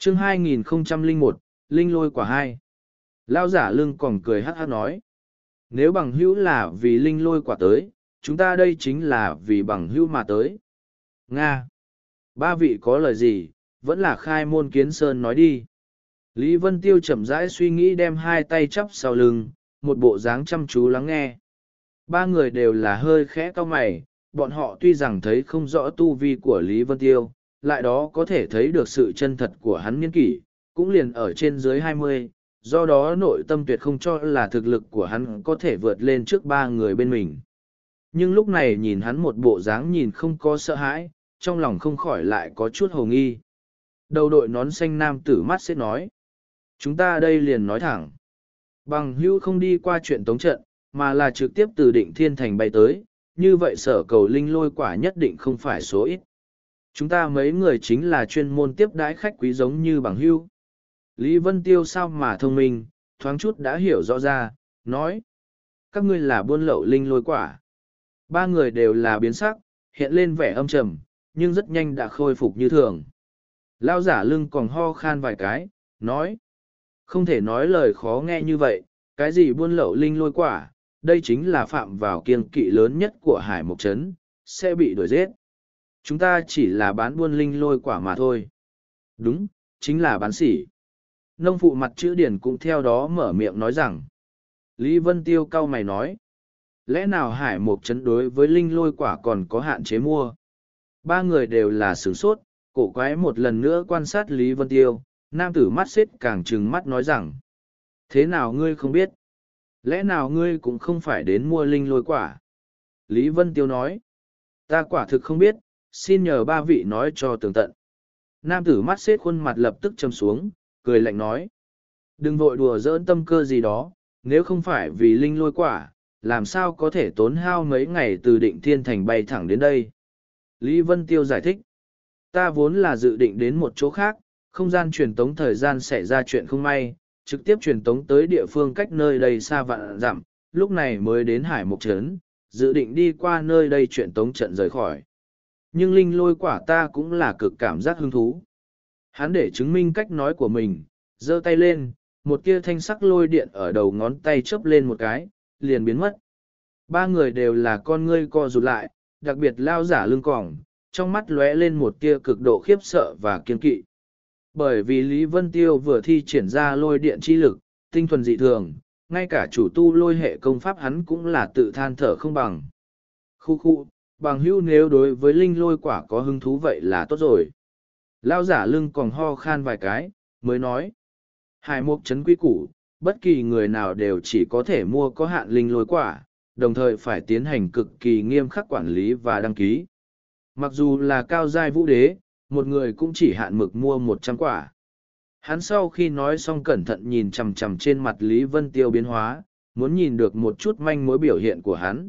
chương 2001, Linh lôi quả hai. Lao giả lưng còn cười hát hát nói. Nếu bằng hữu là vì linh lôi quả tới, chúng ta đây chính là vì bằng hữu mà tới. Nga. Ba vị có lời gì, vẫn là khai môn kiến sơn nói đi. Lý Vân Tiêu chậm rãi suy nghĩ đem hai tay chắp sau lưng, một bộ dáng chăm chú lắng nghe. Ba người đều là hơi khẽ cau mày, bọn họ tuy rằng thấy không rõ tu vi của Lý Vân Tiêu, lại đó có thể thấy được sự chân thật của hắn niên kỷ, cũng liền ở trên dưới hai mươi do đó nội tâm tuyệt không cho là thực lực của hắn có thể vượt lên trước ba người bên mình. Nhưng lúc này nhìn hắn một bộ dáng nhìn không có sợ hãi, trong lòng không khỏi lại có chút hồ nghi. Đầu đội nón xanh nam tử mắt sẽ nói. Chúng ta đây liền nói thẳng. Bằng hưu không đi qua chuyện tống trận, mà là trực tiếp từ định thiên thành bay tới, như vậy sở cầu linh lôi quả nhất định không phải số ít chúng ta mấy người chính là chuyên môn tiếp đãi khách quý giống như bằng hưu. Lý Vân Tiêu sao mà thông minh, thoáng chút đã hiểu rõ ra, nói. Các ngươi là buôn lậu linh lôi quả. Ba người đều là biến sắc, hiện lên vẻ âm trầm, nhưng rất nhanh đã khôi phục như thường. Lao giả lưng còn ho khan vài cái, nói. Không thể nói lời khó nghe như vậy, cái gì buôn lậu linh lôi quả, đây chính là phạm vào kiêng kỵ lớn nhất của hải mộc trấn, sẽ bị đuổi giết chúng ta chỉ là bán buôn linh lôi quả mà thôi đúng chính là bán sỉ nông phụ mặt chữ điển cũng theo đó mở miệng nói rằng lý vân tiêu cao mày nói lẽ nào hải một chấn đối với linh lôi quả còn có hạn chế mua ba người đều là sửng sốt cổ quái một lần nữa quan sát lý vân tiêu nam tử mắt xếp càng trừng mắt nói rằng thế nào ngươi không biết lẽ nào ngươi cũng không phải đến mua linh lôi quả lý vân tiêu nói ta quả thực không biết xin nhờ ba vị nói cho tường tận. Nam tử mắt xếp khuôn mặt lập tức châm xuống, cười lạnh nói. Đừng vội đùa giỡn tâm cơ gì đó, nếu không phải vì linh lôi quả, làm sao có thể tốn hao mấy ngày từ định thiên thành bay thẳng đến đây. Lý Vân Tiêu giải thích. Ta vốn là dự định đến một chỗ khác, không gian truyền tống thời gian xảy ra chuyện không may, trực tiếp truyền tống tới địa phương cách nơi đây xa vạn dặm, lúc này mới đến Hải Mộc Trấn, dự định đi qua nơi đây truyền tống trận rời khỏi nhưng linh lôi quả ta cũng là cực cảm giác hứng thú hắn để chứng minh cách nói của mình giơ tay lên một tia thanh sắc lôi điện ở đầu ngón tay chớp lên một cái liền biến mất ba người đều là con ngươi co rụt lại đặc biệt lao giả lưng cỏng trong mắt lóe lên một tia cực độ khiếp sợ và kiên kỵ bởi vì lý vân tiêu vừa thi triển ra lôi điện chi lực tinh thuần dị thường ngay cả chủ tu lôi hệ công pháp hắn cũng là tự than thở không bằng khu khu bằng Hưu nếu đối với linh lôi quả có hứng thú vậy là tốt rồi. Lao giả lưng còn ho khan vài cái, mới nói. Hải mục trấn quy củ, bất kỳ người nào đều chỉ có thể mua có hạn linh lôi quả, đồng thời phải tiến hành cực kỳ nghiêm khắc quản lý và đăng ký. Mặc dù là cao giai vũ đế, một người cũng chỉ hạn mực mua một trăm quả. Hắn sau khi nói xong cẩn thận nhìn chằm chằm trên mặt Lý Vân Tiêu biến hóa, muốn nhìn được một chút manh mối biểu hiện của hắn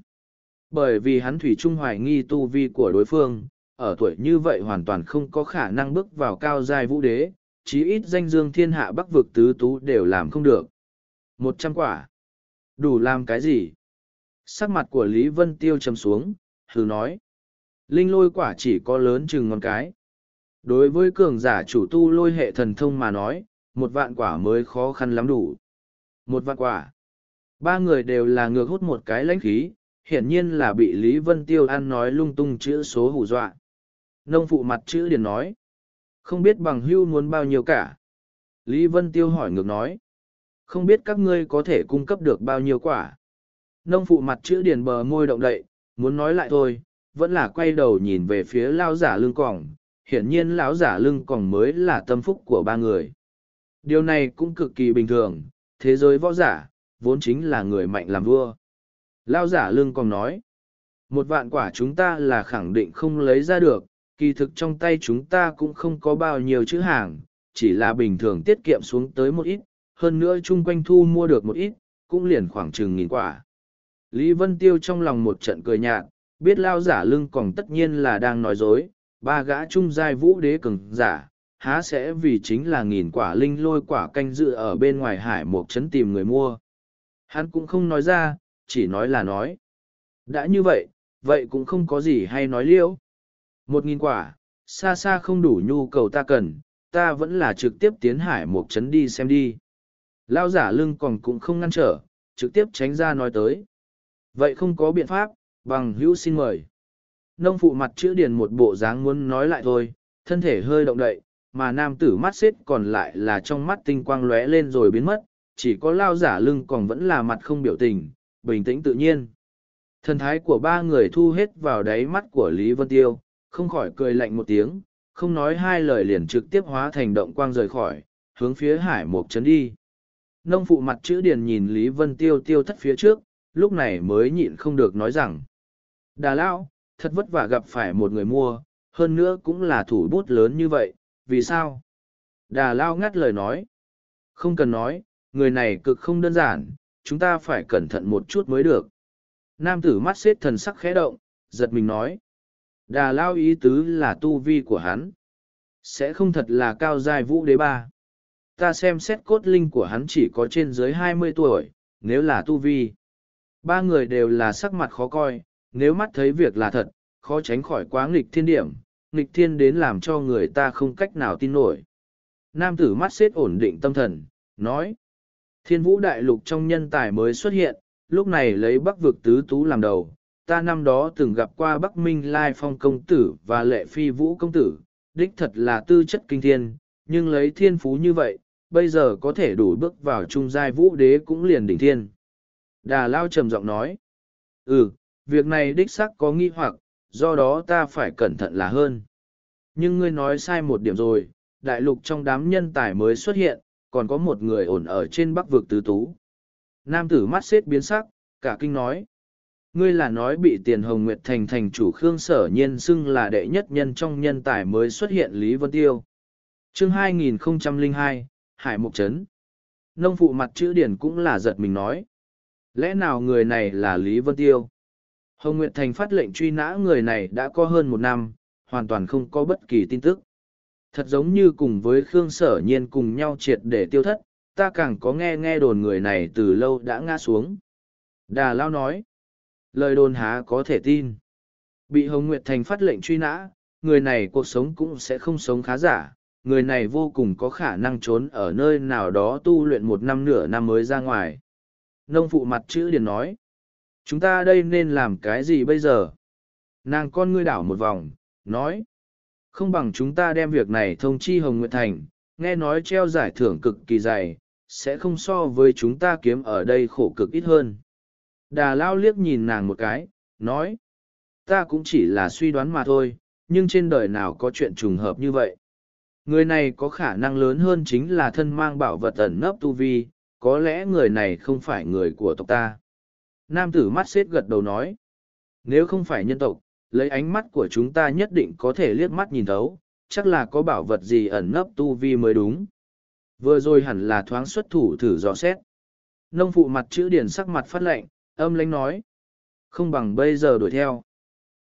bởi vì hắn thủy trung hoài nghi tu vi của đối phương, ở tuổi như vậy hoàn toàn không có khả năng bước vào cao giai vũ đế, chí ít danh dương thiên hạ bắc vực tứ tú đều làm không được. Một trăm quả. Đủ làm cái gì? Sắc mặt của Lý Vân Tiêu trầm xuống, hừ nói. Linh lôi quả chỉ có lớn chừng ngón cái. Đối với cường giả chủ tu lôi hệ thần thông mà nói, một vạn quả mới khó khăn lắm đủ. Một vạn quả. Ba người đều là ngược hút một cái lãnh khí, hiển nhiên là bị Lý Vân Tiêu An nói lung tung chữ số hù dọa. Nông phụ mặt chữ điền nói. Không biết bằng hưu muốn bao nhiêu cả. Lý Vân Tiêu hỏi ngược nói. Không biết các ngươi có thể cung cấp được bao nhiêu quả. Nông phụ mặt chữ điền bờ môi động đậy, muốn nói lại thôi, vẫn là quay đầu nhìn về phía lao giả lưng còng. Hiển nhiên lão giả lưng còng mới là tâm phúc của ba người. Điều này cũng cực kỳ bình thường, thế giới võ giả, vốn chính là người mạnh làm vua. Lao giả lưng còn nói, một vạn quả chúng ta là khẳng định không lấy ra được, kỳ thực trong tay chúng ta cũng không có bao nhiêu chữ hàng, chỉ là bình thường tiết kiệm xuống tới một ít, hơn nữa chung quanh thu mua được một ít, cũng liền khoảng chừng nghìn quả. Lý Vân Tiêu trong lòng một trận cười nhạt, biết lao giả lưng còn tất nhiên là đang nói dối, ba gã trung giai vũ đế cường giả, há sẽ vì chính là nghìn quả linh lôi quả canh dự ở bên ngoài hải một chấn tìm người mua. Hắn cũng không nói ra, chỉ nói là nói. Đã như vậy, vậy cũng không có gì hay nói liêu. Một nghìn quả, xa xa không đủ nhu cầu ta cần, ta vẫn là trực tiếp tiến hải một chấn đi xem đi. Lao giả lưng còn cũng không ngăn trở, trực tiếp tránh ra nói tới. Vậy không có biện pháp, bằng hữu xin mời. Nông phụ mặt chữ điền một bộ dáng muốn nói lại thôi, thân thể hơi động đậy, mà nam tử mắt xếp còn lại là trong mắt tinh quang lóe lên rồi biến mất, chỉ có lao giả lưng còn vẫn là mặt không biểu tình, bình tĩnh tự nhiên. Thần thái của ba người thu hết vào đáy mắt của Lý Vân Tiêu, không khỏi cười lạnh một tiếng, không nói hai lời liền trực tiếp hóa thành động quang rời khỏi, hướng phía hải mục chấn đi. Nông phụ mặt chữ điền nhìn Lý Vân Tiêu tiêu thất phía trước, lúc này mới nhịn không được nói rằng. Đà lão, thật vất vả gặp phải một người mua, hơn nữa cũng là thủ bút lớn như vậy, vì sao? Đà Lão ngắt lời nói. Không cần nói, người này cực không đơn giản, chúng ta phải cẩn thận một chút mới được. Nam tử mắt xếp thần sắc khẽ động, giật mình nói. Đà lao ý tứ là tu vi của hắn. Sẽ không thật là cao giai vũ đế ba. Ta xem xét cốt linh của hắn chỉ có trên dưới hai mươi tuổi, nếu là tu vi. Ba người đều là sắc mặt khó coi, nếu mắt thấy việc là thật, khó tránh khỏi quá nghịch thiên điểm, nghịch thiên đến làm cho người ta không cách nào tin nổi. Nam tử mắt xếp ổn định tâm thần, nói. Thiên vũ đại lục trong nhân tài mới xuất hiện, lúc này lấy bắc vực tứ tú làm đầu. Ta năm đó từng gặp qua Bắc Minh Lai Phong công tử và Lệ Phi Vũ công tử, đích thật là tư chất kinh thiên, nhưng lấy thiên phú như vậy, bây giờ có thể đủ bước vào trung giai vũ đế cũng liền đỉnh thiên. Đà Lao trầm giọng nói, ừ, việc này đích xác có nghi hoặc, do đó ta phải cẩn thận là hơn. Nhưng ngươi nói sai một điểm rồi, đại lục trong đám nhân tài mới xuất hiện, còn có một người ổn ở trên bắc vực tứ tú. Nam tử mắt xếp biến sắc, cả kinh nói. Ngươi là nói bị tiền hồng nguyệt thành thành chủ Khương Sở Nhiên xưng là đệ nhất nhân trong nhân tài mới xuất hiện Lý Vân Tiêu. chương 2002, Hải Mục Trấn. Nông phụ mặt chữ điển cũng là giật mình nói. Lẽ nào người này là Lý Vân Tiêu? Hồng Nguyệt Thành phát lệnh truy nã người này đã có hơn một năm, hoàn toàn không có bất kỳ tin tức. Thật giống như cùng với Khương Sở Nhiên cùng nhau triệt để tiêu thất, ta càng có nghe nghe đồn người này từ lâu đã ngã xuống. Đà Lao nói, lời đồn há có thể tin. Bị Hồng Nguyệt Thành phát lệnh truy nã, người này cuộc sống cũng sẽ không sống khá giả, người này vô cùng có khả năng trốn ở nơi nào đó tu luyện một năm nửa năm mới ra ngoài. Nông phụ mặt chữ liền nói, chúng ta đây nên làm cái gì bây giờ? Nàng con ngươi đảo một vòng, nói, không bằng chúng ta đem việc này thông chi Hồng Nguyệt Thành, nghe nói treo giải thưởng cực kỳ dày, sẽ không so với chúng ta kiếm ở đây khổ cực ít hơn. Đà Lao liếc nhìn nàng một cái, nói, ta cũng chỉ là suy đoán mà thôi, nhưng trên đời nào có chuyện trùng hợp như vậy. Người này có khả năng lớn hơn chính là thân mang bảo vật ẩn nấp tu vi, có lẽ người này không phải người của tộc ta. Nam tử mắt xếp gật đầu nói, nếu không phải nhân tộc, lấy ánh mắt của chúng ta nhất định có thể liếc mắt nhìn thấu, chắc là có bảo vật gì ẩn nấp tu vi mới đúng. Vừa rồi hẳn là thoáng xuất thủ thử dò xét. Nông phụ mặt chữ điển sắc mặt phát lệnh, âm lánh nói. Không bằng bây giờ đuổi theo.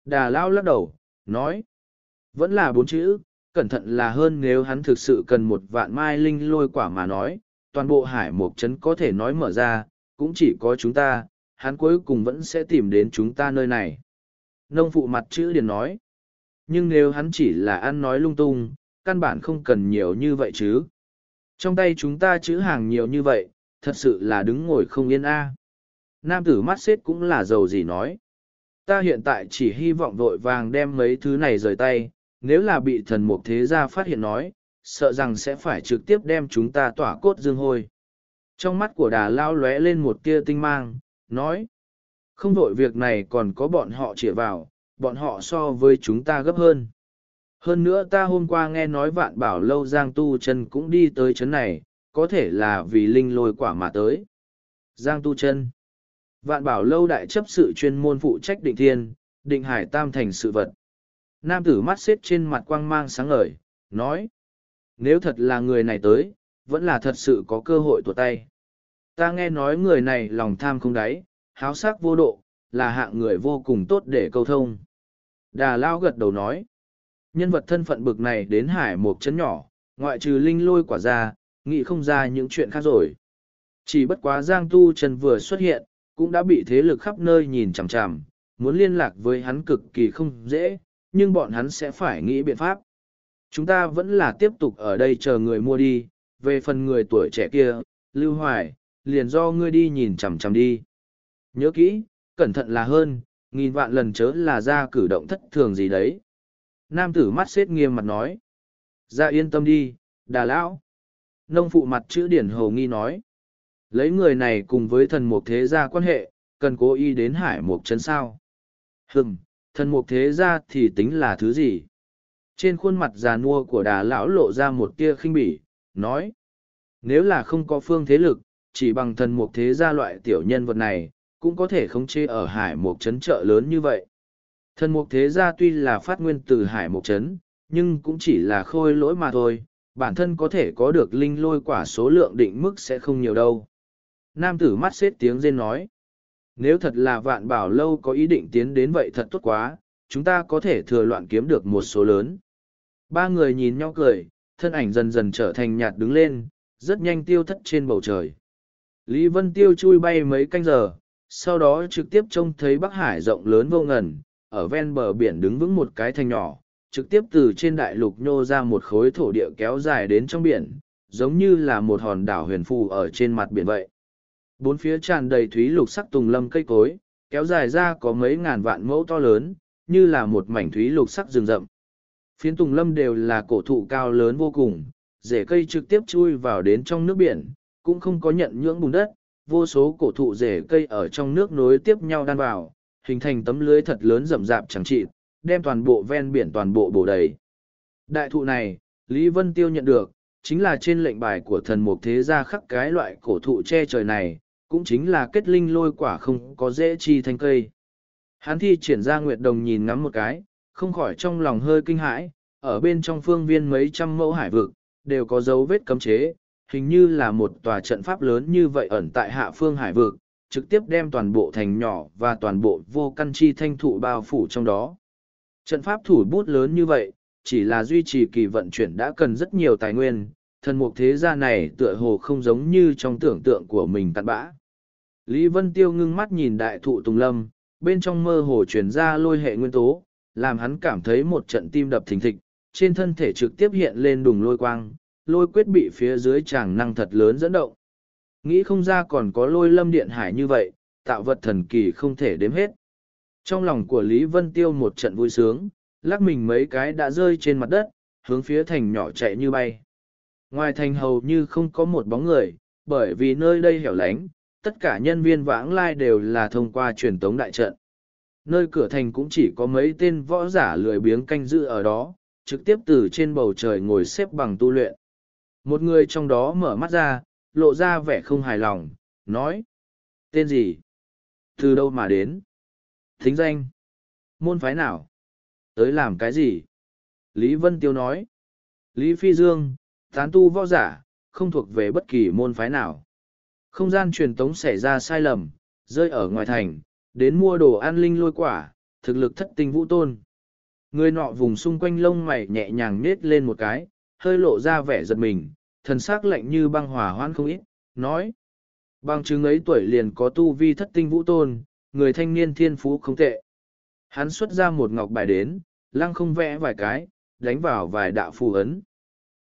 Đà lao lắc đầu, nói. Vẫn là bốn chữ, cẩn thận là hơn nếu hắn thực sự cần một vạn mai linh lôi quả mà nói. Toàn bộ hải mộc trấn có thể nói mở ra, cũng chỉ có chúng ta, hắn cuối cùng vẫn sẽ tìm đến chúng ta nơi này nông phụ mặt chữ điền nói. Nhưng nếu hắn chỉ là ăn nói lung tung, căn bản không cần nhiều như vậy chứ. Trong tay chúng ta chữ hàng nhiều như vậy, thật sự là đứng ngồi không yên a. Nam tử mắt xếp cũng là giàu gì nói. Ta hiện tại chỉ hy vọng vội vàng đem mấy thứ này rời tay, nếu là bị thần mục thế gia phát hiện nói, sợ rằng sẽ phải trực tiếp đem chúng ta tỏa cốt dương hôi. Trong mắt của đà lao lóe lên một tia tinh mang, nói, không vội việc này còn có bọn họ chĩa vào, bọn họ so với chúng ta gấp hơn. Hơn nữa ta hôm qua nghe nói vạn bảo lâu Giang Tu Trân cũng đi tới chấn này, có thể là vì linh lôi quả mà tới. Giang Tu Trân, Vạn bảo lâu đại chấp sự chuyên môn phụ trách định thiên, định hải tam thành sự vật. Nam tử mắt xếp trên mặt quang mang sáng ngời, nói. Nếu thật là người này tới, vẫn là thật sự có cơ hội tuột tay. Ta nghe nói người này lòng tham không đáy, háo sắc vô độ, là hạng người vô cùng tốt để câu thông. Đà Lao gật đầu nói, nhân vật thân phận bực này đến hải một chấn nhỏ, ngoại trừ linh lôi quả ra, nghĩ không ra những chuyện khác rồi. Chỉ bất quá Giang Tu Trần vừa xuất hiện, cũng đã bị thế lực khắp nơi nhìn chằm chằm, muốn liên lạc với hắn cực kỳ không dễ, nhưng bọn hắn sẽ phải nghĩ biện pháp. Chúng ta vẫn là tiếp tục ở đây chờ người mua đi, về phần người tuổi trẻ kia, Lưu Hoài, liền do ngươi đi nhìn chằm chằm đi. Nhớ kỹ, cẩn thận là hơn, nghìn vạn lần chớ là ra cử động thất thường gì đấy. Nam tử mắt xếp nghiêm mặt nói. Ra dạ yên tâm đi, đà lão. Nông phụ mặt chữ điển hầu nghi nói. Lấy người này cùng với thần mục thế gia quan hệ, cần cố ý đến hải mục chân sao. Hừm, thần mục thế gia thì tính là thứ gì? Trên khuôn mặt già nua của đà lão lộ ra một tia khinh bỉ, nói. Nếu là không có phương thế lực, chỉ bằng thần mục thế gia loại tiểu nhân vật này, cũng có thể khống chế ở hải mục trấn chợ lớn như vậy. Thần mục thế gia tuy là phát nguyên từ hải mục trấn, nhưng cũng chỉ là khôi lỗi mà thôi, bản thân có thể có được linh lôi quả số lượng định mức sẽ không nhiều đâu. Nam tử mắt xếp tiếng rên nói, nếu thật là vạn bảo lâu có ý định tiến đến vậy thật tốt quá, chúng ta có thể thừa loạn kiếm được một số lớn. Ba người nhìn nhau cười, thân ảnh dần dần trở thành nhạt đứng lên, rất nhanh tiêu thất trên bầu trời. Lý Vân Tiêu chui bay mấy canh giờ, sau đó trực tiếp trông thấy Bắc Hải rộng lớn vô ngần, ở ven bờ biển đứng vững một cái thành nhỏ, trực tiếp từ trên đại lục nhô ra một khối thổ địa kéo dài đến trong biển, giống như là một hòn đảo huyền phù ở trên mặt biển vậy. Bốn phía tràn đầy thúy lục sắc tùng lâm cây cối, kéo dài ra có mấy ngàn vạn mẫu to lớn, như là một mảnh thúy lục sắc rừng rậm. Phiến tùng lâm đều là cổ thụ cao lớn vô cùng, rễ cây trực tiếp chui vào đến trong nước biển, cũng không có nhận nhưỡng bùn đất, vô số cổ thụ rể cây ở trong nước nối tiếp nhau đan vào, hình thành tấm lưới thật lớn rậm rạp chẳng trị, đem toàn bộ ven biển toàn bộ bổ đầy. Đại thụ này, Lý Vân Tiêu nhận được, chính là trên lệnh bài của thần mục thế gia khắc cái loại cổ thụ che trời này, cũng chính là kết linh lôi quả không có dễ chi thành cây. Hán thi triển ra Nguyệt Đồng nhìn ngắm một cái, không khỏi trong lòng hơi kinh hãi, ở bên trong phương viên mấy trăm mẫu hải vực, đều có dấu vết cấm chế, hình như là một tòa trận pháp lớn như vậy ẩn tại hạ phương hải vực, trực tiếp đem toàn bộ thành nhỏ và toàn bộ vô căn chi thanh thụ bao phủ trong đó. Trận pháp thủ bút lớn như vậy, chỉ là duy trì kỳ vận chuyển đã cần rất nhiều tài nguyên, thần mục thế gia này tựa hồ không giống như trong tưởng tượng của mình cặn bã. Lý Vân Tiêu ngưng mắt nhìn đại thụ Tùng Lâm, bên trong mơ hồ chuyển ra lôi hệ nguyên tố, làm hắn cảm thấy một trận tim đập thình thịch, trên thân thể trực tiếp hiện lên đùng lôi quang, lôi quyết bị phía dưới chàng năng thật lớn dẫn động. Nghĩ không ra còn có lôi lâm điện hải như vậy, tạo vật thần kỳ không thể đếm hết. Trong lòng của Lý Vân Tiêu một trận vui sướng, lắc mình mấy cái đã rơi trên mặt đất, hướng phía thành nhỏ chạy như bay. Ngoài thành hầu như không có một bóng người, bởi vì nơi đây hẻo lánh, tất cả nhân viên vãng lai đều là thông qua truyền tống đại trận. Nơi cửa thành cũng chỉ có mấy tên võ giả lười biếng canh giữ ở đó, trực tiếp từ trên bầu trời ngồi xếp bằng tu luyện. Một người trong đó mở mắt ra, lộ ra vẻ không hài lòng, nói. Tên gì? Từ đâu mà đến? Thính danh? Môn phái nào? Tới làm cái gì? Lý Vân Tiêu nói. Lý Phi Dương, tán tu võ giả, không thuộc về bất kỳ môn phái nào. Không gian truyền tống xảy ra sai lầm, rơi ở ngoài thành, đến mua đồ an linh lôi quả, thực lực thất tinh vũ tôn. Người nọ vùng xung quanh lông mày nhẹ nhàng nết lên một cái, hơi lộ ra vẻ giật mình, thần sắc lạnh như băng hòa hoãn không ít, nói. Bằng chứng ấy tuổi liền có tu vi thất tinh vũ tôn, người thanh niên thiên phú không tệ. Hắn xuất ra một ngọc bài đến, lăng không vẽ vài cái, đánh vào vài đạo phù ấn.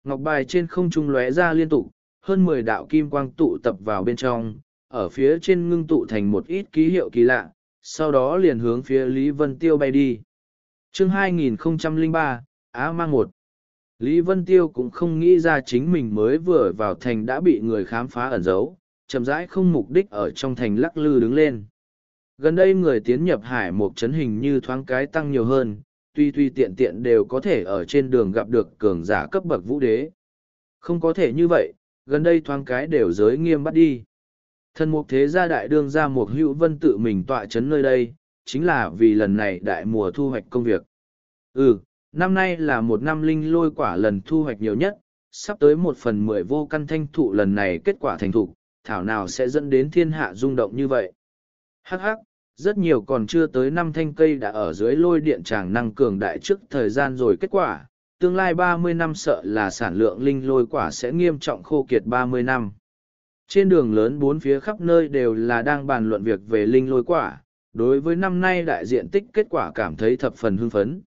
Ngọc bài trên không trung lóe ra liên tục, hơn mười đạo kim quang tụ tập vào bên trong, ở phía trên ngưng tụ thành một ít ký hiệu kỳ lạ, sau đó liền hướng phía Lý Vân Tiêu bay đi. Chương 2003, Á Mang một Lý Vân Tiêu cũng không nghĩ ra chính mình mới vừa vào thành đã bị người khám phá ẩn giấu, chậm rãi không mục đích ở trong thành lắc lư đứng lên. Gần đây người tiến nhập hải một chấn hình như thoáng cái tăng nhiều hơn, tuy tuy tiện tiện đều có thể ở trên đường gặp được cường giả cấp bậc vũ đế. Không có thể như vậy, gần đây thoáng cái đều giới nghiêm bắt đi. Thần mục thế gia đại đương ra mục hữu vân tự mình tọa chấn nơi đây, chính là vì lần này đại mùa thu hoạch công việc. Ừ, năm nay là một năm linh lôi quả lần thu hoạch nhiều nhất, sắp tới một phần mười vô căn thanh thụ lần này kết quả thành thụ thảo nào sẽ dẫn đến thiên hạ rung động như vậy. Hắc hắc, rất nhiều còn chưa tới năm thanh cây đã ở dưới lôi điện tràng năng cường đại trước thời gian rồi kết quả, tương lai ba mươi năm sợ là sản lượng linh lôi quả sẽ nghiêm trọng khô kiệt ba mươi năm. Trên đường lớn bốn phía khắp nơi đều là đang bàn luận việc về linh lôi quả, đối với năm nay đại diện tích kết quả cảm thấy thập phần hưng phấn.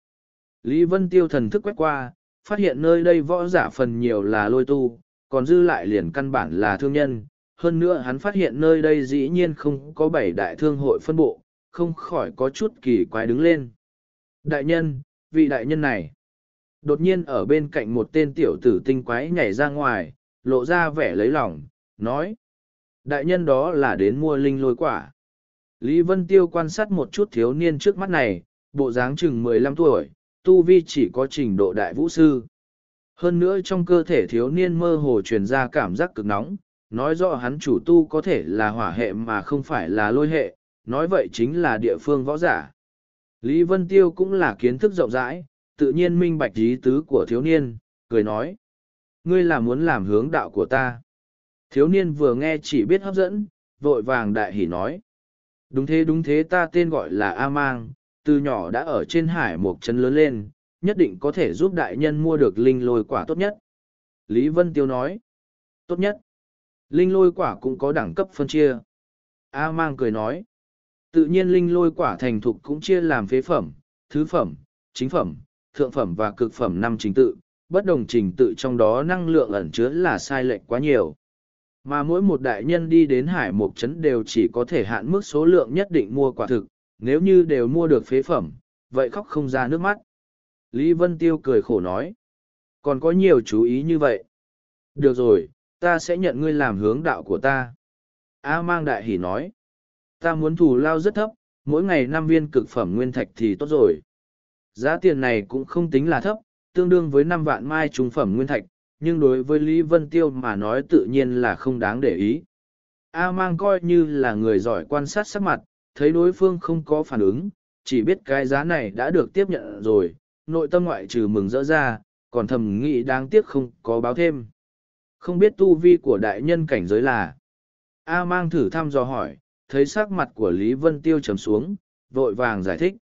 Lý Vân Tiêu thần thức quét qua, phát hiện nơi đây võ giả phần nhiều là lôi tu, còn dư lại liền căn bản là thương nhân. Hơn nữa hắn phát hiện nơi đây dĩ nhiên không có bảy đại thương hội phân bộ, không khỏi có chút kỳ quái đứng lên. Đại nhân, vị đại nhân này. Đột nhiên ở bên cạnh một tên tiểu tử tinh quái nhảy ra ngoài, lộ ra vẻ lấy lòng, nói. Đại nhân đó là đến mua linh lôi quả. Lý Vân Tiêu quan sát một chút thiếu niên trước mắt này, bộ dáng chừng mười lăm tuổi, tu vi chỉ có trình độ đại vũ sư. Hơn nữa trong cơ thể thiếu niên mơ hồ truyền ra cảm giác cực nóng, nói rõ hắn chủ tu có thể là hỏa hệ mà không phải là lôi hệ, nói vậy chính là địa phương võ giả. Lý Vân Tiêu cũng là kiến thức rộng rãi, tự nhiên minh bạch ý tứ của thiếu niên, cười nói. Ngươi là muốn làm hướng đạo của ta. Thiếu niên vừa nghe chỉ biết hấp dẫn, vội vàng đại hỉ nói. Đúng thế đúng thế ta tên gọi là A Mang, từ nhỏ đã ở trên hải một chấn lớn lên, nhất định có thể giúp đại nhân mua được linh lôi quả tốt nhất. Lý Vân Tiêu nói, tốt nhất, linh lôi quả cũng có đẳng cấp phân chia. A Mang cười nói, tự nhiên linh lôi quả thành thục cũng chia làm phế phẩm, thứ phẩm, chính phẩm, thượng phẩm và cực phẩm năm trình tự, bất đồng trình tự trong đó năng lượng ẩn chứa là sai lệch quá nhiều. Mà mỗi một đại nhân đi đến hải mục trấn đều chỉ có thể hạn mức số lượng nhất định mua quả thực, nếu như đều mua được phế phẩm, vậy khóc không ra nước mắt. Lý Vân Tiêu cười khổ nói, còn có nhiều chú ý như vậy. Được rồi, ta sẽ nhận ngươi làm hướng đạo của ta. A mang đại hỉ nói, ta muốn thù lao rất thấp, mỗi ngày năm viên cực phẩm nguyên thạch thì tốt rồi. Giá tiền này cũng không tính là thấp, tương đương với năm vạn mai trung phẩm nguyên thạch, nhưng đối với Lý Vân Tiêu mà nói tự nhiên là không đáng để ý. A mang coi như là người giỏi quan sát sắc mặt, thấy đối phương không có phản ứng, chỉ biết cái giá này đã được tiếp nhận rồi, nội tâm ngoại trừ mừng rỡ ra, còn thầm nghĩ đáng tiếc không có báo thêm. Không biết tu vi của đại nhân cảnh giới là. A mang thử thăm dò hỏi, thấy sắc mặt của Lý Vân Tiêu trầm xuống, vội vàng giải thích.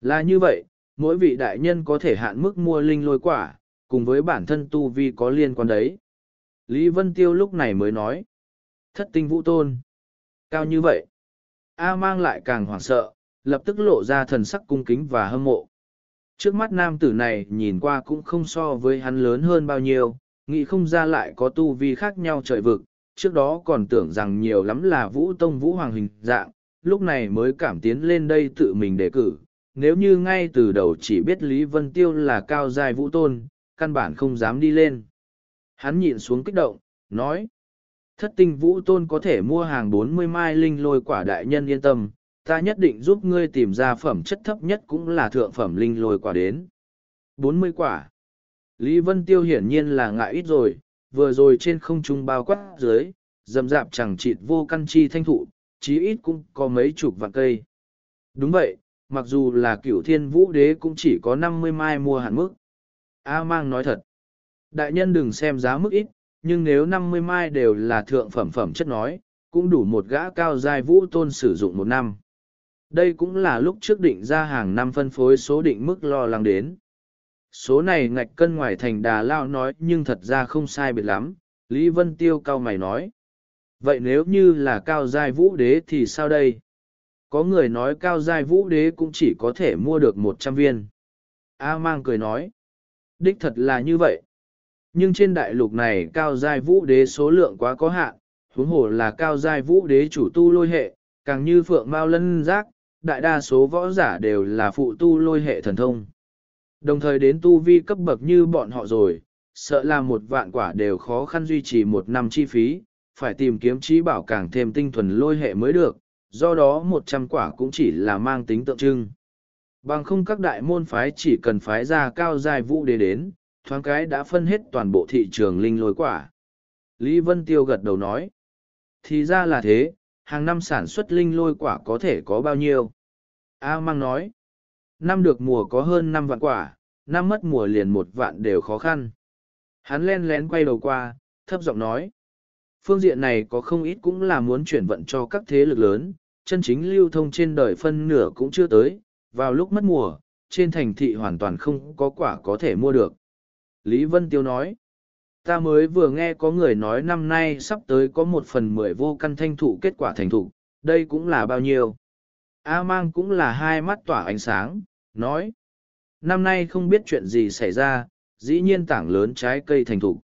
Là như vậy, mỗi vị đại nhân có thể hạn mức mua linh lôi quả, cùng với bản thân tu vi có liên quan đấy. Lý Vân Tiêu lúc này mới nói. Thất tinh vũ tôn. Cao như vậy. A mang lại càng hoảng sợ, lập tức lộ ra thần sắc cung kính và hâm mộ. Trước mắt nam tử này nhìn qua cũng không so với hắn lớn hơn bao nhiêu, nghĩ không ra lại có tu vi khác nhau trời vực, trước đó còn tưởng rằng nhiều lắm là vũ tông vũ hoàng hình dạng, lúc này mới cảm tiến lên đây tự mình đề cử. Nếu như ngay từ đầu chỉ biết Lý Vân Tiêu là cao dài vũ tôn, căn bản không dám đi lên. Hắn nhìn xuống kích động, nói. Thất tinh vũ tôn có thể mua hàng bốn mươi mai linh lôi quả đại nhân yên tâm, ta nhất định giúp ngươi tìm ra phẩm chất thấp nhất cũng là thượng phẩm linh lôi quả đến. bốn mươi quả. Lý Vân Tiêu hiển nhiên là ngại ít rồi, vừa rồi trên không trung bao quát dưới, dầm dạp chẳng chịt vô căn chi thanh thụ, chí ít cũng có mấy chục vạn cây. Đúng vậy, mặc dù là cửu thiên vũ đế cũng chỉ có năm mươi mai mua hạn mức. A à mang nói thật. Đại nhân đừng xem giá mức ít, nhưng nếu năm mươi mai đều là thượng phẩm phẩm chất nói, cũng đủ một gã cao giai vũ tôn sử dụng một năm. Đây cũng là lúc trước định ra hàng năm phân phối số định mức lo lắng đến. Số này ngạch cân ngoài thành đà lao nói nhưng thật ra không sai biệt lắm, Lý Vân Tiêu cao mày nói. Vậy nếu như là cao giai vũ đế thì sao đây? Có người nói cao giai vũ đế cũng chỉ có thể mua được một trăm viên. A mang cười nói. Đích thật là như vậy. Nhưng trên đại lục này cao giai vũ đế số lượng quá có hạn, huống hồ là cao giai vũ đế chủ tu lôi hệ, càng như phượng mao lân giác, đại đa số võ giả đều là phụ tu lôi hệ thần thông. Đồng thời đến tu vi cấp bậc như bọn họ rồi, sợ là một vạn quả đều khó khăn duy trì một năm chi phí, phải tìm kiếm trí bảo càng thêm tinh thuần lôi hệ mới được, do đó một trăm quả cũng chỉ là mang tính tượng trưng. Bằng không các đại môn phái chỉ cần phái ra cao giai vũ đế đến, thoáng cái đã phân hết toàn bộ thị trường linh lôi quả. Lý Vân Tiêu gật đầu nói. Thì ra là thế, hàng năm sản xuất linh lôi quả có thể có bao nhiêu? A Mang nói. Năm được mùa có hơn năm vạn quả, năm mất mùa liền một vạn đều khó khăn. Hắn len lén quay đầu qua, thấp giọng nói. Phương diện này có không ít cũng là muốn chuyển vận cho các thế lực lớn, chân chính lưu thông trên đời phân nửa cũng chưa tới, vào lúc mất mùa, trên thành thị hoàn toàn không có quả có thể mua được. Lý Vân Tiêu nói, ta mới vừa nghe có người nói năm nay sắp tới có một phần mười vô căn thanh thụ kết quả thành thụ, đây cũng là bao nhiêu. A mang cũng là hai mắt tỏa ánh sáng, nói, năm nay không biết chuyện gì xảy ra, dĩ nhiên tảng lớn trái cây thành thụ.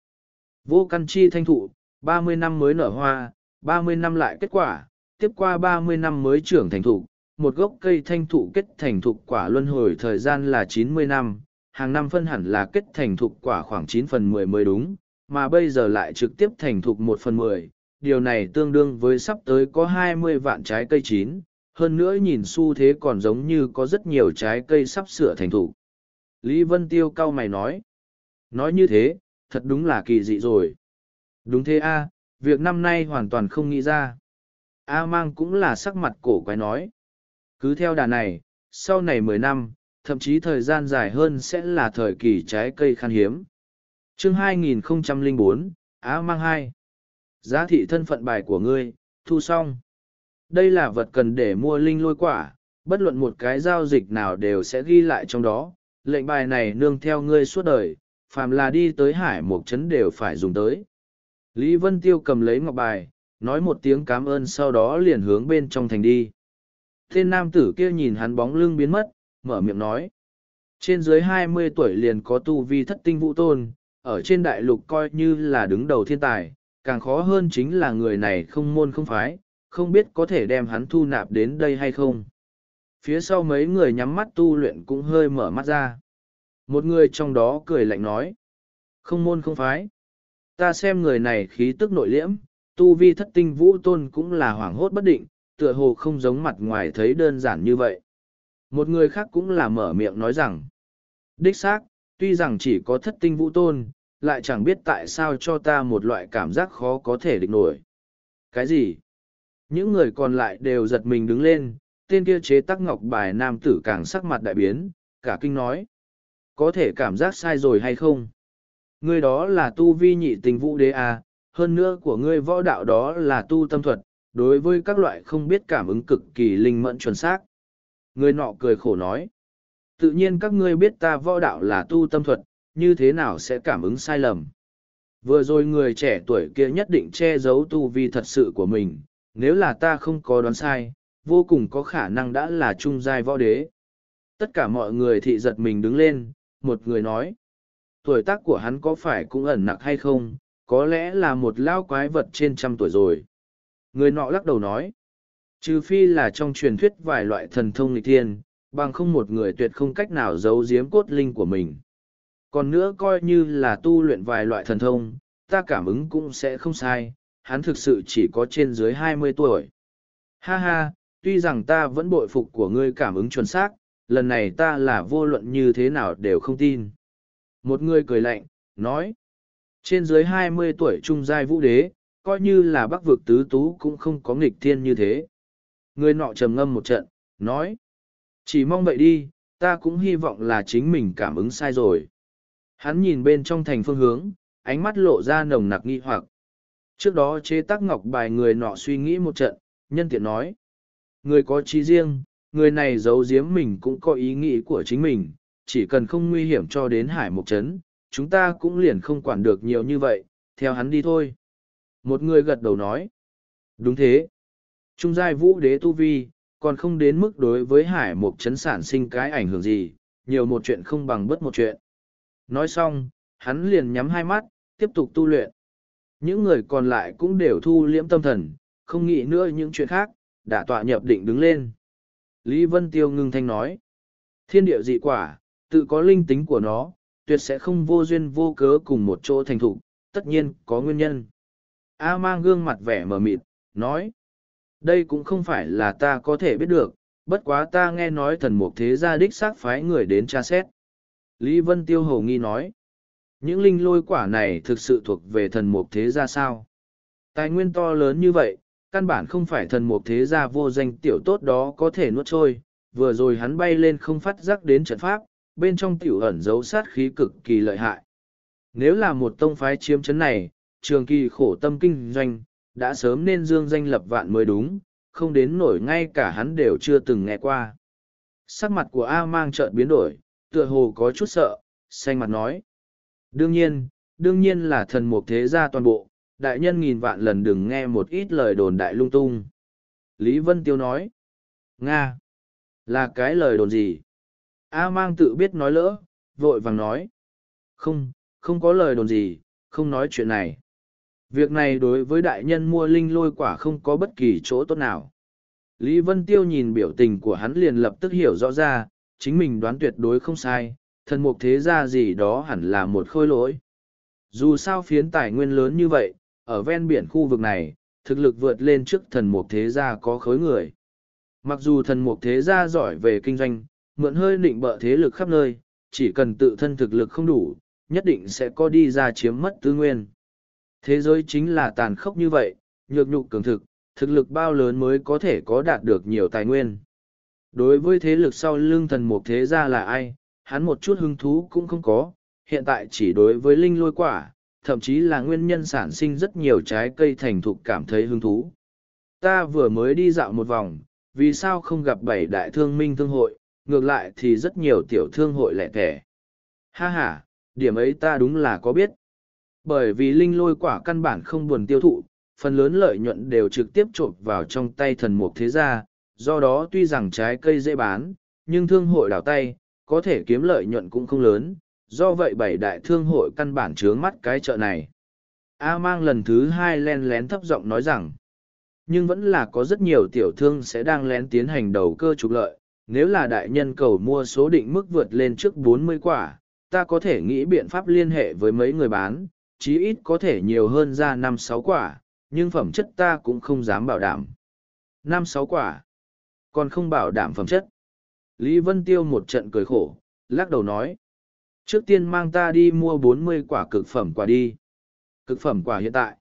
Vô căn chi thanh thụ, ba mươi năm mới nở hoa, ba mươi năm lại kết quả, tiếp qua ba mươi năm mới trưởng thành thụ, một gốc cây thanh thụ kết thành thụ quả luân hồi thời gian là chín mươi năm, hàng năm phân hẳn là kết thành thục quả khoảng chín phần mười mới đúng, mà bây giờ lại trực tiếp thành thục một phần mười. điều này tương đương với sắp tới có hai mươi vạn trái cây chín, hơn nữa nhìn xu thế còn giống như có rất nhiều trái cây sắp sửa thành thục. Lý Vân Tiêu cao mày nói, nói như thế, thật đúng là kỳ dị rồi. Đúng thế a, việc năm nay hoàn toàn không nghĩ ra. A mang cũng là sắc mặt cổ quái nói. Cứ theo đà này, sau này mười năm, thậm chí thời gian dài hơn sẽ là thời kỳ trái cây khan hiếm. Chương 2004, Á Mang 2 Giá thị thân phận bài của ngươi, thu xong. Đây là vật cần để mua linh lôi quả, bất luận một cái giao dịch nào đều sẽ ghi lại trong đó. Lệnh bài này nương theo ngươi suốt đời, phàm là đi tới hải một chấn đều phải dùng tới. Lý Vân Tiêu cầm lấy ngọc bài, nói một tiếng cảm ơn sau đó liền hướng bên trong thành đi. Tên nam tử kia nhìn hắn bóng lưng biến mất, mở miệng nói. Trên dưới hai mươi tuổi liền có tu vi thất tinh vũ tôn, ở trên đại lục coi như là đứng đầu thiên tài, càng khó hơn chính là người này không môn không phái, không biết có thể đem hắn thu nạp đến đây hay không. Phía sau mấy người nhắm mắt tu luyện cũng hơi mở mắt ra. Một người trong đó cười lạnh nói. Không môn không phái. Ta xem người này khí tức nội liễm, tu vi thất tinh vũ tôn cũng là hoảng hốt bất định, tựa hồ không giống mặt ngoài thấy đơn giản như vậy. Một người khác cũng là mở miệng nói rằng, đích xác, tuy rằng chỉ có thất tinh vũ tôn, lại chẳng biết tại sao cho ta một loại cảm giác khó có thể địch nổi. Cái gì? Những người còn lại đều giật mình đứng lên, tên kia chế tắc ngọc bài nam tử càng sắc mặt đại biến, cả kinh nói. Có thể cảm giác sai rồi hay không? người đó là tu vi nhị tình vũ đế à, hơn nữa của ngươi võ đạo đó là tu tâm thuật, đối với các loại không biết cảm ứng cực kỳ linh mẫn chuẩn xác. Người nọ cười khổ nói. Tự nhiên các ngươi biết ta võ đạo là tu tâm thuật, như thế nào sẽ cảm ứng sai lầm. Vừa rồi người trẻ tuổi kia nhất định che giấu tu vi thật sự của mình, nếu là ta không có đoán sai, vô cùng có khả năng đã là trung giai võ đế. Tất cả mọi người thị giật mình đứng lên, một người nói. Tuổi tác của hắn có phải cũng ẩn nặc hay không, có lẽ là một lao quái vật trên trăm tuổi rồi. Người nọ lắc đầu nói. Trừ phi là trong truyền thuyết vài loại thần thông lịch thiên, bằng không một người tuyệt không cách nào giấu giếm cốt linh của mình. Còn nữa coi như là tu luyện vài loại thần thông, ta cảm ứng cũng sẽ không sai, hắn thực sự chỉ có trên dưới hai mươi tuổi. Ha ha, tuy rằng ta vẫn bội phục của ngươi cảm ứng chuẩn xác, lần này ta là vô luận như thế nào đều không tin. Một người cười lạnh, nói, trên dưới hai mươi tuổi trung giai vũ đế, coi như là bắc vực tứ tú cũng không có nghịch thiên như thế. Người nọ trầm ngâm một trận, nói. Chỉ mong vậy đi, ta cũng hy vọng là chính mình cảm ứng sai rồi. Hắn nhìn bên trong thành phương hướng, ánh mắt lộ ra nồng nặc nghi hoặc. Trước đó chế tác ngọc bài người nọ suy nghĩ một trận, nhân tiện nói. Người có trí riêng, người này giấu giếm mình cũng có ý nghĩ của chính mình, chỉ cần không nguy hiểm cho đến hải mục trấn, chúng ta cũng liền không quản được nhiều như vậy, theo hắn đi thôi. Một người gật đầu nói. Đúng thế, Trung giai vũ đế tu vi, còn không đến mức đối với hải mục chấn sản sinh cái ảnh hưởng gì, nhiều một chuyện không bằng bất một chuyện. Nói xong, hắn liền nhắm hai mắt, tiếp tục tu luyện. Những người còn lại cũng đều thu liễm tâm thần, không nghĩ nữa những chuyện khác, đã tọa nhập định đứng lên. Lý Vân Tiêu ngưng thanh nói, thiên địa dị quả, tự có linh tính của nó, tuyệt sẽ không vô duyên vô cớ cùng một chỗ thành thủ, tất nhiên có nguyên nhân. A mang gương mặt vẻ mờ mịt, nói, đây cũng không phải là ta có thể biết được, bất quá ta nghe nói thần mục thế gia đích xác phái người đến tra xét. Lý Vân Tiêu Hầu nghi nói, những linh lôi quả này thực sự thuộc về thần mục thế gia sao? Tài nguyên to lớn như vậy, căn bản không phải thần mục thế gia vô danh tiểu tốt đó có thể nuốt trôi, vừa rồi hắn bay lên không phát giác đến trận pháp, bên trong tiểu ẩn giấu sát khí cực kỳ lợi hại. Nếu là một tông phái chiếm chấn này, trường kỳ khổ tâm kinh doanh, đã sớm nên dương danh lập vạn mới đúng, không đến nổi ngay cả hắn đều chưa từng nghe qua. Sắc mặt của A mang chợt biến đổi, tựa hồ có chút sợ, xanh mặt nói. Đương nhiên, đương nhiên là thần một thế gia toàn bộ, đại nhân nghìn vạn lần đừng nghe một ít lời đồn đại lung tung. Lý Vân Tiêu nói. Nga! Là cái lời đồn gì? A mang tự biết nói lỡ, vội vàng nói. Không, không có lời đồn gì, không nói chuyện này việc này đối với đại nhân mua linh lôi quả không có bất kỳ chỗ tốt nào. Lý Vân Tiêu nhìn biểu tình của hắn liền lập tức hiểu rõ ra, chính mình đoán tuyệt đối không sai, thần mục thế gia gì đó hẳn là một khôi lỗi. Dù sao phiến tài nguyên lớn như vậy, ở ven biển khu vực này, thực lực vượt lên trước thần mục thế gia có khối người. Mặc dù thần mục thế gia giỏi về kinh doanh, mượn hơi định bợ thế lực khắp nơi, chỉ cần tự thân thực lực không đủ, nhất định sẽ có đi ra chiếm mất tư nguyên. Thế giới chính là tàn khốc như vậy, nhược nhục cường thực, thực lực bao lớn mới có thể có đạt được nhiều tài nguyên. Đối với thế lực sau lưng thần mục thế gia là ai, hắn một chút hứng thú cũng không có, hiện tại chỉ đối với linh lôi quả, thậm chí là nguyên nhân sản sinh rất nhiều trái cây thành thục cảm thấy hứng thú. Ta vừa mới đi dạo một vòng, vì sao không gặp bảy đại thương minh thương hội, ngược lại thì rất nhiều tiểu thương hội lẻ tẻ. Ha ha, điểm ấy ta đúng là có biết, bởi vì linh lôi quả căn bản không buồn tiêu thụ, phần lớn lợi nhuận đều trực tiếp trộn vào trong tay thần mục thế gia, do đó tuy rằng trái cây dễ bán, nhưng thương hội đào tay, có thể kiếm lợi nhuận cũng không lớn, do vậy bảy đại thương hội căn bản chướng mắt cái chợ này. A mang lần thứ hai len lén thấp giọng nói rằng, nhưng vẫn là có rất nhiều tiểu thương sẽ đang lén tiến hành đầu cơ trục lợi, nếu là đại nhân cầu mua số định mức vượt lên trước 40 quả, ta có thể nghĩ biện pháp liên hệ với mấy người bán, chí ít có thể nhiều hơn ra năm sáu quả nhưng phẩm chất ta cũng không dám bảo đảm năm sáu quả còn không bảo đảm phẩm chất lý vân tiêu một trận cười khổ lắc đầu nói trước tiên mang ta đi mua bốn mươi quả cực phẩm quả đi cực phẩm quả hiện tại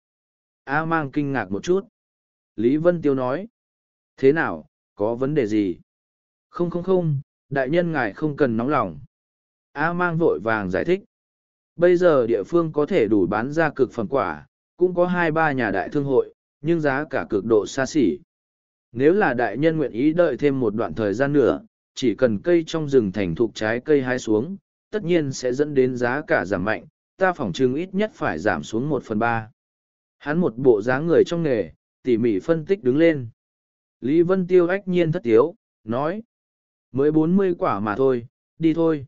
a mang kinh ngạc một chút lý vân tiêu nói thế nào có vấn đề gì không không không đại nhân ngài không cần nóng lòng a mang vội vàng giải thích Bây giờ địa phương có thể đủ bán ra cực phẩm quả, cũng có hai ba nhà đại thương hội, nhưng giá cả cực độ xa xỉ. Nếu là đại nhân nguyện ý đợi thêm một đoạn thời gian nữa, chỉ cần cây trong rừng thành thục trái cây hái xuống, tất nhiên sẽ dẫn đến giá cả giảm mạnh, ta phỏng chừng ít nhất phải giảm xuống một phần ba. Hắn một bộ giá người trong nghề, tỉ mỉ phân tích đứng lên. Lý Vân Tiêu ách nhiên thất tiếu, nói. Mới bốn mươi quả mà thôi, đi thôi.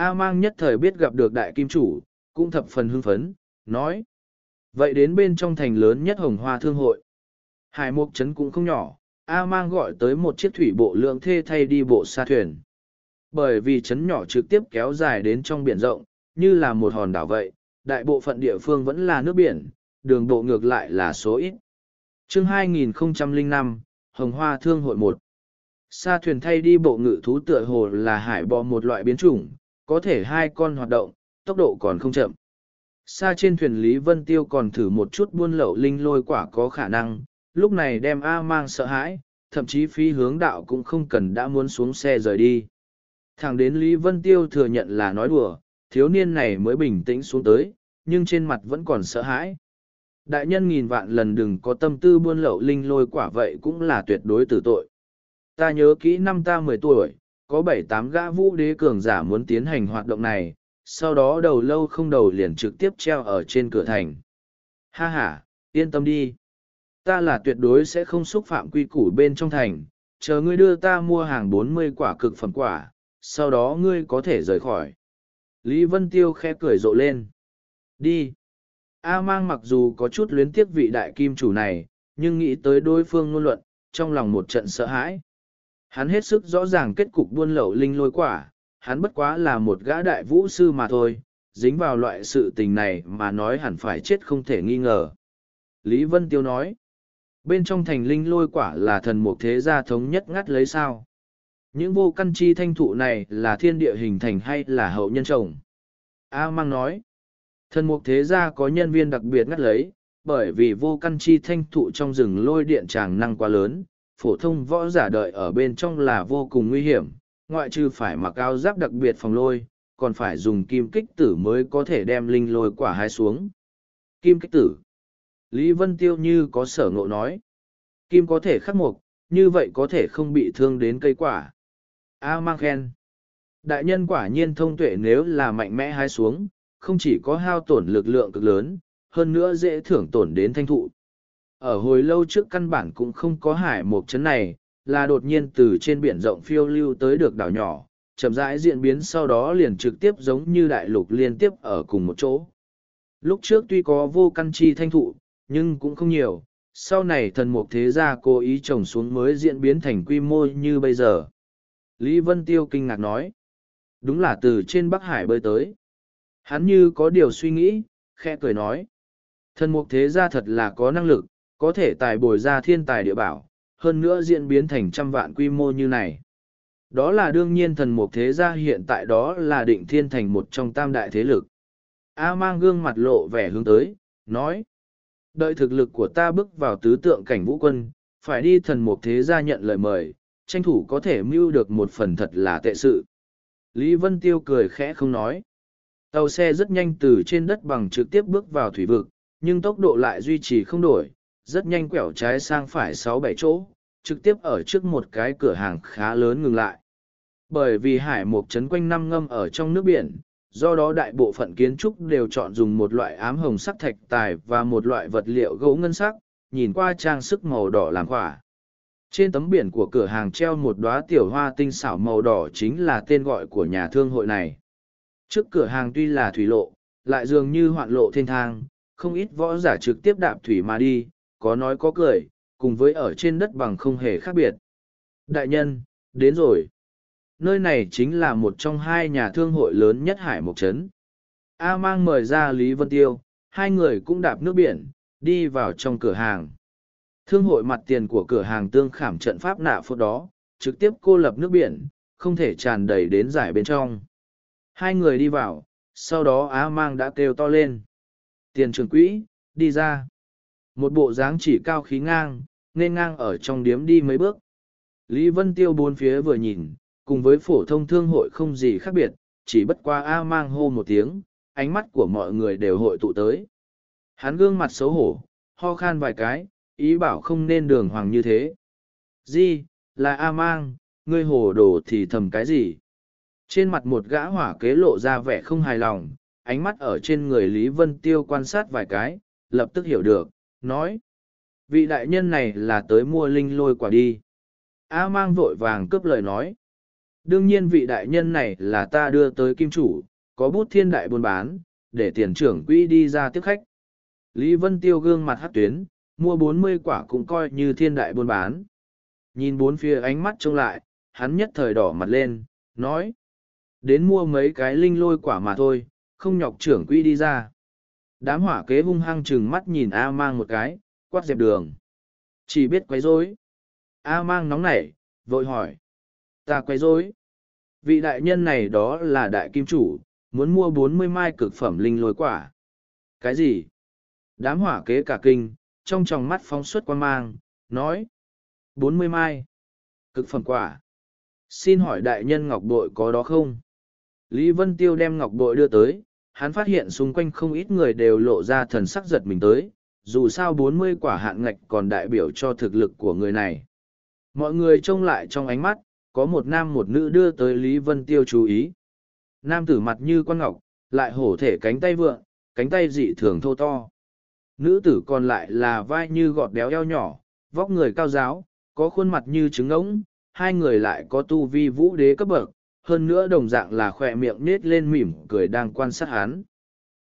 A mang nhất thời biết gặp được đại kim chủ, cũng thập phần hưng phấn, nói. Vậy đến bên trong thành lớn nhất hồng hoa thương hội. Hải mục trấn cũng không nhỏ, A mang gọi tới một chiếc thủy bộ lượng thê thay đi bộ xa thuyền. Bởi vì trấn nhỏ trực tiếp kéo dài đến trong biển rộng, như là một hòn đảo vậy, đại bộ phận địa phương vẫn là nước biển, đường bộ ngược lại là số ít. chương 2005, Hồng Hoa Thương hội 1 Sa thuyền thay đi bộ ngự thú tựa hồ là hải bò một loại biến chủng, có thể hai con hoạt động, tốc độ còn không chậm. Xa trên thuyền Lý Vân Tiêu còn thử một chút buôn lậu linh lôi quả có khả năng, lúc này đem A mang sợ hãi, thậm chí phi hướng đạo cũng không cần đã muốn xuống xe rời đi. Thẳng đến Lý Vân Tiêu thừa nhận là nói đùa, thiếu niên này mới bình tĩnh xuống tới, nhưng trên mặt vẫn còn sợ hãi. Đại nhân nghìn vạn lần đừng có tâm tư buôn lậu linh lôi quả vậy cũng là tuyệt đối tử tội. Ta nhớ kỹ năm ta mười tuổi, có bảy tám gã vũ đế cường giả muốn tiến hành hoạt động này sau đó đầu lâu không đầu liền trực tiếp treo ở trên cửa thành ha h a yên tâm đi ta là tuyệt đối sẽ không xúc phạm quy củ bên trong thành chờ ngươi đưa ta mua hàng bốn mươi quả cực phẩm quả sau đó ngươi có thể rời khỏi lý vân tiêu khe cười rộ lên đi a mang mặc dù có chút luyến tiếc vị đại kim chủ này nhưng nghĩ tới đối phương ngôn luận trong lòng một trận sợ hãi Hắn hết sức rõ ràng kết cục buôn lậu linh lôi quả, hắn bất quá là một gã đại vũ sư mà thôi, dính vào loại sự tình này mà nói hẳn phải chết không thể nghi ngờ. Lý Vân Tiêu nói, bên trong thành linh lôi quả là thần mục thế gia thống nhất ngắt lấy sao. Những vô căn chi thanh thụ này là thiên địa hình thành hay là hậu nhân trồng? A Mang nói, thần mục thế gia có nhân viên đặc biệt ngắt lấy, bởi vì vô căn chi thanh thụ trong rừng lôi điện tràng năng quá lớn, phổ thông võ giả đợi ở bên trong là vô cùng nguy hiểm, ngoại trừ phải mặc áo giáp đặc biệt phòng lôi, còn phải dùng kim kích tử mới có thể đem linh lôi quả hai xuống. Kim kích tử. Lý Vân Tiêu như có sở ngộ nói. Kim có thể khắc mục, như vậy có thể không bị thương đến cây quả. A mang khen. Đại nhân quả nhiên thông tuệ nếu là mạnh mẽ hái xuống, không chỉ có hao tổn lực lượng cực lớn, hơn nữa dễ thưởng tổn đến thanh thụ ở hồi lâu trước căn bản cũng không có hải một chấn này, là đột nhiên từ trên biển rộng phiêu lưu tới được đảo nhỏ, chậm rãi diễn biến sau đó liền trực tiếp giống như đại lục liên tiếp ở cùng một chỗ. Lúc trước tuy có vô căn chi thanh thụ, nhưng cũng không nhiều, sau này thần mục thế gia cố ý trồng xuống mới diễn biến thành quy mô như bây giờ. Lý Vân Tiêu kinh ngạc nói, đúng là từ trên Bắc Hải bơi tới. Hắn như có điều suy nghĩ, khẽ cười nói, thần mục thế gia thật là có năng lực, có thể tài bồi ra thiên tài địa bảo, hơn nữa diễn biến thành trăm vạn quy mô như này. Đó là đương nhiên thần mục thế gia hiện tại đó là định thiên thành một trong tam đại thế lực. A mang gương mặt lộ vẻ hướng tới, nói. Đợi thực lực của ta bước vào tứ tượng cảnh vũ quân, phải đi thần mục thế gia nhận lời mời, tranh thủ có thể mưu được một phần thật là tệ sự. Lý Vân Tiêu cười khẽ không nói. Tàu xe rất nhanh từ trên đất bằng trực tiếp bước vào thủy vực, nhưng tốc độ lại duy trì không đổi, rất nhanh quẹo trái sang phải sáu bảy chỗ, trực tiếp ở trước một cái cửa hàng khá lớn ngừng lại. Bởi vì hải mục trấn quanh năm ngâm ở trong nước biển, do đó đại bộ phận kiến trúc đều chọn dùng một loại ám hồng sắc thạch tài và một loại vật liệu gỗ ngân sắc, nhìn qua trang sức màu đỏ làm khỏa. Trên tấm biển của cửa hàng treo một đóa tiểu hoa tinh xảo màu đỏ chính là tên gọi của nhà thương hội này. Trước cửa hàng tuy là thủy lộ, lại dường như hoạn lộ thiên thang, không ít võ giả trực tiếp đạp thủy mà đi, có nói có cười, cùng với ở trên đất bằng không hề khác biệt. Đại nhân, đến rồi. Nơi này chính là một trong hai nhà thương hội lớn nhất Hải Mộc Trấn. A Mang mời ra Lý Vân Tiêu, hai người cũng đạp nước biển, đi vào trong cửa hàng. Thương hội mặt tiền của cửa hàng tương khảm trận pháp nạ phút đó, trực tiếp cô lập nước biển, không thể tràn đầy đến giải bên trong. Hai người đi vào, sau đó a Mang đã kêu to lên. Tiền trưởng quỹ, đi ra. Một bộ dáng chỉ cao khí ngang, nên ngang ở trong điếm đi mấy bước. Lý Vân Tiêu bốn phía vừa nhìn, cùng với phổ thông thương hội không gì khác biệt, chỉ bất qua A mang hô một tiếng, ánh mắt của mọi người đều hội tụ tới. Hắn gương mặt xấu hổ, ho khan vài cái, ý bảo không nên đường hoàng như thế. Di, là A mang, ngươi hồ đồ thì thầm cái gì? Trên mặt một gã hỏa kế lộ ra vẻ không hài lòng, ánh mắt ở trên người Lý Vân Tiêu quan sát vài cái, lập tức hiểu được nói. Vị đại nhân này là tới mua linh lôi quả đi. A mang vội vàng cướp lời nói. Đương nhiên vị đại nhân này là ta đưa tới kim chủ, có bút thiên đại buôn bán, để tiền trưởng quỹ đi ra tiếp khách. Lý Vân Tiêu gương mặt hát tuyến, mua bốn mươi quả cũng coi như thiên đại buôn bán. Nhìn bốn phía ánh mắt trông lại, hắn nhất thời đỏ mặt lên, nói. Đến mua mấy cái linh lôi quả mà thôi, không nhọc trưởng quỹ đi ra. Đám hỏa kế hung hăng chừng mắt nhìn A mang một cái, quát dẹp đường. Chỉ biết quấy rối. A mang nóng nảy, vội hỏi. Ta quấy rối. Vị đại nhân này đó là đại kim chủ, muốn mua bốn mươi mai cực phẩm linh lôi quả. Cái gì? Đám hỏa kế cả kinh, trong tròng mắt phóng xuất quan mang, nói. bốn mươi mai. Cực phẩm quả. Xin hỏi đại nhân ngọc bội có đó không? Lý Vân Tiêu đem ngọc bội đưa tới, hắn phát hiện xung quanh không ít người đều lộ ra thần sắc giật mình tới, dù sao bốn mươi quả hạn ngạch còn đại biểu cho thực lực của người này. Mọi người trông lại trong ánh mắt, có một nam một nữ đưa tới Lý Vân Tiêu chú ý. Nam tử mặt như con ngọc, lại hổ thể cánh tay vượng, cánh tay dị thường thô to. Nữ tử còn lại là vai như gọt béo eo nhỏ, vóc người cao giáo, có khuôn mặt như trứng ống, hai người lại có tu vi vũ đế cấp bậc, hơn nữa đồng dạng là khỏe miệng nết lên mỉm cười đang quan sát hắn.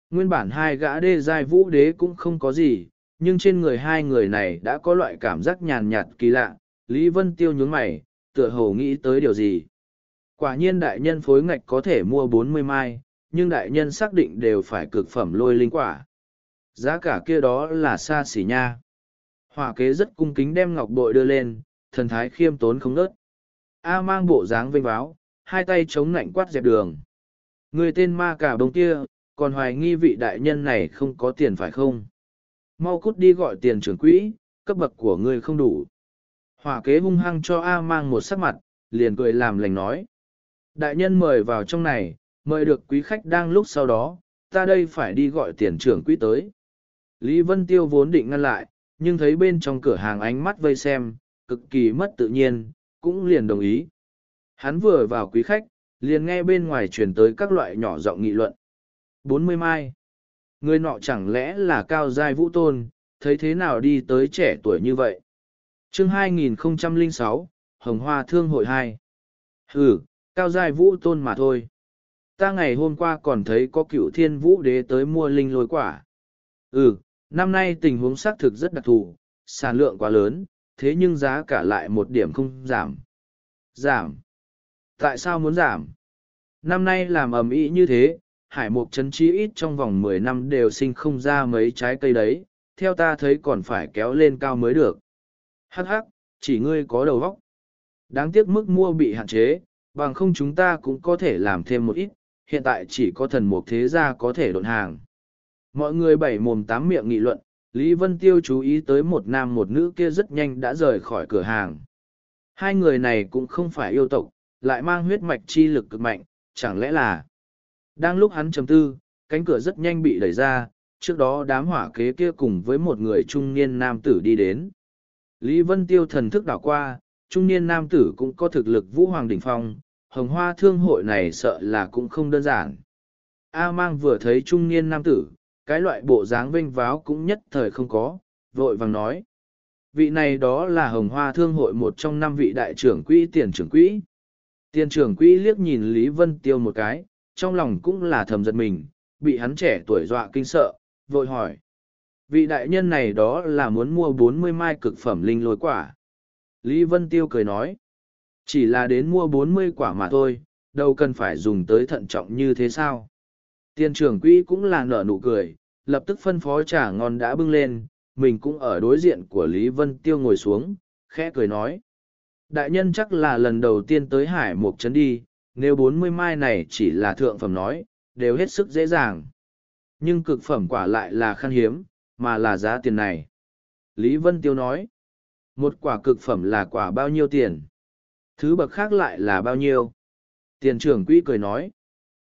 Nguyên bản hai gã đê giai vũ đế cũng không có gì, nhưng trên người hai người này đã có loại cảm giác nhàn nhạt kỳ lạ, Lý Vân Tiêu nhướng mày, tựa hồ nghĩ tới điều gì. Quả nhiên đại nhân phối ngạch có thể mua bốn mươi mai, nhưng đại nhân xác định đều phải cực phẩm lôi linh quả. Giá cả kia đó là xa xỉ nha. hòa kế rất cung kính đem ngọc bội đưa lên, thần thái khiêm tốn không nớt. A mang bộ dáng vinh báo, hai tay chống nạnh quát dẹp đường. Người tên ma cả bông kia, còn hoài nghi vị đại nhân này không có tiền phải không? Mau cút đi gọi tiền trưởng quỹ, cấp bậc của người không đủ. Hỏa kế hung hăng cho A mang một sắc mặt, liền cười làm lành nói. Đại nhân mời vào trong này, mời được quý khách đang lúc sau đó, ta đây phải đi gọi tiền trưởng quỹ tới. Lý Vân Tiêu vốn định ngăn lại, nhưng thấy bên trong cửa hàng ánh mắt vây xem, cực kỳ mất tự nhiên, cũng liền đồng ý. Hắn vừa vào quý khách, liền nghe bên ngoài truyền tới các loại nhỏ giọng nghị luận. Bốn mươi mai. Người nọ chẳng lẽ là cao giai vũ tôn, thấy thế nào đi tới trẻ tuổi như vậy. chương 2006, Hồng Hoa Thương hội hai. Ừ, cao giai vũ tôn mà thôi. Ta ngày hôm qua còn thấy có cựu thiên vũ đế tới mua linh lôi quả. Ừ, năm nay tình huống xác thực rất đặc thù, sản lượng quá lớn, thế nhưng giá cả lại một điểm không giảm. Giảm. Tại sao muốn giảm? Năm nay làm ầm ĩ như thế, hải mục trấn chí ít trong vòng mười năm đều sinh không ra mấy trái cây đấy, theo ta thấy còn phải kéo lên cao mới được. Hắc hắc, chỉ ngươi có đầu óc. Đáng tiếc mức mua bị hạn chế, bằng không chúng ta cũng có thể làm thêm một ít, hiện tại chỉ có thần mục thế gia có thể đột hàng. Mọi người bảy mồm tám miệng nghị luận, Lý Vân Tiêu chú ý tới một nam một nữ kia rất nhanh đã rời khỏi cửa hàng. Hai người này cũng không phải yêu tộc, lại mang huyết mạch chi lực cực mạnh, chẳng lẽ là... Đang lúc hắn trầm tư, cánh cửa rất nhanh bị đẩy ra, trước đó đám hỏa kế kia cùng với một người trung niên nam tử đi đến. Lý Vân Tiêu thần thức đảo qua, trung niên nam tử cũng có thực lực vũ hoàng đỉnh phong, hồng hoa thương hội này sợ là cũng không đơn giản. A mang vừa thấy trung niên nam tử, cái loại bộ dáng vinh váo cũng nhất thời không có, vội vàng nói. Vị này đó là hồng hoa thương hội một trong năm vị đại trưởng quỹ tiền trưởng quỹ. Tiền trưởng quỹ liếc nhìn Lý Vân Tiêu một cái, trong lòng cũng là thầm giật mình, bị hắn trẻ tuổi dọa kinh sợ, vội hỏi. Vị đại nhân này đó là muốn mua bốn mươi mai cực phẩm linh lôi quả. Lý Vân Tiêu cười nói, chỉ là đến mua bốn mươi quả mà thôi, đâu cần phải dùng tới thận trọng như thế sao. Tiền trưởng quỹ cũng là nở nụ cười, lập tức phân phó trà ngon đã bưng lên, mình cũng ở đối diện của Lý Vân Tiêu ngồi xuống, khẽ cười nói. Đại nhân chắc là lần đầu tiên tới hải một chấn đi, nếu bốn mươi mai này chỉ là thượng phẩm nói, đều hết sức dễ dàng. Nhưng cực phẩm quả lại là khan hiếm, mà là giá tiền này. Lý Vân Tiêu nói, một quả cực phẩm là quả bao nhiêu tiền? Thứ bậc khác lại là bao nhiêu? Tiền trưởng quỹ cười nói,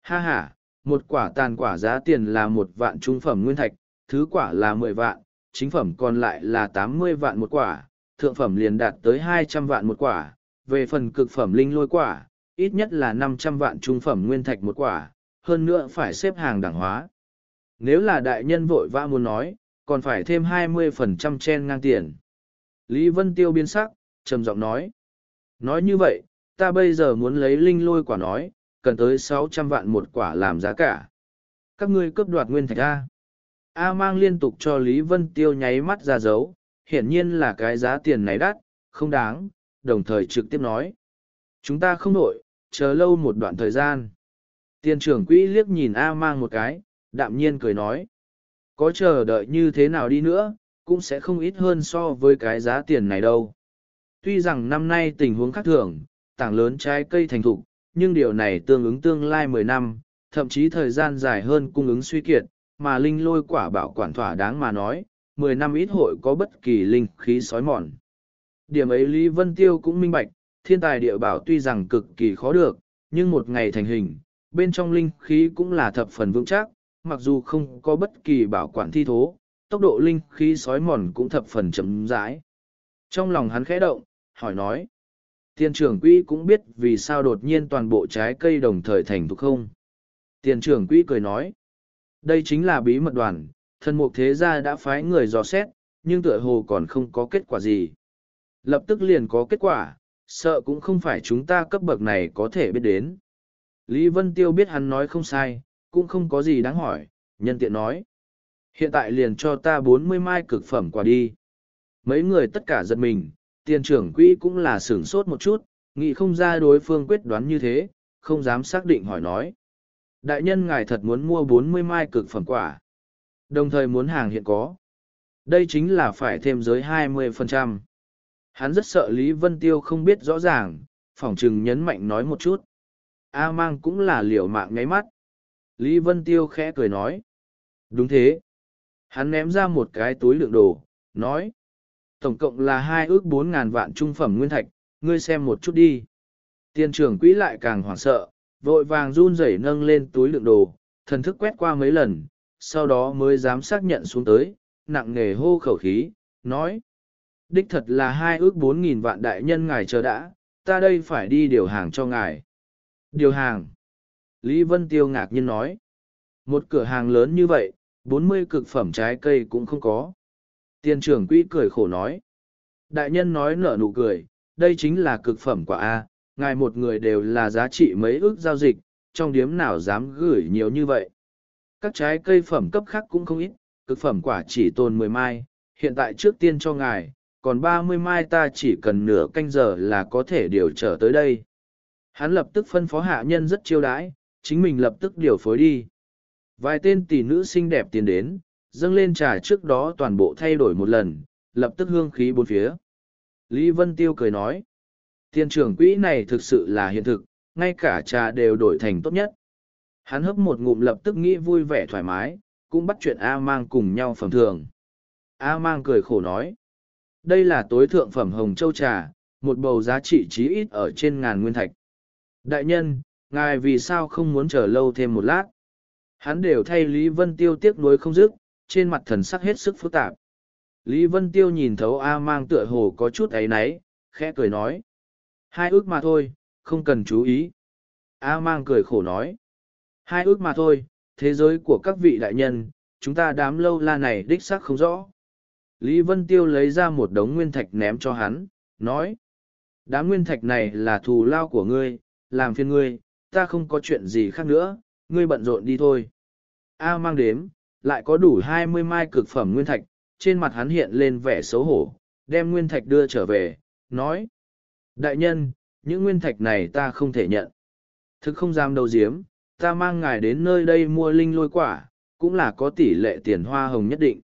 ha ha, một quả tàn quả giá tiền là một vạn trung phẩm nguyên thạch, thứ quả là mười vạn, chính phẩm còn lại là tám mươi vạn một quả, thượng phẩm liền đạt tới hai trăm vạn một quả, về phần cực phẩm linh lôi quả, ít nhất là năm trăm vạn trung phẩm nguyên thạch một quả, hơn nữa phải xếp hàng đẳng hóa. Nếu là đại nhân vội vã muốn nói, còn phải thêm hai mươi phần trăm chen ngang tiền. Lý Vân Tiêu biến sắc, trầm giọng nói. Nói như vậy, ta bây giờ muốn lấy linh lôi quả nói, cần tới sáu trăm vạn một quả làm giá cả. Các ngươi cướp đoạt nguyên thạch A. A mang liên tục cho Lý Vân Tiêu nháy mắt ra dấu, hiển nhiên là cái giá tiền này đắt, không đáng, đồng thời trực tiếp nói. Chúng ta không đổi, chờ lâu một đoạn thời gian. Tiên trưởng quỹ liếc nhìn A mang một cái, đạm nhiên cười nói. Có chờ đợi như thế nào đi nữa, cũng sẽ không ít hơn so với cái giá tiền này đâu. Tuy rằng năm nay tình huống khác thường, tảng lớn trái cây thành thục, nhưng điều này tương ứng tương lai mười năm, thậm chí thời gian dài hơn cung ứng suy kiệt, mà linh lôi quả bảo quản thỏa đáng mà nói, mười năm ít hội có bất kỳ linh khí sói mòn. Điểm ấy Lý Vân Tiêu cũng minh bạch, thiên tài địa bảo tuy rằng cực kỳ khó được, nhưng một ngày thành hình, bên trong linh khí cũng là thập phần vững chắc, mặc dù không có bất kỳ bảo quản thi thố, tốc độ linh khí sói mòn cũng thập phần chậm rãi. Trong lòng hắn khẽ động, hỏi nói, tiền trưởng quỹ cũng biết vì sao đột nhiên toàn bộ trái cây đồng thời thành thục không. Tiền trưởng quỹ cười nói, đây chính là bí mật đoàn, thần mục thế gia đã phái người dò xét, nhưng tựa hồ còn không có kết quả gì. Lập tức liền có kết quả, sợ cũng không phải chúng ta cấp bậc này có thể biết đến. Lý Vân Tiêu biết hắn nói không sai, cũng không có gì đáng hỏi, nhân tiện nói. Hiện tại liền cho ta bốn mươi mai cực phẩm quả đi. Mấy người tất cả giật mình, tiền trưởng quỹ cũng là sửng sốt một chút, nghĩ không ra đối phương quyết đoán như thế, không dám xác định hỏi nói. Đại nhân ngài thật muốn mua bốn mươi mai cực phẩm quả đồng thời muốn hàng hiện có. Đây chính là phải thêm giới 20%. Hắn rất sợ Lý Vân Tiêu không biết rõ ràng, phỏng chừng nhấn mạnh nói một chút. A mang cũng là liều mạng nháy mắt. Lý Vân Tiêu khẽ cười nói. Đúng thế. Hắn ném ra một cái túi lượng đồ, nói. Tổng cộng là hai ước bốn ngàn vạn trung phẩm nguyên thạch, ngươi xem một chút đi. Tiền trưởng quỹ lại càng hoảng sợ, vội vàng run rẩy nâng lên túi lượng đồ, thần thức quét qua mấy lần, sau đó mới dám xác nhận xuống tới, nặng nghề hô khẩu khí, nói. Đích thật là hai ước bốn nghìn vạn đại nhân ngài chờ đã, ta đây phải đi điều hàng cho ngài. Điều hàng. Lý Vân Tiêu ngạc nhiên nói. Một cửa hàng lớn như vậy, bốn mươi cực phẩm trái cây cũng không có. Tiên trưởng quỹ cười khổ nói. Đại nhân nói nở nụ cười, đây chính là cực phẩm quả A, ngài một người đều là giá trị mấy ước giao dịch, trong điếm nào dám gửi nhiều như vậy các trái cây phẩm cấp khác cũng không ít, cực phẩm quả chỉ tồn mười mai, hiện tại trước tiên cho ngài, còn ba mươi mai ta chỉ cần nửa canh giờ là có thể điều trở tới đây. Hắn lập tức phân phó hạ nhân rất chiêu đãi, chính mình lập tức điều phối đi. Vài tên tỷ nữ xinh đẹp tiến đến, dâng lên trà trước đó toàn bộ thay đổi một lần, lập tức hương khí bốn phía. Lý Vân Tiêu cười nói, tiền trưởng quỹ này thực sự là hiện thực, ngay cả trà đều đổi thành tốt nhất. Hắn hấp một ngụm lập tức nghĩ vui vẻ thoải mái, cũng bắt chuyện A Mang cùng nhau phẩm thường. A Mang cười khổ nói. Đây là tối thượng phẩm hồng châu trà, một bầu giá trị chí ít ở trên ngàn nguyên thạch. Đại nhân, ngài vì sao không muốn chờ lâu thêm một lát? Hắn đều thay Lý Vân Tiêu tiếc nuối không dứt, trên mặt thần sắc hết sức phức tạp. Lý Vân Tiêu nhìn thấu A mang tựa hồ có chút ấy náy, khẽ cười nói. Hai ước mà thôi, không cần chú ý. A mang cười khổ nói. Hai ước mà thôi, thế giới của các vị đại nhân, chúng ta đám lâu la này đích xác không rõ. Lý Vân Tiêu lấy ra một đống nguyên thạch ném cho hắn, nói. Đám nguyên thạch này là thù lao của ngươi, làm phiền ngươi, ta không có chuyện gì khác nữa, ngươi bận rộn đi thôi. A mang đếm, lại có đủ hai mươi mai cực phẩm nguyên thạch, trên mặt hắn hiện lên vẻ xấu hổ, đem nguyên thạch đưa trở về, nói. Đại nhân, những nguyên thạch này ta không thể nhận. Thực không dám đầu giếm, ta mang ngài đến nơi đây mua linh lôi quả, cũng là có tỷ lệ tiền hoa hồng nhất định.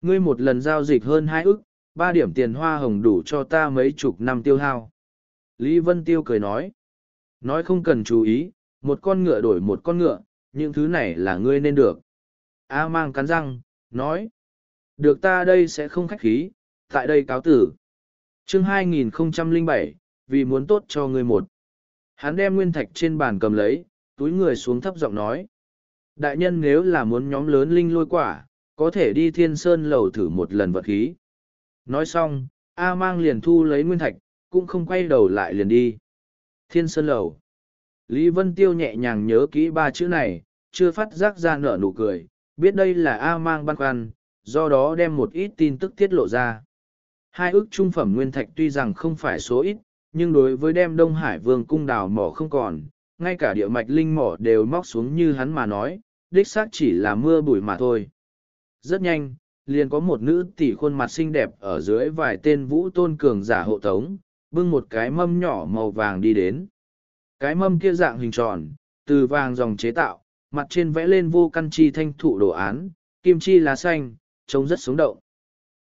Ngươi một lần giao dịch hơn hai ức, ba điểm tiền hoa hồng đủ cho ta mấy chục năm tiêu hao. Lý Vân Tiêu cười nói. Nói không cần chú ý, một con ngựa đổi một con ngựa, những thứ này là ngươi nên được. A mang cắn răng, nói. Được ta đây sẽ không khách khí, tại đây cáo tử. chương 2007, vì muốn tốt cho ngươi một. Hắn đem nguyên thạch trên bàn cầm lấy, túi người xuống thấp giọng nói. Đại nhân nếu là muốn nhóm lớn linh lôi quả, có thể đi thiên sơn lầu thử một lần vật khí. Nói xong, A mang liền thu lấy nguyên thạch, cũng không quay đầu lại liền đi. Thiên sơn lầu. Lý Vân Tiêu nhẹ nhàng nhớ kỹ ba chữ này, chưa phát giác ra nở nụ cười, biết đây là A mang băn khoăn, do đó đem một ít tin tức tiết lộ ra. Hai ước trung phẩm nguyên thạch tuy rằng không phải số ít, nhưng đối với đem Đông Hải Vương cung đào mỏ không còn, ngay cả địa mạch linh mỏ đều móc xuống như hắn mà nói, đích xác chỉ là mưa bụi mà thôi. Rất nhanh, liền có một nữ tỷ khuôn mặt xinh đẹp ở dưới vài tên vũ tôn cường giả hộ tống, bưng một cái mâm nhỏ màu vàng đi đến. Cái mâm kia dạng hình tròn, từ vàng dòng chế tạo, mặt trên vẽ lên vô căn chi thanh thụ đồ án, kim chi lá xanh, trông rất sống động.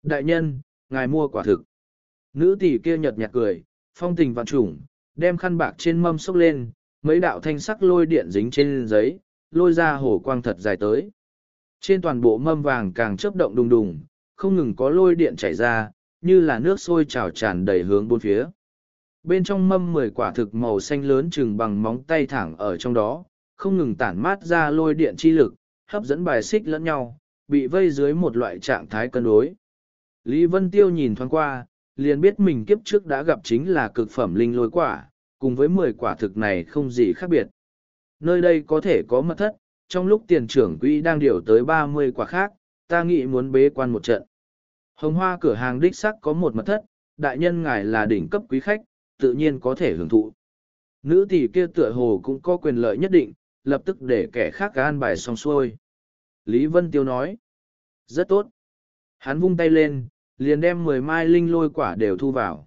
Đại nhân, ngài mua quả thực. Nữ tỷ kia nhợt nhạt cười, phong tình vạn trùng, đem khăn bạc trên mâm xốc lên, mấy đạo thanh sắc lôi điện dính trên giấy, lôi ra hổ quang thật dài tới. Trên toàn bộ mâm vàng càng chớp động đùng đùng, không ngừng có lôi điện chảy ra, như là nước sôi trào tràn đầy hướng bốn phía. Bên trong mâm mười quả thực màu xanh lớn chừng bằng móng tay thẳng ở trong đó, không ngừng tản mát ra lôi điện chi lực, hấp dẫn bài xích lẫn nhau, bị vây dưới một loại trạng thái cân đối. Lý Vân Tiêu nhìn thoáng qua, liền biết mình kiếp trước đã gặp chính là cực phẩm linh lôi quả, cùng với mười quả thực này không gì khác biệt. Nơi đây có thể có mật thất, trong lúc tiền trưởng quỹ đang điều tới ba mươi quả khác, ta nghĩ muốn bế quan một trận. Hồng hoa cửa hàng đích sắc có một mật thất, đại nhân ngài là đỉnh cấp quý khách, tự nhiên có thể hưởng thụ. Nữ tỷ kia tựa hồ cũng có quyền lợi nhất định, lập tức để kẻ khác gan bài xong xuôi. Lý Vân Tiêu nói, rất tốt. Hắn vung tay lên, liền đem mười mai linh lôi quả đều thu vào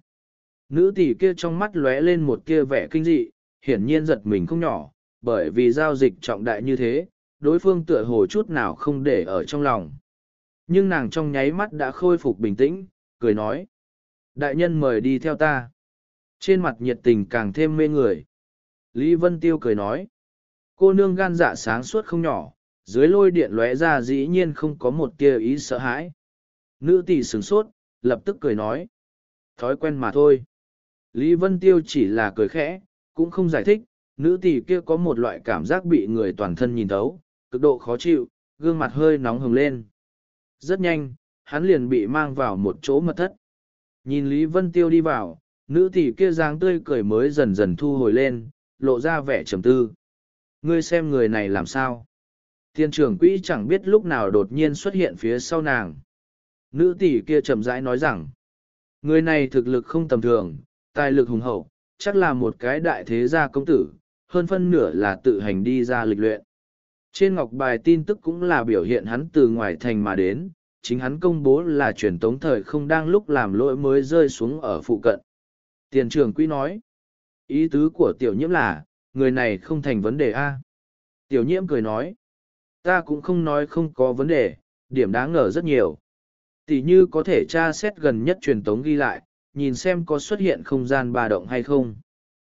nữ tỷ kia trong mắt lóe lên một kia vẻ kinh dị, hiển nhiên giật mình không nhỏ, bởi vì giao dịch trọng đại như thế, đối phương tựa hồ chút nào không để ở trong lòng. Nhưng nàng trong nháy mắt đã khôi phục bình tĩnh, cười nói. Đại nhân mời đi theo ta. Trên mặt nhiệt tình càng thêm mê người. Lý Vân Tiêu cười nói. Cô nương gan dạ sáng suốt không nhỏ, dưới lôi điện lóe ra dĩ nhiên không có một tia ý sợ hãi. Nữ tỷ sửng sốt, lập tức cười nói. Thói quen mà thôi. Lý Vân Tiêu chỉ là cười khẽ, cũng không giải thích, nữ tỷ kia có một loại cảm giác bị người toàn thân nhìn thấu, cực độ khó chịu, gương mặt hơi nóng hừng lên. Rất nhanh, hắn liền bị mang vào một chỗ mật thất. Nhìn Lý Vân Tiêu đi vào, nữ tỷ kia dáng tươi cười mới dần dần thu hồi lên, lộ ra vẻ trầm tư. Ngươi xem người này làm sao? Thiên trưởng quỹ chẳng biết lúc nào đột nhiên xuất hiện phía sau nàng. Nữ tỷ kia chậm rãi nói rằng, người này thực lực không tầm thường, tài lực hùng hậu, chắc là một cái đại thế gia công tử, hơn phân nửa là tự hành đi ra lịch luyện. Trên ngọc bài tin tức cũng là biểu hiện hắn từ ngoài thành mà đến, chính hắn công bố là truyền tống thời không đang lúc làm lỗi mới rơi xuống ở phụ cận. Tiền trưởng quý nói, ý tứ của tiểu nhiễm là, người này không thành vấn đề a Tiểu nhiễm cười nói, ta cũng không nói không có vấn đề, điểm đáng ngờ rất nhiều. Tỷ như có thể tra xét gần nhất truyền tống ghi lại, nhìn xem có xuất hiện không gian ba động hay không.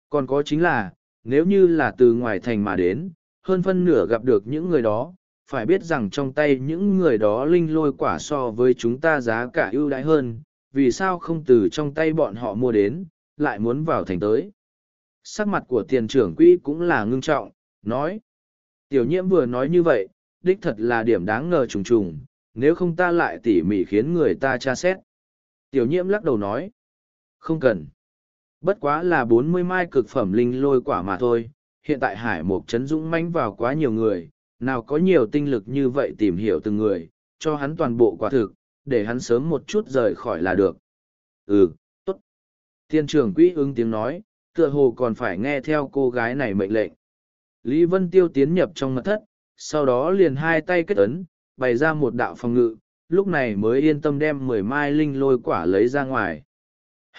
Còn có chính là, nếu như là từ ngoài thành mà đến, hơn phân nửa gặp được những người đó, phải biết rằng trong tay những người đó linh lôi quả so với chúng ta giá cả ưu đãi hơn, vì sao không từ trong tay bọn họ mua đến, lại muốn vào thành tới. Sắc mặt của tiền trưởng quỹ cũng là ngưng trọng, nói. Tiểu nhiễm vừa nói như vậy, đích thật là điểm đáng ngờ trùng trùng, nếu không ta lại tỉ mỉ khiến người ta tra xét. Tiểu nhiễm lắc đầu nói. Không cần. Bất quá là bốn mươi mai cực phẩm linh lôi quả mà thôi, hiện tại hải một chấn dũng mãnh vào quá nhiều người, nào có nhiều tinh lực như vậy tìm hiểu từng người, cho hắn toàn bộ quả thực, để hắn sớm một chút rời khỏi là được. Ừ, tốt. thiên trưởng quỹ ứng tiếng nói, tựa hồ còn phải nghe theo cô gái này mệnh lệnh. Lý Vân Tiêu tiến nhập trong mật thất, sau đó liền hai tay kết ấn, bày ra một đạo phòng ngự, lúc này mới yên tâm đem mười mai linh lôi quả lấy ra ngoài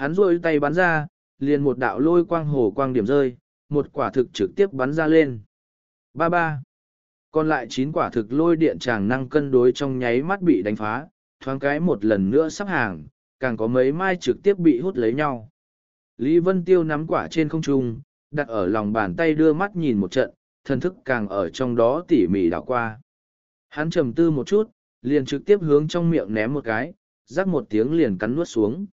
hắn rôi tay bắn ra, liền một đạo lôi quang hồ quang điểm rơi, một quả thực trực tiếp bắn ra lên. Ba ba. Còn lại chín quả thực lôi điện tràng năng cân đối trong nháy mắt bị đánh phá, thoáng cái một lần nữa sắp hàng, càng có mấy mai trực tiếp bị hút lấy nhau. Lý Vân Tiêu nắm quả trên không trung, đặt ở lòng bàn tay đưa mắt nhìn một trận, thần thức càng ở trong đó tỉ mỉ đảo qua. Hắn trầm tư một chút, liền trực tiếp hướng trong miệng ném một cái, rắc một tiếng liền cắn nuốt xuống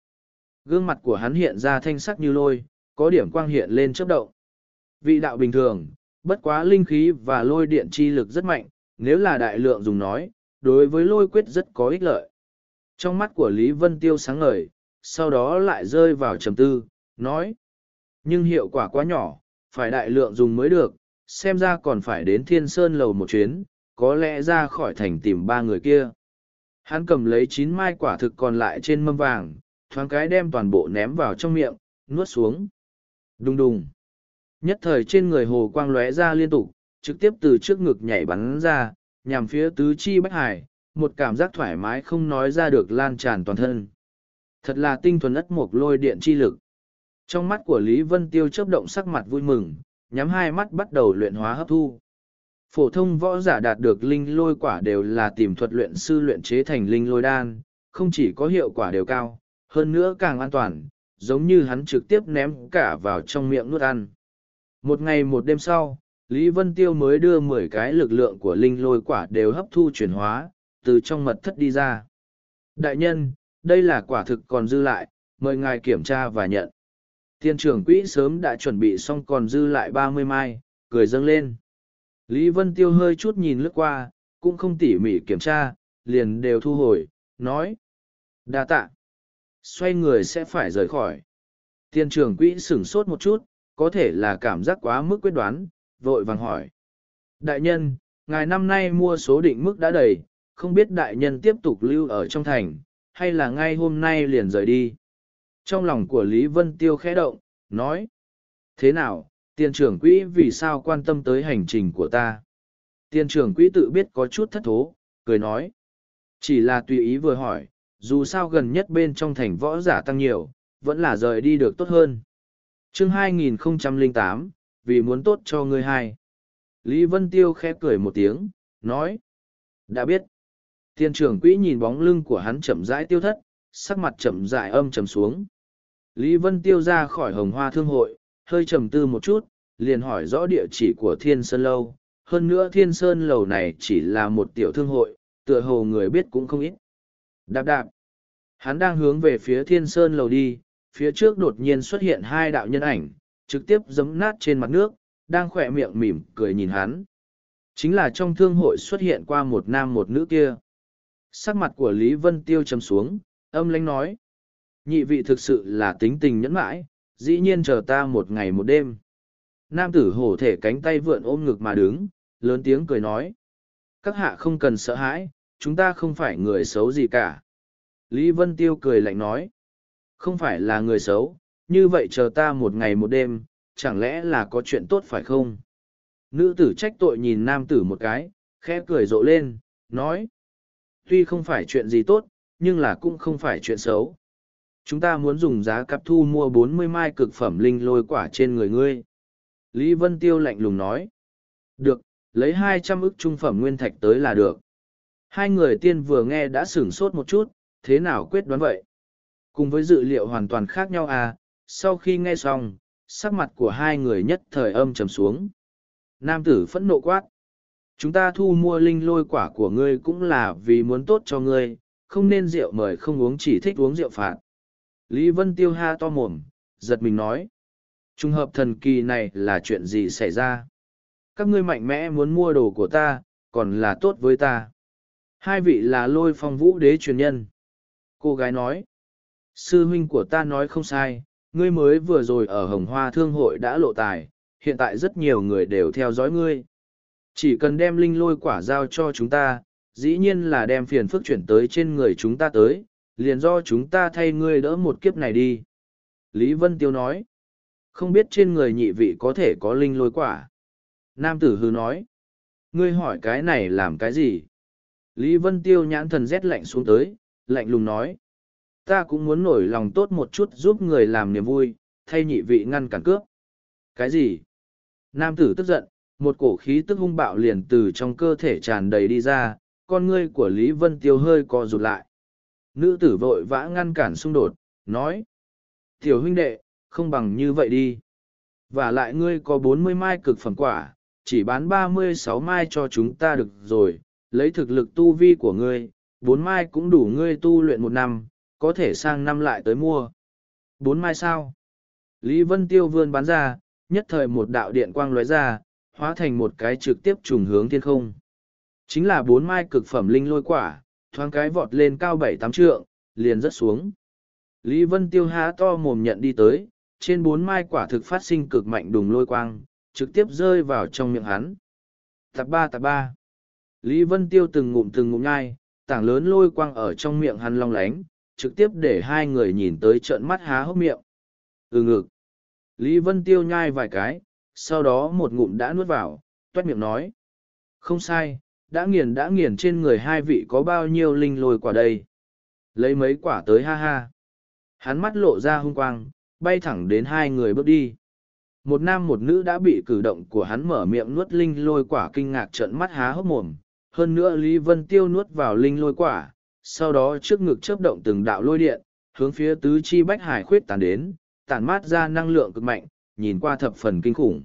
gương mặt của hắn hiện ra thanh sắc như lôi, có điểm quang hiện lên chớp động. Vị đạo bình thường, bất quá linh khí và lôi điện chi lực rất mạnh, nếu là đại lượng dùng nói, đối với lôi quyết rất có ích lợi. Trong mắt của Lý Vân Tiêu sáng ngời, sau đó lại rơi vào trầm tư, nói. Nhưng hiệu quả quá nhỏ, phải đại lượng dùng mới được, xem ra còn phải đến thiên sơn lầu một chuyến, có lẽ ra khỏi thành tìm ba người kia. Hắn cầm lấy chín mai quả thực còn lại trên mâm vàng, thoáng cái đem toàn bộ ném vào trong miệng, nuốt xuống. Đùng đùng. Nhất thời trên người hồ quang lóe ra liên tục, trực tiếp từ trước ngực nhảy bắn ra, nhằm phía tứ chi bách hải, một cảm giác thoải mái không nói ra được lan tràn toàn thân. Thật là tinh thuần ất mộc lôi điện chi lực. Trong mắt của Lý Vân Tiêu chớp động sắc mặt vui mừng, nhắm hai mắt bắt đầu luyện hóa hấp thu. Phổ thông võ giả đạt được linh lôi quả đều là tìm thuật luyện sư luyện chế thành linh lôi đan, không chỉ có hiệu quả đều cao, hơn nữa càng an toàn giống như hắn trực tiếp ném cả vào trong miệng nuốt ăn một ngày một đêm sau lý vân tiêu mới đưa mười cái lực lượng của linh lôi quả đều hấp thu chuyển hóa từ trong mật thất đi ra đại nhân đây là quả thực còn dư lại mời ngài kiểm tra và nhận Thiên trưởng quỹ sớm đã chuẩn bị xong còn dư lại ba mươi mai, cười dâng lên. Lý Vân Tiêu hơi chút nhìn lướt qua, cũng không tỉ mỉ kiểm tra, liền đều thu hồi, nói. đa tạ xoay người sẽ phải rời khỏi. Tiền trưởng quỹ sửng sốt một chút, có thể là cảm giác quá mức quyết đoán, vội vàng hỏi. Đại nhân, ngài năm nay mua số định mức đã đầy, không biết đại nhân tiếp tục lưu ở trong thành, hay là ngay hôm nay liền rời đi. Trong lòng của Lý Vân Tiêu khẽ động, nói. Thế nào, tiền trưởng quỹ vì sao quan tâm tới hành trình của ta? Tiền trưởng quỹ tự biết có chút thất thố, cười nói. Chỉ là tùy ý vừa hỏi, dù sao gần nhất bên trong thành võ giả tăng nhiều, vẫn là rời đi được tốt hơn. chương 2008, vì muốn tốt cho người hai. Lý Vân Tiêu khẽ cười một tiếng, nói. Đã biết. Tiên trưởng quỹ nhìn bóng lưng của hắn chậm rãi tiêu thất, sắc mặt chậm rãi âm trầm xuống. Lý Vân Tiêu ra khỏi hồng hoa thương hội, hơi trầm tư một chút, liền hỏi rõ địa chỉ của Thiên Sơn Lâu. Hơn nữa Thiên Sơn Lầu này chỉ là một tiểu thương hội, tựa hồ người biết cũng không ít. Đạp đạp. Hắn đang hướng về phía thiên sơn lầu đi, phía trước đột nhiên xuất hiện hai đạo nhân ảnh, trực tiếp giấm nát trên mặt nước, đang khỏe miệng mỉm cười nhìn hắn. Chính là trong thương hội xuất hiện qua một nam một nữ kia. Sắc mặt của Lý Vân Tiêu trầm xuống, âm lánh nói. Nhị vị thực sự là tính tình nhẫn mãi, dĩ nhiên chờ ta một ngày một đêm. Nam tử hổ thể cánh tay vượn ôm ngực mà đứng, lớn tiếng cười nói. Các hạ không cần sợ hãi, chúng ta không phải người xấu gì cả. Lý Vân Tiêu cười lạnh nói, không phải là người xấu, như vậy chờ ta một ngày một đêm, chẳng lẽ là có chuyện tốt phải không? Nữ tử trách tội nhìn nam tử một cái, khẽ cười rộ lên, nói, tuy không phải chuyện gì tốt, nhưng là cũng không phải chuyện xấu. Chúng ta muốn dùng giá cặp thu mua bốn mươi mai cực phẩm linh lôi quả trên người ngươi. Lý Vân Tiêu lạnh lùng nói, được, lấy hai trăm ức trung phẩm nguyên thạch tới là được. Hai người tiên vừa nghe đã sửng sốt một chút, thế nào quyết đoán vậy? Cùng với dự liệu hoàn toàn khác nhau à, sau khi nghe xong, sắc mặt của hai người nhất thời âm trầm xuống. Nam tử phẫn nộ quát. Chúng ta thu mua linh lôi quả của ngươi cũng là vì muốn tốt cho ngươi, không nên rượu mời không uống chỉ thích uống rượu phạt. Lý Vân Tiêu ha to mồm, giật mình nói. Trùng hợp thần kỳ này là chuyện gì xảy ra? Các ngươi mạnh mẽ muốn mua đồ của ta, còn là tốt với ta. Hai vị là lôi phong vũ đế truyền nhân. Cô gái nói, sư huynh của ta nói không sai, ngươi mới vừa rồi ở Hồng Hoa Thương hội đã lộ tài, hiện tại rất nhiều người đều theo dõi ngươi. Chỉ cần đem linh lôi quả giao cho chúng ta, dĩ nhiên là đem phiền phức chuyển tới trên người chúng ta tới, liền do chúng ta thay ngươi đỡ một kiếp này đi. Lý Vân Tiêu nói, không biết trên người nhị vị có thể có linh lôi quả. Nam tử hư nói, ngươi hỏi cái này làm cái gì? Lý Vân Tiêu nhãn thần rét lạnh xuống tới, lạnh lùng nói. Ta cũng muốn nổi lòng tốt một chút giúp người làm niềm vui, thay nhị vị ngăn cản cướp. Cái gì? Nam tử tức giận, một cổ khí tức hung bạo liền từ trong cơ thể tràn đầy đi ra, con ngươi của Lý Vân Tiêu hơi co rụt lại. Nữ tử vội vã ngăn cản xung đột, nói. Tiểu huynh đệ, không bằng như vậy đi. Và lại ngươi có bốn mươi mai cực phẩm quả, chỉ bán ba mươi sáu mai cho chúng ta được rồi, lấy thực lực tu vi của ngươi, bốn mai cũng đủ ngươi tu luyện một năm, có thể sang năm lại tới mua. Bốn mai sao? Lý Vân Tiêu vươn bán ra, nhất thời một đạo điện quang lóe ra, hóa thành một cái trực tiếp trùng hướng thiên không. Chính là bốn mai cực phẩm linh lôi quả, thoáng cái vọt lên cao bảy tám trượng, liền rớt xuống. Lý Vân Tiêu há to mồm nhận đi tới, trên bốn mai quả thực phát sinh cực mạnh đùng lôi quang, trực tiếp rơi vào trong miệng hắn. Tạp ba tạp ba. Lý Vân Tiêu từng ngụm từng ngụm nhai, tảng lớn lôi quang ở trong miệng hắn long lánh, trực tiếp để hai người nhìn tới trợn mắt há hốc miệng. Ừ ngực. Lý Vân Tiêu nhai vài cái, sau đó một ngụm đã nuốt vào, toát miệng nói. Không sai, đã nghiền đã nghiền trên người hai vị có bao nhiêu linh lôi quả đây. Lấy mấy quả tới ha ha. Hắn mắt lộ ra hung quang, bay thẳng đến hai người bước đi. Một nam một nữ đã bị cử động của hắn mở miệng nuốt linh lôi quả kinh ngạc trợn mắt há hốc mồm, hơn nữa Lý Vân Tiêu nuốt vào linh lôi quả, sau đó trước ngực chớp động từng đạo lôi điện, hướng phía tứ chi bách hải khuyết tàn đến, tản mát ra năng lượng cực mạnh, nhìn qua thập phần kinh khủng.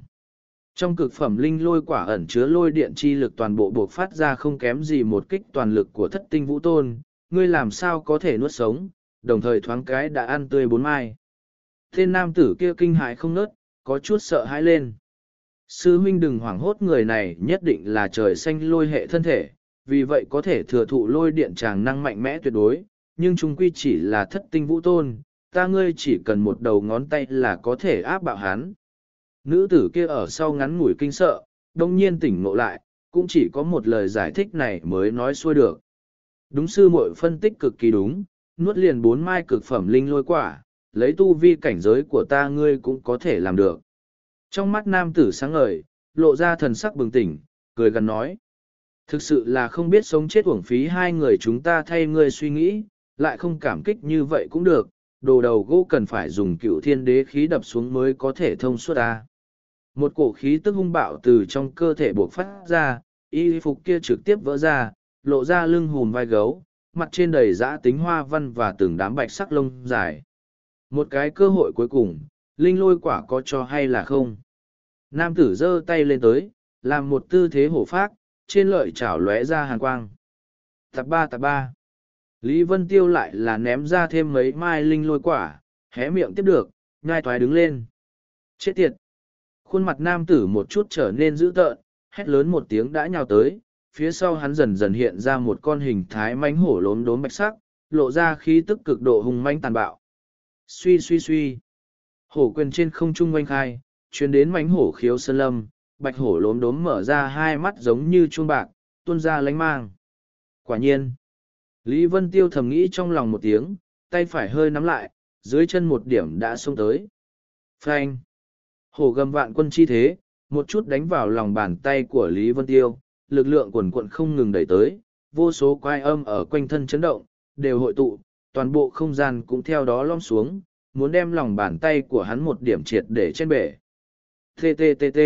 Trong cực phẩm linh lôi quả ẩn chứa lôi điện chi lực toàn bộ buộc phát ra không kém gì một kích toàn lực của thất tinh vũ tôn, ngươi làm sao có thể nuốt sống, đồng thời thoáng cái đã ăn tươi bốn mai. Tên nam tử kia kinh hãi không nớt, có chút sợ hãi lên. Sư huynh đừng hoảng hốt người này nhất định là trời xanh lôi hệ thân thể, vì vậy có thể thừa thụ lôi điện tràng năng mạnh mẽ tuyệt đối, nhưng chúng quy chỉ là thất tinh vũ tôn, ta ngươi chỉ cần một đầu ngón tay là có thể áp bạo hắn. Nữ tử kia ở sau ngắn ngủi kinh sợ, đông nhiên tỉnh ngộ lại, cũng chỉ có một lời giải thích này mới nói xuôi được. Đúng sư muội phân tích cực kỳ đúng, nuốt liền bốn mai cực phẩm linh lôi quả, lấy tu vi cảnh giới của ta ngươi cũng có thể làm được. Trong mắt nam tử sáng ngời, lộ ra thần sắc bừng tỉnh, cười gần nói. Thực sự là không biết sống chết uổng phí hai người chúng ta thay ngươi suy nghĩ, lại không cảm kích như vậy cũng được, đồ đầu gỗ cần phải dùng cựu thiên đế khí đập xuống mới có thể thông suốt ta. Một cổ khí tức hung bạo từ trong cơ thể buộc phát ra, y phục kia trực tiếp vỡ ra, lộ ra lưng hùm vai gấu, mặt trên đầy dã tính hoa văn và từng đám bạch sắc lông dài. Một cái cơ hội cuối cùng, linh lôi quả có cho hay là không nam tử giơ tay lên tới làm một tư thế hổ phát trên lợi chảo lóe ra hàn quang tạp ba tạp ba lý vân tiêu lại là ném ra thêm mấy mai linh lôi quả hé miệng tiếp được ngai thoái đứng lên chết tiệt khuôn mặt nam tử một chút trở nên dữ tợn hét lớn một tiếng đã nhào tới phía sau hắn dần dần hiện ra một con hình thái mánh hổ lốm đốm bạch sắc lộ ra khí tức cực độ hùng manh tàn bạo suy suy suy Hổ quyền trên không trung quanh khai, chuyến đến mánh hổ khiếu sơn lâm, bạch hổ lốm đốm mở ra hai mắt giống như chuông bạc, tuôn ra lánh mang. Quả nhiên, Lý Vân Tiêu thầm nghĩ trong lòng một tiếng, tay phải hơi nắm lại, dưới chân một điểm đã xông tới. Phanh! Hổ gầm vạn quân chi thế, một chút đánh vào lòng bàn tay của Lý Vân Tiêu, lực lượng quần quận không ngừng đẩy tới, vô số quai âm ở quanh thân chấn động, đều hội tụ, toàn bộ không gian cũng theo đó lom xuống, muốn đem lòng bàn tay của hắn một điểm triệt để trên bể. TTTT.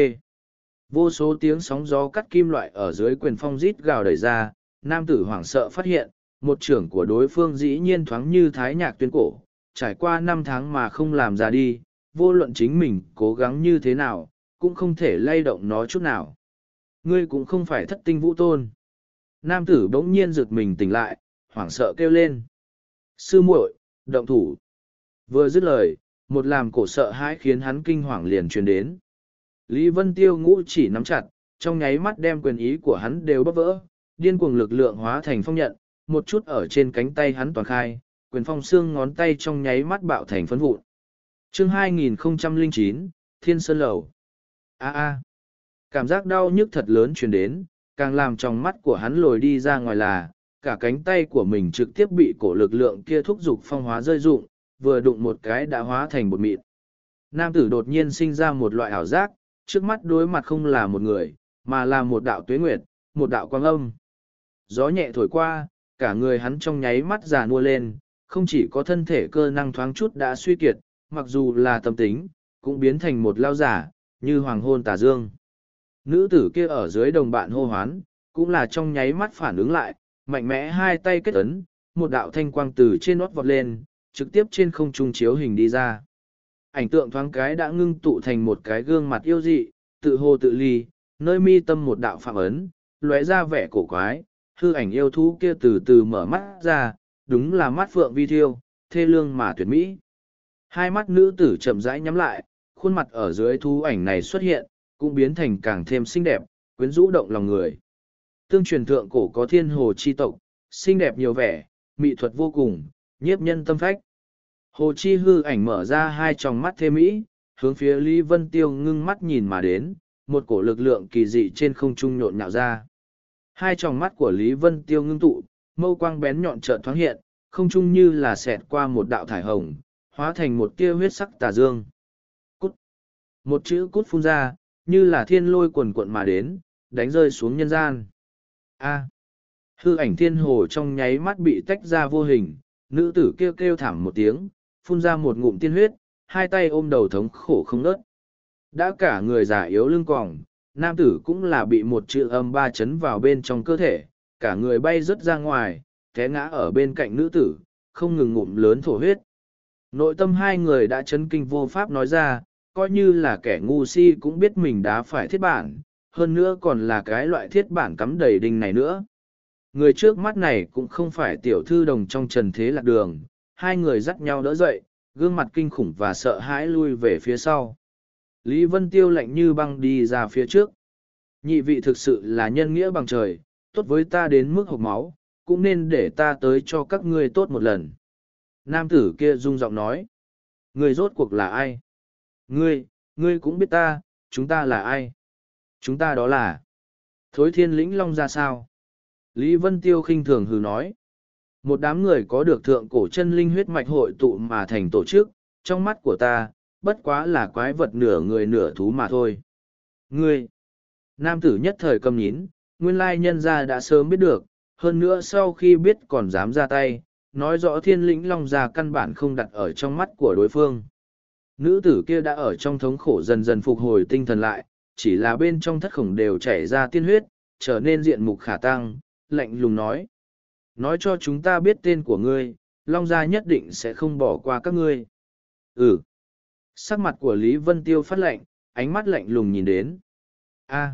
Vô số tiếng sóng gió cắt kim loại ở dưới quyền phong rít gào đẩy ra, nam tử hoảng sợ phát hiện, một trưởng của đối phương dĩ nhiên thoáng như thái nhạc tuyên cổ, trải qua năm tháng mà không làm ra đi, vô luận chính mình cố gắng như thế nào, cũng không thể lay động nó chút nào. Ngươi cũng không phải thất tinh vũ tôn. Nam tử bỗng nhiên giật mình tỉnh lại, hoảng sợ kêu lên. Sư muội, động thủ. Vừa dứt lời, một làm cổ sợ hãi khiến hắn kinh hoàng liền truyền đến. Lý Vân Tiêu ngũ chỉ nắm chặt, trong nháy mắt đem quyền ý của hắn đều bóp vỡ, điên cuồng lực lượng hóa thành phong nhận, một chút ở trên cánh tay hắn toàn khai, quyền phong xương ngón tay trong nháy mắt bạo thành phấn vụn. Chương 2009, Thiên Sơn Lầu. A a. Cảm giác đau nhức thật lớn truyền đến, càng làm trong mắt của hắn lồi đi ra ngoài là, cả cánh tay của mình trực tiếp bị cổ lực lượng kia thúc giục phong hóa rơi rụng, vừa đụng một cái đã hóa thành bột mịn. Nam tử đột nhiên sinh ra một loại ảo giác, trước mắt đối mặt không là một người, mà là một đạo tuyết nguyệt, một đạo quang âm. Gió nhẹ thổi qua, cả người hắn trong nháy mắt già nua lên, không chỉ có thân thể cơ năng thoáng chút đã suy kiệt, mặc dù là tâm tính, cũng biến thành một lao giả, như hoàng hôn tà dương. Nữ tử kia ở dưới đồng bạn hô hoán, cũng là trong nháy mắt phản ứng lại, mạnh mẽ hai tay kết ấn, một đạo thanh quang từ trên nót vọt lên, trực tiếp trên không trung chiếu hình đi ra. Ảnh tượng thoáng cái đã ngưng tụ thành một cái gương mặt yêu dị, tự hồ tự ly, nơi mi tâm một đạo phạm ấn, lóe ra vẻ cổ quái, hư ảnh yêu thú kia từ từ mở mắt ra, đúng là mắt phượng vi thiêu, thê lương mà tuyệt mỹ. Hai mắt nữ tử chậm rãi nhắm lại, khuôn mặt ở dưới thú ảnh này xuất hiện, cũng biến thành càng thêm xinh đẹp, quyến rũ động lòng người. Tương truyền thượng cổ có thiên hồ chi tộc, xinh đẹp nhiều vẻ, mỹ thuật vô cùng, nhiếp nhân tâm phách. Hồ Chi hư ảnh mở ra hai tròng mắt thê mỹ, hướng phía Lý Vân Tiêu ngưng mắt nhìn mà đến, một cổ lực lượng kỳ dị trên không trung nhộn nhạo ra. Hai tròng mắt của Lý Vân Tiêu ngưng tụ, mâu quang bén nhọn trợn thoáng hiện, không trung như là xẹt qua một đạo thải hồng, hóa thành một tia huyết sắc tà dương. Cút. Một chữ cút phun ra, như là thiên lôi quần cuộn mà đến, đánh rơi xuống nhân gian. A. Hư ảnh thiên hồ trong nháy mắt bị tách ra vô hình, nữ tử kêu kêu thảm một tiếng, phun ra một ngụm tiên huyết, hai tay ôm đầu thống khổ không nớt. Đã cả người già yếu lưng quòng, nam tử cũng là bị một chữ âm ba chấn vào bên trong cơ thể, cả người bay rớt ra ngoài, té ngã ở bên cạnh nữ tử, không ngừng ngụm lớn thổ huyết. Nội tâm hai người đã chấn kinh vô pháp nói ra, coi như là kẻ ngu si cũng biết mình đã phải thiết bản, hơn nữa còn là cái loại thiết bản cắm đầy đinh này nữa. Người trước mắt này cũng không phải tiểu thư đồng trong trần thế lạc đường, hai người dắt nhau đỡ dậy, gương mặt kinh khủng và sợ hãi lui về phía sau. Lý Vân Tiêu lạnh như băng đi ra phía trước. Nhị vị thực sự là nhân nghĩa bằng trời, tốt với ta đến mức hộc máu, cũng nên để ta tới cho các ngươi tốt một lần. Nam tử kia rung giọng nói. người rốt cuộc là ai? Ngươi, ngươi cũng biết ta, chúng ta là ai? Chúng ta đó là... Thối thiên lĩnh long ra sao? Lý Vân Tiêu khinh thường hừ nói một đám người có được thượng cổ chân linh huyết mạch hội tụ mà thành tổ chức, trong mắt của ta, bất quá là quái vật nửa người nửa thú mà thôi. Ngươi, nam tử nhất thời cầm nhín, nguyên lai nhân gia đã sớm biết được, hơn nữa sau khi biết còn dám ra tay, nói rõ thiên lĩnh long gia căn bản không đặt ở trong mắt của đối phương. Nữ tử kia đã ở trong thống khổ dần dần phục hồi tinh thần lại, chỉ là bên trong thất khổng đều chảy ra tiên huyết, trở nên diện mục khả tăng, lạnh lùng nói nói cho chúng ta biết tên của ngươi, Long Gia nhất định sẽ không bỏ qua các ngươi. Ừ. Sắc mặt của Lý Vân Tiêu phát lạnh, ánh mắt lạnh lùng nhìn đến. a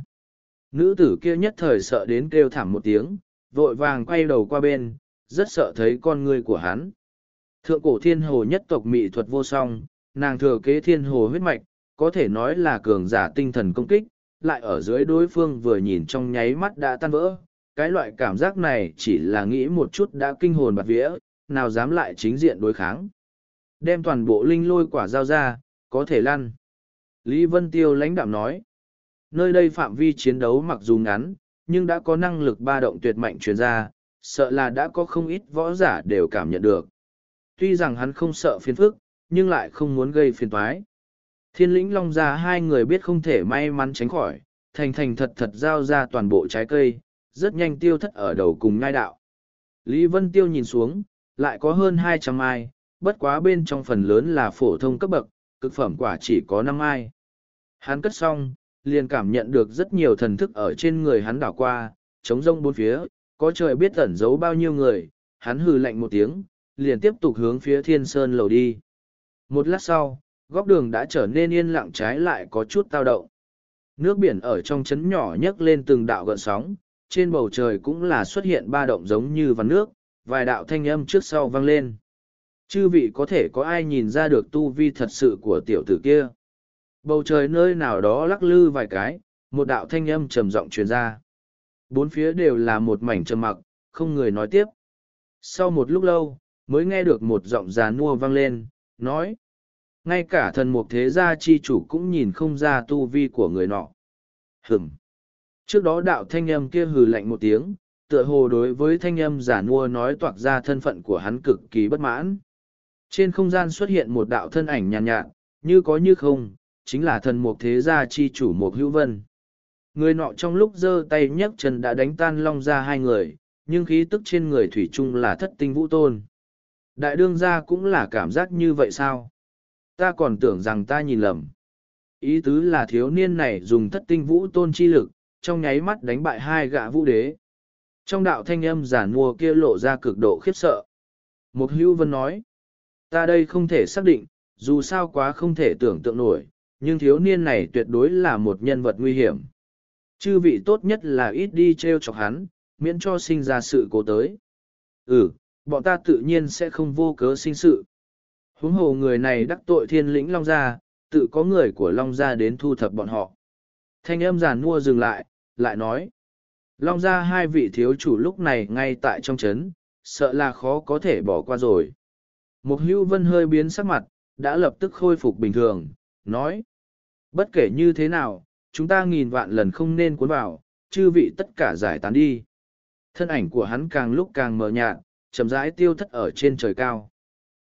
Nữ tử kia nhất thời sợ đến kêu thảm một tiếng, vội vàng quay đầu qua bên, rất sợ thấy con ngươi của hắn. Thượng cổ thiên hồ nhất tộc mị thuật vô song, nàng thừa kế thiên hồ huyết mạch, có thể nói là cường giả tinh thần công kích, lại ở dưới đối phương vừa nhìn trong nháy mắt đã tan vỡ, cái loại cảm giác này chỉ là nghĩ một chút đã kinh hồn bạt vía, nào dám lại chính diện đối kháng. Đem toàn bộ linh lôi quả giao ra, có thể lăn. Lý Vân Tiêu lãnh đạm nói, nơi đây phạm vi chiến đấu mặc dù ngắn, nhưng đã có năng lực ba động tuyệt mạnh truyền ra, sợ là đã có không ít võ giả đều cảm nhận được. Tuy rằng hắn không sợ phiền phức, nhưng lại không muốn gây phiền toái. Thiên lĩnh long gia hai người biết không thể may mắn tránh khỏi, thành thành thật thật giao ra toàn bộ trái cây, rất nhanh tiêu thất ở đầu cùng ngai đạo. Lý Vân Tiêu nhìn xuống, lại có hơn hai trăm ai, bất quá bên trong phần lớn là phổ thông cấp bậc, cực phẩm quả chỉ có năm ai. Hắn cất xong, liền cảm nhận được rất nhiều thần thức ở trên người hắn đảo qua, chống rông bốn phía, có trời biết tẩn giấu bao nhiêu người, hắn hừ lạnh một tiếng, liền tiếp tục hướng phía thiên sơn lầu đi. Một lát sau, góc đường đã trở nên yên lặng trái lại có chút tao động. Nước biển ở trong chấn nhỏ nhấc lên từng đạo gợn sóng, trên bầu trời cũng là xuất hiện ba động giống như vắn nước, vài đạo thanh âm trước sau vang lên. Chư vị có thể có ai nhìn ra được tu vi thật sự của tiểu tử kia. Bầu trời nơi nào đó lắc lư vài cái, một đạo thanh âm trầm giọng truyền ra. Bốn phía đều là một mảnh trầm mặc, không người nói tiếp. Sau một lúc lâu, mới nghe được một giọng già nua vang lên, nói. Ngay cả thần mục thế gia chi chủ cũng nhìn không ra tu vi của người nọ. Hửm. Trước đó đạo thanh âm kia hừ lạnh một tiếng, tựa hồ đối với thanh âm giả nua nói toạc ra thân phận của hắn cực kỳ bất mãn. Trên không gian xuất hiện một đạo thân ảnh nhàn nhạt, nhạt, như có như không, chính là thần mục thế gia chi chủ mục hữu vân. Người nọ trong lúc giơ tay nhấc chân đã đánh tan long ra hai người, nhưng khí tức trên người thủy chung là thất tinh vũ tôn. Đại đương gia cũng là cảm giác như vậy sao? Ta còn tưởng rằng ta nhìn lầm. Ý tứ là thiếu niên này dùng thất tinh vũ tôn chi lực, trong nháy mắt đánh bại hai gã vũ đế. Trong đạo thanh âm giản mua kia lộ ra cực độ khiếp sợ. Một hữu vân nói, ta đây không thể xác định, dù sao quá không thể tưởng tượng nổi, nhưng thiếu niên này tuyệt đối là một nhân vật nguy hiểm. Chư vị tốt nhất là ít đi treo chọc hắn, miễn cho sinh ra sự cố tới. Ừ, bọn ta tự nhiên sẽ không vô cớ sinh sự. Huống hồ người này đắc tội thiên lĩnh Long Gia, tự có người của Long Gia đến thu thập bọn họ. Thanh âm giàn mua dừng lại, lại nói. Long ra hai vị thiếu chủ lúc này ngay tại trong trấn, sợ là khó có thể bỏ qua rồi. Mục hưu vân hơi biến sắc mặt, đã lập tức khôi phục bình thường, nói. Bất kể như thế nào, chúng ta nghìn vạn lần không nên cuốn vào, chư vị tất cả giải tán đi. Thân ảnh của hắn càng lúc càng mờ nhạt, chậm rãi tiêu thất ở trên trời cao.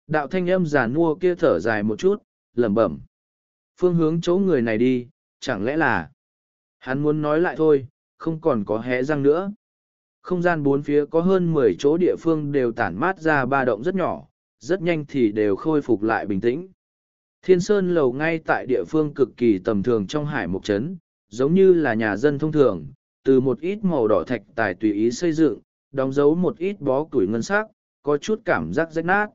Đạo thanh âm giả nua kia thở dài một chút, lẩm bẩm. Phương hướng chỗ người này đi, chẳng lẽ là... Hắn muốn nói lại thôi, không còn có hé răng nữa. Không gian bốn phía có hơn mười chỗ địa phương đều tản mát ra ba động rất nhỏ, rất nhanh thì đều khôi phục lại bình tĩnh. Thiên Sơn Lầu ngay tại địa phương cực kỳ tầm thường trong hải mục trấn, giống như là nhà dân thông thường, từ một ít màu đỏ thạch tài tùy ý xây dựng, đóng dấu một ít bó củi ngân sắc, có chút cảm giác rách nát.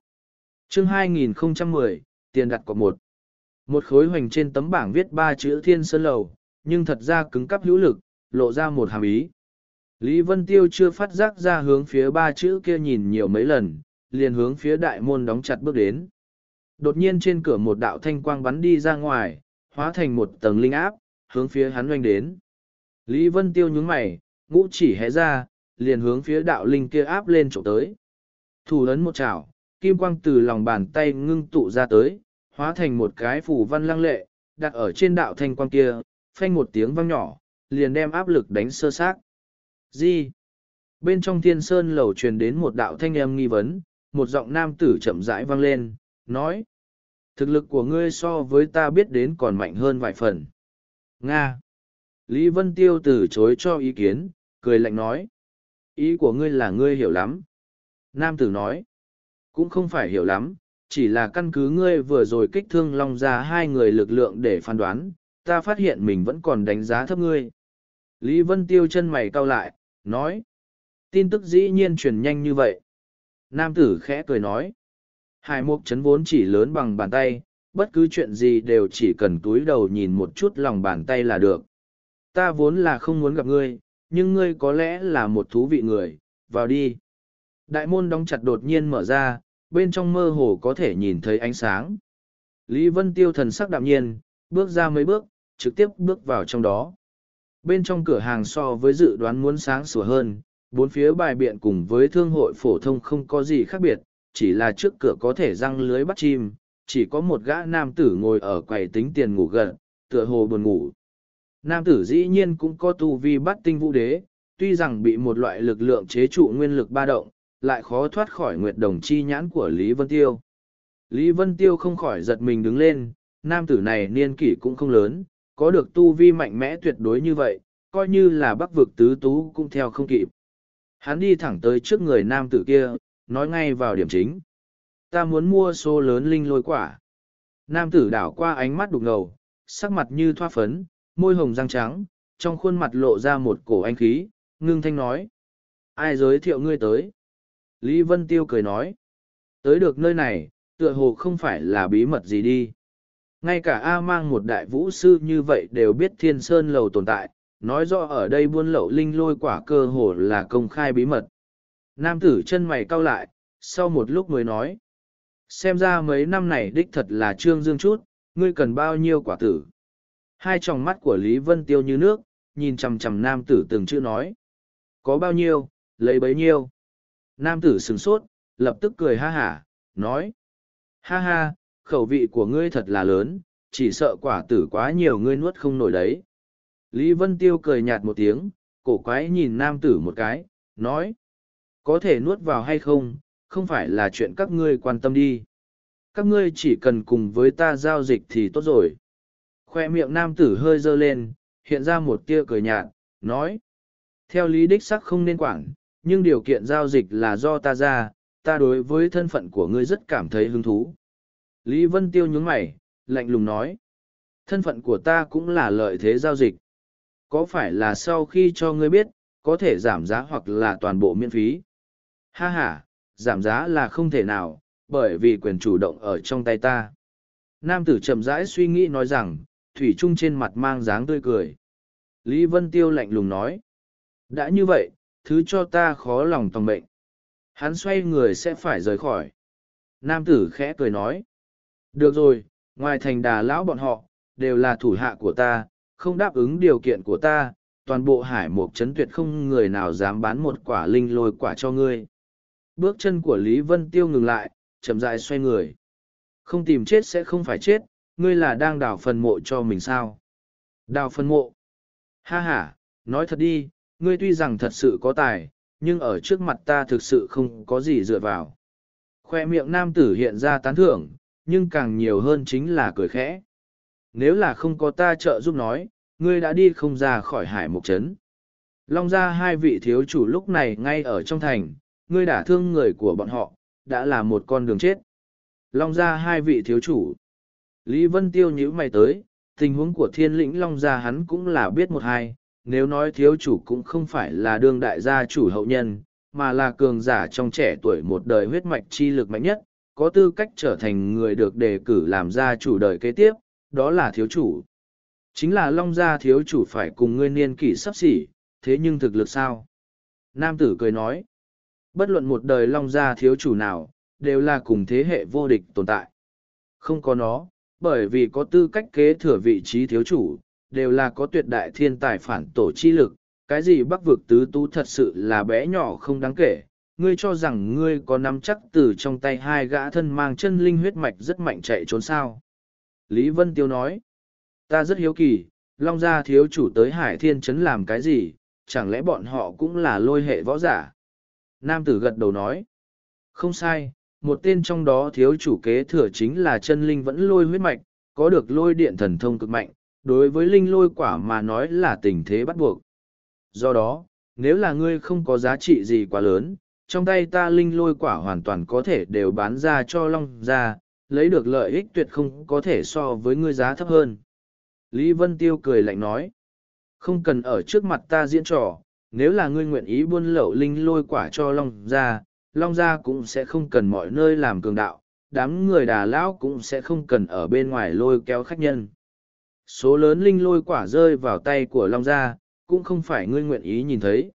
Chương 2010, tiền đặt cọc một. Một khối hoành trên tấm bảng viết ba chữ Thiên Sơn Lầu, nhưng thật ra cứng cắp hữu lực, lộ ra một hàm ý. Lý Vân Tiêu chưa phát giác ra hướng phía ba chữ kia nhìn nhiều mấy lần, liền hướng phía đại môn đóng chặt bước đến. Đột nhiên trên cửa một đạo thanh quang bắn đi ra ngoài, hóa thành một tầng linh áp, hướng phía hắn oanh đến. Lý Vân Tiêu nhướng mày, ngũ chỉ hé ra, liền hướng phía đạo linh kia áp lên chỗ tới. Thủ lớn một chảo, kim quang từ lòng bàn tay ngưng tụ ra tới, hóa thành một cái phủ văn lăng lệ, đặt ở trên đạo thanh quang kia, phanh một tiếng vang nhỏ, liền đem áp lực đánh sơ xác. Gì? Bên trong thiên sơn lầu truyền đến một đạo thanh âm nghi vấn, một giọng nam tử chậm rãi vang lên, nói. Thực lực của ngươi so với ta biết đến còn mạnh hơn vài phần. Nga. Lý Vân Tiêu từ chối cho ý kiến, cười lạnh nói. Ý của ngươi là ngươi hiểu lắm. Nam tử nói. Cũng không phải hiểu lắm, chỉ là căn cứ ngươi vừa rồi kích thương long ra hai người lực lượng để phán đoán, ta phát hiện mình vẫn còn đánh giá thấp ngươi. Lý Vân Tiêu chân mày cau lại, nói. Tin tức dĩ nhiên truyền nhanh như vậy. Nam tử khẽ cười nói. Hải mục chấn vốn chỉ lớn bằng bàn tay, bất cứ chuyện gì đều chỉ cần túi đầu nhìn một chút lòng bàn tay là được. Ta vốn là không muốn gặp ngươi, nhưng ngươi có lẽ là một thú vị người, vào đi. Đại môn đóng chặt đột nhiên mở ra, bên trong mơ hồ có thể nhìn thấy ánh sáng. Lý Vân Tiêu thần sắc đạm nhiên, bước ra mấy bước, trực tiếp bước vào trong đó. Bên trong cửa hàng so với dự đoán muốn sáng sủa hơn, bốn phía bài biện cùng với thương hội phổ thông không có gì khác biệt, chỉ là trước cửa có thể răng lưới bắt chim, chỉ có một gã nam tử ngồi ở quầy tính tiền ngủ gần tựa hồ buồn ngủ. Nam tử dĩ nhiên cũng có tu vi bắt tinh vũ đế, tuy rằng bị một loại lực lượng chế trụ nguyên lực ba động, lại khó thoát khỏi nguyệt đồng chi nhãn của Lý Vân Tiêu. Lý Vân Tiêu không khỏi giật mình đứng lên, nam tử này niên kỷ cũng không lớn, có được tu vi mạnh mẽ tuyệt đối như vậy, coi như là bắc vực tứ tú cũng theo không kịp. Hắn đi thẳng tới trước người nam tử kia, nói ngay vào điểm chính. Ta muốn mua số lớn linh lôi quả. Nam tử đảo qua ánh mắt đục ngầu, sắc mặt như thoa phấn, môi hồng răng trắng, trong khuôn mặt lộ ra một cổ anh khí, ngưng thanh nói. Ai giới thiệu ngươi tới? Lý Vân Tiêu cười nói. Tới được nơi này, tựa hồ không phải là bí mật gì đi. Ngay cả A mang một đại vũ sư như vậy đều biết thiên sơn lầu tồn tại, nói rõ ở đây buôn lậu linh lôi quả cơ hồ là công khai bí mật. Nam tử chân mày cau lại, sau một lúc mới nói. Xem ra mấy năm này đích thật là trương dương chút, ngươi cần bao nhiêu quả tử. Hai tròng mắt của Lý Vân Tiêu như nước, nhìn chằm chằm nam tử từng chữ nói. Có bao nhiêu, lấy bấy nhiêu. Nam tử sừng sốt, lập tức cười ha hả, nói. Ha ha, khẩu vị của ngươi thật là lớn, chỉ sợ quả tử quá nhiều ngươi nuốt không nổi đấy. Lý Vân Tiêu cười nhạt một tiếng, cổ quái nhìn nam tử một cái, nói. Có thể nuốt vào hay không, không phải là chuyện các ngươi quan tâm đi. Các ngươi chỉ cần cùng với ta giao dịch thì tốt rồi. Khoe miệng nam tử hơi dơ lên, hiện ra một tia cười nhạt, nói. Theo lý đích sắc không nên quản, nhưng điều kiện giao dịch là do ta ra, ta đối với thân phận của ngươi rất cảm thấy hứng thú. Lý Vân Tiêu nhướng mày, lạnh lùng nói. Thân phận của ta cũng là lợi thế giao dịch. Có phải là sau khi cho ngươi biết, có thể giảm giá hoặc là toàn bộ miễn phí? Ha ha, giảm giá là không thể nào, bởi vì quyền chủ động ở trong tay ta. Nam tử chậm rãi suy nghĩ nói rằng, Thủy Trung trên mặt mang dáng tươi cười. Lý Vân Tiêu lạnh lùng nói. Đã như vậy, thứ cho ta khó lòng tòng mệnh. Hắn xoay người sẽ phải rời khỏi. Nam tử khẽ cười nói. Được rồi, ngoài thành đà lão bọn họ, đều là thủ hạ của ta, không đáp ứng điều kiện của ta, toàn bộ hải mục chấn tuyệt không người nào dám bán một quả linh lôi quả cho ngươi. Bước chân của Lý Vân Tiêu ngừng lại, chậm rãi xoay người. Không tìm chết sẽ không phải chết, ngươi là đang đào phần mộ cho mình sao? Đào phần mộ? Ha ha, nói thật đi, ngươi tuy rằng thật sự có tài, nhưng ở trước mặt ta thực sự không có gì dựa vào. Khoe miệng nam tử hiện ra tán thưởng, nhưng càng nhiều hơn chính là cười khẽ. Nếu là không có ta trợ giúp nói, ngươi đã đi không ra khỏi hải mục trấn. Long ra hai vị thiếu chủ lúc này ngay ở trong thành, ngươi đã thương người của bọn họ, đã là một con đường chết. Long ra hai vị thiếu chủ. Lý Vân Tiêu nhíu mày tới, tình huống của thiên lĩnh Long ra hắn cũng là biết một hai, nếu nói thiếu chủ cũng không phải là đương đại gia chủ hậu nhân, mà là cường giả trong trẻ tuổi một đời huyết mạch chi lực mạnh nhất, có tư cách trở thành người được đề cử làm gia chủ đời kế tiếp, đó là thiếu chủ. Chính là Long Gia thiếu chủ phải cùng ngươi niên kỷ sắp xỉ, thế nhưng thực lực sao? Nam tử cười nói, bất luận một đời Long Gia thiếu chủ nào, đều là cùng thế hệ vô địch tồn tại. Không có nó, bởi vì có tư cách kế thừa vị trí thiếu chủ, đều là có tuyệt đại thiên tài phản tổ chi lực, cái gì bắc vực tứ tú thật sự là bé nhỏ không đáng kể, ngươi cho rằng ngươi có nắm chắc từ trong tay hai gã thân mang chân linh huyết mạch rất mạnh chạy trốn sao. Lý Vân Tiêu nói, ta rất hiếu kỳ, Long Gia thiếu chủ tới Hải Thiên Trấn làm cái gì, chẳng lẽ bọn họ cũng là lôi hệ võ giả? Nam tử gật đầu nói, không sai, một tên trong đó thiếu chủ kế thừa chính là chân linh vẫn lôi huyết mạch, có được lôi điện thần thông cực mạnh, đối với linh lôi quả mà nói là tình thế bắt buộc. Do đó, nếu là ngươi không có giá trị gì quá lớn, trong tay ta linh lôi quả hoàn toàn có thể đều bán ra cho Long gia, lấy được lợi ích tuyệt không có thể so với ngươi giá thấp hơn. Lý Vân Tiêu cười lạnh nói, không cần ở trước mặt ta diễn trò, nếu là ngươi nguyện ý buôn lậu linh lôi quả cho Long gia, Long gia cũng sẽ không cần mọi nơi làm cường đạo, đám người đà lão cũng sẽ không cần ở bên ngoài lôi kéo khách nhân. Số lớn linh lôi quả rơi vào tay của Long gia, cũng không phải ngươi nguyện ý nhìn thấy.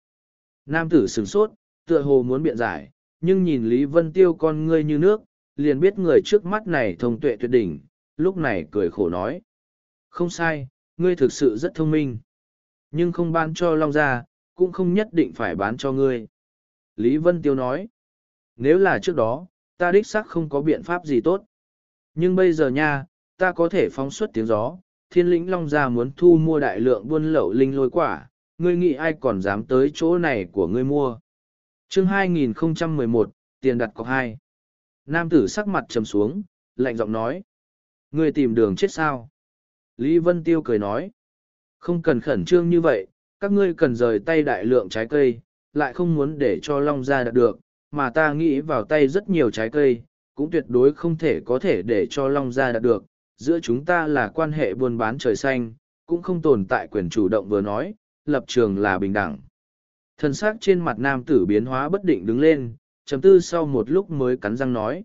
Nam tử sửng sốt, tựa hồ muốn biện giải, nhưng nhìn Lý Vân Tiêu con ngươi như nước, liền biết người trước mắt này thông tuệ tuyệt đỉnh, lúc này cười khổ nói. Không sai, ngươi thực sự rất thông minh. Nhưng không bán cho Long Gia, cũng không nhất định phải bán cho ngươi. Lý Vân Tiêu nói, nếu là trước đó, ta đích xác không có biện pháp gì tốt. Nhưng bây giờ nha, ta có thể phóng xuất tiếng gió, thiên lĩnh Long Gia muốn thu mua đại lượng buôn lậu linh lôi quả, ngươi nghĩ ai còn dám tới chỗ này của ngươi mua chương 2011, tiền đặt cọc hai Nam tử sắc mặt trầm xuống, lạnh giọng nói. Người tìm đường chết sao? Lý Vân Tiêu cười nói. Không cần khẩn trương như vậy, các ngươi cần rời tay đại lượng trái cây, lại không muốn để cho Long Gia đạt được, mà ta nghĩ vào tay rất nhiều trái cây, cũng tuyệt đối không thể có thể để cho Long Gia đạt được. Giữa chúng ta là quan hệ buôn bán trời xanh, cũng không tồn tại quyền chủ động vừa nói, lập trường là bình đẳng. Thần sắc trên mặt nam tử biến hóa bất định đứng lên chấm tư sau một lúc mới cắn răng nói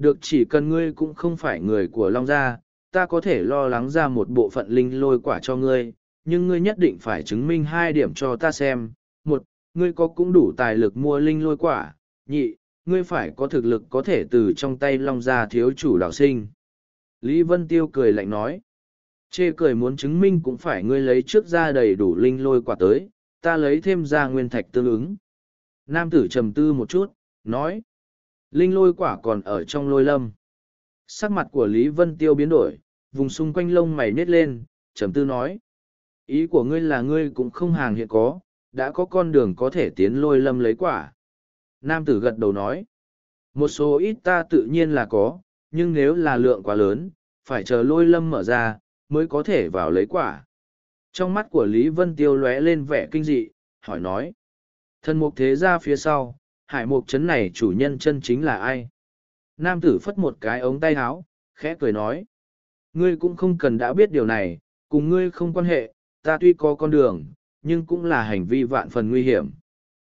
được chỉ cần ngươi cũng không phải người của long gia ta có thể lo lắng ra một bộ phận linh lôi quả cho ngươi nhưng ngươi nhất định phải chứng minh hai điểm cho ta xem một ngươi có cũng đủ tài lực mua linh lôi quả nhị ngươi phải có thực lực có thể từ trong tay long gia thiếu chủ đạo sinh lý vân tiêu cười lạnh nói chê cười muốn chứng minh cũng phải ngươi lấy trước ra đầy đủ linh lôi quả tới ta lấy thêm ra nguyên thạch tương ứng. Nam tử trầm tư một chút, nói. Linh lôi quả còn ở trong lôi lâm. Sắc mặt của Lý Vân Tiêu biến đổi, vùng xung quanh lông mày nết lên, trầm tư nói. Ý của ngươi là ngươi cũng không hàng hiện có, đã có con đường có thể tiến lôi lâm lấy quả. Nam tử gật đầu nói. Một số ít ta tự nhiên là có, nhưng nếu là lượng quá lớn, phải chờ lôi lâm mở ra, mới có thể vào lấy quả trong mắt của Lý Vân Tiêu lóe lên vẻ kinh dị, hỏi nói. Thần mục thế ra phía sau, hải mục chấn này chủ nhân chân chính là ai? Nam tử phất một cái ống tay áo, khẽ cười nói. Ngươi cũng không cần đã biết điều này, cùng ngươi không quan hệ, ta tuy có con đường, nhưng cũng là hành vi vạn phần nguy hiểm.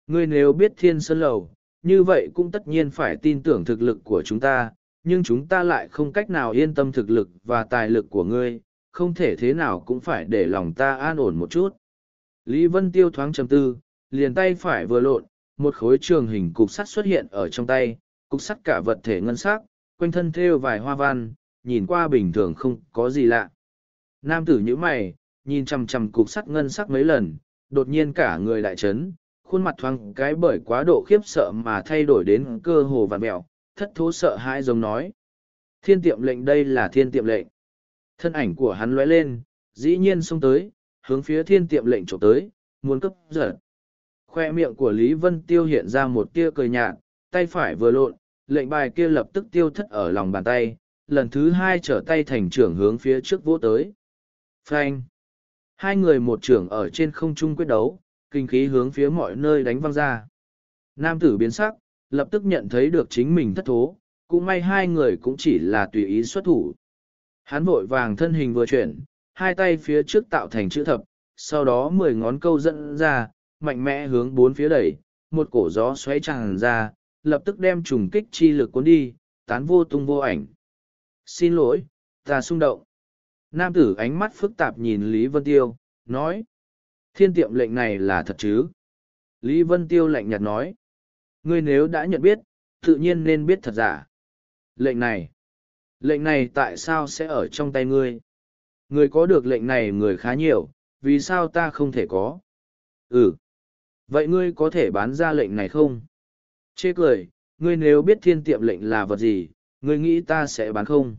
Ngươi nếu biết thiên sơn lầu, như vậy cũng tất nhiên phải tin tưởng thực lực của chúng ta, nhưng chúng ta lại không cách nào yên tâm thực lực và tài lực của ngươi, không thể thế nào cũng phải để lòng ta an ổn một chút. Lý Vân Tiêu thoáng trầm tư, liền tay phải vừa lộn, một khối trường hình cục sắt xuất hiện ở trong tay, cục sắt cả vật thể ngân sắc, quanh thân thêu vài hoa văn, nhìn qua bình thường không có gì lạ. Nam tử nhíu mày, nhìn chằm chằm cục sắt ngân sắc mấy lần, đột nhiên cả người lại chấn, khuôn mặt thoáng cái bởi quá độ khiếp sợ mà thay đổi đến cơ hồ và mẹo, thất thố sợ hãi giống nói. Thiên tiệm lệnh đây là thiên tiệm lệnh. Thân ảnh của hắn lóe lên, dĩ nhiên xông tới, hướng phía thiên tiệm lệnh trộm tới, muốn cấp giật. Khoe miệng của Lý Vân Tiêu hiện ra một tia cười nhạt, tay phải vừa lộn, lệnh bài kia lập tức tiêu thất ở lòng bàn tay, lần thứ hai trở tay thành trưởng hướng phía trước vỗ tới. Phanh! Hai người một trưởng ở trên không trung quyết đấu, kinh khí hướng phía mọi nơi đánh văng ra. Nam tử biến sắc, lập tức nhận thấy được chính mình thất thố, cũng may hai người cũng chỉ là tùy ý xuất thủ. Hắn vội vàng thân hình vừa chuyển, hai tay phía trước tạo thành chữ thập, sau đó mười ngón câu dẫn ra, mạnh mẽ hướng bốn phía đẩy, một cổ gió xoáy tràn ra, lập tức đem trùng kích chi lực cuốn đi, tán vô tung vô ảnh. Xin lỗi, ta xung động. Nam tử ánh mắt phức tạp nhìn Lý Vân Tiêu, nói. Thiên tiệm lệnh này là thật chứ? Lý Vân Tiêu lạnh nhạt nói. Ngươi nếu đã nhận biết, tự nhiên nên biết thật giả. Lệnh này lệnh này tại sao sẽ ở trong tay ngươi người có được lệnh này người khá nhiều vì sao ta không thể có ừ vậy ngươi có thể bán ra lệnh này không chê cười ngươi nếu biết thiên tiệm lệnh là vật gì ngươi nghĩ ta sẽ bán không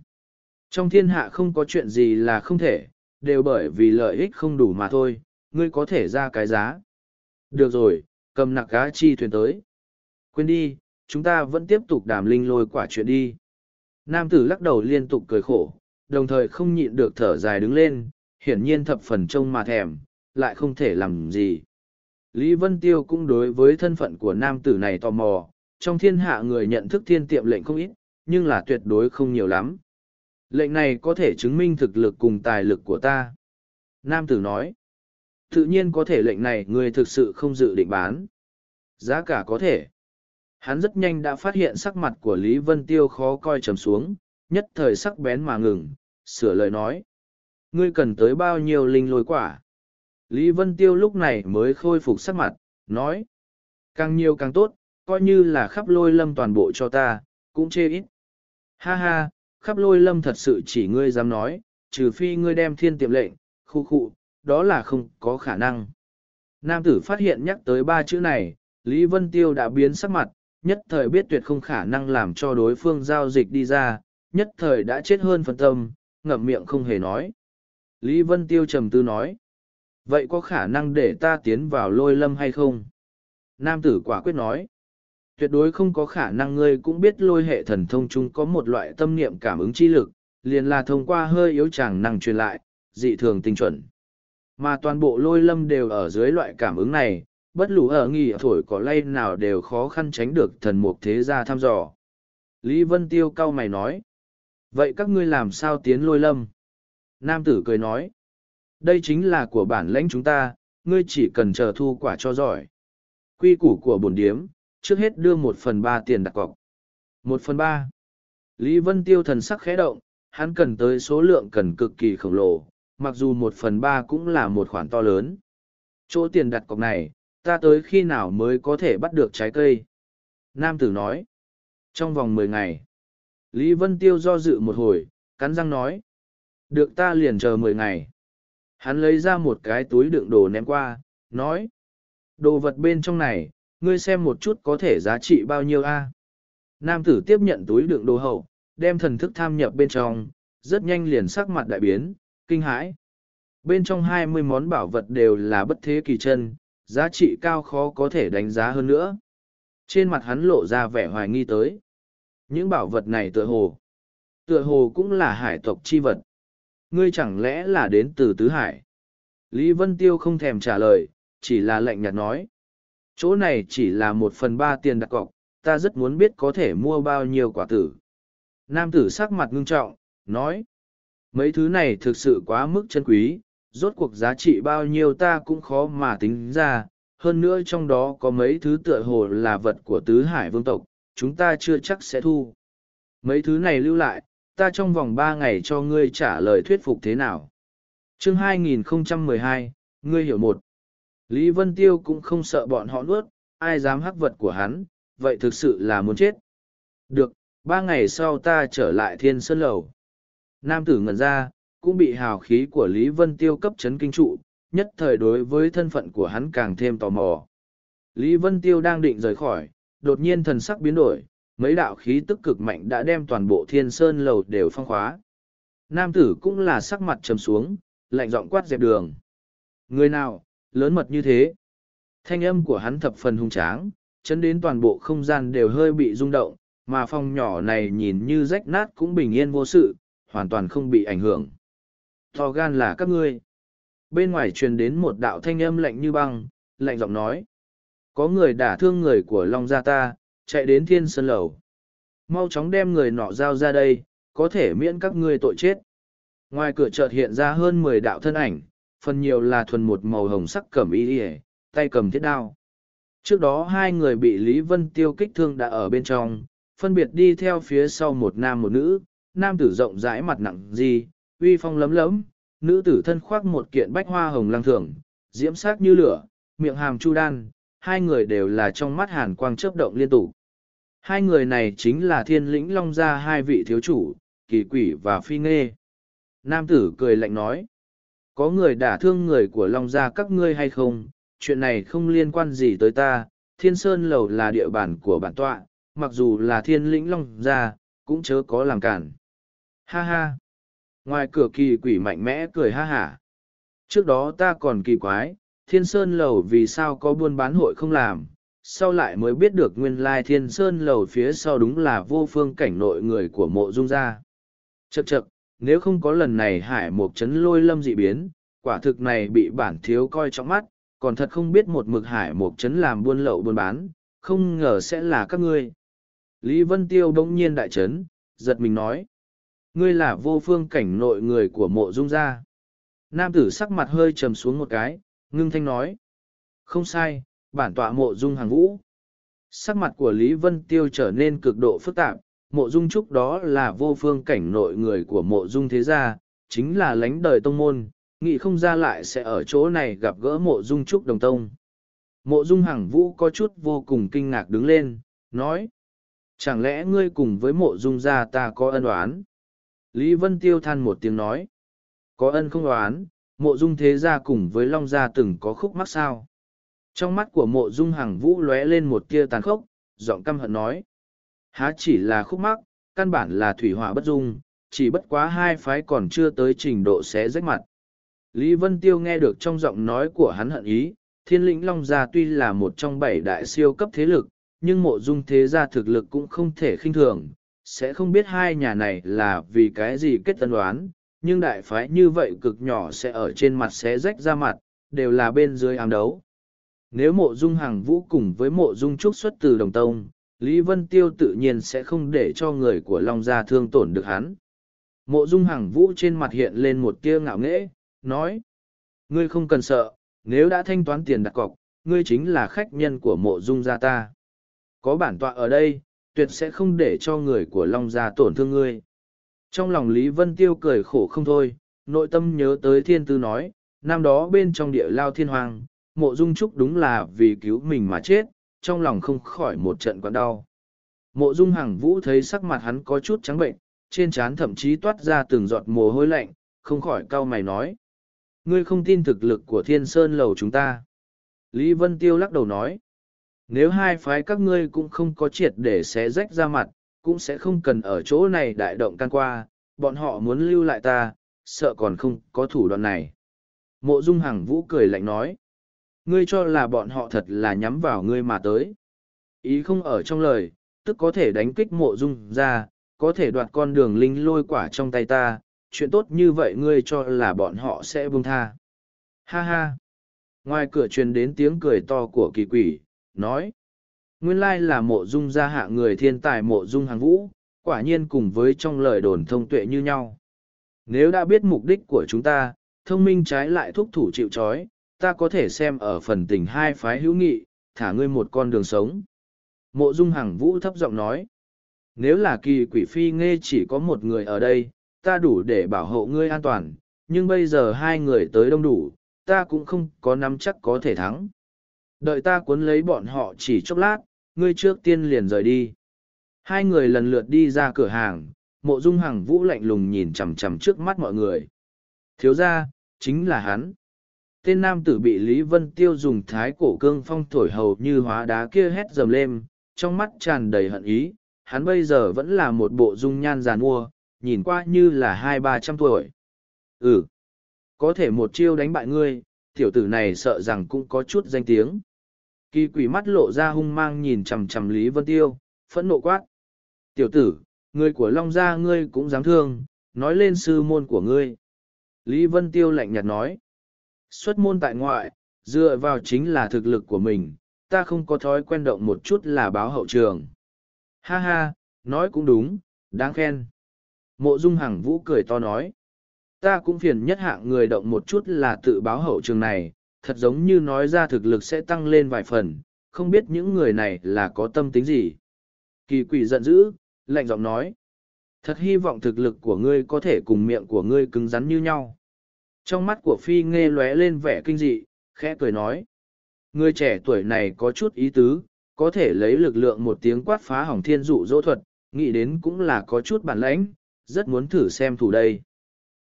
trong thiên hạ không có chuyện gì là không thể đều bởi vì lợi ích không đủ mà thôi ngươi có thể ra cái giá được rồi cầm nặc cá chi thuyền tới quên đi chúng ta vẫn tiếp tục đàm linh lôi quả chuyện đi nam tử lắc đầu liên tục cười khổ, đồng thời không nhịn được thở dài đứng lên, hiển nhiên thập phần trông mà thèm, lại không thể làm gì. Lý Vân Tiêu cũng đối với thân phận của nam tử này tò mò, trong thiên hạ người nhận thức thiên tiệm lệnh không ít, nhưng là tuyệt đối không nhiều lắm. Lệnh này có thể chứng minh thực lực cùng tài lực của ta. Nam tử nói, tự nhiên có thể lệnh này người thực sự không dự định bán. Giá cả có thể. Hắn rất nhanh đã phát hiện sắc mặt của Lý Vân Tiêu khó coi trầm xuống, nhất thời sắc bén mà ngừng, sửa lời nói. Ngươi cần tới bao nhiêu linh lôi quả? Lý Vân Tiêu lúc này mới khôi phục sắc mặt, nói. Càng nhiều càng tốt, coi như là khắp lôi lâm toàn bộ cho ta, cũng chê ít. Ha ha, khắp lôi lâm thật sự chỉ ngươi dám nói, trừ phi ngươi đem thiên tiệm lệnh, khu khu, đó là không có khả năng. Nam tử phát hiện nhắc tới ba chữ này, Lý Vân Tiêu đã biến sắc mặt, nhất thời biết tuyệt không khả năng làm cho đối phương giao dịch đi ra, nhất thời đã chết hơn phân tâm, ngậm miệng không hề nói. Lý Vân Tiêu trầm tư nói, vậy có khả năng để ta tiến vào lôi lâm hay không? Nam tử quả quyết nói, tuyệt đối không có khả năng ngươi cũng biết lôi hệ thần thông chung có một loại tâm niệm cảm ứng chi lực, liền là thông qua hơi yếu chẳng năng truyền lại, dị thường tinh chuẩn. Mà toàn bộ lôi lâm đều ở dưới loại cảm ứng này, bất lù ở nghỉ thổi có lay nào đều khó khăn tránh được thần mục thế gia thăm dò. Lý Vân Tiêu cau mày nói. Vậy các ngươi làm sao tiến lôi lâm? Nam tử cười nói. Đây chính là của bản lãnh chúng ta, ngươi chỉ cần chờ thu quả cho giỏi. Quy củ của bổn điếm, trước hết đưa một phần ba tiền đặt cọc. Một phần ba. Lý Vân Tiêu thần sắc khẽ động, hắn cần tới số lượng cần cực kỳ khổng lồ, mặc dù một phần ba cũng là một khoản to lớn. Chỗ tiền đặt cọc này, ta tới khi nào mới có thể bắt được trái cây? Nam tử nói, trong vòng mười ngày. Lý Vân Tiêu do dự một hồi, cắn răng nói, được ta liền chờ mười ngày. Hắn lấy ra một cái túi đựng đồ ném qua, nói, đồ vật bên trong này, ngươi xem một chút có thể giá trị bao nhiêu a? Nam tử tiếp nhận túi đựng đồ hậu, đem thần thức tham nhập bên trong, rất nhanh liền sắc mặt đại biến, kinh hãi. Bên trong hai mươi món bảo vật đều là bất thế kỳ chân, giá trị cao khó có thể đánh giá hơn nữa. Trên mặt hắn lộ ra vẻ hoài nghi tới. Những bảo vật này tựa hồ. Tựa hồ cũng là hải tộc chi vật. Ngươi chẳng lẽ là đến từ tứ hải? Lý Vân Tiêu không thèm trả lời, chỉ là lạnh nhạt nói. Chỗ này chỉ là một phần ba tiền đặt cọc, ta rất muốn biết có thể mua bao nhiêu quả tử. Nam tử sắc mặt ngưng trọng, nói. Mấy thứ này thực sự quá mức chân quý, rốt cuộc giá trị bao nhiêu ta cũng khó mà tính ra, hơn nữa trong đó có mấy thứ tựa hồ là vật của tứ hải vương tộc, chúng ta chưa chắc sẽ thu. Mấy thứ này lưu lại, ta trong vòng ba ngày cho ngươi trả lời thuyết phục thế nào. Chương 2012, ngươi hiểu một. Lý Vân Tiêu cũng không sợ bọn họ nuốt, ai dám hắc vật của hắn, vậy thực sự là muốn chết. Được, ba ngày sau ta trở lại thiên sơn lầu. Nam tử ngẩn ra, cũng bị hào khí của Lý Vân Tiêu cấp chấn kinh trụ, nhất thời đối với thân phận của hắn càng thêm tò mò. Lý Vân Tiêu đang định rời khỏi, đột nhiên thần sắc biến đổi, mấy đạo khí tức cực mạnh đã đem toàn bộ thiên sơn lầu đều phong khóa. Nam tử cũng là sắc mặt trầm xuống, lạnh giọng quát dẹp đường. Người nào, lớn mật như thế. Thanh âm của hắn thập phần hung tráng, chấn đến toàn bộ không gian đều hơi bị rung động, mà phòng nhỏ này nhìn như rách nát cũng bình yên vô sự, hoàn toàn không bị ảnh hưởng to gan là các ngươi bên ngoài truyền đến một đạo thanh âm lạnh như băng lạnh giọng nói có người đả thương người của long gia ta chạy đến thiên sơn lầu mau chóng đem người nọ giao ra đây có thể miễn các ngươi tội chết ngoài cửa chợt hiện ra hơn mười đạo thân ảnh phần nhiều là thuần một màu hồng sắc cẩm y ỉa tay cầm thiết đao trước đó hai người bị lý vân tiêu kích thương đã ở bên trong phân biệt đi theo phía sau một nam một nữ nam tử rộng rãi mặt nặng gì uy phong lấm lấm, nữ tử thân khoác một kiện bách hoa hồng lăng thường, diễm sắc như lửa, miệng hàm chu đan, hai người đều là trong mắt hàn quang chớp động liên tục. Hai người này chính là thiên lĩnh long gia hai vị thiếu chủ, kỳ quỷ và phi nghê. Nam tử cười lạnh nói, có người đả thương người của long gia các ngươi hay không, chuyện này không liên quan gì tới ta, thiên sơn lầu là địa bàn của bản tọa, mặc dù là thiên lĩnh long gia, cũng chớ có làm cản. Ha ha! ngoài cửa kỳ quỷ mạnh mẽ cười ha hả trước đó ta còn kỳ quái thiên sơn lầu vì sao có buôn bán hội không làm sau lại mới biết được nguyên lai thiên sơn lầu phía sau đúng là vô phương cảnh nội người của mộ dung gia chật chật nếu không có lần này hải mộc trấn lôi lâm dị biến quả thực này bị bản thiếu coi trọng mắt còn thật không biết một mực hải mộc trấn làm buôn lậu buôn bán không ngờ sẽ là các ngươi lý vân tiêu bỗng nhiên đại trấn giật mình nói ngươi là vô phương cảnh nội người của mộ dung gia. Nam tử sắc mặt hơi trầm xuống một cái, ngưng thanh nói. Không sai, bản tọa mộ dung hàng vũ. Sắc mặt của Lý Vân Tiêu trở nên cực độ phức tạp, mộ dung trúc đó là vô phương cảnh nội người của mộ dung thế gia, chính là lãnh đời tông môn, nghị không ra lại sẽ ở chỗ này gặp gỡ mộ dung trúc đồng tông. Mộ dung hàng vũ có chút vô cùng kinh ngạc đứng lên, nói. Chẳng lẽ ngươi cùng với mộ dung gia ta có ân oán? Lý Vân Tiêu than một tiếng nói. Có ân không đoán, mộ dung thế gia cùng với Long Gia từng có khúc mắc sao. Trong mắt của mộ dung hàng vũ lóe lên một tia tàn khốc, giọng căm hận nói. Há chỉ là khúc mắc, căn bản là thủy hỏa bất dung, chỉ bất quá hai phái còn chưa tới trình độ xé rách mặt. Lý Vân Tiêu nghe được trong giọng nói của hắn hận ý, thiên lĩnh Long Gia tuy là một trong bảy đại siêu cấp thế lực, nhưng mộ dung thế gia thực lực cũng không thể khinh thường, sẽ không biết hai nhà này là vì cái gì kết tân đoán, nhưng đại phái như vậy cực nhỏ sẽ ở trên mặt sẽ rách ra mặt, đều là bên dưới ám đấu. Nếu mộ dung hàng vũ cùng với mộ dung trúc xuất từ đồng tông, Lý Vân Tiêu tự nhiên sẽ không để cho người của Long Gia thương tổn được hắn. Mộ dung hàng vũ trên mặt hiện lên một tia ngạo nghễ, nói, ngươi không cần sợ, nếu đã thanh toán tiền đặt cọc, ngươi chính là khách nhân của mộ dung gia ta. Có bản tọa ở đây, tuyệt sẽ không để cho người của Long Gia tổn thương ngươi. Trong lòng Lý Vân Tiêu cười khổ không thôi, nội tâm nhớ tới thiên tư nói, năm đó bên trong địa lao thiên hoàng, mộ dung trúc đúng là vì cứu mình mà chết, trong lòng không khỏi một trận quặn đau. Mộ dung Hằng vũ thấy sắc mặt hắn có chút trắng bệnh, trên trán thậm chí toát ra từng giọt mồ hôi lạnh, không khỏi cau mày nói. Ngươi không tin thực lực của thiên sơn lầu chúng ta. Lý Vân Tiêu lắc đầu nói. Nếu hai phái các ngươi cũng không có triệt để xé rách ra mặt, cũng sẽ không cần ở chỗ này đại động can qua, bọn họ muốn lưu lại ta, sợ còn không có thủ đoạn này. Mộ Dung Hằng Vũ cười lạnh nói, ngươi cho là bọn họ thật là nhắm vào ngươi mà tới. Ý không ở trong lời, tức có thể đánh kích mộ Dung ra, có thể đoạt con đường linh lôi quả trong tay ta, chuyện tốt như vậy ngươi cho là bọn họ sẽ buông tha. Ha ha! Ngoài cửa truyền đến tiếng cười to của kỳ quỷ, nói. Nguyên lai là mộ dung gia hạ người thiên tài mộ dung hàng vũ, quả nhiên cùng với trong lời đồn thông tuệ như nhau. Nếu đã biết mục đích của chúng ta, thông minh trái lại thúc thủ chịu trói, ta có thể xem ở phần tình hai phái hữu nghị, thả ngươi một con đường sống. Mộ dung hàng vũ thấp giọng nói. Nếu là kỳ quỷ phi nghe chỉ có một người ở đây, ta đủ để bảo hộ ngươi an toàn, nhưng bây giờ hai người tới đông đủ, ta cũng không có nắm chắc có thể thắng đợi ta cuốn lấy bọn họ chỉ chốc lát ngươi trước tiên liền rời đi hai người lần lượt đi ra cửa hàng mộ dung hằng vũ lạnh lùng nhìn chằm chằm trước mắt mọi người thiếu ra chính là hắn tên nam tử bị lý vân tiêu dùng thái cổ cương phong thổi hầu như hóa đá kia hét dầm lên trong mắt tràn đầy hận ý hắn bây giờ vẫn là một bộ dung nhan giàn mua nhìn qua như là hai ba trăm tuổi ừ có thể một chiêu đánh bại ngươi tiểu tử này sợ rằng cũng có chút danh tiếng Kỳ quỷ mắt lộ ra hung mang nhìn chằm chằm Lý Vân Tiêu, phẫn nộ quát. Tiểu tử, người của Long Gia ngươi cũng dám thương, nói lên sư môn của ngươi. Lý Vân Tiêu lạnh nhạt nói. Xuất môn tại ngoại, dựa vào chính là thực lực của mình, ta không có thói quen động một chút là báo hậu trường. Ha ha, nói cũng đúng, đáng khen. Mộ Dung Hằng Vũ cười to nói. Ta cũng phiền nhất hạng người động một chút là tự báo hậu trường này, thật giống như nói ra thực lực sẽ tăng lên vài phần, không biết những người này là có tâm tính gì. Kỳ quỷ giận dữ, lạnh giọng nói. Thật hy vọng thực lực của ngươi có thể cùng miệng của ngươi cứng rắn như nhau. Trong mắt của Phi nghe lóe lên vẻ kinh dị, khẽ cười nói. Người trẻ tuổi này có chút ý tứ, có thể lấy lực lượng một tiếng quát phá hỏng thiên dụ dỗ thuật, nghĩ đến cũng là có chút bản lãnh, rất muốn thử xem thủ đây.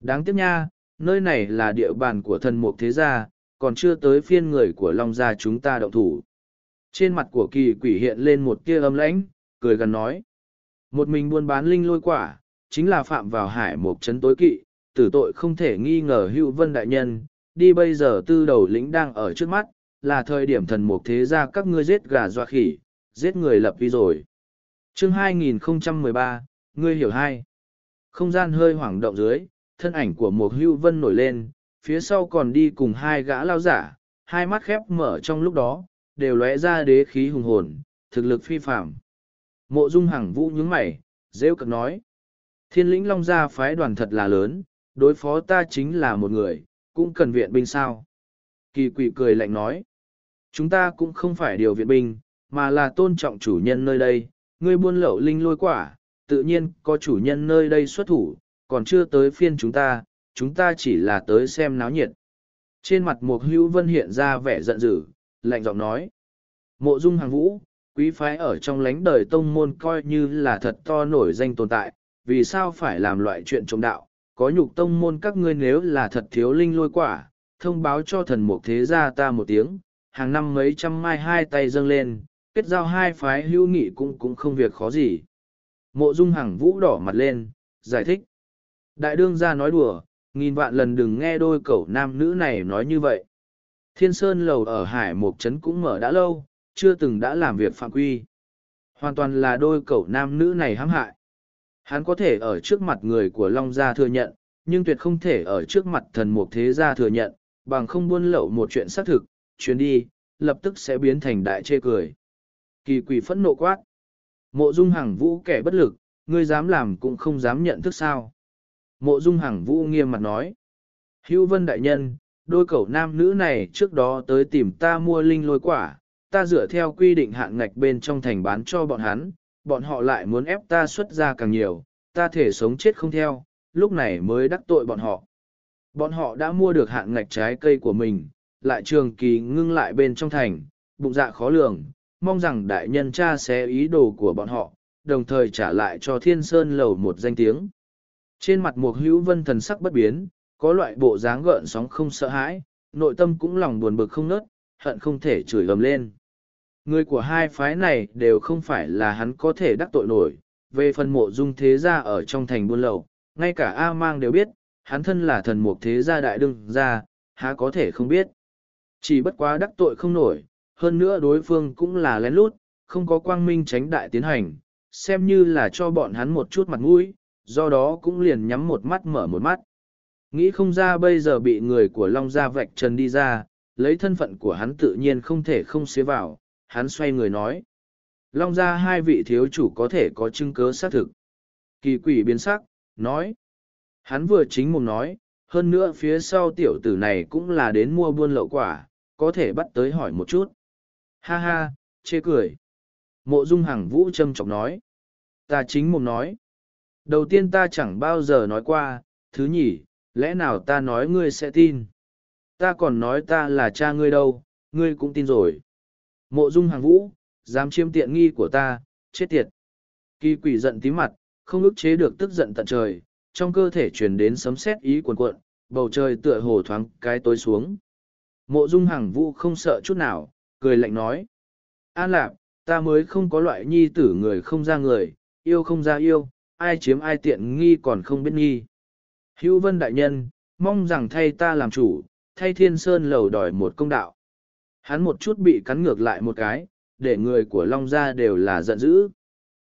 Đáng tiếc nha, nơi này là địa bàn của thần mục thế gia, còn chưa tới phiên người của Long gia chúng ta động thủ. Trên mặt của kỳ quỷ hiện lên một tia âm lãnh, cười gần nói. Một mình buôn bán linh lôi quả, chính là phạm vào hải một chấn tối kỵ, tử tội không thể nghi ngờ hữu vân đại nhân, đi bây giờ tư đầu lĩnh đang ở trước mắt, là thời điểm thần mục thế gia các ngươi giết gà doa khỉ, giết người lập vi rồi. chương 2013, ngươi hiểu hay Không gian hơi hoảng động dưới, thân ảnh của một hưu vân nổi lên, phía sau còn đi cùng hai gã lao giả, hai mắt khép mở trong lúc đó, đều lóe ra đế khí hùng hồn, thực lực phi phạm. Mộ dung hằng vũ nhướng mày, rêu cực nói. Thiên lĩnh long gia phái đoàn thật là lớn, đối phó ta chính là một người, cũng cần viện binh sao. Kỳ quỷ cười lạnh nói. Chúng ta cũng không phải điều viện binh, mà là tôn trọng chủ nhân nơi đây, ngươi buôn lậu linh lôi quả, tự nhiên có chủ nhân nơi đây xuất thủ, còn chưa tới phiên chúng ta, chúng ta chỉ là tới xem náo nhiệt. Trên mặt Mục Hữu Vân hiện ra vẻ giận dữ, lạnh giọng nói. Mộ dung hàng vũ, quý phái ở trong lánh đời tông môn coi như là thật to nổi danh tồn tại, vì sao phải làm loại chuyện trộm đạo, có nhục tông môn các ngươi nếu là thật thiếu linh lôi quả, thông báo cho thần mục thế gia ta một tiếng, hàng năm mấy trăm mai hai tay dâng lên, kết giao hai phái hữu nghị cũng cũng không việc khó gì. Mộ dung hàng vũ đỏ mặt lên, giải thích. Đại đương gia nói đùa, nghìn vạn lần đừng nghe đôi cậu nam nữ này nói như vậy. Thiên Sơn Lầu ở Hải Mộc Trấn cũng mở đã lâu, chưa từng đã làm việc phạm quy. Hoàn toàn là đôi cậu nam nữ này hãm hại. Hắn có thể ở trước mặt người của Long Gia thừa nhận, nhưng tuyệt không thể ở trước mặt thần mục thế gia thừa nhận, bằng không buôn lậu một chuyện xác thực, chuyến đi, lập tức sẽ biến thành đại chê cười. Kỳ quỷ phẫn nộ quát. Mộ dung Hằng vũ kẻ bất lực, ngươi dám làm cũng không dám nhận thức sao mộ dung hằng vũ nghiêm mặt nói. Hữu vân đại nhân, đôi cậu nam nữ này trước đó tới tìm ta mua linh lôi quả, ta dựa theo quy định hạn ngạch bên trong thành bán cho bọn hắn, bọn họ lại muốn ép ta xuất ra càng nhiều, ta thể sống chết không theo, lúc này mới đắc tội bọn họ. Bọn họ đã mua được hạn ngạch trái cây của mình, lại trường kỳ ngưng lại bên trong thành, bụng dạ khó lường, mong rằng đại nhân cha sẽ ý đồ của bọn họ, đồng thời trả lại cho thiên sơn lầu một danh tiếng. Trên mặt Mục Hữu Vân thần sắc bất biến, có loại bộ dáng gợn sóng không sợ hãi, nội tâm cũng lòng buồn bực không nớt, hận không thể chửi ầm lên. Người của hai phái này đều không phải là hắn có thể đắc tội nổi, về phần mộ dung thế gia ở trong thành buôn lậu, ngay cả A Mang đều biết, hắn thân là thần mục thế gia đại đương gia, há có thể không biết. Chỉ bất quá đắc tội không nổi, hơn nữa đối phương cũng là lén lút, không có quang minh tránh đại tiến hành, xem như là cho bọn hắn một chút mặt mũi, do đó cũng liền nhắm một mắt mở một mắt. Nghĩ không ra bây giờ bị người của Long Gia vạch trần đi ra, lấy thân phận của hắn tự nhiên không thể không xế vào, hắn xoay người nói. Long Gia hai vị thiếu chủ có thể có chứng cớ xác thực. Kỳ quỷ biến sắc, nói. Hắn vừa chính mồm nói, hơn nữa phía sau tiểu tử này cũng là đến mua buôn lậu quả, có thể bắt tới hỏi một chút. Ha ha, chê cười. Mộ Dung Hằng Vũ châm chọc nói. Ta chính mồm nói. Đầu tiên ta chẳng bao giờ nói qua, thứ nhỉ, lẽ nào ta nói ngươi sẽ tin? Ta còn nói ta là cha ngươi đâu, ngươi cũng tin rồi. Mộ dung hàng vũ, dám chiếm tiện nghi của ta, chết tiệt. Kỳ quỷ giận tím mặt, không ức chế được tức giận tận trời, trong cơ thể truyền đến sấm sét ý cuồn cuộn, bầu trời tựa hồ thoáng cái tối xuống. Mộ dung hàng vũ không sợ chút nào, cười lạnh nói. An lạc, ta mới không có loại nhi tử người không ra người, yêu không ra yêu, ai chiếm ai tiện nghi còn không biết nghi. Hữu Vân Đại Nhân, mong rằng thay ta làm chủ, thay Thiên Sơn lầu đòi một công đạo. Hắn một chút bị cắn ngược lại một cái, để người của Long Gia đều là giận dữ.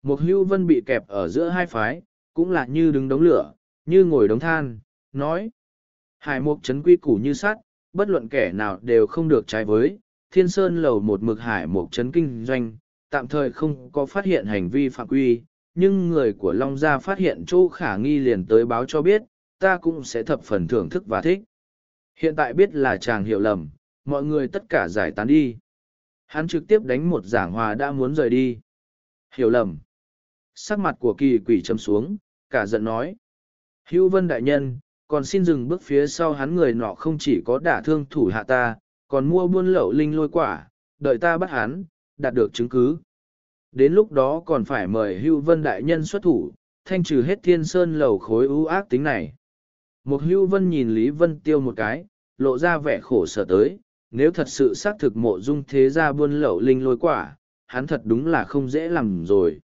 Một Hữu Vân bị kẹp ở giữa hai phái, cũng là như đứng đống lửa, như ngồi đống than, nói. Hải mục chấn quy củ như sắt, bất luận kẻ nào đều không được trái với. Thiên Sơn lầu một mực hải mục chấn kinh doanh, tạm thời không có phát hiện hành vi phạm quy, nhưng người của Long Gia phát hiện chỗ khả nghi liền tới báo cho biết, ta cũng sẽ thập phần thưởng thức và thích. Hiện tại biết là chàng hiểu lầm, mọi người tất cả giải tán đi. Hắn trực tiếp đánh một giảng hòa đã muốn rời đi. Hiểu lầm. Sắc mặt của kỳ quỷ châm xuống, cả giận nói. Hữu vân đại nhân, còn xin dừng bước phía sau hắn người nọ không chỉ có đả thương thủ hạ ta, còn mua buôn lậu linh lôi quả, đợi ta bắt hắn, đạt được chứng cứ đến lúc đó còn phải mời hưu vân đại nhân xuất thủ, thanh trừ hết thiên sơn lầu khối ưu ác tính này. Một hưu vân nhìn Lý Vân Tiêu một cái, lộ ra vẻ khổ sở tới, nếu thật sự xác thực mộ dung thế gia buôn lậu linh lôi quả, hắn thật đúng là không dễ làm rồi.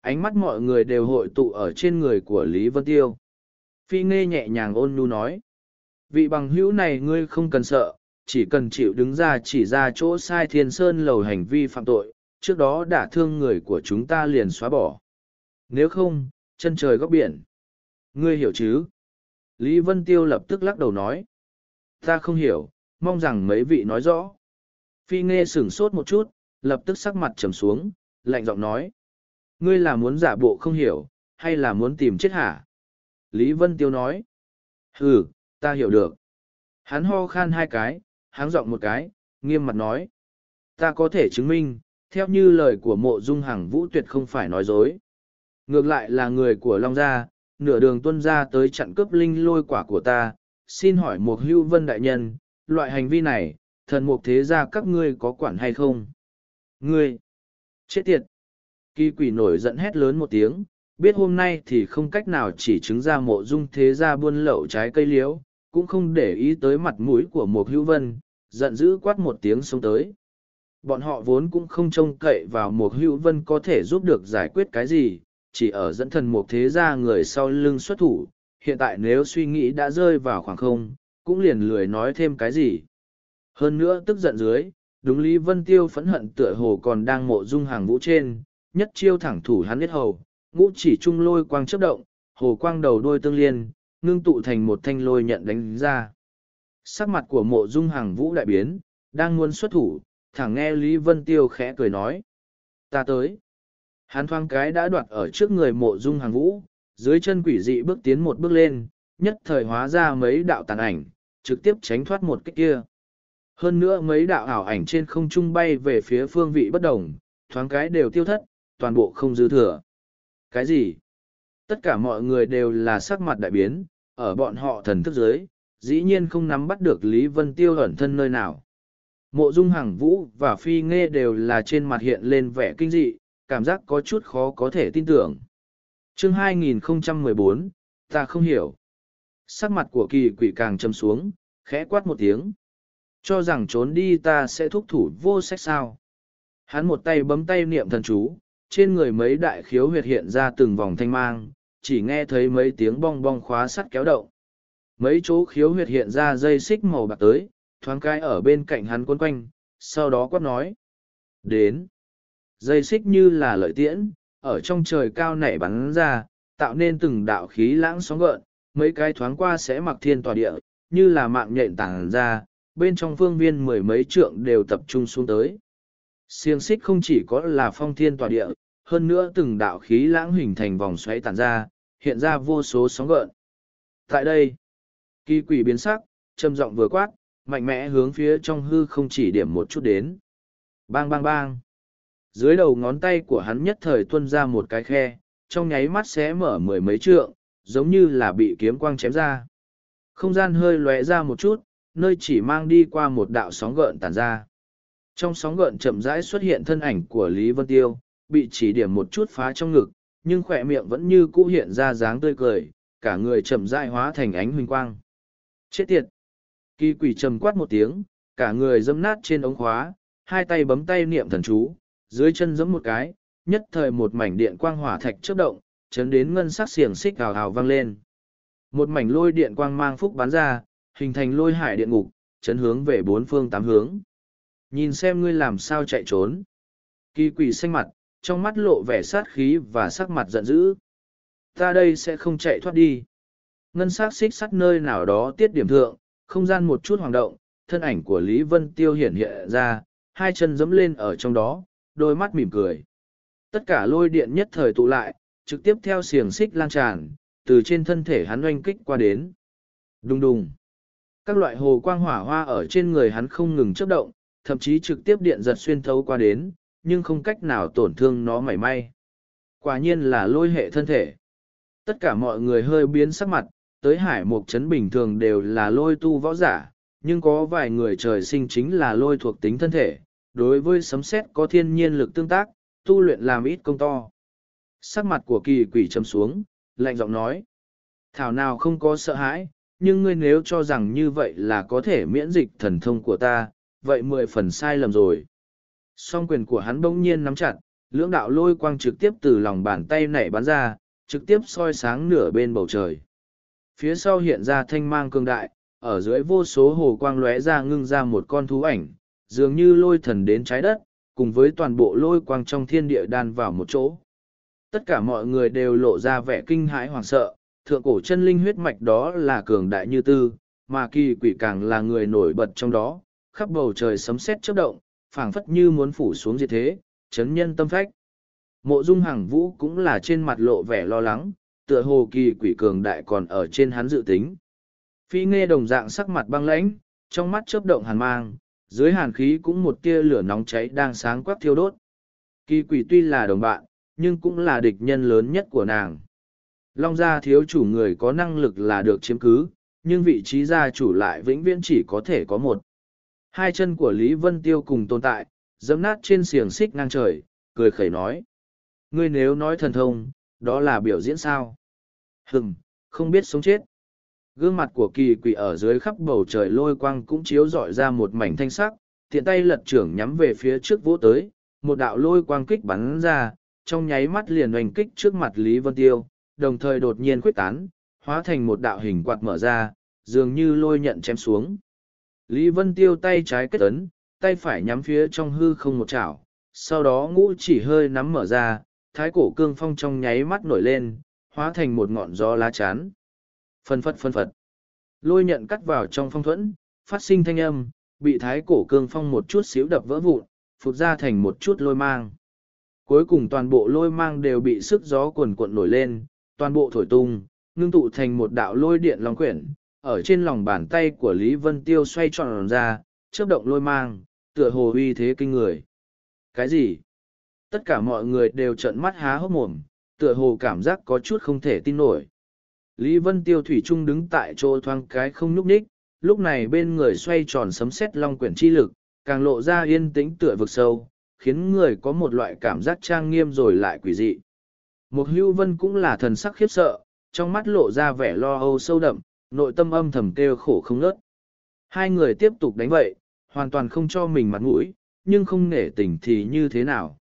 Ánh mắt mọi người đều hội tụ ở trên người của Lý Vân Tiêu. Phi nghe nhẹ nhàng ôn nhu nói, vị bằng hữu này ngươi không cần sợ, chỉ cần chịu đứng ra chỉ ra chỗ sai thiên sơn lầu hành vi phạm tội, trước đó đã thương người của chúng ta liền xóa bỏ. Nếu không, chân trời góc biển. Ngươi hiểu chứ? Lý Vân Tiêu lập tức lắc đầu nói. Ta không hiểu, mong rằng mấy vị nói rõ. Phi nghe sửng sốt một chút, lập tức sắc mặt trầm xuống, lạnh giọng nói. Ngươi là muốn giả bộ không hiểu, hay là muốn tìm chết hả? Lý Vân Tiêu nói. Ừ, ta hiểu được. Hắn ho khan hai cái, háng giọng một cái, nghiêm mặt nói. Ta có thể chứng minh, theo như lời của mộ dung hằng vũ tuyệt không phải nói dối. Ngược lại là người của Long Gia, nửa đường tuân ra tới chặn cướp linh lôi quả của ta, xin hỏi một hưu vân đại nhân, loại hành vi này, thần mục thế gia các ngươi có quản hay không? Ngươi! Chết tiệt! Kỳ quỷ nổi giận hét lớn một tiếng, biết hôm nay thì không cách nào chỉ chứng ra mộ dung thế gia buôn lậu trái cây liễu, cũng không để ý tới mặt mũi của một hữu vân, giận dữ quát một tiếng xông tới. Bọn họ vốn cũng không trông cậy vào một hữu vân có thể giúp được giải quyết cái gì, chỉ ở dẫn thần một thế gia người sau lưng xuất thủ, hiện tại nếu suy nghĩ đã rơi vào khoảng không, cũng liền lười nói thêm cái gì. Hơn nữa tức giận dưới, đúng Lý Vân Tiêu phẫn hận tựa hồ còn đang mộ dung hàng vũ trên, nhất chiêu thẳng thủ hắn biết hầu, ngũ chỉ trung lôi quang chấp động, hồ quang đầu đôi tương liên, ngưng tụ thành một thanh lôi nhận đánh ra. Sắc mặt của mộ dung hàng vũ đại biến, đang muốn xuất thủ, thẳng nghe Lý Vân Tiêu khẽ cười nói. Ta tới. Hắn thoáng cái đã đoạt ở trước người mộ dung hàng vũ, dưới chân quỷ dị bước tiến một bước lên, nhất thời hóa ra mấy đạo tàn ảnh, trực tiếp tránh thoát một cách kia. Hơn nữa mấy đạo ảo ảnh trên không trung bay về phía phương vị bất đồng, thoáng cái đều tiêu thất, toàn bộ không dư thừa. Cái gì? Tất cả mọi người đều là sắc mặt đại biến, ở bọn họ thần thức giới dĩ nhiên không nắm bắt được Lý Vân Tiêu ẩn thân nơi nào. Mộ dung Hằng vũ và phi nghe đều là trên mặt hiện lên vẻ kinh dị, cảm giác có chút khó có thể tin tưởng. chương 2014, ta không hiểu. Sắc mặt của kỳ quỷ càng châm xuống, khẽ quát một tiếng. Cho rằng trốn đi ta sẽ thúc thủ vô sách sao. Hắn một tay bấm tay niệm thần chú, trên người mấy đại khiếu huyệt hiện ra từng vòng thanh mang, chỉ nghe thấy mấy tiếng bong bong khóa sắt kéo động. Mấy chỗ khiếu huyệt hiện ra dây xích màu bạc tới, thoáng cái ở bên cạnh hắn quấn quanh, sau đó quát nói. Đến. Dây xích như là lợi tiễn, ở trong trời cao nảy bắn ra, tạo nên từng đạo khí lãng sóng gợn, mấy cái thoáng qua sẽ mặc thiên tòa địa, như là mạng nhện tàng ra, bên trong phương viên mười mấy trượng đều tập trung xuống tới. Siêng xích không chỉ có là phong thiên tòa địa, hơn nữa từng đạo khí lãng hình thành vòng xoáy tản ra, hiện ra vô số sóng gợn. Tại đây, kỳ quỷ biến sắc, châm giọng vừa quát, mạnh mẽ hướng phía trong hư không chỉ điểm một chút đến. Bang bang bang. Dưới đầu ngón tay của hắn nhất thời tuân ra một cái khe, trong nháy mắt xé mở mười mấy trượng, giống như là bị kiếm quang chém ra. Không gian hơi lóe ra một chút, nơi chỉ mang đi qua một đạo sóng gợn tàn ra. Trong sóng gợn chậm rãi xuất hiện thân ảnh của Lý Vân Tiêu, bị chỉ điểm một chút phá trong ngực, nhưng khỏe miệng vẫn như cũ hiện ra dáng tươi cười, cả người chậm rãi hóa thành ánh huỳnh quang. Chết tiệt, Kỳ quỷ trầm quát một tiếng, cả người dẫm nát trên ống khóa, hai tay bấm tay niệm thần chú, dưới chân giẫm một cái, nhất thời một mảnh điện quang hỏa thạch chớp động, chấn đến ngân sắc xiềng xích hào hào vang lên. Một mảnh lôi điện quang mang phúc bắn ra, hình thành lôi hải điện ngục, chấn hướng về bốn phương tám hướng. Nhìn xem ngươi làm sao chạy trốn. Kỳ quỷ xanh mặt, trong mắt lộ vẻ sát khí và sắc mặt giận dữ. Ta đây sẽ không chạy thoát đi. Ngân sắc xích sắt nơi nào đó tiết điểm thượng, không gian một chút hoàng động, thân ảnh của Lý Vân Tiêu hiện hiện ra, hai chân dẫm lên ở trong đó, đôi mắt mỉm cười. Tất cả lôi điện nhất thời tụ lại, trực tiếp theo xiềng xích lan tràn, từ trên thân thể hắn oanh kích qua đến. Đùng đùng. Các loại hồ quang hỏa hoa ở trên người hắn không ngừng chớp động, thậm chí trực tiếp điện giật xuyên thấu qua đến, nhưng không cách nào tổn thương nó mảy may. Quả nhiên là lôi hệ thân thể. Tất cả mọi người hơi biến sắc mặt, tới hải mục chấn bình thường đều là lôi tu võ giả, nhưng có vài người trời sinh chính là lôi thuộc tính thân thể, đối với sấm sét có thiên nhiên lực tương tác, tu luyện làm ít công to. Sắc mặt của kỳ quỷ trầm xuống, lạnh giọng nói. Thảo nào không có sợ hãi, nhưng ngươi nếu cho rằng như vậy là có thể miễn dịch thần thông của ta, vậy mười phần sai lầm rồi. Song quyền của hắn bỗng nhiên nắm chặt, lưỡng đạo lôi quang trực tiếp từ lòng bàn tay nảy bắn ra, trực tiếp soi sáng nửa bên bầu trời phía sau hiện ra thanh mang cường đại, ở dưới vô số hồ quang lóe ra ngưng ra một con thú ảnh, dường như lôi thần đến trái đất, cùng với toàn bộ lôi quang trong thiên địa đan vào một chỗ. Tất cả mọi người đều lộ ra vẻ kinh hãi hoảng sợ, thượng cổ chân linh huyết mạch đó là cường đại như tư, mà kỳ quỷ càng là người nổi bật trong đó, khắp bầu trời sấm sét chớp động, phảng phất như muốn phủ xuống diệt thế, chấn nhân tâm phách. Mộ Dung Hằng Vũ cũng là trên mặt lộ vẻ lo lắng, tựa hồ kỳ quỷ cường đại còn ở trên hắn dự tính. Phi nghe đồng dạng sắc mặt băng lãnh, trong mắt chớp động hàn mang, dưới hàn khí cũng một tia lửa nóng cháy đang sáng quắc thiêu đốt. Kỳ quỷ tuy là đồng bạn, nhưng cũng là địch nhân lớn nhất của nàng. Long gia thiếu chủ người có năng lực là được chiếm cứ, nhưng vị trí gia chủ lại vĩnh viễn chỉ có thể có một. Hai chân của Lý Vân Tiêu cùng tồn tại, dẫm nát trên xiềng xích ngang trời, cười khẩy nói. Ngươi nếu nói thần thông, đó là biểu diễn sao? hừm không biết sống chết gương mặt của kỳ quỷ ở dưới khắp bầu trời lôi quang cũng chiếu rọi ra một mảnh thanh sắc Thiện tay lật trưởng nhắm về phía trước vỗ tới một đạo lôi quang kích bắn ra trong nháy mắt liền oanh kích trước mặt lý vân tiêu đồng thời đột nhiên khuyết tán hóa thành một đạo hình quạt mở ra dường như lôi nhận chém xuống lý vân tiêu tay trái kết ấn tay phải nhắm phía trong hư không một chảo sau đó ngũ chỉ hơi nắm mở ra thái cổ cương phong trong nháy mắt nổi lên hóa thành một ngọn gió lá chán. Phân phật phân phật. Lôi nhận cắt vào trong phong thuẫn, phát sinh thanh âm, bị thái cổ cương phong một chút xíu đập vỡ vụn, phụt ra thành một chút lôi mang. Cuối cùng toàn bộ lôi mang đều bị sức gió cuồn cuộn nổi lên, toàn bộ thổi tung, ngưng tụ thành một đạo lôi điện long quyển, ở trên lòng bàn tay của Lý Vân Tiêu xoay tròn ra, chớp động lôi mang, tựa hồ uy thế kinh người. Cái gì? Tất cả mọi người đều trợn mắt há hốc mồm, tựa hồ cảm giác có chút không thể tin nổi. Lý Vân Tiêu Thủy Trung đứng tại chỗ thoáng cái không nhúc đích. lúc này bên người xoay tròn sấm sét long quyển chi lực, càng lộ ra yên tĩnh tựa vực sâu, khiến người có một loại cảm giác trang nghiêm rồi lại quỷ dị. Một hưu vân cũng là thần sắc khiếp sợ, trong mắt lộ ra vẻ lo âu sâu đậm, nội tâm âm thầm kêu khổ không ngớt. Hai người tiếp tục đánh vậy, hoàn toàn không cho mình mặt mũi, nhưng không nể tình thì như thế nào.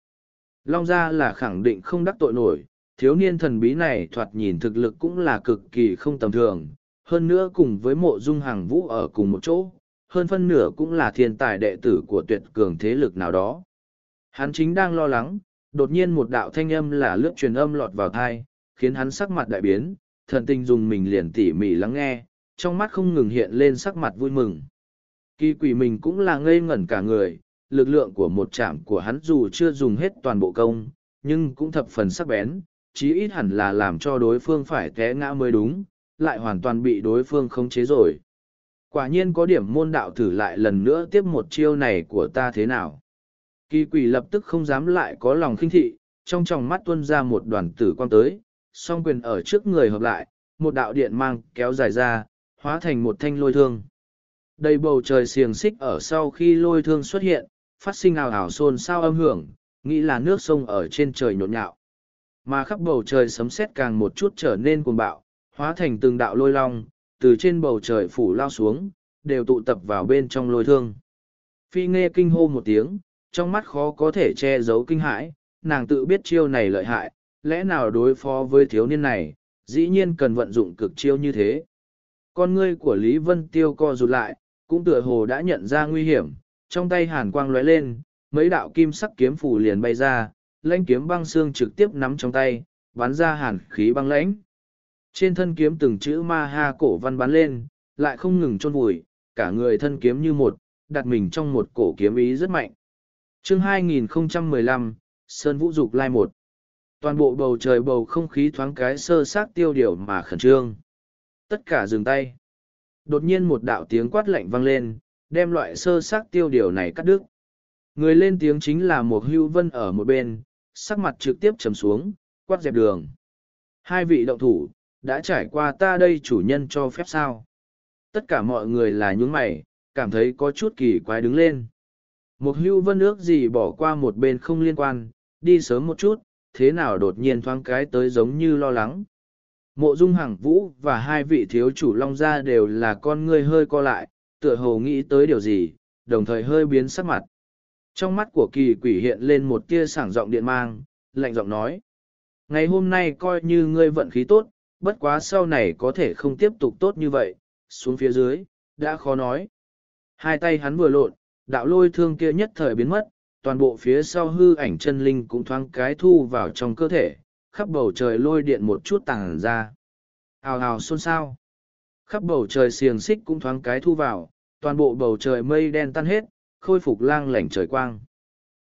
Long gia là khẳng định không đắc tội nổi, thiếu niên thần bí này thoạt nhìn thực lực cũng là cực kỳ không tầm thường, hơn nữa cùng với mộ dung hàng vũ ở cùng một chỗ, hơn phân nửa cũng là thiên tài đệ tử của tuyệt cường thế lực nào đó. Hắn chính đang lo lắng, đột nhiên một đạo thanh âm là lướt truyền âm lọt vào thai, khiến hắn sắc mặt đại biến, thần tình dùng mình liền tỉ mỉ lắng nghe, trong mắt không ngừng hiện lên sắc mặt vui mừng. Kỳ quỷ mình cũng là ngây ngẩn cả người, lực lượng của một chạm của hắn dù chưa dùng hết toàn bộ công, nhưng cũng thập phần sắc bén, chí ít hẳn là làm cho đối phương phải té ngã mới đúng, lại hoàn toàn bị đối phương khống chế rồi. Quả nhiên có điểm môn đạo thử lại lần nữa tiếp một chiêu này của ta thế nào. Kỳ quỷ lập tức không dám lại có lòng khinh thị, trong tròng mắt tuân ra một đoàn tử quang tới, song quyền ở trước người hợp lại, một đạo điện mang kéo dài ra, hóa thành một thanh lôi thương. Đầy bầu trời xiềng xích ở sau khi lôi thương xuất hiện, phát sinh ào ảo xôn xao âm hưởng, nghĩ là nước sông ở trên trời nhộn nhạo mà khắp bầu trời sấm sét càng một chút trở nên cuồng bạo, hóa thành từng đạo lôi long, từ trên bầu trời phủ lao xuống, đều tụ tập vào bên trong lôi thương. Phi nghe kinh hô một tiếng, trong mắt khó có thể che giấu kinh hãi, nàng tự biết chiêu này lợi hại, lẽ nào đối phó với thiếu niên này, dĩ nhiên cần vận dụng cực chiêu như thế. Con ngươi của Lý Vân Tiêu co rụt lại, cũng tựa hồ đã nhận ra nguy hiểm, trong tay hàn quang lóe lên, mấy đạo kim sắc kiếm phủ liền bay ra, lãnh kiếm băng xương trực tiếp nắm trong tay, bắn ra hàn khí băng lãnh. Trên thân kiếm từng chữ ma ha cổ văn bắn lên, lại không ngừng trôn vùi, cả người thân kiếm như một, đặt mình trong một cổ kiếm ý rất mạnh. chương 2015, Sơn Vũ Dục Lai một Toàn bộ bầu trời bầu không khí thoáng cái sơ sát tiêu điều mà khẩn trương. Tất cả dừng tay. Đột nhiên một đạo tiếng quát lạnh vang lên, đem loại sơ sát tiêu điều này cắt đứt. Người lên tiếng chính là một hưu vân ở một bên, sắc mặt trực tiếp trầm xuống, quát dẹp đường. Hai vị động thủ, đã trải qua ta đây chủ nhân cho phép sao? Tất cả mọi người là những mày, cảm thấy có chút kỳ quái đứng lên. Một hưu vân ước gì bỏ qua một bên không liên quan, đi sớm một chút, thế nào đột nhiên thoáng cái tới giống như lo lắng. Mộ dung hằng vũ và hai vị thiếu chủ long gia đều là con ngươi hơi co lại, tựa hồ nghĩ tới điều gì, đồng thời hơi biến sắc mặt trong mắt của kỳ quỷ hiện lên một tia sảng giọng điện mang, lạnh giọng nói. Ngày hôm nay coi như ngươi vận khí tốt, bất quá sau này có thể không tiếp tục tốt như vậy, xuống phía dưới, đã khó nói. Hai tay hắn vừa lộn, đạo lôi thương kia nhất thời biến mất, toàn bộ phía sau hư ảnh chân linh cũng thoáng cái thu vào trong cơ thể, khắp bầu trời lôi điện một chút tàng ra. Hào hào xôn xao. Khắp bầu trời xiềng xích cũng thoáng cái thu vào, toàn bộ bầu trời mây đen tan hết, khôi phục lang lảnh trời quang.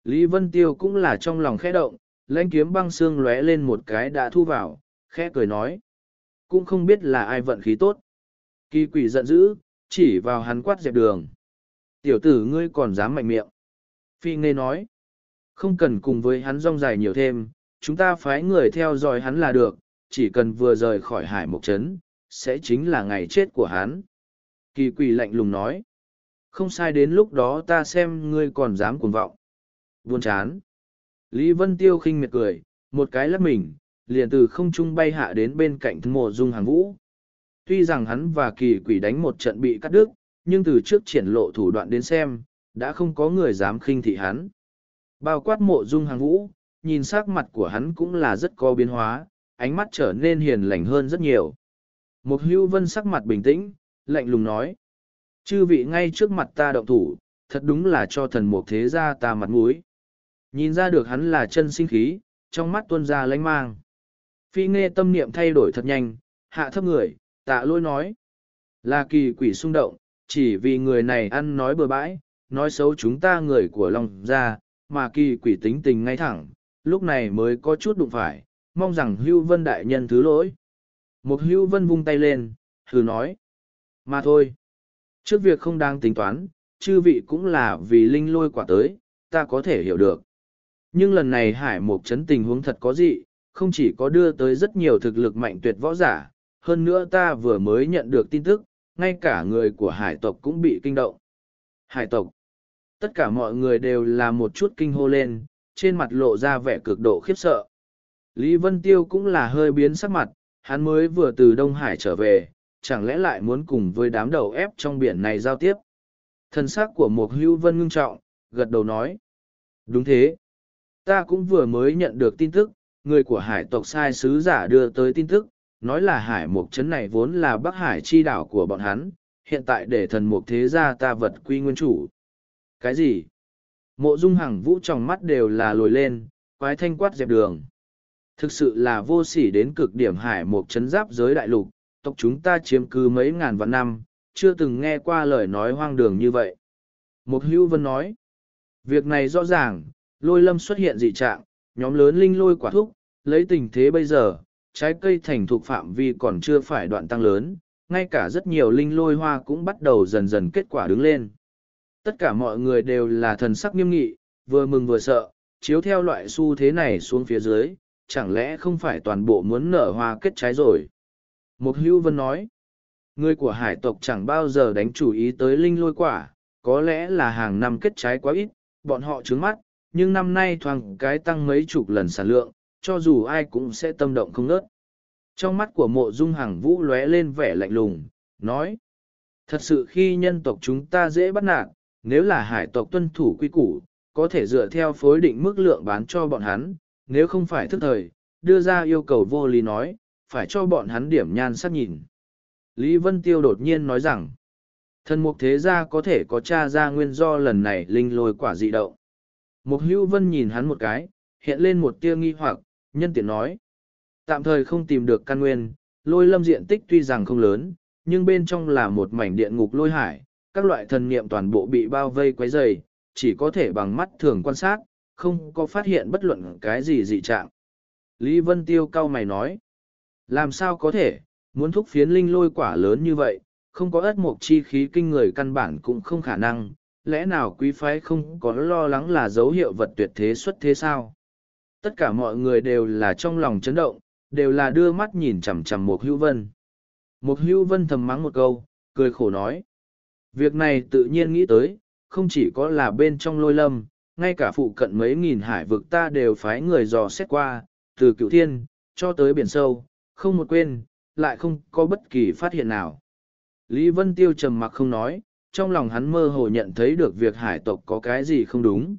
Lý Vân Tiêu cũng là trong lòng khẽ động, lãnh kiếm băng xương lóe lên một cái đã thu vào, khẽ cười nói. Cũng không biết là ai vận khí tốt. Kỳ quỷ giận dữ, chỉ vào hắn quát dẹp đường. Tiểu tử ngươi còn dám mạnh miệng. Phi nghe nói. Không cần cùng với hắn rong dài nhiều thêm, chúng ta phái người theo dõi hắn là được, chỉ cần vừa rời khỏi hải mộc trấn, sẽ chính là ngày chết của hắn. Kỳ quỷ lạnh lùng nói. Không sai đến lúc đó ta xem ngươi còn dám cuồng vọng. Buồn chán. Lý Vân Tiêu khinh miệt cười, một cái lấp mình, liền từ không trung bay hạ đến bên cạnh mộ dung hàng vũ. Tuy rằng hắn và kỳ quỷ đánh một trận bị cắt đứt, nhưng từ trước triển lộ thủ đoạn đến xem, đã không có người dám khinh thị hắn. Bao quát mộ dung hàng vũ, nhìn sắc mặt của hắn cũng là rất có biến hóa, ánh mắt trở nên hiền lành hơn rất nhiều. Mục hưu vân sắc mặt bình tĩnh, lạnh lùng nói. Chư vị ngay trước mặt ta động thủ, thật đúng là cho thần mục thế ra ta mặt mũi. Nhìn ra được hắn là chân sinh khí, trong mắt tuân ra lánh mang. Phi nghe tâm niệm thay đổi thật nhanh, hạ thấp người, tạ lôi nói. Là kỳ quỷ xung động, chỉ vì người này ăn nói bừa bãi, nói xấu chúng ta người của lòng ra, mà kỳ quỷ tính tình ngay thẳng, lúc này mới có chút đụng phải, mong rằng hưu vân đại nhân thứ lỗi. Một hưu vân vung tay lên, thử nói. Mà thôi, trước việc không đang tính toán, chư vị cũng là vì linh lôi quả tới, ta có thể hiểu được. Nhưng lần này hải mục Trấn tình huống thật có dị, không chỉ có đưa tới rất nhiều thực lực mạnh tuyệt võ giả, hơn nữa ta vừa mới nhận được tin tức, ngay cả người của hải tộc cũng bị kinh động. Hải tộc. Tất cả mọi người đều là một chút kinh hô lên, trên mặt lộ ra vẻ cực độ khiếp sợ. Lý Vân Tiêu cũng là hơi biến sắc mặt, hắn mới vừa từ Đông Hải trở về, chẳng lẽ lại muốn cùng với đám đầu ép trong biển này giao tiếp Thần sắc của mục hữu vân ngưng trọng gật đầu nói đúng thế ta cũng vừa mới nhận được tin tức người của hải tộc sai sứ giả đưa tới tin tức nói là hải mục trấn này vốn là bắc hải chi đảo của bọn hắn hiện tại để thần mục thế gia ta vật quy nguyên chủ cái gì mộ dung hằng vũ trong mắt đều là lồi lên quái thanh quát dẹp đường thực sự là vô sỉ đến cực điểm hải mục trấn giáp giới đại lục tộc chúng ta chiếm cứ mấy ngàn vạn năm, chưa từng nghe qua lời nói hoang đường như vậy. Mục hữu vân nói, việc này rõ ràng, lôi lâm xuất hiện dị trạng, nhóm lớn linh lôi quả thúc, lấy tình thế bây giờ, trái cây thành thuộc phạm vi còn chưa phải đoạn tăng lớn, ngay cả rất nhiều linh lôi hoa cũng bắt đầu dần dần kết quả đứng lên. Tất cả mọi người đều là thần sắc nghiêm nghị, vừa mừng vừa sợ, chiếu theo loại xu thế này xuống phía dưới, chẳng lẽ không phải toàn bộ muốn nở hoa kết trái rồi. Mục hữu vân nói, người của hải tộc chẳng bao giờ đánh chủ ý tới linh lôi quả, có lẽ là hàng năm kết trái quá ít, bọn họ trướng mắt, nhưng năm nay thoáng cái tăng mấy chục lần sản lượng, cho dù ai cũng sẽ tâm động không ngớt. Trong mắt của mộ dung hàng vũ lóe lên vẻ lạnh lùng, nói, thật sự khi nhân tộc chúng ta dễ bắt nạt, nếu là hải tộc tuân thủ quy củ, có thể dựa theo phối định mức lượng bán cho bọn hắn, nếu không phải thức thời, đưa ra yêu cầu vô lý nói, phải cho bọn hắn điểm nhan sắc nhìn. Lý Vân Tiêu đột nhiên nói rằng, thần mục thế gia có thể có cha ra nguyên do lần này linh lôi quả dị động. Mục hữu vân nhìn hắn một cái, hiện lên một tia nghi hoặc, nhân tiện nói. Tạm thời không tìm được căn nguyên, lôi lâm diện tích tuy rằng không lớn, nhưng bên trong là một mảnh điện ngục lôi hải, các loại thần niệm toàn bộ bị bao vây quấy dày, chỉ có thể bằng mắt thường quan sát, không có phát hiện bất luận cái gì dị trạng. Lý Vân Tiêu cao mày nói. Làm sao có thể, muốn thúc phiến linh lôi quả lớn như vậy, không có ất mộc chi khí kinh người căn bản cũng không khả năng, lẽ nào quý phái không có lo lắng là dấu hiệu vật tuyệt thế xuất thế sao? Tất cả mọi người đều là trong lòng chấn động, đều là đưa mắt nhìn chằm chằm Mục hưu Vân. Mục hưu Vân thầm mắng một câu, cười khổ nói. Việc này tự nhiên nghĩ tới, không chỉ có là bên trong lôi lâm, ngay cả phụ cận mấy nghìn hải vực ta đều phái người dò xét qua, từ cựu thiên, cho tới biển sâu, không một quên, lại không có bất kỳ phát hiện nào. Lý Vân Tiêu trầm mặc không nói, trong lòng hắn mơ hồ nhận thấy được việc hải tộc có cái gì không đúng.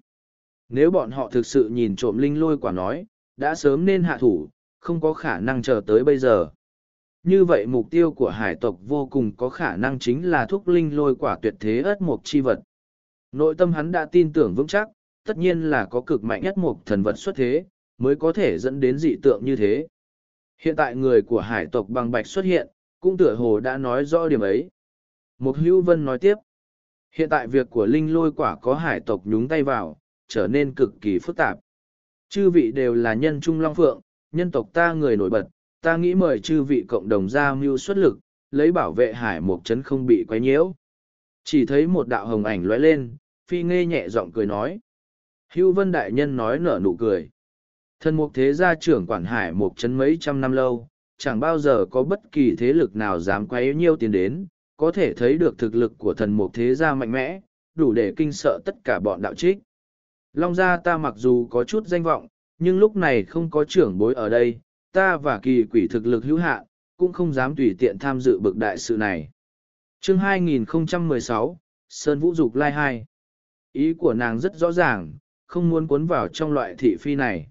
Nếu bọn họ thực sự nhìn trộm linh lôi quả nói, đã sớm nên hạ thủ, không có khả năng chờ tới bây giờ. Như vậy mục tiêu của hải tộc vô cùng có khả năng chính là thúc linh lôi quả tuyệt thế ớt mục chi vật. Nội tâm hắn đã tin tưởng vững chắc, tất nhiên là có cực mạnh nhất mục thần vật xuất thế, mới có thể dẫn đến dị tượng như thế. Hiện tại người của hải tộc bằng bạch xuất hiện, cũng tựa hồ đã nói rõ điểm ấy. Mục Hữu Vân nói tiếp, hiện tại việc của linh lôi quả có hải tộc nhúng tay vào, trở nên cực kỳ phức tạp. Chư vị đều là nhân trung long phượng, nhân tộc ta người nổi bật, ta nghĩ mời chư vị cộng đồng ra mưu xuất lực, lấy bảo vệ hải mục trấn không bị quấy nhiễu. Chỉ thấy một đạo hồng ảnh lóe lên, phi nghe nhẹ giọng cười nói. Hưu Vân Đại Nhân nói nở nụ cười. Thần mục thế gia trưởng quản hải mục trấn mấy trăm năm lâu, chẳng bao giờ có bất kỳ thế lực nào dám quấy nhiêu tiền đến, có thể thấy được thực lực của thần mục thế gia mạnh mẽ, đủ để kinh sợ tất cả bọn đạo trích. Long gia ta mặc dù có chút danh vọng, nhưng lúc này không có trưởng bối ở đây, ta và kỳ quỷ thực lực hữu hạ cũng không dám tùy tiện tham dự bực đại sự này. Chương 2016, Sơn Vũ Dục Lai 2 Ý của nàng rất rõ ràng, không muốn cuốn vào trong loại thị phi này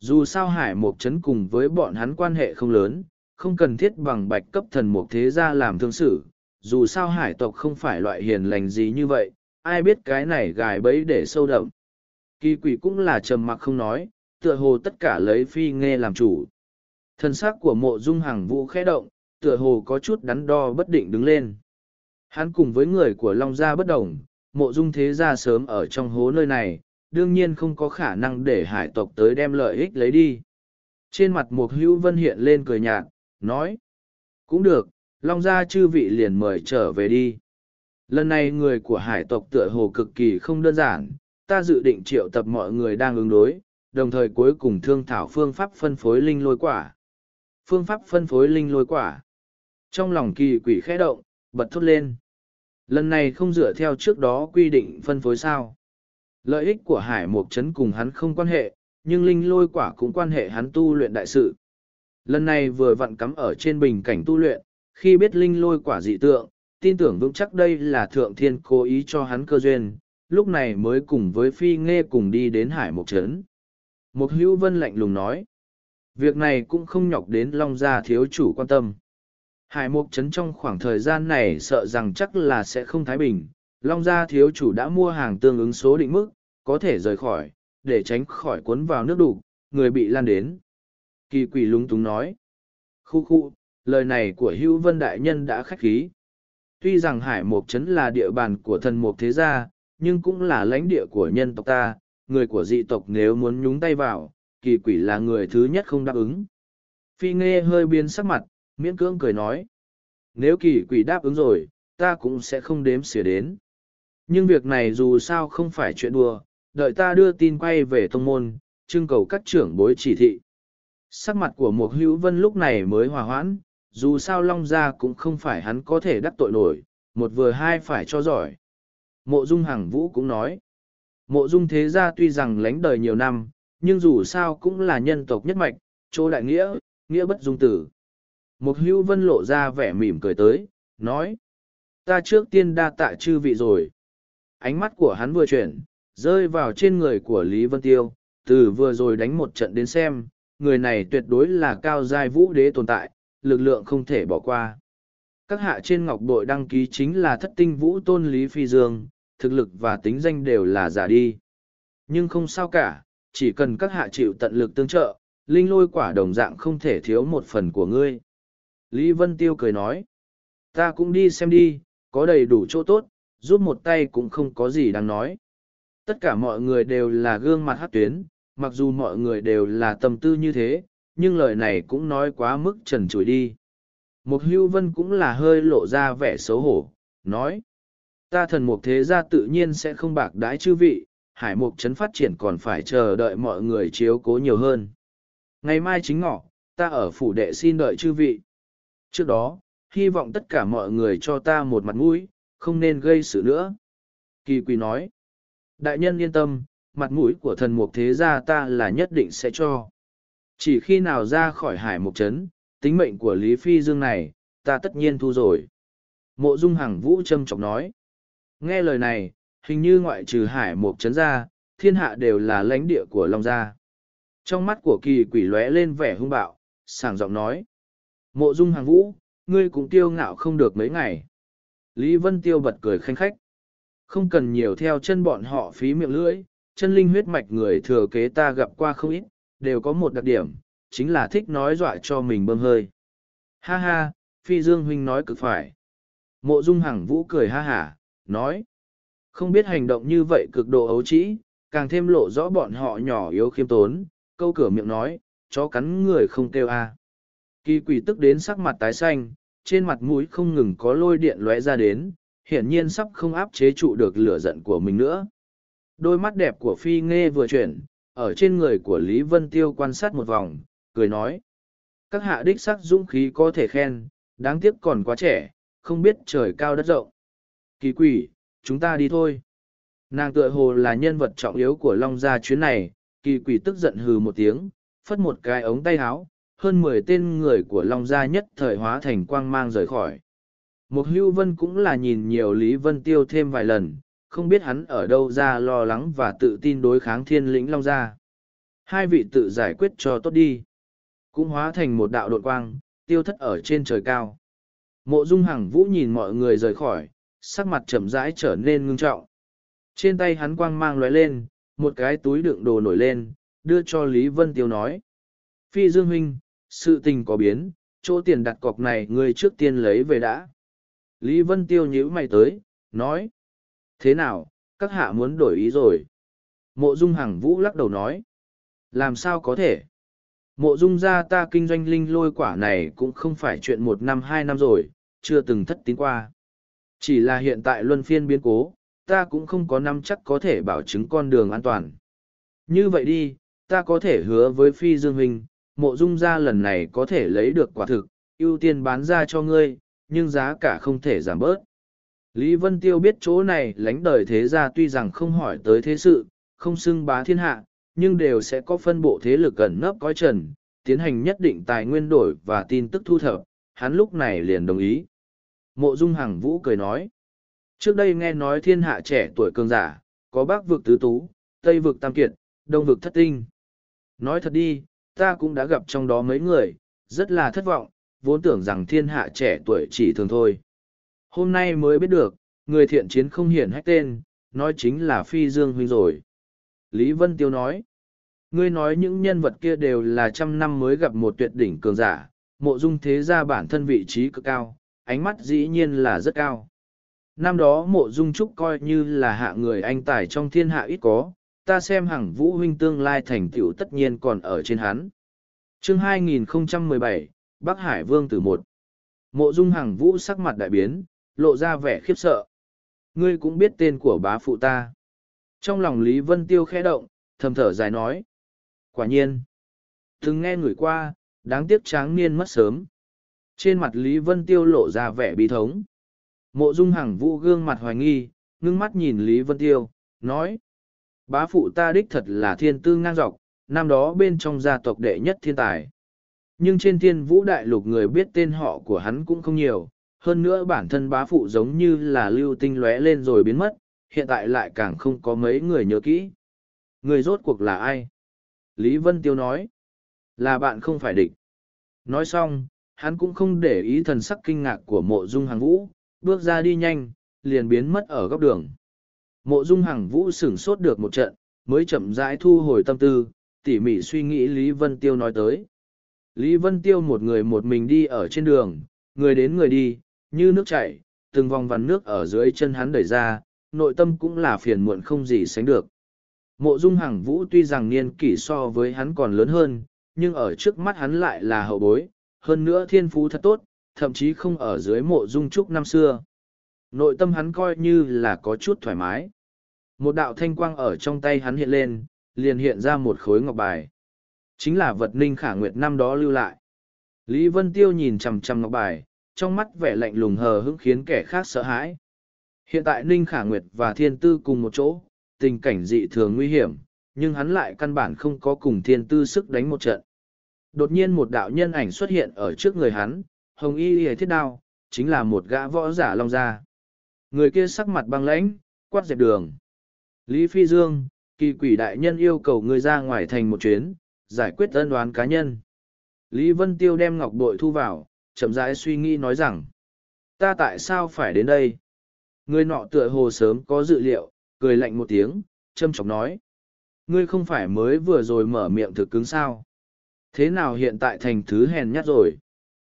dù sao hải mộc trấn cùng với bọn hắn quan hệ không lớn không cần thiết bằng bạch cấp thần mục thế gia làm thương sử dù sao hải tộc không phải loại hiền lành gì như vậy ai biết cái này gài bẫy để sâu đậm kỳ quỷ cũng là trầm mặc không nói tựa hồ tất cả lấy phi nghe làm chủ thân xác của mộ dung hàng vũ khẽ động tựa hồ có chút đắn đo bất định đứng lên hắn cùng với người của long gia bất đồng mộ dung thế gia sớm ở trong hố nơi này đương nhiên không có khả năng để hải tộc tới đem lợi ích lấy đi. Trên mặt mục hữu vân hiện lên cười nhạt, nói. Cũng được, Long Gia chư vị liền mời trở về đi. Lần này người của hải tộc tựa hồ cực kỳ không đơn giản, ta dự định triệu tập mọi người đang ứng đối, đồng thời cuối cùng thương thảo phương pháp phân phối linh lôi quả. Phương pháp phân phối linh lôi quả. Trong lòng kỳ quỷ khẽ động, bật thốt lên. Lần này không dựa theo trước đó quy định phân phối sao. Lợi ích của hải mục trấn cùng hắn không quan hệ, nhưng linh lôi quả cũng quan hệ hắn tu luyện đại sự. Lần này vừa vặn cắm ở trên bình cảnh tu luyện, khi biết linh lôi quả dị tượng, tin tưởng vững chắc đây là thượng thiên cố ý cho hắn cơ duyên, lúc này mới cùng với phi nghe cùng đi đến hải mục trấn. Mục hữu vân lạnh lùng nói, việc này cũng không nhọc đến long gia thiếu chủ quan tâm. Hải mục trấn trong khoảng thời gian này sợ rằng chắc là sẽ không thái bình, long gia thiếu chủ đã mua hàng tương ứng số định mức, có thể rời khỏi, để tránh khỏi cuốn vào nước đủ, người bị lan đến. Kỳ quỷ lúng túng nói. Khu khu, lời này của Hữu Vân Đại Nhân đã khách khí. Tuy rằng Hải Mộc Trấn là địa bàn của thần Mộc Thế Gia, nhưng cũng là lãnh địa của nhân tộc ta, người của dị tộc nếu muốn nhúng tay vào, kỳ quỷ là người thứ nhất không đáp ứng. Phi Nghe hơi biến sắc mặt, miễn cưỡng cười nói. Nếu kỳ quỷ đáp ứng rồi, ta cũng sẽ không đếm xỉa đến. Nhưng việc này dù sao không phải chuyện đùa, đợi ta đưa tin quay về thông môn, trưng cầu các trưởng bối chỉ thị. Sắc mặt của Mục Hữu Vân lúc này mới hòa hoãn, dù sao Long Gia cũng không phải hắn có thể đắc tội nổi, một vừa hai phải cho giỏi. Mộ Dung Hằng Vũ cũng nói, Mộ Dung Thế Gia tuy rằng lánh đời nhiều năm, nhưng dù sao cũng là nhân tộc nhất mạch, chỗ đại nghĩa, nghĩa bất dung tử. Mục Hữu Vân lộ ra vẻ mỉm cười tới, nói, ta trước tiên đa tạ chư vị rồi. Ánh mắt của hắn vừa chuyển, rơi vào trên người của Lý Vân Tiêu, từ vừa rồi đánh một trận đến xem, người này tuyệt đối là cao giai vũ đế tồn tại, lực lượng không thể bỏ qua. Các hạ trên ngọc bội đăng ký chính là thất tinh vũ tôn Lý Phi Dương, thực lực và tính danh đều là giả đi. Nhưng không sao cả, chỉ cần các hạ chịu tận lực tương trợ, linh lôi quả đồng dạng không thể thiếu một phần của ngươi. Lý Vân Tiêu cười nói, ta cũng đi xem đi, có đầy đủ chỗ tốt, giúp một tay cũng không có gì đáng nói tất cả mọi người đều là gương mặt hát tuyến mặc dù mọi người đều là tâm tư như thế nhưng lời này cũng nói quá mức trần trụi đi mục hưu vân cũng là hơi lộ ra vẻ xấu hổ nói ta thần mục thế gia tự nhiên sẽ không bạc đãi chư vị hải mục chấn phát triển còn phải chờ đợi mọi người chiếu cố nhiều hơn ngày mai chính ngọ ta ở phủ đệ xin đợi chư vị trước đó hy vọng tất cả mọi người cho ta một mặt mũi không nên gây sự nữa kỳ quỳ nói Đại nhân yên tâm, mặt mũi của thần mục thế gia ta là nhất định sẽ cho. Chỉ khi nào ra khỏi hải mục trấn, tính mệnh của Lý Phi Dương này, ta tất nhiên thu rồi. Mộ Dung Hằng Vũ châm chọc nói. Nghe lời này, hình như ngoại trừ hải mục trấn ra, thiên hạ đều là lãnh địa của Long Gia. Trong mắt của kỳ quỷ lóe lên vẻ hung bạo, sảng giọng nói. Mộ Dung Hằng Vũ, ngươi cũng tiêu ngạo không được mấy ngày. Lý Vân Tiêu bật cười khanh khách. Không cần nhiều theo chân bọn họ phí miệng lưỡi, chân linh huyết mạch người thừa kế ta gặp qua không ít, đều có một đặc điểm, chính là thích nói dọa cho mình bơm hơi. Ha ha, Phi Dương Huynh nói cực phải. Mộ Dung Hằng Vũ cười ha hả, nói. Không biết hành động như vậy cực độ ấu trĩ, càng thêm lộ rõ bọn họ nhỏ yếu khiêm tốn, câu cửa miệng nói, chó cắn người không kêu a. À. Kỳ quỷ tức đến sắc mặt tái xanh, trên mặt mũi không ngừng có lôi điện lóe ra đến, hiển nhiên sắp không áp chế trụ được lửa giận của mình nữa đôi mắt đẹp của phi nghe vừa chuyển ở trên người của lý vân tiêu quan sát một vòng cười nói các hạ đích sắc dũng khí có thể khen đáng tiếc còn quá trẻ không biết trời cao đất rộng kỳ quỷ chúng ta đi thôi nàng tựa hồ là nhân vật trọng yếu của long gia chuyến này kỳ quỷ tức giận hừ một tiếng phất một cái ống tay áo, hơn mười tên người của long gia nhất thời hóa thành quang mang rời khỏi một hưu vân cũng là nhìn nhiều Lý Vân Tiêu thêm vài lần, không biết hắn ở đâu ra lo lắng và tự tin đối kháng thiên lĩnh long ra. Hai vị tự giải quyết cho tốt đi. Cũng hóa thành một đạo đột quang, tiêu thất ở trên trời cao. Mộ dung hằng vũ nhìn mọi người rời khỏi, sắc mặt chậm rãi trở nên ngưng trọng. Trên tay hắn quang mang lóe lên, một cái túi đựng đồ nổi lên, đưa cho Lý Vân Tiêu nói. Phi Dương Huynh, sự tình có biến, chỗ tiền đặt cọc này người trước tiên lấy về đã. Lý Vân Tiêu nhíu mày tới, nói. Thế nào, các hạ muốn đổi ý rồi. Mộ Dung Hằng Vũ lắc đầu nói. Làm sao có thể? Mộ Dung ra ta kinh doanh linh lôi quả này cũng không phải chuyện một năm hai năm rồi, chưa từng thất tín qua. Chỉ là hiện tại luân phiên biến cố, ta cũng không có năm chắc có thể bảo chứng con đường an toàn. Như vậy đi, ta có thể hứa với Phi Dương Huynh, mộ dung ra lần này có thể lấy được quả thực, ưu tiên bán ra cho ngươi, nhưng giá cả không thể giảm bớt. Lý Vân Tiêu biết chỗ này lánh đời thế gia tuy rằng không hỏi tới thế sự, không xưng bá thiên hạ, nhưng đều sẽ có phân bộ thế lực gần nấp coi trần, tiến hành nhất định tài nguyên đổi và tin tức thu thập, hắn lúc này liền đồng ý. Mộ Dung Hằng Vũ cười nói, trước đây nghe nói thiên hạ trẻ tuổi cường giả, có bác vực tứ tú, tây vực tam kiệt, đông vực thất tinh. Nói thật đi, ta cũng đã gặp trong đó mấy người, rất là thất vọng, vốn tưởng rằng thiên hạ trẻ tuổi chỉ thường thôi. Hôm nay mới biết được, người thiện chiến không hiển hách tên, nói chính là Phi Dương Huynh rồi. Lý Vân Tiêu nói, ngươi nói những nhân vật kia đều là trăm năm mới gặp một tuyệt đỉnh cường giả, mộ dung thế gia bản thân vị trí cực cao, ánh mắt dĩ nhiên là rất cao. Năm đó mộ dung trúc coi như là hạ người anh tài trong thiên hạ ít có, ta xem hằng vũ huynh tương lai thành tựu tất nhiên còn ở trên hắn. Chương 2017, Bắc Hải Vương Tử một. Mộ Dung Hằng Vũ sắc mặt đại biến, lộ ra vẻ khiếp sợ. Ngươi cũng biết tên của bá phụ ta. Trong lòng Lý Vân Tiêu khẽ động, thầm thở dài nói. Quả nhiên. Từng nghe người qua, đáng tiếc tráng niên mất sớm. Trên mặt Lý Vân Tiêu lộ ra vẻ bi thống. Mộ Dung Hằng Vũ gương mặt hoài nghi, ngưng mắt nhìn Lý Vân Tiêu, nói. Bá phụ ta đích thật là thiên tư ngang dọc, năm đó bên trong gia tộc đệ nhất thiên tài nhưng trên thiên vũ đại lục người biết tên họ của hắn cũng không nhiều, hơn nữa bản thân bá phụ giống như là lưu tinh lóe lên rồi biến mất, hiện tại lại càng không có mấy người nhớ kỹ. Người rốt cuộc là ai? Lý Vân Tiêu nói, là bạn không phải địch. Nói xong, hắn cũng không để ý thần sắc kinh ngạc của mộ dung hàng vũ, bước ra đi nhanh, liền biến mất ở góc đường. Mộ dung hàng vũ sửng sốt được một trận, mới chậm rãi thu hồi tâm tư, tỉ mỉ suy nghĩ Lý Vân Tiêu nói tới. Lý Vân Tiêu một người một mình đi ở trên đường, người đến người đi, như nước chảy, từng vòng vằn nước ở dưới chân hắn đẩy ra, nội tâm cũng là phiền muộn không gì sánh được. Mộ Dung Hằng Vũ tuy rằng niên kỷ so với hắn còn lớn hơn, nhưng ở trước mắt hắn lại là hậu bối, hơn nữa thiên phú thật tốt, thậm chí không ở dưới mộ Dung Trúc năm xưa. Nội tâm hắn coi như là có chút thoải mái. Một đạo thanh quang ở trong tay hắn hiện lên, liền hiện ra một khối ngọc bài. Chính là vật ninh khả nguyệt năm đó lưu lại. Lý Vân Tiêu nhìn chằm chằm ngọc bài, trong mắt vẻ lạnh lùng hờ hững khiến kẻ khác sợ hãi. Hiện tại Ninh Khả Nguyệt và Thiên Tư cùng một chỗ, tình cảnh dị thường nguy hiểm, nhưng hắn lại căn bản không có cùng Thiên Tư sức đánh một trận. Đột nhiên một đạo nhân ảnh xuất hiện ở trước người hắn, Hồng Y Y Thiết Đao, chính là một gã võ giả Long Gia. Người kia sắc mặt băng lãnh, quát dẹp đường. Lý Phi Dương, kỳ quỷ đại nhân yêu cầu ngươi ra ngoài thành một chuyến, giải quyết ân đoán cá nhân. Lý Vân Tiêu đem ngọc bội thu vào, chậm rãi suy nghĩ nói rằng, ta tại sao phải đến đây? Người nọ tựa hồ sớm có dự liệu, cười lạnh một tiếng, châm chọc nói. Ngươi không phải mới vừa rồi mở miệng thực cứng sao? Thế nào hiện tại thành thứ hèn nhát rồi?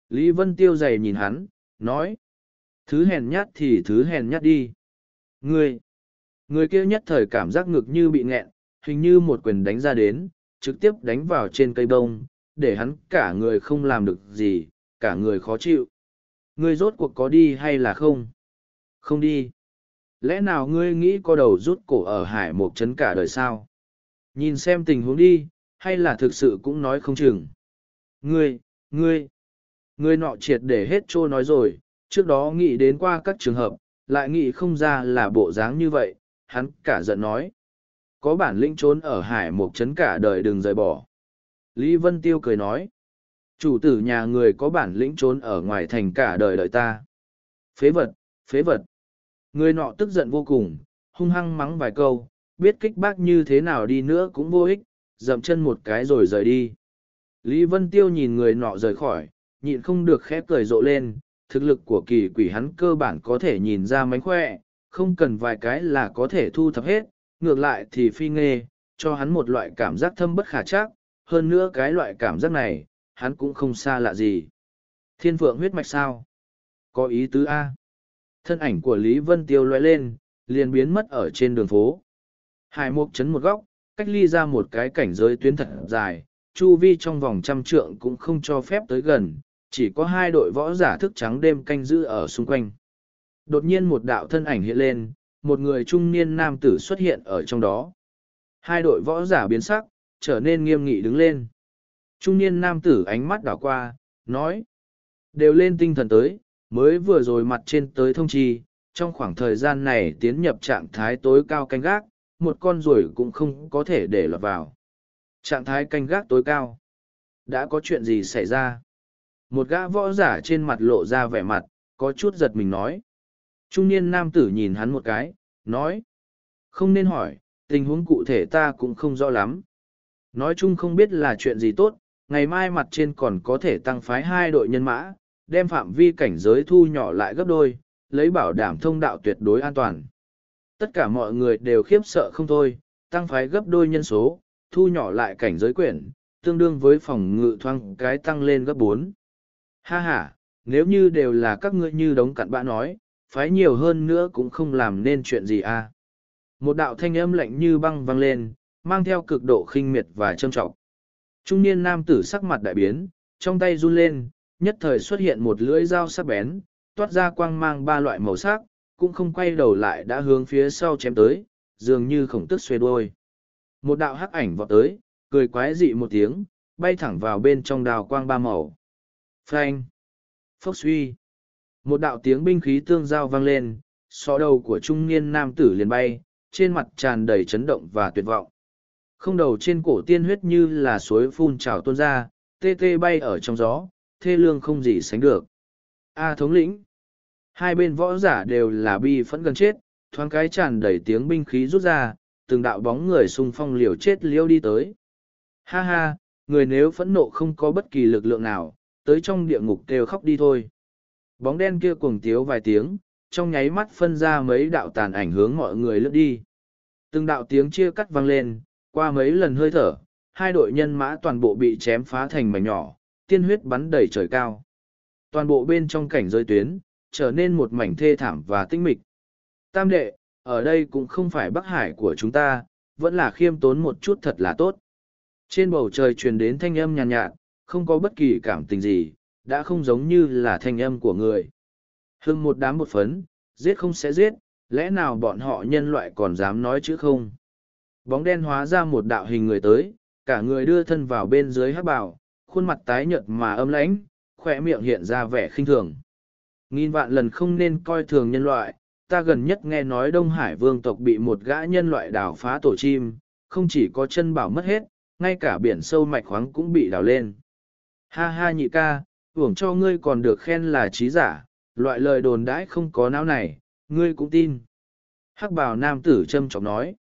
Lý Vân Tiêu dày nhìn hắn, nói. Thứ hèn nhát thì thứ hèn nhát đi. Ngươi! Người kia nhất thời cảm giác ngực như bị nghẹn, hình như một quyền đánh ra đến, trực tiếp đánh vào trên cây bông, để hắn cả người không làm được gì, cả người khó chịu. Ngươi rốt cuộc có đi hay là không? Không đi. Lẽ nào ngươi nghĩ có đầu rút cổ ở hải một chấn cả đời sao? Nhìn xem tình huống đi, hay là thực sự cũng nói không chừng. Ngươi, ngươi, ngươi nọ triệt để hết trô nói rồi, trước đó nghĩ đến qua các trường hợp, lại nghĩ không ra là bộ dáng như vậy, hắn cả giận nói. Có bản lĩnh trốn ở hải một chấn cả đời đừng rời bỏ. Lý Vân Tiêu cười nói. Chủ tử nhà người có bản lĩnh trốn ở ngoài thành cả đời đợi ta. Phế vật, phế vật. Người nọ tức giận vô cùng, hung hăng mắng vài câu, biết kích bác như thế nào đi nữa cũng vô ích, dậm chân một cái rồi rời đi. Lý Vân Tiêu nhìn người nọ rời khỏi, nhịn không được khép cười rộ lên, thực lực của kỳ quỷ hắn cơ bản có thể nhìn ra mánh khỏe, không cần vài cái là có thể thu thập hết, ngược lại thì phi nghê, cho hắn một loại cảm giác thâm bất khả trác, hơn nữa cái loại cảm giác này, hắn cũng không xa lạ gì. Thiên phượng huyết mạch sao? Có ý tứ A. Thân ảnh của Lý Vân Tiêu loại lên, liền biến mất ở trên đường phố. Hải mục chấn một góc, cách ly ra một cái cảnh giới tuyến thật dài, chu vi trong vòng trăm trượng cũng không cho phép tới gần, chỉ có hai đội võ giả thức trắng đêm canh giữ ở xung quanh. Đột nhiên một đạo thân ảnh hiện lên, một người trung niên nam tử xuất hiện ở trong đó. Hai đội võ giả biến sắc, trở nên nghiêm nghị đứng lên. Trung niên nam tử ánh mắt đảo qua, nói. Đều lên tinh thần tới, mới vừa rồi mặt trên tới thông trì, trong khoảng thời gian này tiến nhập trạng thái tối cao canh gác, một con ruồi cũng không có thể để lọt vào. Trạng thái canh gác tối cao. Đã có chuyện gì xảy ra? Một gã võ giả trên mặt lộ ra vẻ mặt, có chút giật mình nói. Trung niên nam tử nhìn hắn một cái, nói. Không nên hỏi, tình huống cụ thể ta cũng không rõ lắm. Nói chung không biết là chuyện gì tốt, ngày mai mặt trên còn có thể tăng phái hai đội nhân mã, đem phạm vi cảnh giới thu nhỏ lại gấp đôi, lấy bảo đảm thông đạo tuyệt đối an toàn. Tất cả mọi người đều khiếp sợ không thôi, tăng phái gấp đôi nhân số, thu nhỏ lại cảnh giới quyển, tương đương với phòng ngự thoang cái tăng lên gấp bốn. Ha ha, nếu như đều là các ngươi như đống cặn bã nói, phái nhiều hơn nữa cũng không làm nên chuyện gì a à. Một đạo thanh âm lạnh như băng vang lên, mang theo cực độ khinh miệt và trâm trọng. Trung niên nam tử sắc mặt đại biến, trong tay run lên, nhất thời xuất hiện một lưỡi dao sắc bén, toát ra quang mang ba loại màu sắc, cũng không quay đầu lại đã hướng phía sau chém tới, dường như khổng tức xuê đuôi. Một đạo hắc ảnh vọt tới, cười quái dị một tiếng, bay thẳng vào bên trong đào quang ba màu. Phanh! Phốc suy! một đạo tiếng binh khí tương giao vang lên, xó đầu của trung niên nam tử liền bay, trên mặt tràn đầy chấn động và tuyệt vọng. Không đầu trên cổ tiên huyết như là suối phun trào tuôn ra, tê tê bay ở trong gió, thê lương không gì sánh được. A thống lĩnh! Hai bên võ giả đều là bi phẫn gần chết, thoáng cái tràn đầy tiếng binh khí rút ra, từng đạo bóng người xung phong liều chết liêu đi tới. Ha ha, người nếu phẫn nộ không có bất kỳ lực lượng nào, tới trong địa ngục kêu khóc đi thôi. Bóng đen kia cuồng tiếu vài tiếng, trong nháy mắt phân ra mấy đạo tàn ảnh hướng mọi người lướt đi. Từng đạo tiếng chia cắt vang lên, qua mấy lần hơi thở, hai đội nhân mã toàn bộ bị chém phá thành mảnh nhỏ, tiên huyết bắn đầy trời cao. Toàn bộ bên trong cảnh rơi tuyến, trở nên một mảnh thê thảm và tinh mịch. Tam đệ, ở đây cũng không phải Bắc Hải của chúng ta, vẫn là khiêm tốn một chút thật là tốt. Trên bầu trời truyền đến thanh âm nhàn nhạt, nhạt, không có bất kỳ cảm tình gì, đã không giống như là thanh âm của người. Hưng một đám một phấn, giết không sẽ giết, lẽ nào bọn họ nhân loại còn dám nói chứ không? Bóng đen hóa ra một đạo hình người tới, cả người đưa thân vào bên dưới hắc bảo, khuôn mặt tái nhợt mà âm lãnh, khỏe miệng hiện ra vẻ khinh thường. Nghìn vạn lần không nên coi thường nhân loại, ta gần nhất nghe nói Đông Hải vương tộc bị một gã nhân loại đào phá tổ chim, không chỉ có chân bảo mất hết, ngay cả biển sâu mạch khoáng cũng bị đào lên. Ha ha nhị ca, hưởng cho ngươi còn được khen là trí giả, loại lời đồn đãi không có não này, ngươi cũng tin. Hắc bào nam tử châm trọng nói,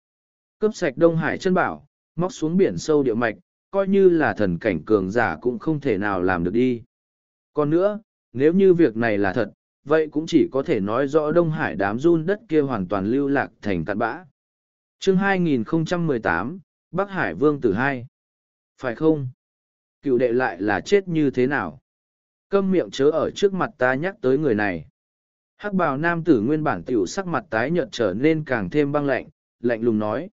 cướp sạch Đông Hải chân bảo, móc xuống biển sâu địa mạch, coi như là thần cảnh cường giả cũng không thể nào làm được đi. Còn nữa, nếu như việc này là thật, vậy cũng chỉ có thể nói rõ Đông Hải đám run đất kia hoàn toàn lưu lạc thành cạn bã. chương 2018, Bắc Hải Vương Tử Hai. Phải không? Cựu đệ lại là chết như thế nào? câm miệng chớ ở trước mặt ta nhắc tới người này. Hắc bào nam tử nguyên bản tiểu sắc mặt tái nhợt trở nên càng thêm băng lạnh, lạnh lùng nói.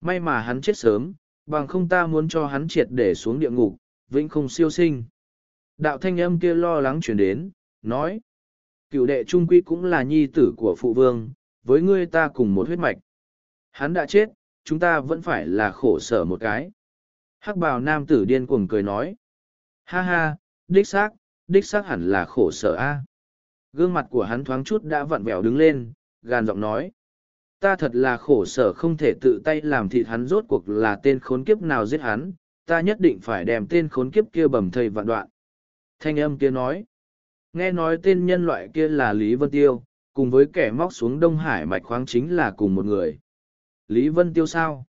May mà hắn chết sớm, bằng không ta muốn cho hắn triệt để xuống địa ngục, vĩnh không siêu sinh. Đạo thanh âm kia lo lắng chuyển đến, nói. Cựu đệ trung quy cũng là nhi tử của phụ vương, với ngươi ta cùng một huyết mạch. Hắn đã chết, chúng ta vẫn phải là khổ sở một cái. Hắc bào nam tử điên cuồng cười nói. Ha ha, đích xác, đích xác hẳn là khổ sở a gương mặt của hắn thoáng chút đã vặn vẹo đứng lên gàn giọng nói ta thật là khổ sở không thể tự tay làm thịt hắn rốt cuộc là tên khốn kiếp nào giết hắn ta nhất định phải đem tên khốn kiếp kia bầm thầy vạn đoạn thanh âm kia nói nghe nói tên nhân loại kia là lý vân tiêu cùng với kẻ móc xuống đông hải mạch khoáng chính là cùng một người lý vân tiêu sao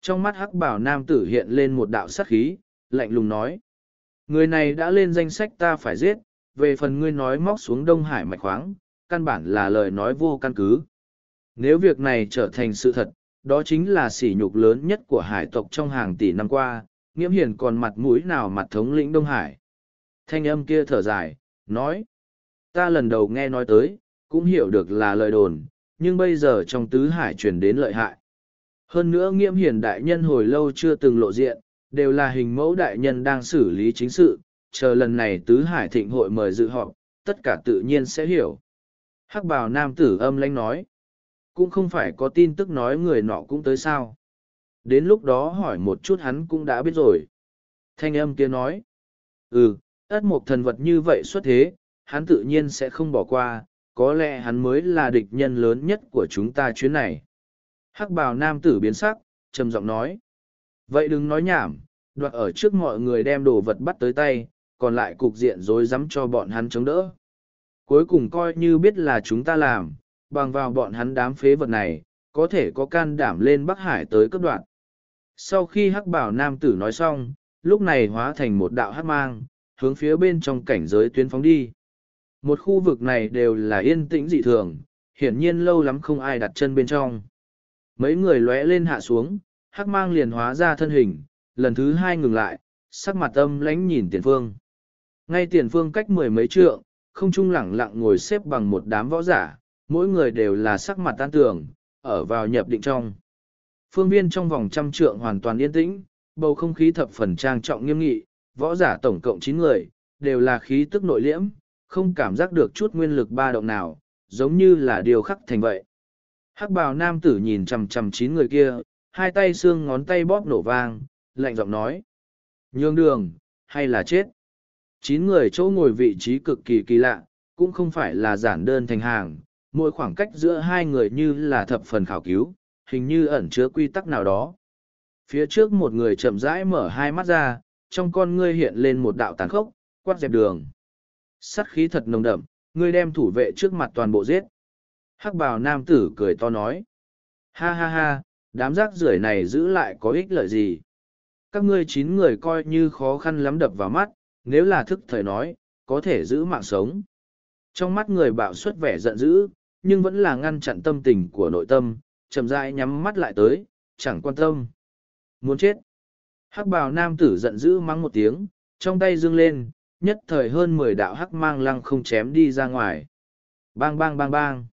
trong mắt hắc bảo nam tử hiện lên một đạo sắc khí lạnh lùng nói Người này đã lên danh sách ta phải giết, về phần ngươi nói móc xuống Đông Hải mạch khoáng, căn bản là lời nói vô căn cứ. Nếu việc này trở thành sự thật, đó chính là sỉ nhục lớn nhất của hải tộc trong hàng tỷ năm qua, nghiễm Hiển còn mặt mũi nào mặt thống lĩnh Đông Hải. Thanh âm kia thở dài, nói, ta lần đầu nghe nói tới, cũng hiểu được là lời đồn, nhưng bây giờ trong tứ hải truyền đến lợi hại. Hơn nữa nghiễm Hiển đại nhân hồi lâu chưa từng lộ diện, đều là hình mẫu đại nhân đang xử lý chính sự, chờ lần này tứ hải thịnh hội mời dự họp, tất cả tự nhiên sẽ hiểu. Hắc bào nam tử âm lãnh nói, cũng không phải có tin tức nói người nọ cũng tới sao. Đến lúc đó hỏi một chút hắn cũng đã biết rồi. Thanh âm kia nói, ừ, ất một thần vật như vậy xuất thế, hắn tự nhiên sẽ không bỏ qua, có lẽ hắn mới là địch nhân lớn nhất của chúng ta chuyến này. Hắc bào nam tử biến sắc, trầm giọng nói, Vậy đừng nói nhảm, đoạt ở trước mọi người đem đồ vật bắt tới tay, còn lại cục diện rối rắm cho bọn hắn chống đỡ. Cuối cùng coi như biết là chúng ta làm, bằng vào bọn hắn đám phế vật này, có thể có can đảm lên Bắc Hải tới cấp đoạn. Sau khi hắc bảo nam tử nói xong, lúc này hóa thành một đạo hắc mang, hướng phía bên trong cảnh giới tuyến phóng đi. Một khu vực này đều là yên tĩnh dị thường, hiển nhiên lâu lắm không ai đặt chân bên trong. Mấy người lóe lên hạ xuống, hắc mang liền hóa ra thân hình, lần thứ hai ngừng lại, sắc mặt âm lánh nhìn tiền phương. Ngay tiền phương cách mười mấy trượng, không trung lẳng lặng ngồi xếp bằng một đám võ giả, mỗi người đều là sắc mặt tan tường, ở vào nhập định trong. Phương viên trong vòng trăm trượng hoàn toàn yên tĩnh, bầu không khí thập phần trang trọng nghiêm nghị, võ giả tổng cộng chín người, đều là khí tức nội liễm, không cảm giác được chút nguyên lực ba động nào, giống như là điều khắc thành vậy. Hắc bào nam tử nhìn chằm chằm chín người kia, hai tay xương ngón tay bóp nổ vang, lạnh giọng nói. Nhường đường, hay là chết? Chín người chỗ ngồi vị trí cực kỳ kỳ lạ, cũng không phải là giản đơn thành hàng, mỗi khoảng cách giữa hai người như là thập phần khảo cứu, hình như ẩn chứa quy tắc nào đó. Phía trước một người chậm rãi mở hai mắt ra, trong con ngươi hiện lên một đạo tàn khốc, quát dẹp đường. Sắt khí thật nồng đậm, ngươi đem thủ vệ trước mặt toàn bộ giết. Hắc bào nam tử cười to nói. Ha ha ha, đám rác rưởi này giữ lại có ích lợi gì các ngươi chín người coi như khó khăn lắm đập vào mắt nếu là thức thời nói có thể giữ mạng sống trong mắt người bạo xuất vẻ giận dữ nhưng vẫn là ngăn chặn tâm tình của nội tâm chậm rãi nhắm mắt lại tới chẳng quan tâm muốn chết hắc bào nam tử giận dữ mắng một tiếng trong tay dương lên nhất thời hơn mười đạo hắc mang lăng không chém đi ra ngoài bang bang bang bang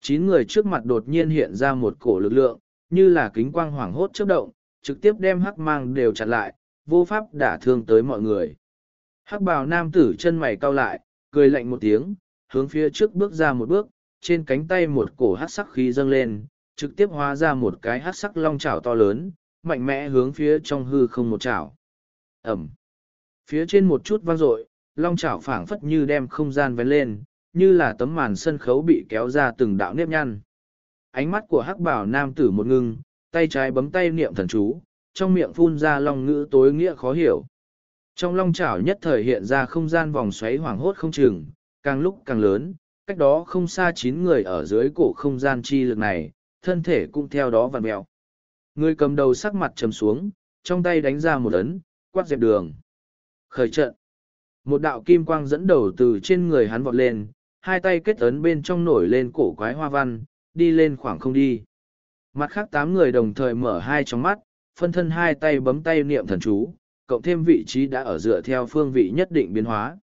chín người trước mặt đột nhiên hiện ra một cổ lực lượng như là kính quang hoảng hốt chớp động, trực tiếp đem hắc mang đều chặn lại, vô pháp đả thương tới mọi người. Hắc bào nam tử chân mày cau lại, cười lạnh một tiếng, hướng phía trước bước ra một bước, trên cánh tay một cổ hắc sắc khí dâng lên, trực tiếp hóa ra một cái hắc sắc long chảo to lớn, mạnh mẽ hướng phía trong hư không một chảo. Ẩm. Phía trên một chút vang dội, long chảo phảng phất như đem không gian vén lên, như là tấm màn sân khấu bị kéo ra từng đạo nếp nhăn ánh mắt của hắc bảo nam tử một ngưng, tay trái bấm tay niệm thần chú, trong miệng phun ra long ngữ tối nghĩa khó hiểu. Trong long chảo nhất thời hiện ra không gian vòng xoáy hoảng hốt không chừng, càng lúc càng lớn, cách đó không xa chín người ở dưới cổ không gian chi lực này, thân thể cũng theo đó vặn mèo. Người cầm đầu sắc mặt trầm xuống, trong tay đánh ra một ấn, quát dẹp đường. Khởi trận. Một đạo kim quang dẫn đầu từ trên người hắn vọt lên, hai tay kết ấn bên trong nổi lên cổ quái hoa văn, đi lên khoảng không đi. Mặt khác tám người đồng thời mở hai trong mắt, phân thân hai tay bấm tay niệm thần chú, cộng thêm vị trí đã ở dựa theo phương vị nhất định biến hóa.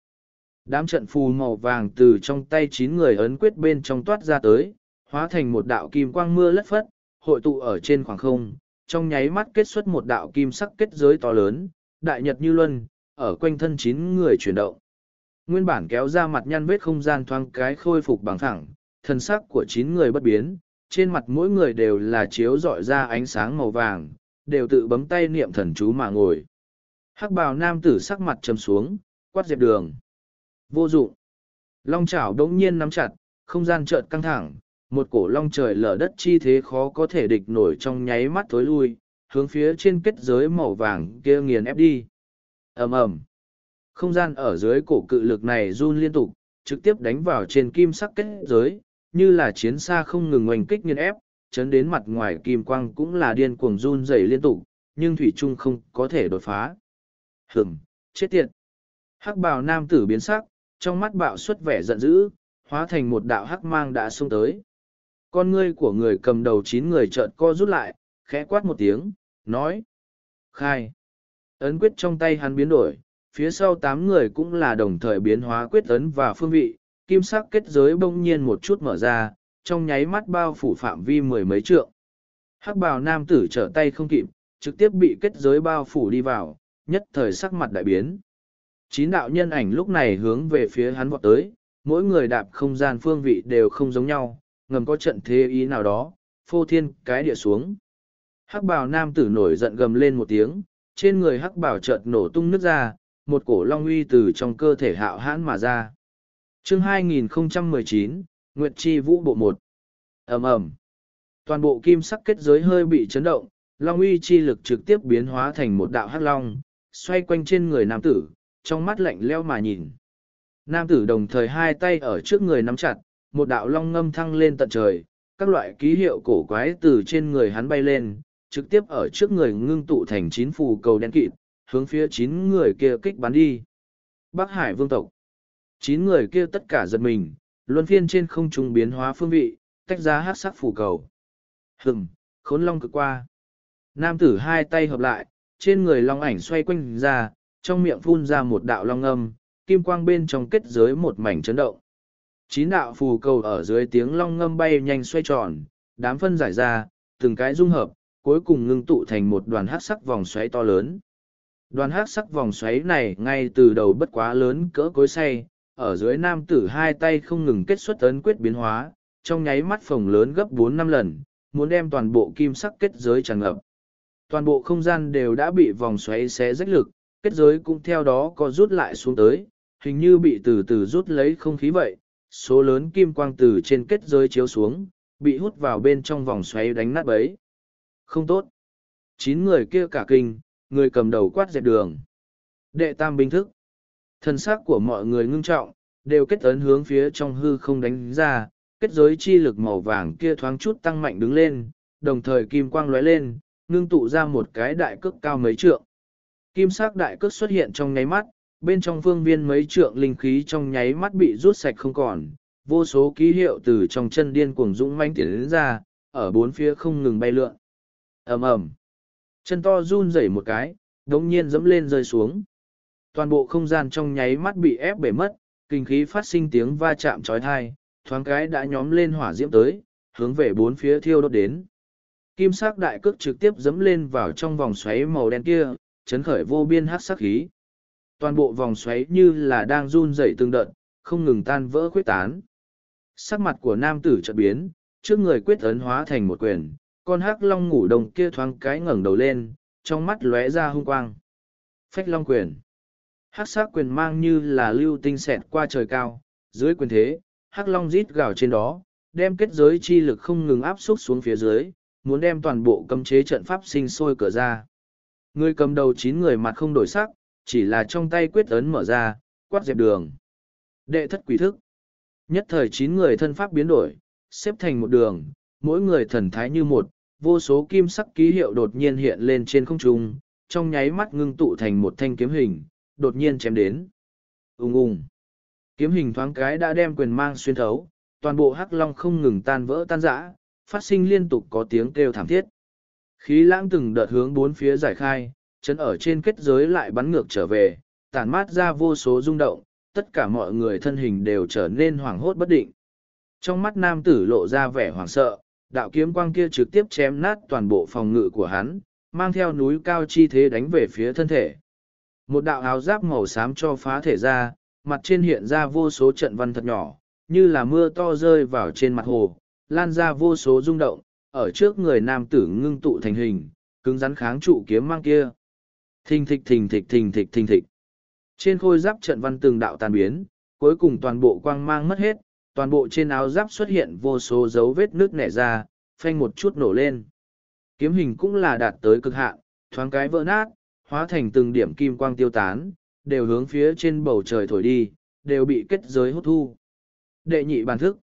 Đám trận phù màu vàng từ trong tay chín người ấn quyết bên trong toát ra tới, hóa thành một đạo kim quang mưa lất phất, hội tụ ở trên khoảng không, trong nháy mắt kết xuất một đạo kim sắc kết giới to lớn, đại nhật như luân, ở quanh thân chín người chuyển động. Nguyên bản kéo ra mặt nhăn vết không gian thoáng cái khôi phục bằng thẳng, thần sắc của chín người bất biến, trên mặt mỗi người đều là chiếu dọi ra ánh sáng màu vàng, đều tự bấm tay niệm thần chú mà ngồi. Hắc bào nam tử sắc mặt trầm xuống, quát dẹp đường. Vô dụng. Long chảo đống nhiên nắm chặt, không gian chợt căng thẳng, một cổ long trời lở đất chi thế khó có thể địch nổi trong nháy mắt tối lui, hướng phía trên kết giới màu vàng kia nghiền ép đi. ầm ầm Không gian ở dưới cổ cự lực này run liên tục, trực tiếp đánh vào trên kim sắc kết giới, như là chiến xa không ngừng oanh kích nghiên ép, chấn đến mặt ngoài kim quang cũng là điên cuồng run rẩy liên tục, nhưng thủy trung không có thể đột phá. Hửm, chết tiệt. Hắc bào nam tử biến sắc, trong mắt bạo xuất vẻ giận dữ, hóa thành một đạo hắc mang đã xông tới. Con ngươi của người cầm đầu chín người chợt co rút lại, khẽ quát một tiếng, nói. Khai. Ấn quyết trong tay hắn biến đổi, phía sau tám người cũng là đồng thời biến hóa quyết ấn và phương vị, kim sắc kết giới bỗng nhiên một chút mở ra, trong nháy mắt bao phủ phạm vi mười mấy trượng. Hắc bào nam tử trở tay không kịp, trực tiếp bị kết giới bao phủ đi vào, nhất thời sắc mặt đại biến. Chín đạo nhân ảnh lúc này hướng về phía hắn vọt tới, mỗi người đạp không gian phương vị đều không giống nhau, ngầm có trận thế ý nào đó, phô thiên cái địa xuống. Hắc bào nam tử nổi giận gầm lên một tiếng, trên người hắc bào chợt nổ tung nước ra, một cổ long uy từ trong cơ thể hạo hãn mà ra chương 2019, Nguyệt Chi Vũ Bộ một ầm ầm Toàn bộ kim sắc kết giới hơi bị chấn động, Long uy chi lực trực tiếp biến hóa thành một đạo hắc long, xoay quanh trên người nam tử, trong mắt lạnh leo mà nhìn. Nam tử đồng thời hai tay ở trước người nắm chặt, một đạo long ngâm thăng lên tận trời, các loại ký hiệu cổ quái từ trên người hắn bay lên, trực tiếp ở trước người ngưng tụ thành chín phù cầu đen kịt, hướng phía chín người kia kích bắn đi. Bắc Hải vương tộc chín người kia tất cả giật mình, luân phiên trên không trung biến hóa phương vị, tách ra hát sắc phủ cầu. Hừng, khốn long cực qua. Nam tử hai tay hợp lại, trên người long ảnh xoay quanh ra, trong miệng phun ra một đạo long âm, kim quang bên trong kết giới một mảnh chấn động. Chín đạo phù cầu ở dưới tiếng long ngâm bay nhanh xoay tròn, đám phân giải ra, từng cái dung hợp, cuối cùng ngưng tụ thành một đoàn hát sắc vòng xoáy to lớn. Đoàn hát sắc vòng xoáy này ngay từ đầu bất quá lớn cỡ cối say, ở dưới nam tử hai tay không ngừng kết xuất ấn quyết biến hóa, trong nháy mắt phồng lớn gấp bốn năm lần, muốn đem toàn bộ kim sắc kết giới tràn ngập. Toàn bộ không gian đều đã bị vòng xoáy xé rách lực, kết giới cũng theo đó có rút lại xuống tới, hình như bị từ từ rút lấy không khí vậy, số lớn kim quang từ trên kết giới chiếu xuống, bị hút vào bên trong vòng xoáy đánh nát bấy. Không tốt. Chín người kia cả kinh, người cầm đầu quát dẹp đường. Đệ tam binh thức. Thần sắc của mọi người ngưng trọng, đều kết ấn hướng phía trong hư không đánh ra, kết giới chi lực màu vàng kia thoáng chút tăng mạnh đứng lên, đồng thời kim quang lóe lên, ngưng tụ ra một cái đại cước cao mấy trượng. Kim sắc đại cước xuất hiện trong nháy mắt, bên trong phương viên mấy trượng linh khí trong nháy mắt bị rút sạch không còn, vô số ký hiệu từ trong chân điên cuồng dũng manh tiến đến ra, ở bốn phía không ngừng bay lượn. ầm ầm, chân to run rẩy một cái, đống nhiên dẫm lên rơi xuống toàn bộ không gian trong nháy mắt bị ép bể mất, kinh khí phát sinh tiếng va chạm trói thai, thoáng cái đã nhóm lên hỏa diễm tới, hướng về bốn phía thiêu đốt đến. Kim sắc đại cước trực tiếp dẫm lên vào trong vòng xoáy màu đen kia, chấn khởi vô biên hát sắc khí. Toàn bộ vòng xoáy như là đang run rẩy từng đợt, không ngừng tan vỡ khuyết tán. Sắc mặt của nam tử chợt biến, trước người quyết ấn hóa thành một quyền, con hắc long ngủ đồng kia thoáng cái ngẩng đầu lên, trong mắt lóe ra hung quang. Phách long quyền. Hắc sắc quyền mang như là lưu tinh xẹt qua trời cao, dưới quyền thế, hắc long rít gào trên đó, đem kết giới chi lực không ngừng áp xúc xuống phía dưới, muốn đem toàn bộ cấm chế trận pháp sinh sôi cửa ra. Người cầm đầu chín người mặt không đổi sắc, chỉ là trong tay quyết ấn mở ra, quát dẹp đường. Đệ thất quỷ thức. Nhất thời chín người thân pháp biến đổi, xếp thành một đường, mỗi người thần thái như một, vô số kim sắc ký hiệu đột nhiên hiện lên trên không trung, trong nháy mắt ngưng tụ thành một thanh kiếm hình, đột nhiên chém đến. Ung ung. Kiếm hình thoáng cái đã đem quyền mang xuyên thấu, toàn bộ hắc long không ngừng tan vỡ tan rã, phát sinh liên tục có tiếng kêu thảm thiết. Khí lãng từng đợt hướng bốn phía giải khai, chấn ở trên kết giới lại bắn ngược trở về, tản mát ra vô số rung động, tất cả mọi người thân hình đều trở nên hoảng hốt bất định. Trong mắt nam tử lộ ra vẻ hoảng sợ, đạo kiếm quang kia trực tiếp chém nát toàn bộ phòng ngự của hắn, mang theo núi cao chi thế đánh về phía thân thể. Một đạo áo giáp màu xám cho phá thể ra, mặt trên hiện ra vô số trận văn thật nhỏ, như là mưa to rơi vào trên mặt hồ, lan ra vô số rung động, ở trước người nam tử ngưng tụ thành hình, cứng rắn kháng trụ kiếm mang kia. Thình thịch thình thịch thình thịch thình thịch. Trên khôi giáp trận văn từng đạo tàn biến, cuối cùng toàn bộ quang mang mất hết, toàn bộ trên áo giáp xuất hiện vô số dấu vết nước nẻ ra, phanh một chút nổ lên. Kiếm hình cũng là đạt tới cực hạn, thoáng cái vỡ nát, hóa thành từng điểm kim quang tiêu tán, đều hướng phía trên bầu trời thổi đi, đều bị kết giới hút thu. Đệ nhị bàn thức.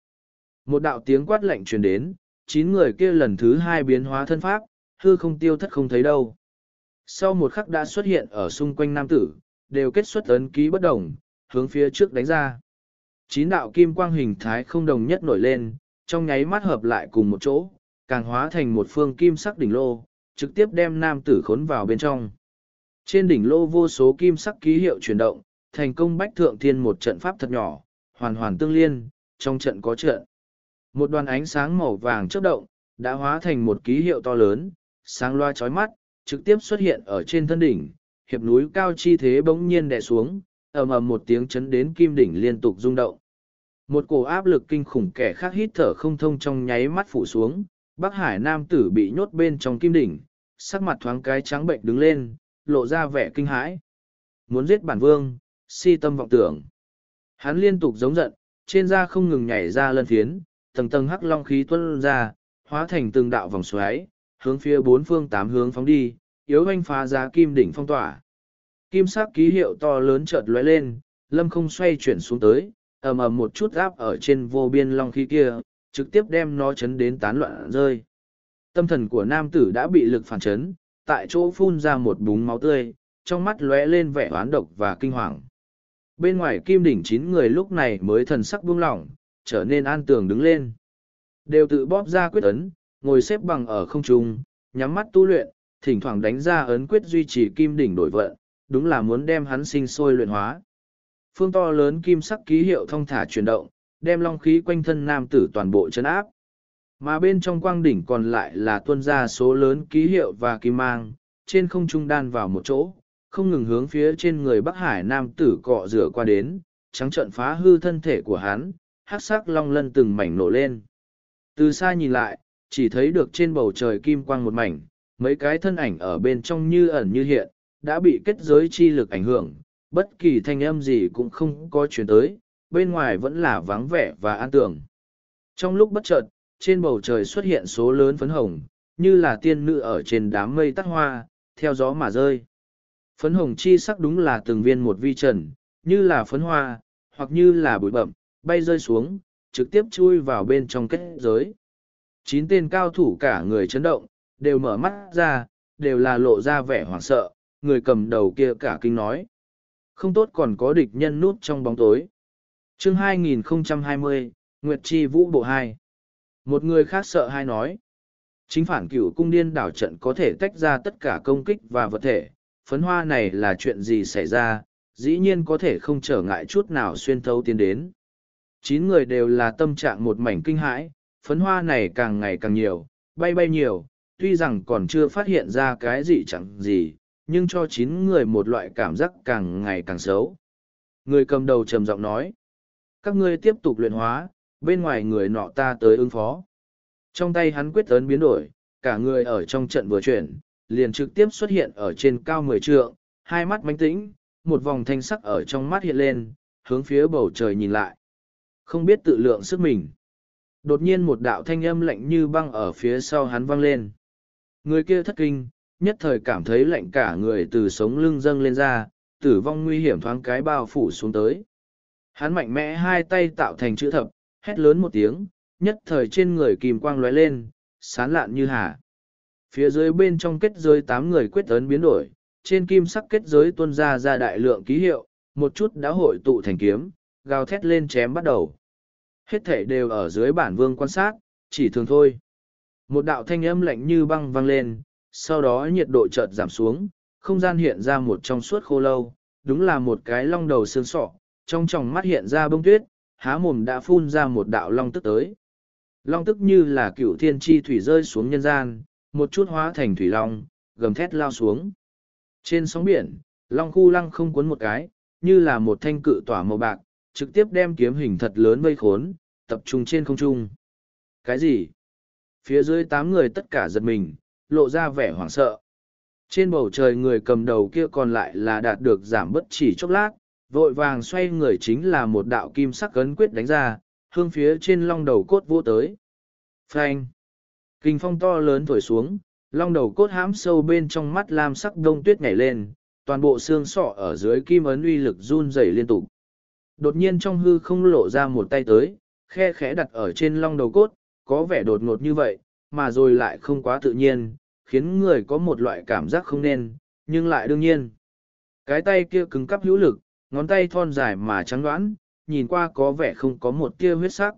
Một đạo tiếng quát lạnh truyền đến, chín người kia lần thứ hai biến hóa thân pháp, hư không tiêu thất không thấy đâu. Sau một khắc đã xuất hiện ở xung quanh nam tử, đều kết xuất ấn ký bất đồng, hướng phía trước đánh ra. Chín đạo kim quang hình thái không đồng nhất nổi lên, trong nháy mắt hợp lại cùng một chỗ, càng hóa thành một phương kim sắc đỉnh lô, trực tiếp đem nam tử khốn vào bên trong. Trên đỉnh lô vô số kim sắc ký hiệu chuyển động, thành công bách thượng thiên một trận pháp thật nhỏ, hoàn hoàn tương liên, trong trận có trận. Một đoàn ánh sáng màu vàng chớp động, đã hóa thành một ký hiệu to lớn, sáng loa chói mắt, trực tiếp xuất hiện ở trên thân đỉnh, hiệp núi cao chi thế bỗng nhiên đè xuống, ầm ầm một tiếng chấn đến kim đỉnh liên tục rung động. Một cổ áp lực kinh khủng kẻ khác hít thở không thông trong nháy mắt phủ xuống, Bắc Hải nam tử bị nhốt bên trong kim đỉnh, sắc mặt thoáng cái trắng bệnh đứng lên, lộ ra vẻ kinh hãi. Muốn giết bản vương, si tâm vọng tưởng. Hắn liên tục giống giận, trên da không ngừng nhảy ra lân thiến, tầng tầng hắc long khí tuân ra, hóa thành từng đạo vòng xoáy, hướng phía bốn phương tám hướng phóng đi, yếu anh phá giá kim đỉnh phong tỏa. Kim sắc ký hiệu to lớn chợt lóe lên, lâm không xoay chuyển xuống tới, ầm ầm một chút áp ở trên vô biên long khí kia, trực tiếp đem nó chấn đến tán loạn rơi. Tâm thần của nam tử đã bị lực phản chấn, tại chỗ phun ra một búng máu tươi, trong mắt lóe lên vẻ oán độc và kinh hoàng. Bên ngoài kim đỉnh chín người lúc này mới thần sắc buông lỏng, trở nên an tường đứng lên. Đều tự bóp ra quyết ấn, ngồi xếp bằng ở không trung, nhắm mắt tu luyện, thỉnh thoảng đánh ra ấn quyết duy trì kim đỉnh đổi vận, đúng là muốn đem hắn sinh sôi luyện hóa. Phương to lớn kim sắc ký hiệu thông thả chuyển động, đem long khí quanh thân nam tử toàn bộ chấn áp. Mà bên trong quang đỉnh còn lại là tuân ra số lớn ký hiệu và kim mang, trên không trung đan vào một chỗ, không ngừng hướng phía trên người Bắc Hải nam tử cọ rửa qua đến, trắng trợn phá hư thân thể của hắn, hắc sắc long lân từng mảnh nổ lên. Từ xa nhìn lại, chỉ thấy được trên bầu trời kim quang một mảnh, mấy cái thân ảnh ở bên trong như ẩn như hiện, đã bị kết giới chi lực ảnh hưởng, bất kỳ thanh âm gì cũng không có chuyển tới, bên ngoài vẫn là vắng vẻ và an tưởng. Trong lúc bất chợt, trên bầu trời xuất hiện số lớn phấn hồng, như là tiên nữ ở trên đám mây tắt hoa, theo gió mà rơi. Phấn hồng chi sắc đúng là từng viên một vi trần, như là phấn hoa, hoặc như là bụi bậm, bay rơi xuống, trực tiếp chui vào bên trong kết giới. Chín tên cao thủ cả người chấn động, đều mở mắt ra, đều là lộ ra vẻ hoảng sợ, người cầm đầu kia cả kinh nói. Không tốt còn có địch nhân núp trong bóng tối. chương 2020, Nguyệt Chi Vũ Bộ 2 một người khác sợ hai nói. Chính phản cửu cung điên đảo trận có thể tách ra tất cả công kích và vật thể. Phấn hoa này là chuyện gì xảy ra, dĩ nhiên có thể không trở ngại chút nào xuyên thấu tiến đến. Chín người đều là tâm trạng một mảnh kinh hãi, phấn hoa này càng ngày càng nhiều, bay bay nhiều, tuy rằng còn chưa phát hiện ra cái gì chẳng gì, nhưng cho chín người một loại cảm giác càng ngày càng xấu. Người cầm đầu trầm giọng nói, các ngươi tiếp tục luyện hóa, bên ngoài người nọ ta tới ứng phó. Trong tay hắn quyết tấn biến đổi, cả người ở trong trận vừa chuyển, liền trực tiếp xuất hiện ở trên cao mười trượng, hai mắt mánh tĩnh, một vòng thanh sắc ở trong mắt hiện lên, hướng phía bầu trời nhìn lại. Không biết tự lượng sức mình. Đột nhiên một đạo thanh âm lạnh như băng ở phía sau hắn vang lên. Người kia thất kinh, nhất thời cảm thấy lạnh cả người từ sống lưng dâng lên ra, tử vong nguy hiểm thoáng cái bao phủ xuống tới. Hắn mạnh mẽ hai tay tạo thành chữ thập, hét lớn một tiếng, nhất thời trên người kìm quang lóe lên, sán lạn như hà. Phía dưới bên trong kết giới tám người quyết ấn biến đổi, trên kim sắc kết giới tuôn ra ra đại lượng ký hiệu, một chút đã hội tụ thành kiếm, gào thét lên chém bắt đầu. Hết thể đều ở dưới bản vương quan sát, chỉ thường thôi. Một đạo thanh âm lạnh như băng vang lên, sau đó nhiệt độ chợt giảm xuống, không gian hiện ra một trong suốt khô lâu, đúng là một cái long đầu xương sọ, trong tròng mắt hiện ra bông tuyết, há mồm đã phun ra một đạo long tức tới. Long tức như là cựu thiên chi thủy rơi xuống nhân gian, một chút hóa thành thủy long, gầm thét lao xuống. Trên sóng biển, long khu lăng không cuốn một cái, như là một thanh cự tỏa màu bạc, trực tiếp đem kiếm hình thật lớn vây khốn, tập trung trên không trung. Cái gì? Phía dưới tám người tất cả giật mình, lộ ra vẻ hoảng sợ. Trên bầu trời người cầm đầu kia còn lại là đạt được giảm bất chỉ chốc lát, vội vàng xoay người chính là một đạo kim sắc cấn quyết đánh ra, hương phía trên long đầu cốt vô tới. Phanh! Kinh phong to lớn thổi xuống, long đầu cốt hãm sâu bên trong mắt lam sắc đông tuyết nhảy lên, toàn bộ xương sọ ở dưới kim ấn uy lực run rẩy liên tục. Đột nhiên trong hư không lộ ra một tay tới, khe khẽ đặt ở trên long đầu cốt, có vẻ đột ngột như vậy, mà rồi lại không quá tự nhiên, khiến người có một loại cảm giác không nên, nhưng lại đương nhiên. Cái tay kia cứng cắp hữu lực, ngón tay thon dài mà trắng đoãn, nhìn qua có vẻ không có một tia huyết sắc.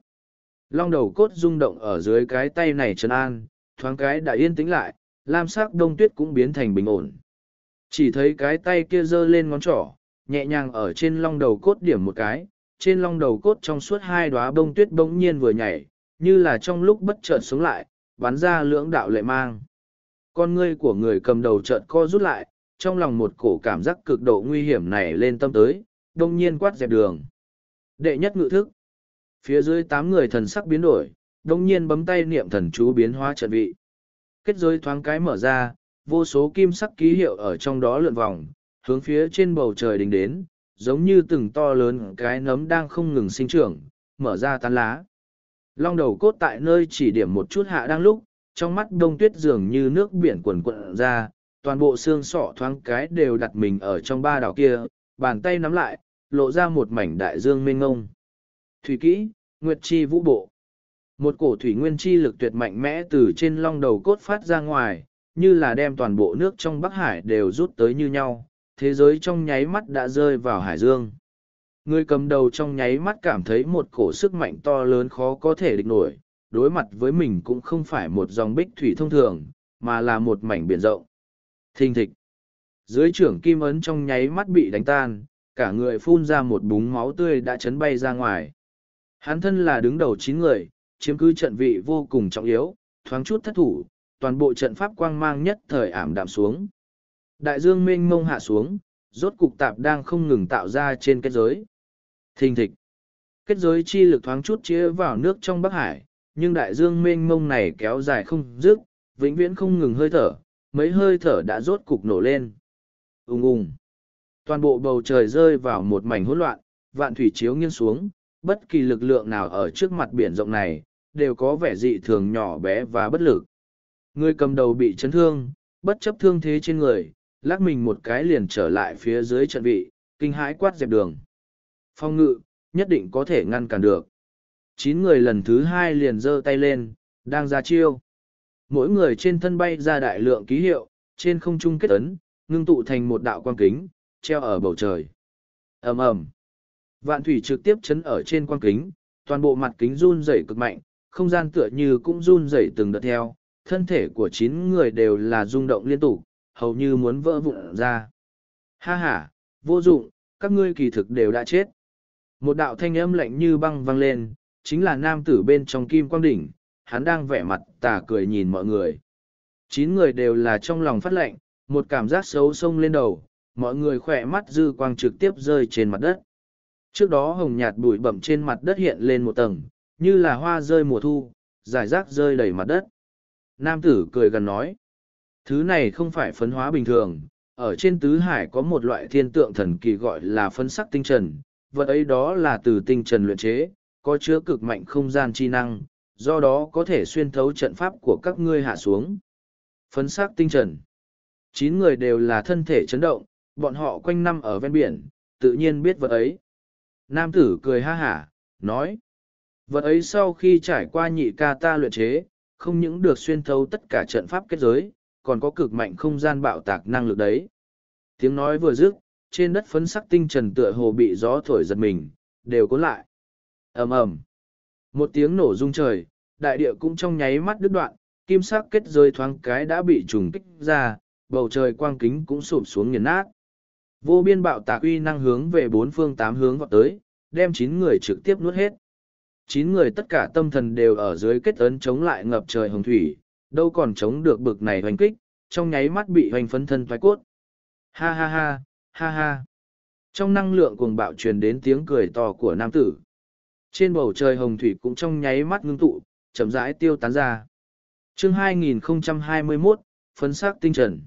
Long đầu cốt rung động ở dưới cái tay này trấn an, thoáng cái đã yên tĩnh lại, lam sắc đông tuyết cũng biến thành bình ổn. Chỉ thấy cái tay kia giơ lên ngón trỏ, nhẹ nhàng ở trên long đầu cốt điểm một cái, trên long đầu cốt trong suốt hai đóa bông tuyết bỗng nhiên vừa nhảy, như là trong lúc bất chợt sống lại, bắn ra lưỡng đạo lệ mang. Con ngươi của người cầm đầu chợt co rút lại, trong lòng một cổ cảm giác cực độ nguy hiểm này lên tâm tới, đông nhiên quát dẹp đường. Đệ nhất ngự thức. Phía dưới tám người thần sắc biến đổi, đông nhiên bấm tay niệm thần chú biến hóa trận vị. Kết giới thoáng cái mở ra, vô số kim sắc ký hiệu ở trong đó lượn vòng, hướng phía trên bầu trời đỉnh đến, giống như từng to lớn cái nấm đang không ngừng sinh trưởng, mở ra tán lá. Long đầu cốt tại nơi chỉ điểm một chút hạ đang lúc, trong mắt đông tuyết dường như nước biển quần quận ra, toàn bộ xương sọ thoáng cái đều đặt mình ở trong ba đảo kia, bàn tay nắm lại, lộ ra một mảnh đại dương mênh ngông. Thủy kỹ, Nguyệt Chi vũ bộ. Một cổ thủy nguyên chi lực tuyệt mạnh mẽ từ trên long đầu cốt phát ra ngoài, như là đem toàn bộ nước trong Bắc Hải đều rút tới như nhau, thế giới trong nháy mắt đã rơi vào hải dương. Người cầm đầu trong nháy mắt cảm thấy một cổ sức mạnh to lớn khó có thể địch nổi, đối mặt với mình cũng không phải một dòng bích thủy thông thường, mà là một mảnh biển rộng. Thình thịch. Dưới trưởng kim ấn trong nháy mắt bị đánh tan, cả người phun ra một búng máu tươi đã chấn bay ra ngoài. Hắn thân là đứng đầu chín người, chiếm cứ trận vị vô cùng trọng yếu, thoáng chút thất thủ, toàn bộ trận pháp quang mang nhất thời ảm đạm xuống. Đại dương mênh mông hạ xuống, rốt cục tạp đang không ngừng tạo ra trên kết giới. Thình thịch. Kết giới chi lực thoáng chút chia vào nước trong Bắc Hải, nhưng đại dương mênh mông này kéo dài không dứt, vĩnh viễn không ngừng hơi thở, mấy hơi thở đã rốt cục nổ lên. Ùng ùng. Toàn bộ bầu trời rơi vào một mảnh hỗn loạn, vạn thủy chiếu nghiêng xuống, bất kỳ lực lượng nào ở trước mặt biển rộng này, đều có vẻ dị thường nhỏ bé và bất lực. Người cầm đầu bị chấn thương, bất chấp thương thế trên người, lắc mình một cái liền trở lại phía dưới trận vị, kinh hãi quát dẹp đường. Phong ngự, nhất định có thể ngăn cản được. Chín người lần thứ hai liền giơ tay lên, đang ra chiêu mỗi người trên thân bay ra đại lượng ký hiệu, trên không trung kết ấn, ngưng tụ thành một đạo quang kính, treo ở bầu trời. ầm ầm, Vạn thủy trực tiếp chấn ở trên quang kính, toàn bộ mặt kính run rẩy cực mạnh, không gian tựa như cũng run rẩy từng đợt theo, thân thể của chín người đều là rung động liên tục, hầu như muốn vỡ vụn ra. Ha ha, vô dụng, các ngươi kỳ thực đều đã chết. Một đạo thanh âm lạnh như băng vang lên, chính là nam tử bên trong kim quang đỉnh, hắn đang vẻ mặt tà cười nhìn mọi người. Chín người đều là trong lòng phát lệnh, một cảm giác xấu xông lên đầu, mọi người khỏe mắt dư quang trực tiếp rơi trên mặt đất. Trước đó hồng nhạt bụi bẩm trên mặt đất hiện lên một tầng, như là hoa rơi mùa thu, dài rác rơi đầy mặt đất. Nam tử cười gần nói, thứ này không phải phấn hóa bình thường, ở trên tứ hải có một loại thiên tượng thần kỳ gọi là phân sắc tinh trần, vật ấy đó là từ tinh trần luyện chế, có chứa cực mạnh không gian chi năng, do đó có thể xuyên thấu trận pháp của các ngươi hạ xuống. Phấn sắc tinh trần. Chín người đều là thân thể chấn động, bọn họ quanh năm ở ven biển, tự nhiên biết vật ấy. Nam tử cười ha hả, nói. Vật ấy sau khi trải qua nhị ca ta luyện chế, không những được xuyên thấu tất cả trận pháp kết giới, còn có cực mạnh không gian bạo tạc năng lực đấy. Tiếng nói vừa dứt, trên đất phấn sắc tinh trần tựa hồ bị gió thổi giật mình, đều cuốn lại. ầm ầm, Một tiếng nổ rung trời, đại địa cũng trong nháy mắt đứt đoạn, kim sắc kết rơi thoáng cái đã bị trùng kích ra, bầu trời quang kính cũng sụp xuống nghiền nát. Vô biên bạo tạc uy năng hướng về bốn phương tám hướng vọt tới, đem chín người trực tiếp nuốt hết. Chín người tất cả tâm thần đều ở dưới kết ấn chống lại ngập trời hồng thủy, đâu còn chống được bực này hoành kích, trong nháy mắt bị hoành phấn thân thoái cốt. Ha ha ha, ha ha. Trong năng lượng cuồng bạo truyền đến tiếng cười to của nam tử. Trên bầu trời hồng thủy cũng trong nháy mắt ngưng tụ, chậm rãi tiêu tán ra. Chương 2021, phấn sắc tinh trần.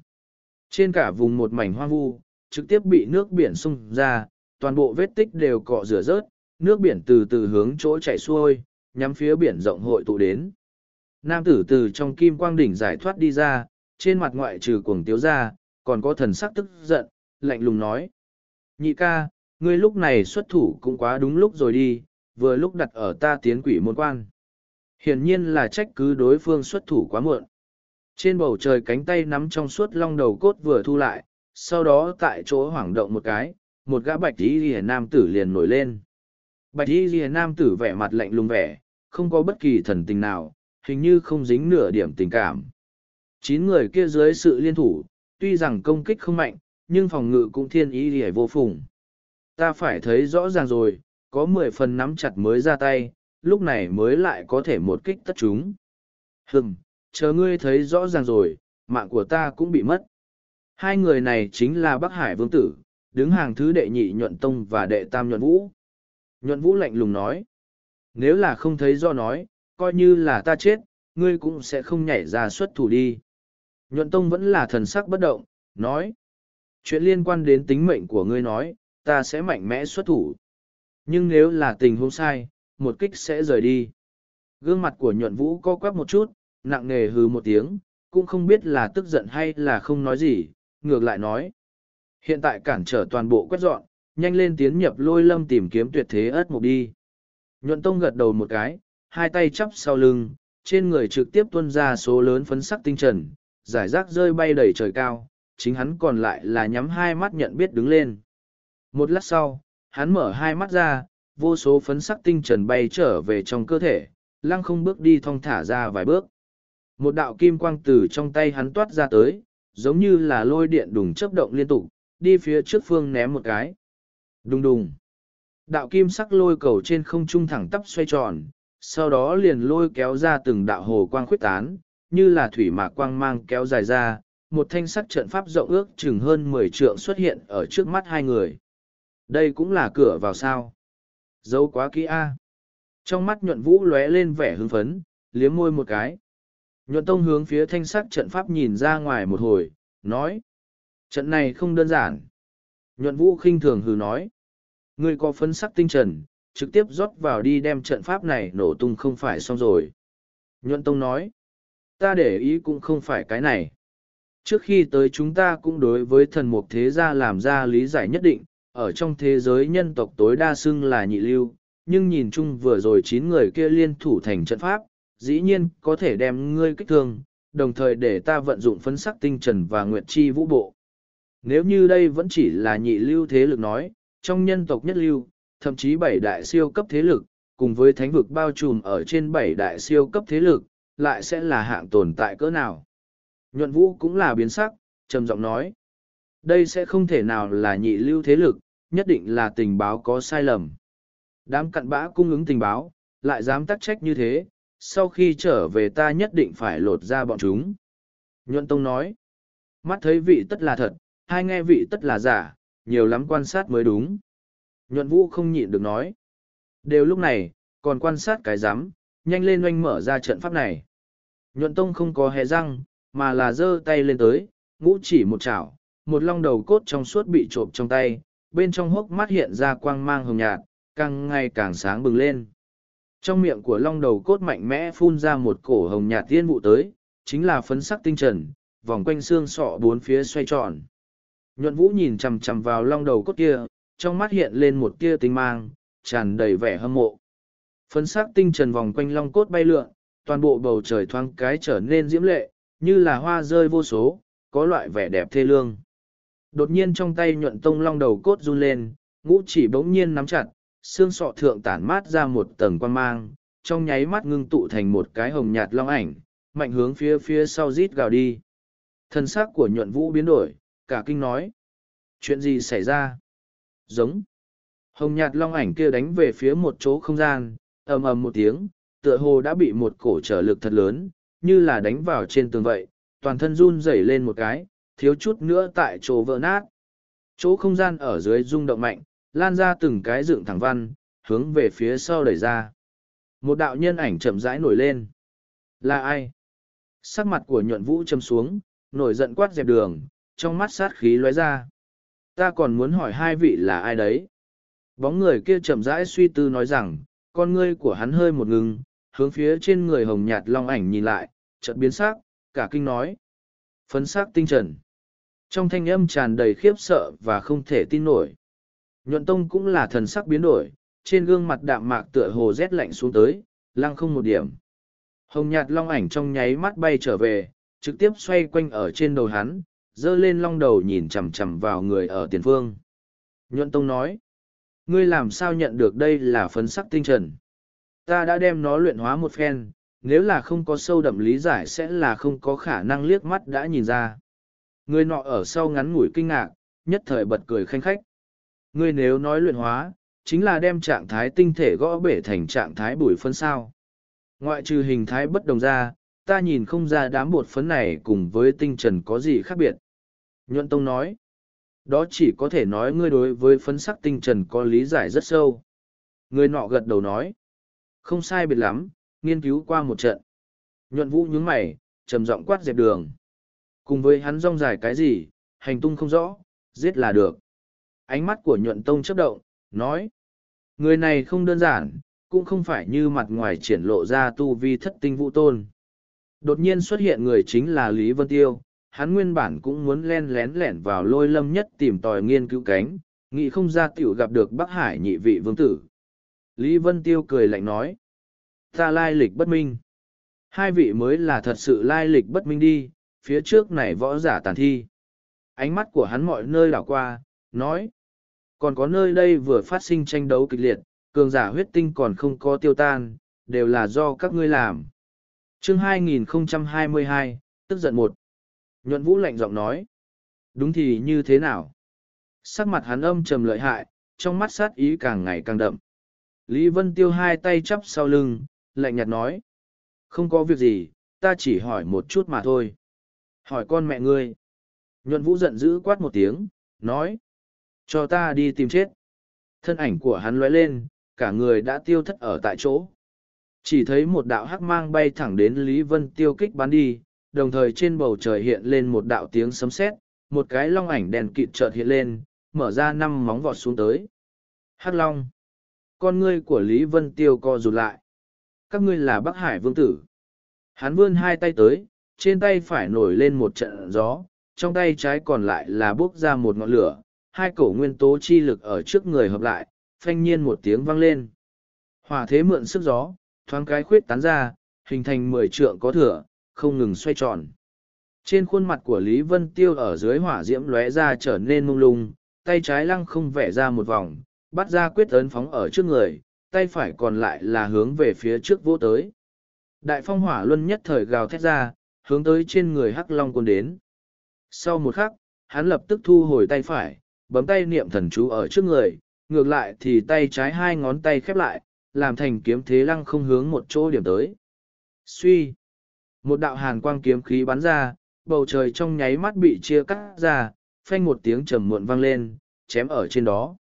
Trên cả vùng một mảnh hoang vu, trực tiếp bị nước biển sung ra, toàn bộ vết tích đều cọ rửa rớt, nước biển từ từ hướng chỗ chảy xuôi, nhắm phía biển rộng hội tụ đến. Nam tử từ trong kim quang đỉnh giải thoát đi ra, trên mặt ngoại trừ cuồng tiếu ra, còn có thần sắc tức giận, lạnh lùng nói. Nhị ca, ngươi lúc này xuất thủ cũng quá đúng lúc rồi đi, vừa lúc đặt ở ta tiến quỷ môn quan hiển nhiên là trách cứ đối phương xuất thủ quá muộn. Trên bầu trời cánh tay nắm trong suốt long đầu cốt vừa thu lại, sau đó tại chỗ hoảng động một cái, một gã bạch y rìa nam tử liền nổi lên. Bạch y rìa nam tử vẻ mặt lạnh lùng vẻ, không có bất kỳ thần tình nào, hình như không dính nửa điểm tình cảm. Chín người kia dưới sự liên thủ, tuy rằng công kích không mạnh, nhưng phòng ngự cũng thiên ý rìa vô phùng. Ta phải thấy rõ ràng rồi, có mười phần nắm chặt mới ra tay, lúc này mới lại có thể một kích tất chúng. Hừm, chờ ngươi thấy rõ ràng rồi, mạng của ta cũng bị mất. Hai người này chính là Bắc Hải Vương Tử, đứng hàng thứ đệ nhị nhuận tông và đệ tam nhuận vũ. Nhuận vũ lạnh lùng nói, nếu là không thấy do nói, coi như là ta chết, ngươi cũng sẽ không nhảy ra xuất thủ đi. Nhuận tông vẫn là thần sắc bất động, nói, chuyện liên quan đến tính mệnh của ngươi nói, ta sẽ mạnh mẽ xuất thủ. Nhưng nếu là tình huống sai, một kích sẽ rời đi. Gương mặt của nhuận vũ co quắp một chút, nặng nề hừ một tiếng, cũng không biết là tức giận hay là không nói gì, ngược lại nói. Hiện tại cản trở toàn bộ quét dọn, nhanh lên tiến nhập lôi lâm tìm kiếm tuyệt thế ớt mục đi. Nhuận tông gật đầu một cái, hai tay chắp sau lưng, trên người trực tiếp tuôn ra số lớn phấn sắc tinh trần, giải rác rơi bay đầy trời cao, chính hắn còn lại là nhắm hai mắt nhận biết đứng lên. Một lát sau, hắn mở hai mắt ra, vô số phấn sắc tinh trần bay trở về trong cơ thể, lăng không bước đi thong thả ra vài bước. Một đạo kim quang từ trong tay hắn toát ra tới, giống như là lôi điện đùng chớp động liên tục, đi phía trước phương ném một cái. Đùng đùng. Đạo kim sắc lôi cầu trên không trung thẳng tắp xoay tròn, sau đó liền lôi kéo ra từng đạo hồ quang khuyết tán, như là thủy mạc quang mang kéo dài ra, một thanh sắc trận pháp rộng ước chừng hơn mười trượng xuất hiện ở trước mắt hai người. Đây cũng là cửa vào sao. Giấu quá kỹ a. Trong mắt nhuận vũ lóe lên vẻ hưng phấn, liếm môi một cái. Nhuận tông hướng phía thanh sắc trận pháp nhìn ra ngoài một hồi, nói. Trận này không đơn giản. Nhuận vũ khinh thường hừ nói. người có phấn sắc tinh trần, trực tiếp rót vào đi đem trận pháp này nổ tung không phải xong rồi. Nhuận tông nói. Ta để ý cũng không phải cái này. Trước khi tới chúng ta cũng đối với thần mục thế gia làm ra lý giải nhất định, ở trong thế giới nhân tộc tối đa xưng là nhị lưu, nhưng nhìn chung vừa rồi chín người kia liên thủ thành trận pháp, dĩ nhiên có thể đem ngươi kích thương, đồng thời để ta vận dụng phấn sắc tinh trần và nguyệt chi vũ bộ. Nếu như đây vẫn chỉ là nhị lưu thế lực nói, trong nhân tộc nhất lưu, thậm chí bảy đại siêu cấp thế lực, cùng với thánh vực bao trùm ở trên bảy đại siêu cấp thế lực, lại sẽ là hạng tồn tại cỡ nào. Nhuận vũ cũng là biến sắc, trầm giọng nói. Đây sẽ không thể nào là nhị lưu thế lực, nhất định là tình báo có sai lầm. Đám cặn bã cung ứng tình báo, lại dám tắc trách như thế, sau khi trở về ta nhất định phải lột ra bọn chúng. Nhuận Tông nói, mắt thấy vị tất là thật, hai nghe vị tất là giả, nhiều lắm quan sát mới đúng. Nhuận Vũ không nhịn được nói. Đều lúc này, còn quan sát cái dám, nhanh lên oanh mở ra trận pháp này. Nhuận Tông không có hề răng, mà là giơ tay lên tới, ngũ chỉ một chảo, một long đầu cốt trong suốt bị trộm trong tay, bên trong hốc mắt hiện ra quang mang hồng nhạt, càng ngày càng sáng bừng lên. Trong miệng của long đầu cốt mạnh mẽ phun ra một cổ hồng nhạt tiên vụ tới, chính là phấn sắc tinh trần, vòng quanh xương sọ bốn phía xoay tròn. Nhuận vũ nhìn chằm chằm vào long đầu cốt kia, trong mắt hiện lên một tia tinh mang, tràn đầy vẻ hâm mộ. Phấn sắc tinh trần vòng quanh long cốt bay lượn, toàn bộ bầu trời thoáng cái trở nên diễm lệ, như là hoa rơi vô số, có loại vẻ đẹp thê lương đột nhiên trong tay nhuận tông long đầu cốt run lên, ngũ chỉ bỗng nhiên nắm chặt, xương sọ thượng tản mát ra một tầng quan mang, trong nháy mắt ngưng tụ thành một cái hồng nhạt long ảnh, mạnh hướng phía phía sau rít gào đi. Thân xác của nhuận vũ biến đổi, cả kinh nói. Chuyện gì xảy ra? Giống. Hồng nhạt long ảnh kia đánh về phía một chỗ không gian, ầm ầm một tiếng, tựa hồ đã bị một cổ trở lực thật lớn, như là đánh vào trên tường vậy, toàn thân run rẩy lên một cái, thiếu chút nữa tại chỗ vỡ nát. Chỗ không gian ở dưới rung động mạnh, lan ra từng cái dựng thẳng văn, hướng về phía sau đẩy ra. Một đạo nhân ảnh chậm rãi nổi lên. Là ai? Sắc mặt của nhuận vũ châm xuống, nổi giận quát dẹp đường, trong mắt sát khí lóe ra. Ta còn muốn hỏi hai vị là ai đấy? Bóng người kia chậm rãi suy tư nói rằng, con ngươi của hắn hơi một ngừng, hướng phía trên người hồng nhạt long ảnh nhìn lại, chợt biến sắc, cả kinh nói. Phấn sắc tinh trần trong thanh âm tràn đầy khiếp sợ và không thể tin nổi nhuận tông cũng là thần sắc biến đổi trên gương mặt đạm mạc tựa hồ rét lạnh xuống tới lăng không một điểm hồng nhạt long ảnh trong nháy mắt bay trở về trực tiếp xoay quanh ở trên đầu hắn d ơ lên long đầu nhìn chằm chằm vào người ở tiền phương nhuận tông nói ngươi làm sao nhận được đây là phấn sắc tinh trần ta đã đem nó luyện hóa một phen nếu là không có sâu đậm lý giải sẽ là không có khả năng liếc mắt đã nhìn ra Người nọ ở sau ngắn ngủi kinh ngạc, nhất thời bật cười khanh khách. Ngươi nếu nói luyện hóa, chính là đem trạng thái tinh thể gõ bể thành trạng thái bụi phân sao. Ngoại trừ hình thái bất đồng ra, ta nhìn không ra đám bột phấn này cùng với tinh trần có gì khác biệt. Nhuận Tông nói, đó chỉ có thể nói ngươi đối với phấn sắc tinh trần có lý giải rất sâu. Người nọ gật đầu nói, không sai biệt lắm, nghiên cứu qua một trận. Nhuận Vũ nhướng mày, trầm giọng quát dẹp đường. Cùng với hắn rong dài cái gì, hành tung không rõ, giết là được. Ánh mắt của nhuận tông chấp động, nói. Người này không đơn giản, cũng không phải như mặt ngoài triển lộ ra tu vi thất tinh vũ tôn. Đột nhiên xuất hiện người chính là Lý Vân Tiêu, hắn nguyên bản cũng muốn len lén lẻn vào lôi lâm nhất tìm tòi nghiên cứu cánh, nghĩ không ra tiểu gặp được Bắc Hải nhị vị vương tử. Lý Vân Tiêu cười lạnh nói, ta lai lịch bất minh. Hai vị mới là thật sự lai lịch bất minh đi, phía trước này võ giả tàn thi. Ánh mắt của hắn mọi nơi đảo qua, nói. Còn có nơi đây vừa phát sinh tranh đấu kịch liệt, cường giả huyết tinh còn không có tiêu tan, đều là do các ngươi làm. chương 2022, tức giận một. Nhuận Vũ lạnh giọng nói. Đúng thì như thế nào? Sắc mặt hắn âm trầm lợi hại, trong mắt sát ý càng ngày càng đậm. Lý Vân Tiêu hai tay chắp sau lưng, lạnh nhạt nói. Không có việc gì, ta chỉ hỏi một chút mà thôi. Hỏi con mẹ ngươi. Nhuận vũ giận dữ quát một tiếng, nói. Cho ta đi tìm chết. Thân ảnh của hắn lóe lên, cả người đã tiêu thất ở tại chỗ. Chỉ thấy một đạo hắc mang bay thẳng đến Lý Vân tiêu kích bắn đi, đồng thời trên bầu trời hiện lên một đạo tiếng sấm sét, một cái long ảnh đèn kịt chợt hiện lên, mở ra năm móng vọt xuống tới. Hắc long. Con ngươi của Lý Vân tiêu co rụt lại. Các ngươi là Bắc Hải vương tử. Hắn vươn hai tay tới, trên tay phải nổi lên một trận gió, trong tay trái còn lại là bước ra một ngọn lửa, hai cổ nguyên tố chi lực ở trước người hợp lại, phanh nhiên một tiếng vang lên. Hỏa thế mượn sức gió, thoáng cái khuyết tán ra, hình thành mười trượng có thừa, không ngừng xoay tròn. Trên khuôn mặt của Lý Vân Tiêu ở dưới hỏa diễm lóe ra trở nên mông lung, tay trái lăng không vẽ ra một vòng, bắt ra quyết ấn phóng ở trước người, tay phải còn lại là hướng về phía trước vỗ tới. Đại phong hỏa luân nhất thời gào thét ra, hướng tới trên người hắc long quân đến sau một khắc hắn lập tức thu hồi tay phải bấm tay niệm thần chú ở trước người ngược lại thì tay trái hai ngón tay khép lại làm thành kiếm thế lăng không hướng một chỗ điểm tới suy một đạo hàn quang kiếm khí bắn ra bầu trời trong nháy mắt bị chia cắt ra phanh một tiếng trầm muộn vang lên chém ở trên đó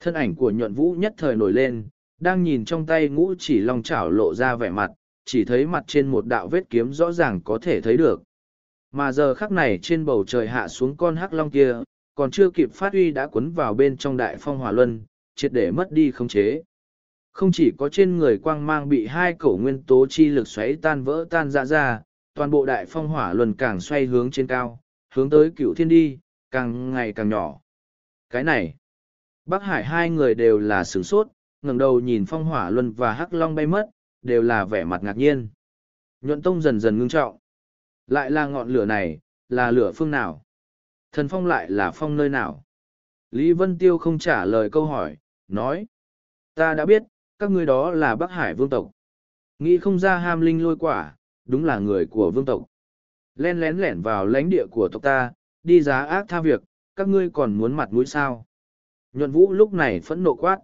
thân ảnh của nhuận vũ nhất thời nổi lên đang nhìn trong tay ngũ chỉ long chảo lộ ra vẻ mặt chỉ thấy mặt trên một đạo vết kiếm rõ ràng có thể thấy được. Mà giờ khắc này trên bầu trời hạ xuống con hắc long kia, còn chưa kịp phát uy đã quấn vào bên trong đại phong hỏa luân, triệt để mất đi khống chế. Không chỉ có trên người quang mang bị hai cổ nguyên tố chi lực xoáy tan vỡ tan ra ra, toàn bộ đại phong hỏa luân càng xoay hướng trên cao, hướng tới cựu thiên đi, càng ngày càng nhỏ. Cái này, Bắc Hải hai người đều là sửng sốt, ngẩng đầu nhìn phong hỏa luân và hắc long bay mất, đều là vẻ mặt ngạc nhiên. Nhuận tông dần dần ngưng trọng. Lại là ngọn lửa này, là lửa phương nào? Thần phong lại là phong nơi nào? Lý Vân Tiêu không trả lời câu hỏi, nói. Ta đã biết, các ngươi đó là Bắc Hải vương tộc. Nghĩ không ra ham linh lôi quả, đúng là người của vương tộc. Lén lén lẻn vào lãnh địa của tộc ta, đi giá ác tha việc, các ngươi còn muốn mặt mũi sao? Nhuận vũ lúc này phẫn nộ quát.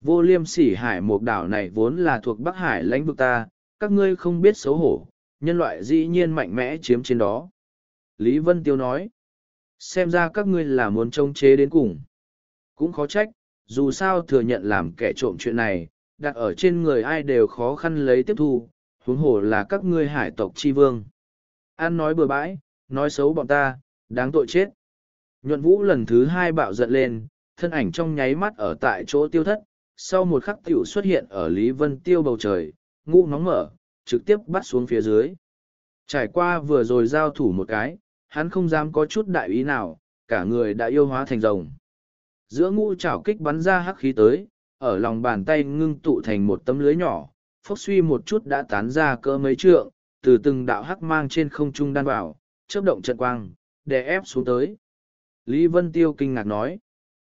Vô liêm sỉ hải mục đảo này vốn là thuộc Bắc Hải lãnh vực ta, các ngươi không biết xấu hổ, nhân loại dĩ nhiên mạnh mẽ chiếm trên đó. Lý Vân Tiêu nói, xem ra các ngươi là muốn trông chế đến cùng. Cũng khó trách, dù sao thừa nhận làm kẻ trộm chuyện này, đặt ở trên người ai đều khó khăn lấy tiếp thu, huống hồ là các ngươi hải tộc chi vương. An nói bừa bãi, nói xấu bọn ta, đáng tội chết. Nhuận vũ lần thứ hai bạo giận lên, thân ảnh trong nháy mắt ở tại chỗ tiêu thất, sau một khắc t xuất hiện ở lý vân tiêu bầu trời ngũ nóng mở trực tiếp bắt xuống phía dưới trải qua vừa rồi giao thủ một cái hắn không dám có chút đại ý nào cả người đã yêu hóa thành rồng giữa ngũ chảo kích bắn ra hắc khí tới ở lòng bàn tay ngưng tụ thành một tấm lưới nhỏ phốc suy một chút đã tán ra cỡ mấy trượng từ từng đạo hắc mang trên không trung đan vào chớp động trận quang đè ép xuống tới lý vân tiêu kinh ngạc nói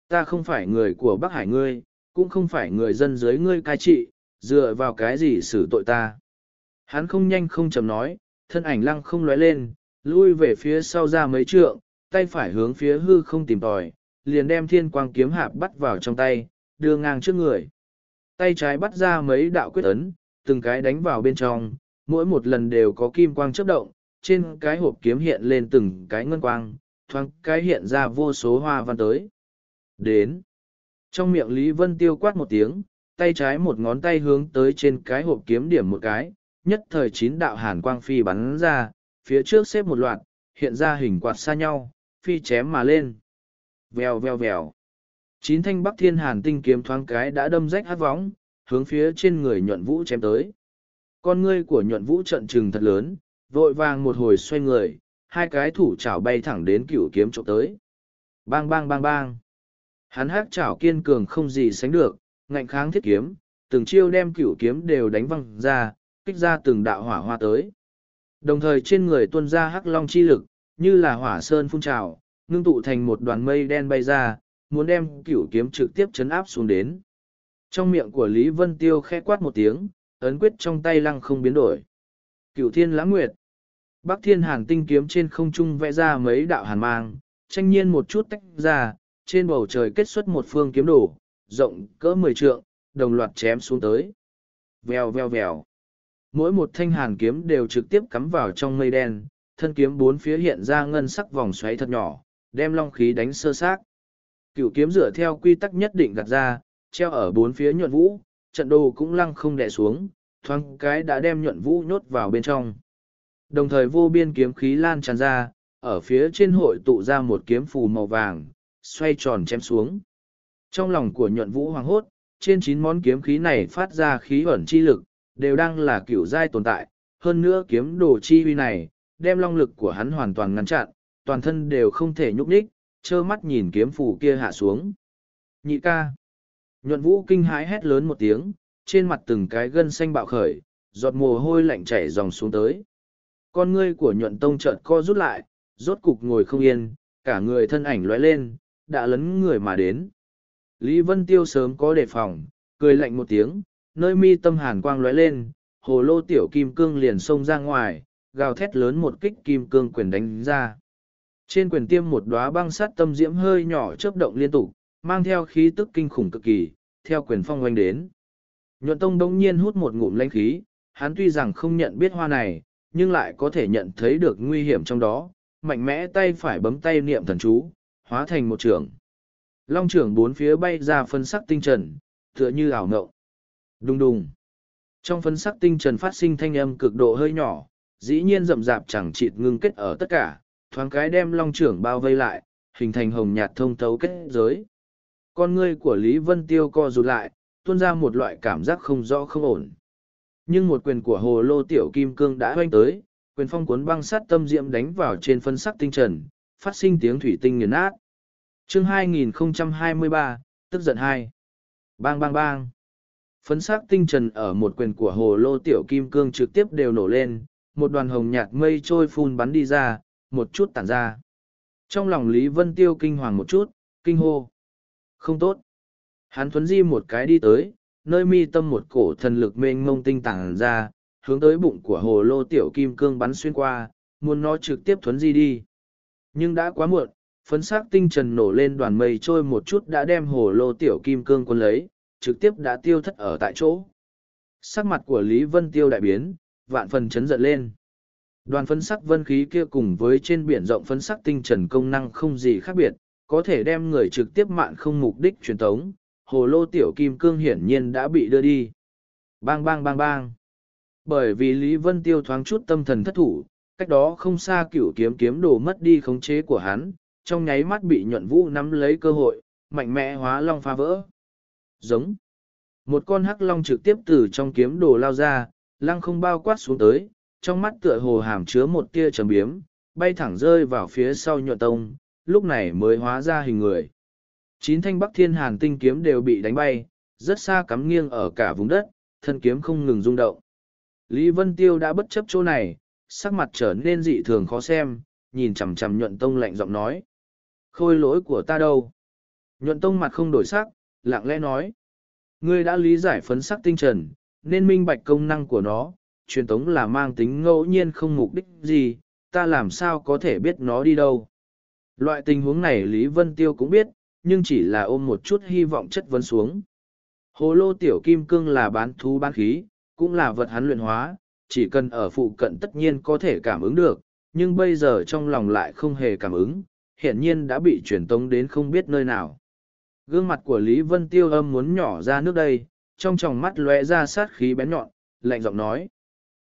ta không phải người của bắc hải ngươi cũng không phải người dân dưới ngươi cai trị, dựa vào cái gì xử tội ta. Hắn không nhanh không chậm nói, thân ảnh lăng không lóe lên, lui về phía sau ra mấy trượng, tay phải hướng phía hư không tìm tòi, liền đem thiên quang kiếm hạp bắt vào trong tay, đưa ngang trước người. Tay trái bắt ra mấy đạo quyết ấn, từng cái đánh vào bên trong, mỗi một lần đều có kim quang chớp động, trên cái hộp kiếm hiện lên từng cái ngân quang, thoáng cái hiện ra vô số hoa văn tới. Đến trong miệng Lý Vân Tiêu quát một tiếng, tay trái một ngón tay hướng tới trên cái hộp kiếm điểm một cái, nhất thời chín đạo hàn quang phi bắn ra, phía trước xếp một loạt, hiện ra hình quạt xa nhau, phi chém mà lên. Vèo vèo vèo. Chín thanh bắc thiên hàn tinh kiếm thoáng cái đã đâm rách hát vóng, hướng phía trên người nhuận vũ chém tới. Con ngươi của nhuận vũ trận trừng thật lớn, vội vàng một hồi xoay người, hai cái thủ chảo bay thẳng đến cửu kiếm trộm tới. Bang bang bang bang hắn hát chảo kiên cường không gì sánh được, ngạnh kháng thiết kiếm, từng chiêu đem cửu kiếm đều đánh văng ra, kích ra từng đạo hỏa hoa tới. Đồng thời trên người tuân ra hắc long chi lực, như là hỏa sơn phun trào, ngưng tụ thành một đoàn mây đen bay ra, muốn đem cửu kiếm trực tiếp chấn áp xuống đến. Trong miệng của Lý Vân Tiêu khẽ quát một tiếng, ấn quyết trong tay lăng không biến đổi. Cửu thiên lãng nguyệt. Bắc thiên hàn tinh kiếm trên không trung vẽ ra mấy đạo hàn mang, tranh nhiên một chút tách ra, trên bầu trời kết xuất một phương kiếm đồ, rộng cỡ mười trượng, đồng loạt chém xuống tới. Vèo vèo vèo. Mỗi một thanh hàn kiếm đều trực tiếp cắm vào trong mây đen, thân kiếm bốn phía hiện ra ngân sắc vòng xoáy thật nhỏ, đem long khí đánh sơ xác. Cựu kiếm dựa theo quy tắc nhất định gạt ra, treo ở bốn phía nhuận vũ, trận đồ cũng lăng không đè xuống, thoáng cái đã đem nhuận vũ nhốt vào bên trong. Đồng thời vô biên kiếm khí lan tràn ra, ở phía trên hội tụ ra một kiếm phù màu vàng, xoay tròn chém xuống. Trong lòng của nhuận vũ hoàng hốt, trên chín món kiếm khí này phát ra khí ẩn chi lực, đều đang là kiểu giai tồn tại, hơn nữa kiếm đồ chi huy này, đem long lực của hắn hoàn toàn ngăn chặn, toàn thân đều không thể nhúc nhích, trơ mắt nhìn kiếm phủ kia hạ xuống. Nhị ca. Nhuận vũ kinh hãi hét lớn một tiếng, trên mặt từng cái gân xanh bạo khởi, giọt mồ hôi lạnh chảy dòng xuống tới. Con ngươi của nhuận tông chợt co rút lại, rốt cục ngồi không yên, cả người thân ảnh lóe lên, đã lấn người mà đến. Lý Vân Tiêu sớm có đề phòng, cười lạnh một tiếng, nơi mi tâm hàn quang lóe lên, hồ lô tiểu kim cương liền xông ra ngoài, gào thét lớn một kích kim cương quyền đánh ra. Trên quyền tiêm một đóa băng sắt tâm diễm hơi nhỏ chớp động liên tục, mang theo khí tức kinh khủng cực kỳ, theo quyền phong oanh đến. Nhuận Tông đống nhiên hút một ngụm lãnh khí, hắn tuy rằng không nhận biết hoa này, nhưng lại có thể nhận thấy được nguy hiểm trong đó, mạnh mẽ tay phải bấm tay niệm thần chú, hóa thành một trưởng. Long trưởng bốn phía bay ra phân sắc tinh trần, tựa như ảo ngộng. Đùng đùng. Trong phân sắc tinh trần phát sinh thanh âm cực độ hơi nhỏ, dĩ nhiên rậm rạp chẳng chịt ngưng kết ở tất cả, thoáng cái đem long trưởng bao vây lại, hình thành hồng nhạt thông thấu kết giới. Con ngươi của Lý Vân Tiêu co rụt lại, tuôn ra một loại cảm giác không rõ không ổn. Nhưng một quyền của hồ lô tiểu kim cương đã hoanh tới, quyền phong cuốn băng sát tâm diệm đánh vào trên phân sắc tinh trần, phát sinh tiếng thủy tinh nghiền nát. Chương 2023, tức giận hai Bang bang bang. Phấn sắc tinh trần ở một quyền của hồ lô tiểu kim cương trực tiếp đều nổ lên, một đoàn hồng nhạt mây trôi phun bắn đi ra, một chút tản ra. Trong lòng Lý Vân Tiêu kinh hoàng một chút, kinh hô. Không tốt. Hắn thuấn di một cái đi tới, nơi mi tâm một cổ thần lực mênh mông tinh tản ra, hướng tới bụng của hồ lô tiểu kim cương bắn xuyên qua, muốn nó trực tiếp thuấn di đi nhưng đã quá muộn phấn sắc tinh trần nổ lên đoàn mây trôi một chút đã đem hồ lô tiểu kim cương quân lấy trực tiếp đã tiêu thất ở tại chỗ sắc mặt của lý vân tiêu đại biến vạn phần chấn giận lên đoàn phấn sắc vân khí kia cùng với trên biển rộng phấn sắc tinh trần công năng không gì khác biệt có thể đem người trực tiếp mạn không mục đích truyền tống. hồ lô tiểu kim cương hiển nhiên đã bị đưa đi bang bang bang bang bởi vì lý vân tiêu thoáng chút tâm thần thất thủ cách đó không xa cửu kiếm kiếm đồ mất đi khống chế của hắn, trong nháy mắt bị nhuận vũ nắm lấy cơ hội, mạnh mẽ hóa long phá vỡ. Giống. Một con hắc long trực tiếp từ trong kiếm đồ lao ra, lăng không bao quát xuống tới, trong mắt tựa hồ hàm chứa một tia trầm biếm, bay thẳng rơi vào phía sau nhuận tông, lúc này mới hóa ra hình người. Chín thanh bắc thiên hàn tinh kiếm đều bị đánh bay, rất xa cắm nghiêng ở cả vùng đất, thân kiếm không ngừng rung động. Lý Vân Tiêu đã bất chấp chỗ này, sắc mặt trở nên dị thường khó xem, nhìn chằm chằm nhuận tông lạnh giọng nói. Khôi lỗi của ta đâu? Nhuận tông mặt không đổi sắc, lặng lẽ nói. Ngươi đã lý giải phấn sắc tinh trần, nên minh bạch công năng của nó, truyền tống là mang tính ngẫu nhiên không mục đích gì, ta làm sao có thể biết nó đi đâu. Loại tình huống này Lý Vân Tiêu cũng biết, nhưng chỉ là ôm một chút hy vọng chất vấn xuống. Hồ lô tiểu kim cương là bán thú bán khí, cũng là vật hắn luyện hóa, chỉ cần ở phụ cận tất nhiên có thể cảm ứng được, nhưng bây giờ trong lòng lại không hề cảm ứng, hiển nhiên đã bị truyền tống đến không biết nơi nào. Gương mặt của Lý Vân Tiêu âm muốn nhỏ ra nước đây, trong tròng mắt lóe ra sát khí bén nhọn, lạnh giọng nói.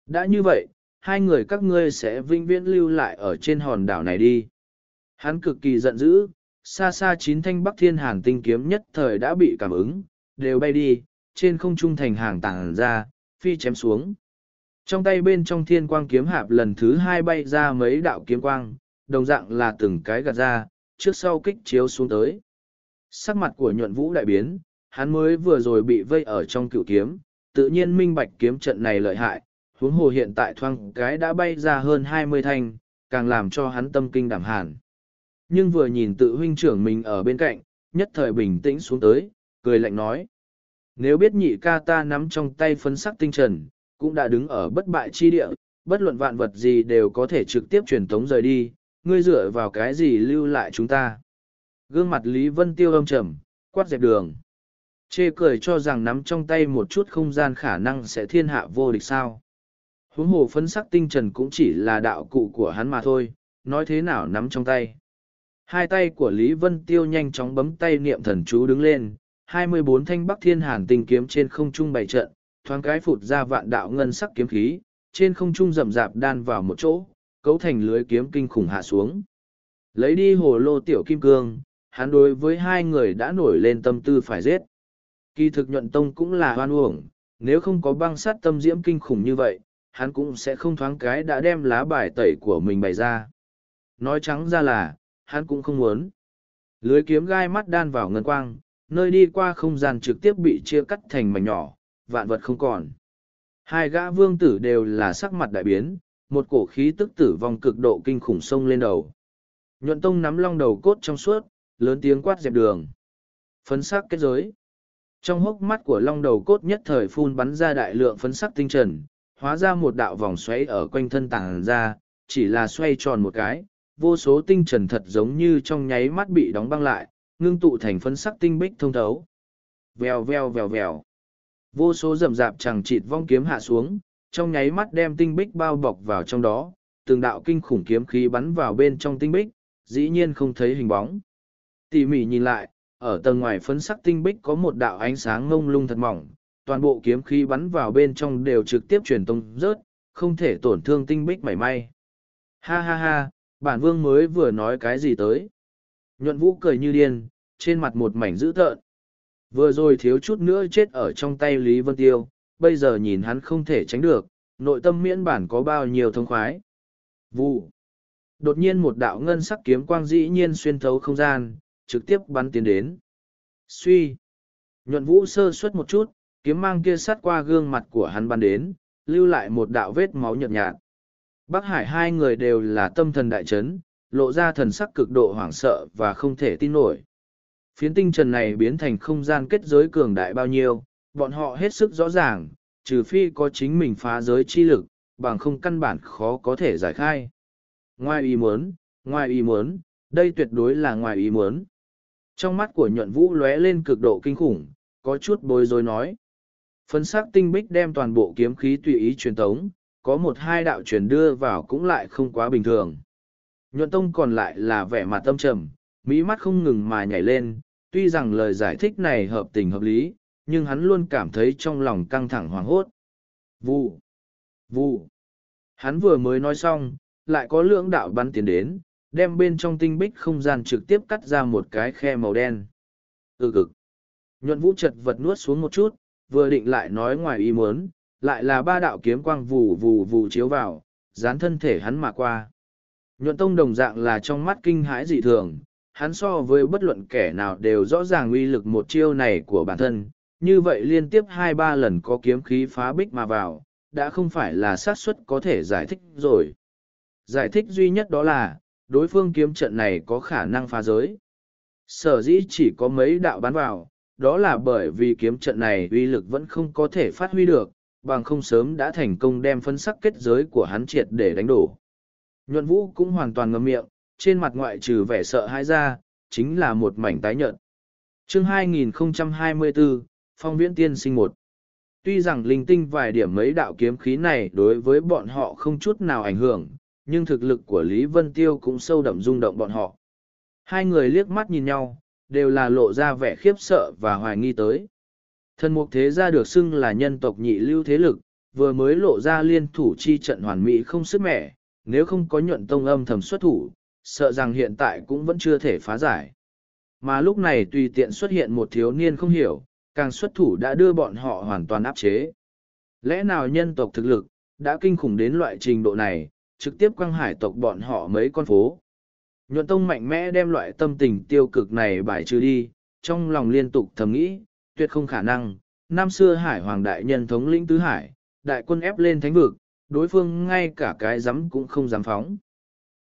Đã như vậy, hai người các ngươi sẽ vinh viễn lưu lại ở trên hòn đảo này đi. Hắn cực kỳ giận dữ, xa xa chín thanh bắc thiên hàn tinh kiếm nhất thời đã bị cảm ứng, đều bay đi, trên không trung thành hàng tàng ra, phi chém xuống. Trong tay bên trong thiên quang kiếm hạp lần thứ hai bay ra mấy đạo kiếm quang, đồng dạng là từng cái gạt ra, trước sau kích chiếu xuống tới. Sắc mặt của nhuận vũ đại biến, hắn mới vừa rồi bị vây ở trong cựu kiếm, tự nhiên minh bạch kiếm trận này lợi hại, huống hồ hiện tại thoang cái đã bay ra hơn hai mươi thanh, càng làm cho hắn tâm kinh đảm hàn. Nhưng vừa nhìn tự huynh trưởng mình ở bên cạnh, nhất thời bình tĩnh xuống tới, cười lạnh nói. Nếu biết nhị ca ta nắm trong tay phấn sắc tinh trần, cũng đã đứng ở bất bại chi địa, bất luận vạn vật gì đều có thể trực tiếp truyền tống rời đi, ngươi dựa vào cái gì lưu lại chúng ta. Gương mặt Lý Vân Tiêu âm trầm, quát dẹp đường. Chê cười cho rằng nắm trong tay một chút không gian khả năng sẽ thiên hạ vô địch sao. Huống hồ phấn sắc tinh trần cũng chỉ là đạo cụ của hắn mà thôi, nói thế nào nắm trong tay. Hai tay của Lý Vân Tiêu nhanh chóng bấm tay niệm thần chú đứng lên, 24 thanh bắc thiên hàn tinh kiếm trên không trung bày trận, thoáng cái phụt ra vạn đạo ngân sắc kiếm khí, trên không trung rậm rạp đan vào một chỗ, cấu thành lưới kiếm kinh khủng hạ xuống. Lấy đi hồ lô tiểu kim cương, hắn đối với hai người đã nổi lên tâm tư phải giết. Kỳ thực nhuận tông cũng là hoan uổng, nếu không có băng sát tâm diễm kinh khủng như vậy, hắn cũng sẽ không thoáng cái đã đem lá bài tẩy của mình bày ra. Nói trắng ra là, hắn cũng không muốn. Lưới kiếm gai mắt đan vào ngân quang, nơi đi qua không gian trực tiếp bị chia cắt thành mảnh nhỏ, vạn vật không còn. Hai gã vương tử đều là sắc mặt đại biến, một cổ khí tức tử vong cực độ kinh khủng sông lên đầu. Nhuận tông nắm long đầu cốt trong suốt, lớn tiếng quát dẹp đường. Phấn sắc kết giới. Trong hốc mắt của long đầu cốt nhất thời phun bắn ra đại lượng phấn sắc tinh trần, hóa ra một đạo vòng xoáy ở quanh thân tàng ra, chỉ là xoay tròn một cái, vô số tinh trần thật giống như trong nháy mắt bị đóng băng lại, ngưng tụ thành phấn sắc tinh bích thông thấu. Vèo vèo vèo vèo. Vô số rầm rạp chẳng chịt vong kiếm hạ xuống, trong nháy mắt đem tinh bích bao bọc vào trong đó, từng đạo kinh khủng kiếm khí bắn vào bên trong tinh bích, dĩ nhiên không thấy hình bóng. Tỉ mỉ nhìn lại, ở tầng ngoài phấn sắc tinh bích có một đạo ánh sáng ngông lung thật mỏng, toàn bộ kiếm khí bắn vào bên trong đều trực tiếp truyền tông rớt, không thể tổn thương tinh bích mảy may. Ha ha ha, bản vương mới vừa nói cái gì tới. Nhuận vũ cười như điên, trên mặt một mảnh dữ tợn. Vừa rồi thiếu chút nữa chết ở trong tay Lý Vân Tiêu, bây giờ nhìn hắn không thể tránh được, nội tâm miễn bản có bao nhiêu thông khoái. Vụ. Đột nhiên một đạo ngân sắc kiếm quang dĩ nhiên xuyên thấu không gian, trực tiếp bắn tiến đến. Suy. Nhuận vũ sơ suất một chút, kiếm mang kia sát qua gương mặt của hắn bắn đến, lưu lại một đạo vết máu nhợt nhạt. Bắc Hải hai người đều là tâm thần đại chấn, lộ ra thần sắc cực độ hoảng sợ và không thể tin nổi phiến tinh trần này biến thành không gian kết giới cường đại bao nhiêu, bọn họ hết sức rõ ràng, trừ phi có chính mình phá giới chi lực, bằng không căn bản khó có thể giải khai. Ngoài ý muốn, ngoài ý muốn, đây tuyệt đối là ngoài ý muốn. Trong mắt của nhuận vũ lóe lên cực độ kinh khủng, có chút bối rối nói. phân sắc tinh bích đem toàn bộ kiếm khí tùy ý truyền tống, có một hai đạo truyền đưa vào cũng lại không quá bình thường. Nhuận tông còn lại là vẻ mặt tâm trầm, mỹ mắt không ngừng mà nhảy lên, tuy rằng lời giải thích này hợp tình hợp lý nhưng hắn luôn cảm thấy trong lòng căng thẳng hoảng hốt vụ vụ hắn vừa mới nói xong lại có lưỡng đạo bắn tiến đến đem bên trong tinh bích không gian trực tiếp cắt ra một cái khe màu đen ừ cực nhuận vũ chật vật nuốt xuống một chút vừa định lại nói ngoài ý muốn lại là ba đạo kiếm quang vù vù vù chiếu vào dán thân thể hắn mà qua nhuận tông đồng dạng là trong mắt kinh hãi dị thường hắn so với bất luận kẻ nào đều rõ ràng uy lực một chiêu này của bản thân, như vậy liên tiếp hai ba lần có kiếm khí phá bích mà vào, đã không phải là xác suất có thể giải thích rồi. Giải thích duy nhất đó là, đối phương kiếm trận này có khả năng phá giới. Sở dĩ chỉ có mấy đạo bắn vào, đó là bởi vì kiếm trận này uy lực vẫn không có thể phát huy được, bằng không sớm đã thành công đem phân sắc kết giới của hắn triệt để đánh đổ. Nhuận vũ cũng hoàn toàn ngầm miệng, trên mặt ngoại trừ vẻ sợ hãi ra, chính là một mảnh tái nhợt. Chương 2024, Phong Viễn Tiên sinh một. Tuy rằng linh tinh vài điểm mấy đạo kiếm khí này đối với bọn họ không chút nào ảnh hưởng, nhưng thực lực của Lý Vân Tiêu cũng sâu đậm rung động bọn họ. Hai người liếc mắt nhìn nhau, đều là lộ ra vẻ khiếp sợ và hoài nghi tới. Thần mục thế gia được xưng là nhân tộc nhị lưu thế lực, vừa mới lộ ra liên thủ chi trận hoàn mỹ không sức mẻ, nếu không có nhuận tông âm thầm xuất thủ, sợ rằng hiện tại cũng vẫn chưa thể phá giải. Mà lúc này tùy tiện xuất hiện một thiếu niên không hiểu, càng xuất thủ đã đưa bọn họ hoàn toàn áp chế. Lẽ nào nhân tộc thực lực, đã kinh khủng đến loại trình độ này, trực tiếp quăng hải tộc bọn họ mấy con phố. Nhuận Tông mạnh mẽ đem loại tâm tình tiêu cực này bài trừ đi, trong lòng liên tục thầm nghĩ, tuyệt không khả năng, năm xưa hải hoàng đại nhân thống lĩnh tứ hải, đại quân ép lên thánh vực, đối phương ngay cả cái dám cũng không dám phóng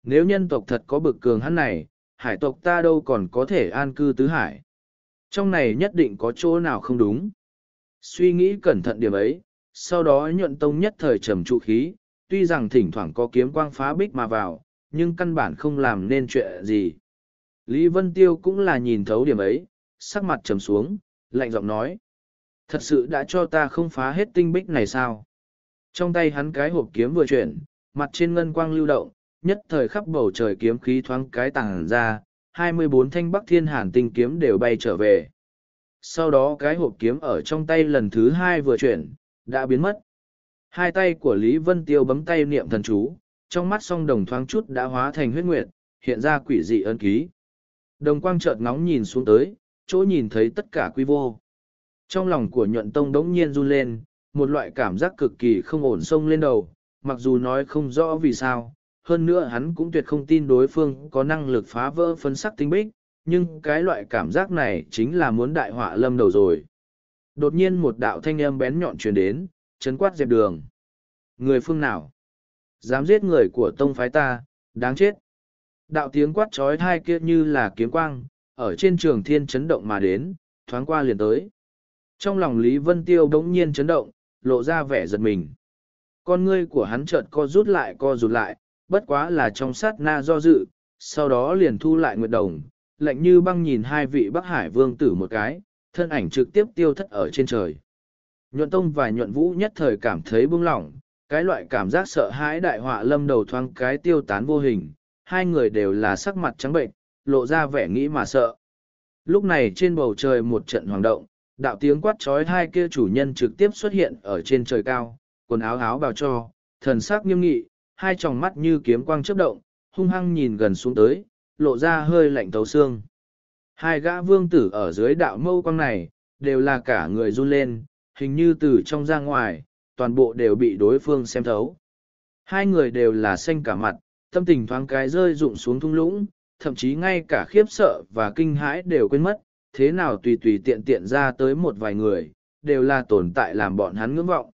nếu nhân tộc thật có bực cường hắn này, hải tộc ta đâu còn có thể an cư tứ hải. Trong này nhất định có chỗ nào không đúng. Suy nghĩ cẩn thận điểm ấy, sau đó nhuận tông nhất thời trầm trụ khí, tuy rằng thỉnh thoảng có kiếm quang phá bích mà vào, nhưng căn bản không làm nên chuyện gì. Lý Vân Tiêu cũng là nhìn thấu điểm ấy, sắc mặt trầm xuống, lạnh giọng nói. Thật sự đã cho ta không phá hết tinh bích này sao? Trong tay hắn cái hộp kiếm vừa chuyển, mặt trên ngân quang lưu động, nhất thời khắp bầu trời kiếm khí thoáng cái tàng ra, hai mươi bốn thanh bắc thiên hàn tinh kiếm đều bay trở về. Sau đó cái hộp kiếm ở trong tay lần thứ hai vừa chuyển, đã biến mất. Hai tay của Lý Vân Tiêu bấm tay niệm thần chú, trong mắt song đồng thoáng chút đã hóa thành huyết nguyệt, hiện ra quỷ dị ân ký. Đồng quang chợt ngóng nhìn xuống tới, chỗ nhìn thấy tất cả quy vô. Trong lòng của nhuận tông đống nhiên run lên, một loại cảm giác cực kỳ không ổn sông lên đầu, mặc dù nói không rõ vì sao, hơn nữa hắn cũng tuyệt không tin đối phương có năng lực phá vỡ phấn sắc tinh bích, nhưng cái loại cảm giác này chính là muốn đại họa lâm đầu rồi. Đột nhiên một đạo thanh âm bén nhọn truyền đến, chấn quát dẹp đường. Người phương nào? Dám giết người của tông phái ta, đáng chết. Đạo tiếng quát trói thai kia như là kiếm quang, ở trên trường thiên chấn động mà đến, thoáng qua liền tới. Trong lòng Lý Vân Tiêu đống nhiên chấn động, lộ ra vẻ giật mình. Con ngươi của hắn chợt co rút lại co rụt lại, bất quá là trong sát na do dự, sau đó liền thu lại nguyệt đồng, lạnh như băng nhìn hai vị Bắc Hải vương tử một cái, thân ảnh trực tiếp tiêu thất ở trên trời. Nhuận Tông và Nhuận Vũ nhất thời cảm thấy buông lỏng, cái loại cảm giác sợ hãi đại họa lâm đầu thoáng cái tiêu tán vô hình, hai người đều là sắc mặt trắng bệnh, lộ ra vẻ nghĩ mà sợ. Lúc này trên bầu trời một trận hoàng động, đạo tiếng quát trói hai kia chủ nhân trực tiếp xuất hiện ở trên trời cao, quần áo áo bào cho, thần sắc nghiêm nghị, hai tròng mắt như kiếm quang chớp động, hung hăng nhìn gần xuống tới, lộ ra hơi lạnh thấu xương. Hai gã vương tử ở dưới đạo mâu quang này, đều là cả người run lên, hình như từ trong ra ngoài, toàn bộ đều bị đối phương xem thấu. Hai người đều là xanh cả mặt, tâm tình thoáng cái rơi rụng xuống thung lũng, thậm chí ngay cả khiếp sợ và kinh hãi đều quên mất, thế nào tùy tùy tiện tiện ra tới một vài người, đều là tồn tại làm bọn hắn ngưỡng vọng.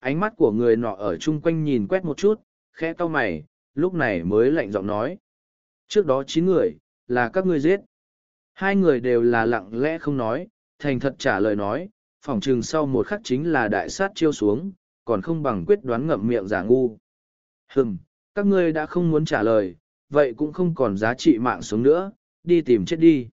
Ánh mắt của người nọ ở chung quanh nhìn quét một chút, khẽ cau mày, lúc này mới lạnh giọng nói. Trước đó chín người, là các ngươi giết. Hai người đều là lặng lẽ không nói, thành thật trả lời nói, phỏng chừng sau một khắc chính là đại sát chiêu xuống, còn không bằng quyết đoán ngậm miệng giả ngu. Hừm, các ngươi đã không muốn trả lời, vậy cũng không còn giá trị mạng sống nữa, đi tìm chết đi.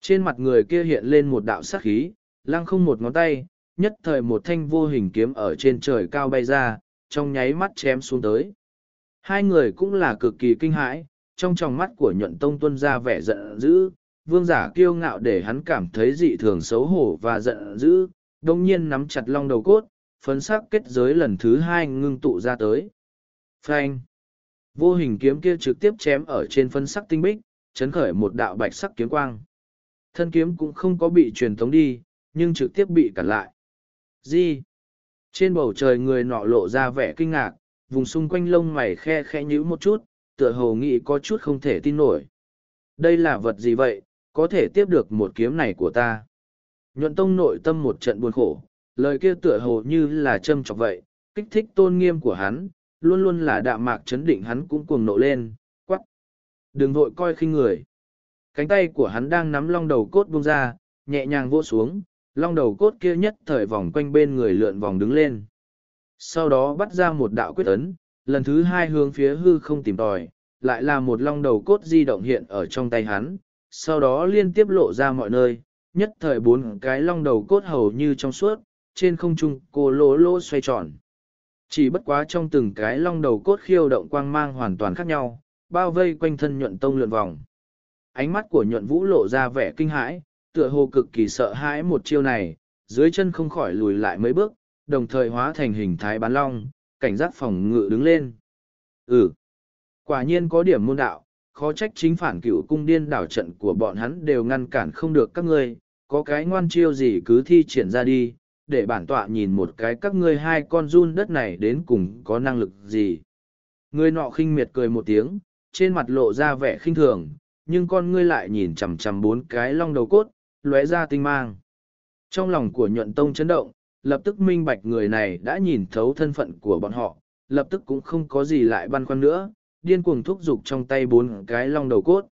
Trên mặt người kia hiện lên một đạo sát khí, lăng không một ngón tay, nhất thời một thanh vô hình kiếm ở trên trời cao bay ra, trong nháy mắt chém xuống tới. Hai người cũng là cực kỳ kinh hãi, trong tròng mắt của nhuận tông tuân ra vẻ giận dữ, vương giả kiêu ngạo để hắn cảm thấy dị thường xấu hổ và giận dữ, đồng nhiên nắm chặt long đầu cốt, phấn sắc kết giới lần thứ hai ngưng tụ ra tới. Phanh! Vô hình kiếm kia trực tiếp chém ở trên phấn sắc tinh bích, chấn khởi một đạo bạch sắc kiếm quang. Thân kiếm cũng không có bị truyền tống đi, nhưng trực tiếp bị cản lại. Gì? Trên bầu trời người nọ lộ ra vẻ kinh ngạc, vùng xung quanh lông mày khe khe nhíu một chút, tựa hồ nghĩ có chút không thể tin nổi. Đây là vật gì vậy, có thể tiếp được một kiếm này của ta. Nhuận tông nội tâm một trận buồn khổ, lời kia tựa hồ như là châm chọc vậy, kích thích tôn nghiêm của hắn, luôn luôn là đạm mạc chấn định hắn cũng cuồng nộ lên, quắc. Đừng vội coi khinh người. Cánh tay của hắn đang nắm long đầu cốt buông ra, nhẹ nhàng vỗ xuống, long đầu cốt kia nhất thời vòng quanh bên người lượn vòng đứng lên. Sau đó bắt ra một đạo quyết ấn, lần thứ hai hướng phía hư không tìm tòi, lại là một long đầu cốt di động hiện ở trong tay hắn, sau đó liên tiếp lộ ra mọi nơi, nhất thời bốn cái long đầu cốt hầu như trong suốt, trên không trung cô lỗ lỗ xoay tròn. Chỉ bất quá trong từng cái long đầu cốt khiêu động quang mang hoàn toàn khác nhau, bao vây quanh thân nhuận tông lượn vòng. Ánh mắt của nhuận vũ lộ ra vẻ kinh hãi, tựa hồ cực kỳ sợ hãi một chiêu này, dưới chân không khỏi lùi lại mấy bước, đồng thời hóa thành hình thái bán long, cảnh giác phòng ngự đứng lên. Ừ, quả nhiên có điểm môn đạo, khó trách chính phản cựu cung điên đảo trận của bọn hắn đều ngăn cản không được các ngươi, có cái ngoan chiêu gì cứ thi triển ra đi, để bản tọa nhìn một cái các ngươi hai con run đất này đến cùng có năng lực gì. Người nọ khinh miệt cười một tiếng, trên mặt lộ ra vẻ khinh thường, nhưng con ngươi lại nhìn chằm chằm bốn cái long đầu cốt, lóe ra tinh mang. Trong lòng của nhuận tông chấn động, lập tức minh bạch người này đã nhìn thấu thân phận của bọn họ, lập tức cũng không có gì lại băn khoăn nữa, điên cuồng thúc giục trong tay bốn cái long đầu cốt.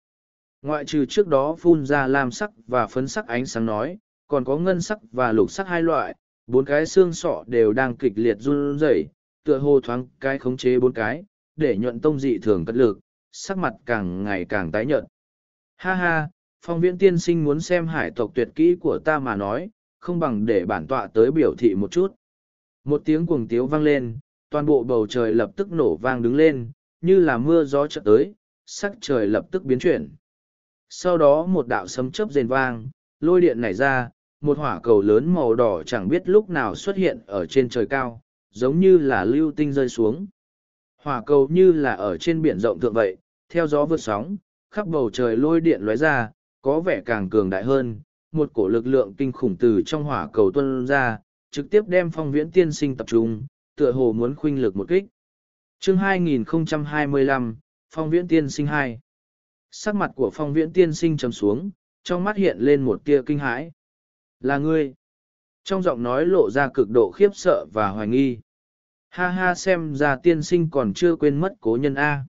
Ngoại trừ trước đó phun ra lam sắc và phấn sắc ánh sáng nói, còn có ngân sắc và lục sắc hai loại, bốn cái xương sọ đều đang kịch liệt run rẩy, tựa hồ thoáng cái khống chế bốn cái, để nhuận tông dị thường cất lực, sắc mặt càng ngày càng tái nhợt. Ha ha, phong viễn tiên sinh muốn xem hải tộc tuyệt kỹ của ta mà nói, không bằng để bản tọa tới biểu thị một chút. Một tiếng cuồng tiếu vang lên, toàn bộ bầu trời lập tức nổ vang đứng lên, như là mưa gió chợt tới, sắc trời lập tức biến chuyển. Sau đó một đạo sấm chớp rền vang, lôi điện nảy ra, một hỏa cầu lớn màu đỏ chẳng biết lúc nào xuất hiện ở trên trời cao, giống như là lưu tinh rơi xuống. Hỏa cầu như là ở trên biển rộng thượng vậy, theo gió vượt sóng, khắp bầu trời lôi điện lóe ra, có vẻ càng cường đại hơn, một cổ lực lượng kinh khủng từ trong hỏa cầu tuân ra, trực tiếp đem phong viễn tiên sinh tập trung, tựa hồ muốn khuynh lực một kích. chương 2025, phong viễn tiên sinh 2. Sắc mặt của phong viễn tiên sinh trầm xuống, trong mắt hiện lên một tia kinh hãi. Là ngươi. Trong giọng nói lộ ra cực độ khiếp sợ và hoài nghi. Ha ha xem ra tiên sinh còn chưa quên mất cố nhân A.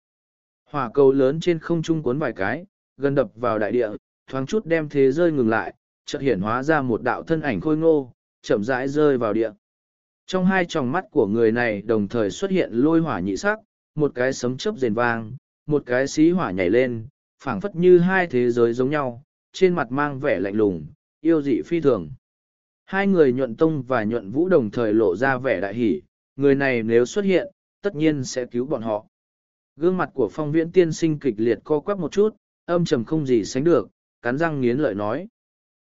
Hỏa cầu lớn trên không trung cuốn vài cái, gần đập vào đại địa, thoáng chút đem thế rơi ngừng lại, chợt hiển hóa ra một đạo thân ảnh khôi ngô, chậm rãi rơi vào địa. Trong hai tròng mắt của người này đồng thời xuất hiện lôi hỏa nhị sắc, một cái sấm chớp rền vang, một cái xí hỏa nhảy lên, phảng phất như hai thế giới giống nhau, trên mặt mang vẻ lạnh lùng, yêu dị phi thường. Hai người nhuận tông và nhuận vũ đồng thời lộ ra vẻ đại hỷ, người này nếu xuất hiện, tất nhiên sẽ cứu bọn họ. Gương mặt của phong viễn tiên sinh kịch liệt co quắp một chút, âm trầm không gì sánh được, cắn răng nghiến lợi nói.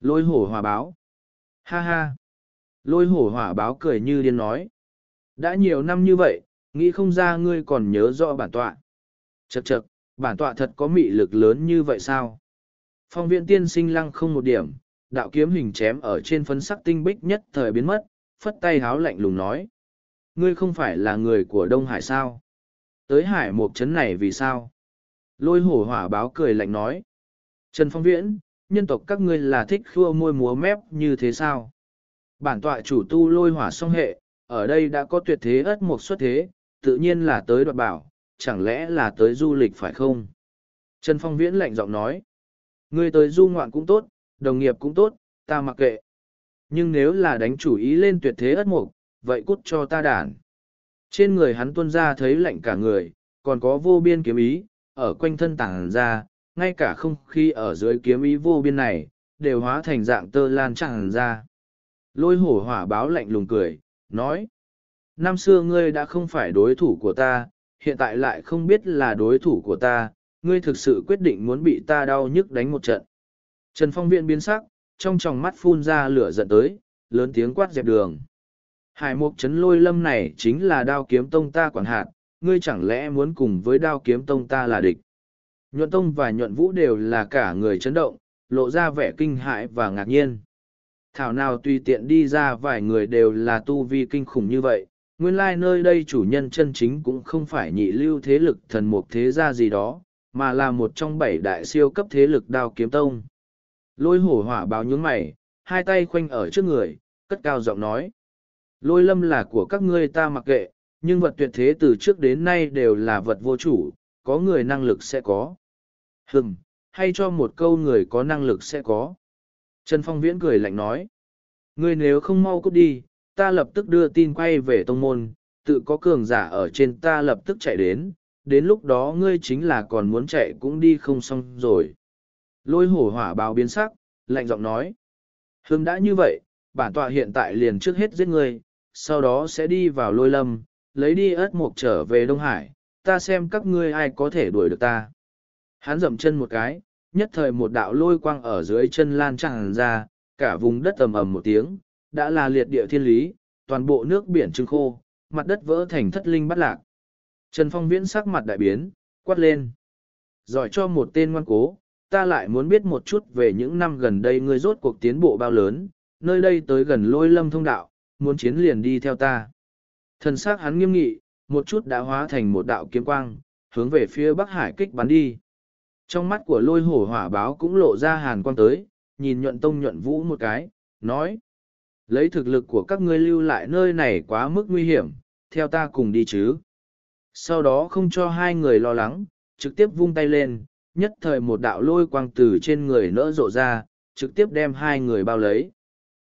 Lôi hổ hỏa báo. Ha ha. Lôi hổ hỏa báo cười như điên nói. Đã nhiều năm như vậy, nghĩ không ra ngươi còn nhớ rõ bản tọa. Chật chật, bản tọa thật có mị lực lớn như vậy sao? Phong viện tiên sinh lăng không một điểm, đạo kiếm hình chém ở trên phấn sắc tinh bích nhất thời biến mất, phất tay háo lạnh lùng nói. Ngươi không phải là người của Đông Hải sao? Tới hải một chấn này vì sao? Lôi hổ hỏa báo cười lạnh nói. Trần Phong Viễn, nhân tộc các ngươi là thích khua môi múa mép như thế sao? Bản tọa chủ tu lôi hỏa song hệ, ở đây đã có tuyệt thế ất một xuất thế, tự nhiên là tới đoạt bảo, chẳng lẽ là tới du lịch phải không? Trần Phong Viễn lạnh giọng nói, ngươi tới du ngoạn cũng tốt, đồng nghiệp cũng tốt, ta mặc kệ. Nhưng nếu là đánh chủ ý lên tuyệt thế ất mục, vậy cút cho ta đản. Trên người hắn tuân ra thấy lạnh cả người, còn có vô biên kiếm ý, ở quanh thân tảng ra, ngay cả không khí ở dưới kiếm ý vô biên này, đều hóa thành dạng tơ lan tràn ra. Lôi hổ hỏa báo lạnh lùng cười, nói. Năm xưa ngươi đã không phải đối thủ của ta, hiện tại lại không biết là đối thủ của ta, ngươi thực sự quyết định muốn bị ta đau nhức đánh một trận. Trần Phong Viện biến sắc, trong tròng mắt phun ra lửa giận tới, lớn tiếng quát dẹp đường. Hải mục trấn lôi lâm này chính là đao kiếm tông ta quản hạt, ngươi chẳng lẽ muốn cùng với đao kiếm tông ta là địch nhuận tông và nhuận vũ đều là cả người chấn động, lộ ra vẻ kinh hãi và ngạc nhiên. Thảo nào tùy tiện đi ra vài người đều là tu vi kinh khủng như vậy, nguyên lai like nơi đây chủ nhân chân chính cũng không phải nhị lưu thế lực thần mục thế gia gì đó, mà là một trong bảy đại siêu cấp thế lực đao kiếm tông. Lôi hổ hỏa báo nhướng mày, hai tay khoanh ở trước người, cất cao giọng nói. Lôi lâm là của các ngươi ta mặc kệ, nhưng vật tuyệt thế từ trước đến nay đều là vật vô chủ, có người năng lực sẽ có. Hừm, hay cho một câu người có năng lực sẽ có. Trần Phong Viễn cười lạnh nói. Ngươi nếu không mau cút đi, ta lập tức đưa tin quay về tông môn, tự có cường giả ở trên ta lập tức chạy đến, đến lúc đó ngươi chính là còn muốn chạy cũng đi không xong rồi. Lôi hổ hỏa bào biến sắc, lạnh giọng nói. Hương đã như vậy, bản tọa hiện tại liền trước hết giết ngươi, sau đó sẽ đi vào lôi lâm, lấy đi ớt mộc trở về Đông Hải, ta xem các ngươi ai có thể đuổi được ta. Hắn dậm chân một cái, nhất thời một đạo lôi quang ở dưới chân lan tràn ra, cả vùng đất ầm ầm một tiếng, đã là liệt địa thiên lý, toàn bộ nước biển trưng khô, mặt đất vỡ thành thất linh bắt lạc. Trần Phong Viễn sắc mặt đại biến, quát lên. Giỏi cho một tên ngoan cố, ta lại muốn biết một chút về những năm gần đây ngươi rốt cuộc tiến bộ bao lớn, nơi đây tới gần lôi lâm thông đạo, muốn chiến liền đi theo ta. Thần sắc hắn nghiêm nghị, một chút đã hóa thành một đạo kiếm quang, hướng về phía Bắc Hải kích bắn đi. Trong mắt của lôi hổ hỏa báo cũng lộ ra hàn quang tới, nhìn nhuận tông nhuận vũ một cái, nói. Lấy thực lực của các ngươi lưu lại nơi này quá mức nguy hiểm, theo ta cùng đi chứ. Sau đó không cho hai người lo lắng, trực tiếp vung tay lên, nhất thời một đạo lôi quang từ trên người nỡ rộ ra, trực tiếp đem hai người bao lấy.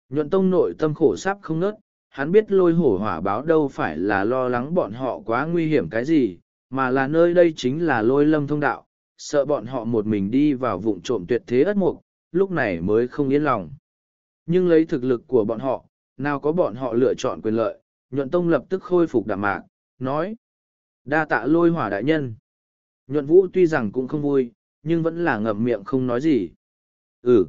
Nhuận tông nội tâm khổ sắp không nớt, hắn biết lôi hổ hỏa báo đâu phải là lo lắng bọn họ quá nguy hiểm cái gì, mà là nơi đây chính là lôi lâm thông đạo, sợ bọn họ một mình đi vào vụn trộm tuyệt thế ất mục, lúc này mới không yên lòng. Nhưng lấy thực lực của bọn họ, nào có bọn họ lựa chọn quyền lợi, nhuận tông lập tức khôi phục đạm mạc, nói. Đa tạ lôi hỏa đại nhân. Nhuận vũ tuy rằng cũng không vui, nhưng vẫn là ngậm miệng không nói gì. Ừ.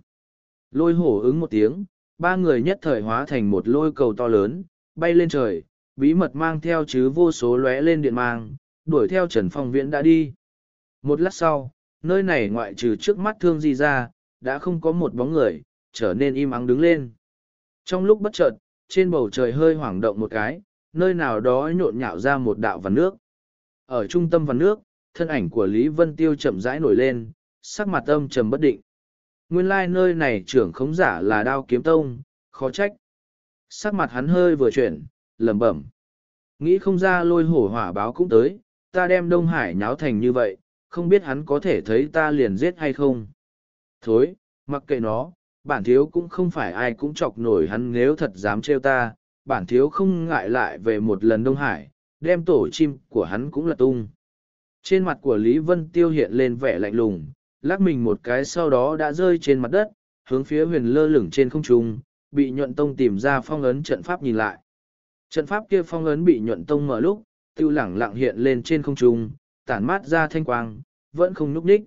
Lôi hổ ứng một tiếng, ba người nhất thời hóa thành một lôi cầu to lớn, bay lên trời, bí mật mang theo chứ vô số lóe lên điện mang, đuổi theo Trần Phong Viễn đã đi. Một lát sau, nơi này ngoại trừ trước mắt thương di ra, đã không có một bóng người, trở nên im ắng đứng lên. Trong lúc bất chợt, trên bầu trời hơi hoảng động một cái, nơi nào đó nhộn nhạo ra một đạo vằn nước. Ở trung tâm vằn nước, thân ảnh của Lý Vân Tiêu chậm rãi nổi lên, sắc mặt âm trầm bất định. Nguyên lai like nơi này trưởng khống giả là đao kiếm tông, khó trách. Sắc mặt hắn hơi vừa chuyển, lẩm bẩm. Nghĩ không ra lôi hổ hỏa báo cũng tới, ta đem Đông Hải nháo thành như vậy, không biết hắn có thể thấy ta liền giết hay không. Thối, mặc kệ nó, bản thiếu cũng không phải ai cũng chọc nổi hắn nếu thật dám trêu ta, bản thiếu không ngại lại về một lần Đông Hải, đem tổ chim của hắn cũng là tung. Trên mặt của Lý Vân Tiêu hiện lên vẻ lạnh lùng, lắc mình một cái sau đó đã rơi trên mặt đất, hướng phía huyền lơ lửng trên không trung, bị nhuận tông tìm ra phong ấn trận pháp nhìn lại. Trận pháp kia phong ấn bị nhuận tông mở lúc, tiêu lẳng lặng hiện lên trên không trung, tản mát ra thanh quang, vẫn không núp đích.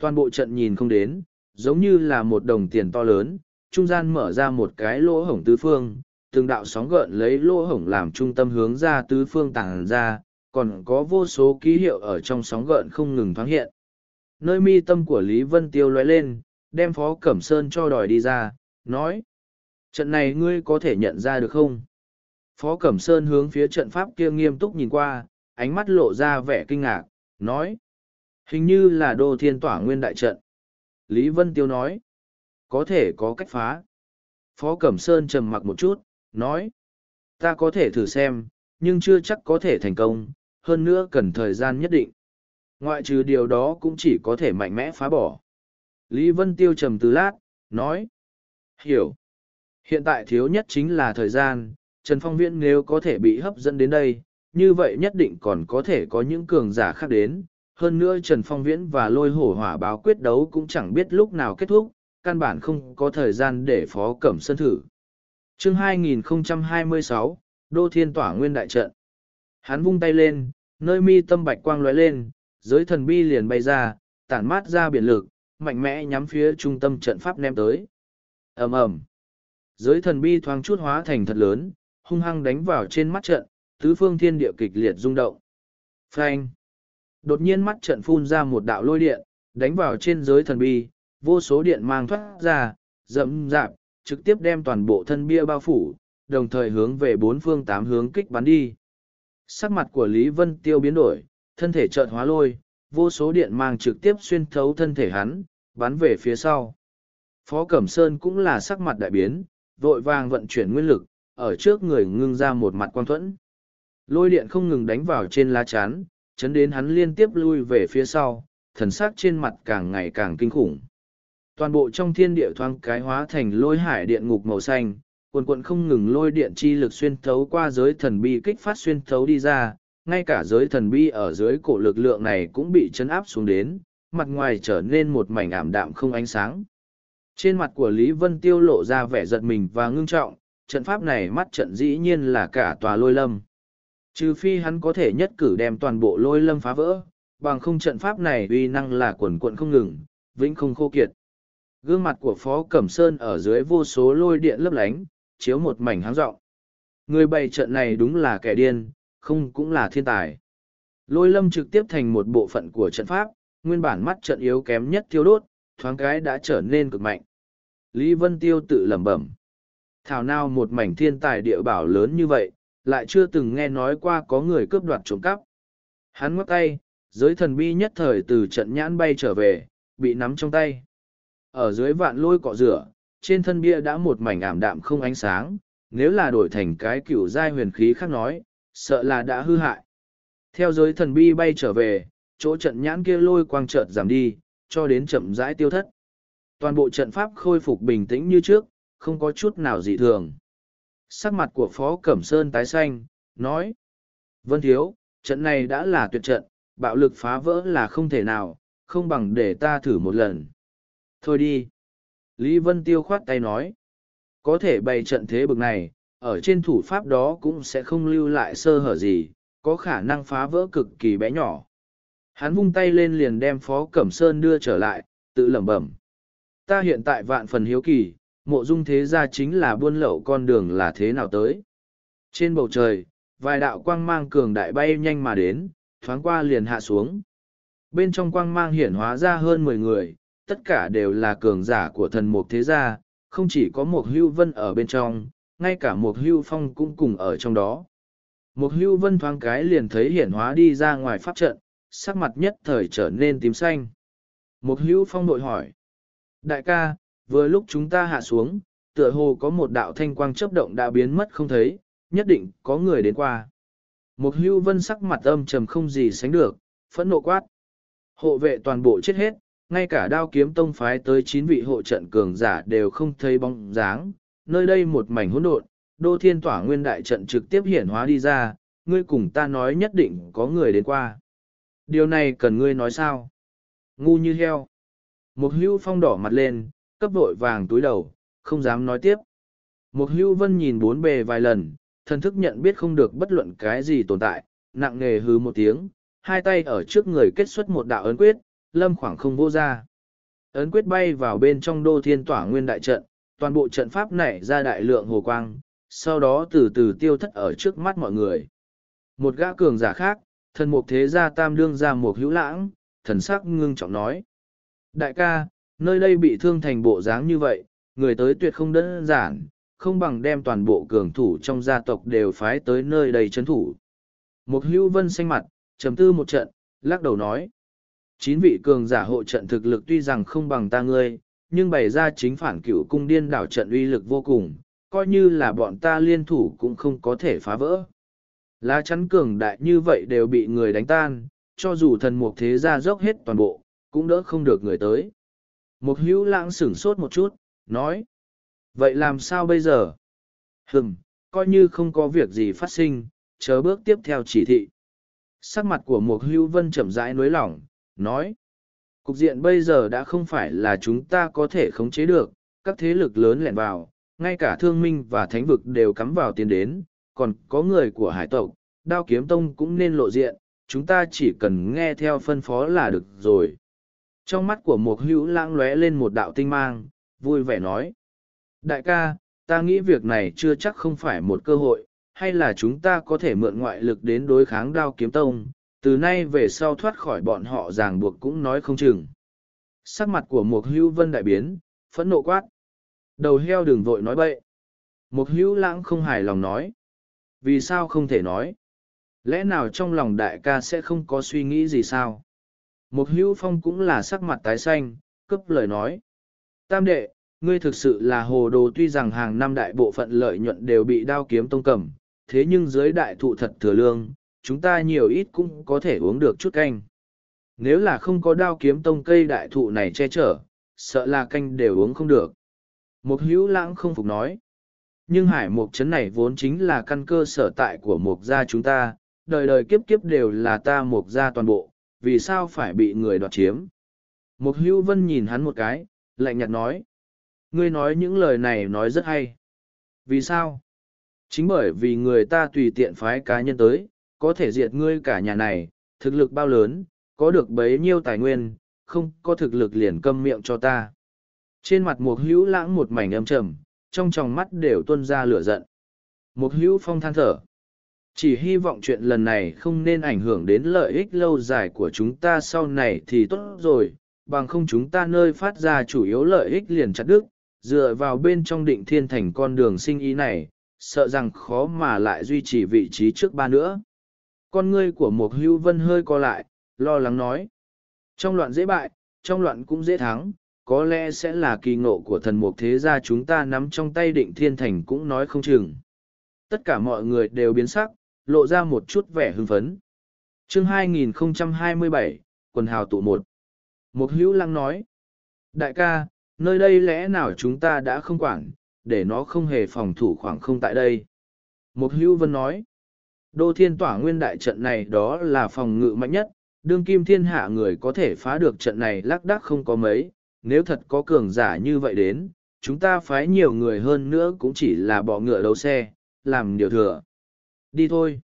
Toàn bộ trận nhìn không đến, giống như là một đồng tiền to lớn, trung gian mở ra một cái lỗ hổng tứ phương, từng đạo sóng gợn lấy lỗ hổng làm trung tâm hướng ra tứ phương tàng ra, còn có vô số ký hiệu ở trong sóng gợn không ngừng thoáng hiện. Nơi mi tâm của Lý Vân Tiêu lóe lên, đem Phó Cẩm Sơn cho đòi đi ra, nói. Trận này ngươi có thể nhận ra được không? Phó Cẩm Sơn hướng phía trận pháp kia nghiêm túc nhìn qua, ánh mắt lộ ra vẻ kinh ngạc, nói. Hình như là đô thiên tỏa nguyên đại trận. Lý Vân Tiêu nói. Có thể có cách phá. Phó Cẩm Sơn trầm mặc một chút, nói. Ta có thể thử xem, nhưng chưa chắc có thể thành công, hơn nữa cần thời gian nhất định. Ngoại trừ điều đó cũng chỉ có thể mạnh mẽ phá bỏ. Lý Vân Tiêu trầm từ lát, nói. Hiểu. Hiện tại thiếu nhất chính là thời gian, Trần Phong Viễn nếu có thể bị hấp dẫn đến đây, như vậy nhất định còn có thể có những cường giả khác đến. Hơn nữa Trần Phong Viễn và lôi hổ hỏa báo quyết đấu cũng chẳng biết lúc nào kết thúc, căn bản không có thời gian để phó cẩm sân thử. chương 2026, Đô Thiên Tỏa Nguyên Đại Trận. Hắn vung tay lên, nơi mi tâm bạch quang lóe lên, giới thần bi liền bay ra, tản mát ra biển lực, mạnh mẽ nhắm phía trung tâm trận pháp ném tới. ầm ầm Giới thần bi thoáng chút hóa thành thật lớn, hung hăng đánh vào trên mắt trận, tứ phương thiên địa kịch liệt rung động. Phanh! Đột nhiên mắt trận phun ra một đạo lôi điện, đánh vào trên giới thần bi, vô số điện mang thoát ra, dẫm dạp, trực tiếp đem toàn bộ thân bia bao phủ, đồng thời hướng về bốn phương tám hướng kích bắn đi. Sắc mặt của Lý Vân Tiêu biến đổi, thân thể chợt hóa lôi, vô số điện mang trực tiếp xuyên thấu thân thể hắn, bắn về phía sau. Phó Cẩm Sơn cũng là sắc mặt đại biến, vội vàng vận chuyển nguyên lực, ở trước người ngưng ra một mặt quang thuẫn. Lôi điện không ngừng đánh vào trên lá chắn, chấn đến hắn liên tiếp lui về phía sau, thần sắc trên mặt càng ngày càng kinh khủng. Toàn bộ trong thiên địa thoáng cái hóa thành lôi hải điện ngục màu xanh, cuồn cuộn không ngừng lôi điện chi lực xuyên thấu qua giới thần bi kích phát xuyên thấu đi ra, ngay cả giới thần bi ở dưới cổ lực lượng này cũng bị chấn áp xuống đến, mặt ngoài trở nên một mảnh ảm đạm không ánh sáng. Trên mặt của Lý Vân Tiêu lộ ra vẻ giật mình và ngưng trọng, trận pháp này mắt trận dĩ nhiên là cả tòa lôi lâm. Trừ phi hắn có thể nhất cử đem toàn bộ lôi lâm phá vỡ, bằng không trận pháp này uy năng là quần cuộn không ngừng, vĩnh không khô kiệt. Gương mặt của Phó Cẩm Sơn ở dưới vô số lôi điện lấp lánh, chiếu một mảnh háng rộng. Người bày trận này đúng là kẻ điên, không cũng là thiên tài. Lôi lâm trực tiếp thành một bộ phận của trận pháp, nguyên bản mắt trận yếu kém nhất thiêu đốt, thoáng cái đã trở nên cực mạnh. Lý Vân Tiêu tự lẩm bẩm. Thảo nào một mảnh thiên tài địa bảo lớn như vậy, lại chưa từng nghe nói qua có người cướp đoạt trộm cắp. Hắn ngoắc tay, giới thần bi nhất thời từ trận nhãn bay trở về, bị nắm trong tay. Ở dưới vạn lôi cọ rửa, trên thân bia đã một mảnh ảm đạm không ánh sáng, nếu là đổi thành cái cựu giai huyền khí khác nói, sợ là đã hư hại. Theo giới thần bi bay trở về, chỗ trận nhãn kia lôi quang chợt giảm đi, cho đến chậm rãi tiêu thất. Toàn bộ trận pháp khôi phục bình tĩnh như trước, không có chút nào dị thường. Sắc mặt của Phó Cẩm Sơn tái xanh, nói. Vân Thiếu, trận này đã là tuyệt trận, bạo lực phá vỡ là không thể nào, không bằng để ta thử một lần. Thôi đi. Lý Vân Tiêu khoát tay nói. Có thể bày trận thế bực này, ở trên thủ pháp đó cũng sẽ không lưu lại sơ hở gì, có khả năng phá vỡ cực kỳ bé nhỏ. Hắn vung tay lên liền đem Phó Cẩm Sơn đưa trở lại, tự lẩm bẩm. Ta hiện tại vạn phần hiếu kỳ, mộ dung thế gia chính là buôn lậu con đường là thế nào tới. Trên bầu trời, vài đạo quang mang cường đại bay nhanh mà đến, thoáng qua liền hạ xuống. Bên trong quang mang hiển hóa ra hơn mười người, tất cả đều là cường giả của thần mục thế gia, không chỉ có một hưu vân ở bên trong, ngay cả một hưu phong cũng cùng ở trong đó. Một hưu vân thoáng cái liền thấy hiển hóa đi ra ngoài pháp trận, sắc mặt nhất thời trở nên tím xanh. Một hưu phong nội hỏi. Đại ca, vừa lúc chúng ta hạ xuống, tựa hồ có một đạo thanh quang chớp động đã biến mất không thấy, nhất định có người đến qua. Một hưu vân sắc mặt âm trầm không gì sánh được, phẫn nộ quát. Hộ vệ toàn bộ chết hết, ngay cả đao kiếm tông phái tới chín vị hộ trận cường giả đều không thấy bóng dáng, nơi đây một mảnh hỗn độn, đô thiên tỏa nguyên đại trận trực tiếp hiển hóa đi ra, ngươi cùng ta nói nhất định có người đến qua. Điều này cần ngươi nói sao? Ngu như heo. Một hưu phong đỏ mặt lên, cấp vội vàng túi đầu, không dám nói tiếp. mục hưu vân nhìn bốn bề vài lần, thần thức nhận biết không được bất luận cái gì tồn tại, nặng nề hứ một tiếng, hai tay ở trước người kết xuất một đạo ấn quyết, lâm khoảng không vô ra. Ấn quyết bay vào bên trong đô thiên tỏa nguyên đại trận, toàn bộ trận pháp nảy ra đại lượng hồ quang, sau đó từ từ tiêu thất ở trước mắt mọi người. Một gã cường giả khác, thần mục thế gia tam đương ra mục hữu lãng, thần sắc ngưng trọng nói. Đại ca, Nơi đây bị thương thành bộ dáng như vậy, người tới tuyệt không đơn giản, không bằng đem toàn bộ cường thủ trong gia tộc đều phái tới nơi đây chấn thủ. Một hưu vân xanh mặt, trầm tư một trận, lắc đầu nói. Chín vị cường giả hộ trận thực lực tuy rằng không bằng ta ngươi, nhưng bày ra chính phản cựu cung điên đảo trận uy lực vô cùng, coi như là bọn ta liên thủ cũng không có thể phá vỡ. Lá chắn cường đại như vậy đều bị người đánh tan, cho dù thần mục thế gia dốc hết toàn bộ, cũng đỡ không được người tới. Mục hữu lãng sửng sốt một chút, nói. Vậy làm sao bây giờ? Hừm, coi như không có việc gì phát sinh, chờ bước tiếp theo chỉ thị. Sắc mặt của Mục hữu vân chậm rãi nối lỏng, nói. Cục diện bây giờ đã không phải là chúng ta có thể khống chế được, các thế lực lớn lẻn vào, ngay cả thương minh và thánh vực đều cắm vào tiền đến, còn có người của hải tộc, đao kiếm tông cũng nên lộ diện, chúng ta chỉ cần nghe theo phân phó là được rồi. Trong mắt của một hữu lãng lóe lên một đạo tinh mang, vui vẻ nói. Đại ca, ta nghĩ việc này chưa chắc không phải một cơ hội, hay là chúng ta có thể mượn ngoại lực đến đối kháng đao kiếm tông, từ nay về sau thoát khỏi bọn họ ràng buộc cũng nói không chừng. Sắc mặt của một hữu vân đại biến, phẫn nộ quát. Đầu heo đừng vội nói bậy. Một hữu lãng không hài lòng nói. Vì sao không thể nói? Lẽ nào trong lòng đại ca sẽ không có suy nghĩ gì sao? Mục hữu phong cũng là sắc mặt tái xanh, cấp lời nói. Tam đệ, ngươi thực sự là hồ đồ tuy rằng hàng năm đại bộ phận lợi nhuận đều bị đao kiếm tông cầm, thế nhưng dưới đại thụ thật thừa lương, chúng ta nhiều ít cũng có thể uống được chút canh. Nếu là không có đao kiếm tông cây đại thụ này che chở, sợ là canh đều uống không được. Mục hữu lãng không phục nói. Nhưng hải mục chấn này vốn chính là căn cơ sở tại của mục gia chúng ta, đời đời kiếp kiếp đều là ta mục gia toàn bộ, vì sao phải bị người đoạt chiếm. Mục hữu vân nhìn hắn một cái, lạnh nhạt nói. Ngươi nói những lời này nói rất hay. Vì sao? Chính bởi vì người ta tùy tiện phái cá nhân tới, có thể diệt ngươi cả nhà này, thực lực bao lớn, có được bấy nhiêu tài nguyên, không có thực lực liền câm miệng cho ta. Trên mặt mục hữu lãng một mảnh âm trầm, trong tròng mắt đều tuôn ra lửa giận. Mục hữu phong than thở, chỉ hy vọng chuyện lần này không nên ảnh hưởng đến lợi ích lâu dài của chúng ta sau này thì tốt rồi, bằng không chúng ta nơi phát ra chủ yếu lợi ích liền chặt đức, dựa vào bên trong định thiên thành con đường sinh ý này, sợ rằng khó mà lại duy trì vị trí trước ba nữa. Con ngươi của mục hưu vân hơi co lại, lo lắng nói. Trong loạn dễ bại, trong loạn cũng dễ thắng, có lẽ sẽ là kỳ ngộ của thần mục thế gia chúng ta nắm trong tay định thiên thành cũng nói không chừng. Tất cả mọi người đều biến sắc, lộ ra một chút vẻ hưng phấn. Chương 2027, quần hào tụ một. Một hữu lăng nói. Đại ca, nơi đây lẽ nào chúng ta đã không quản, để nó không hề phòng thủ khoảng không tại đây. Một hữu vân nói. Đô thiên tỏa nguyên đại trận này đó là phòng ngự mạnh nhất, đương kim thiên hạ người có thể phá được trận này lác đác không có mấy, nếu thật có cường giả như vậy đến, chúng ta phái nhiều người hơn nữa cũng chỉ là bỏ ngựa đấu xe, làm điều thừa đi thôi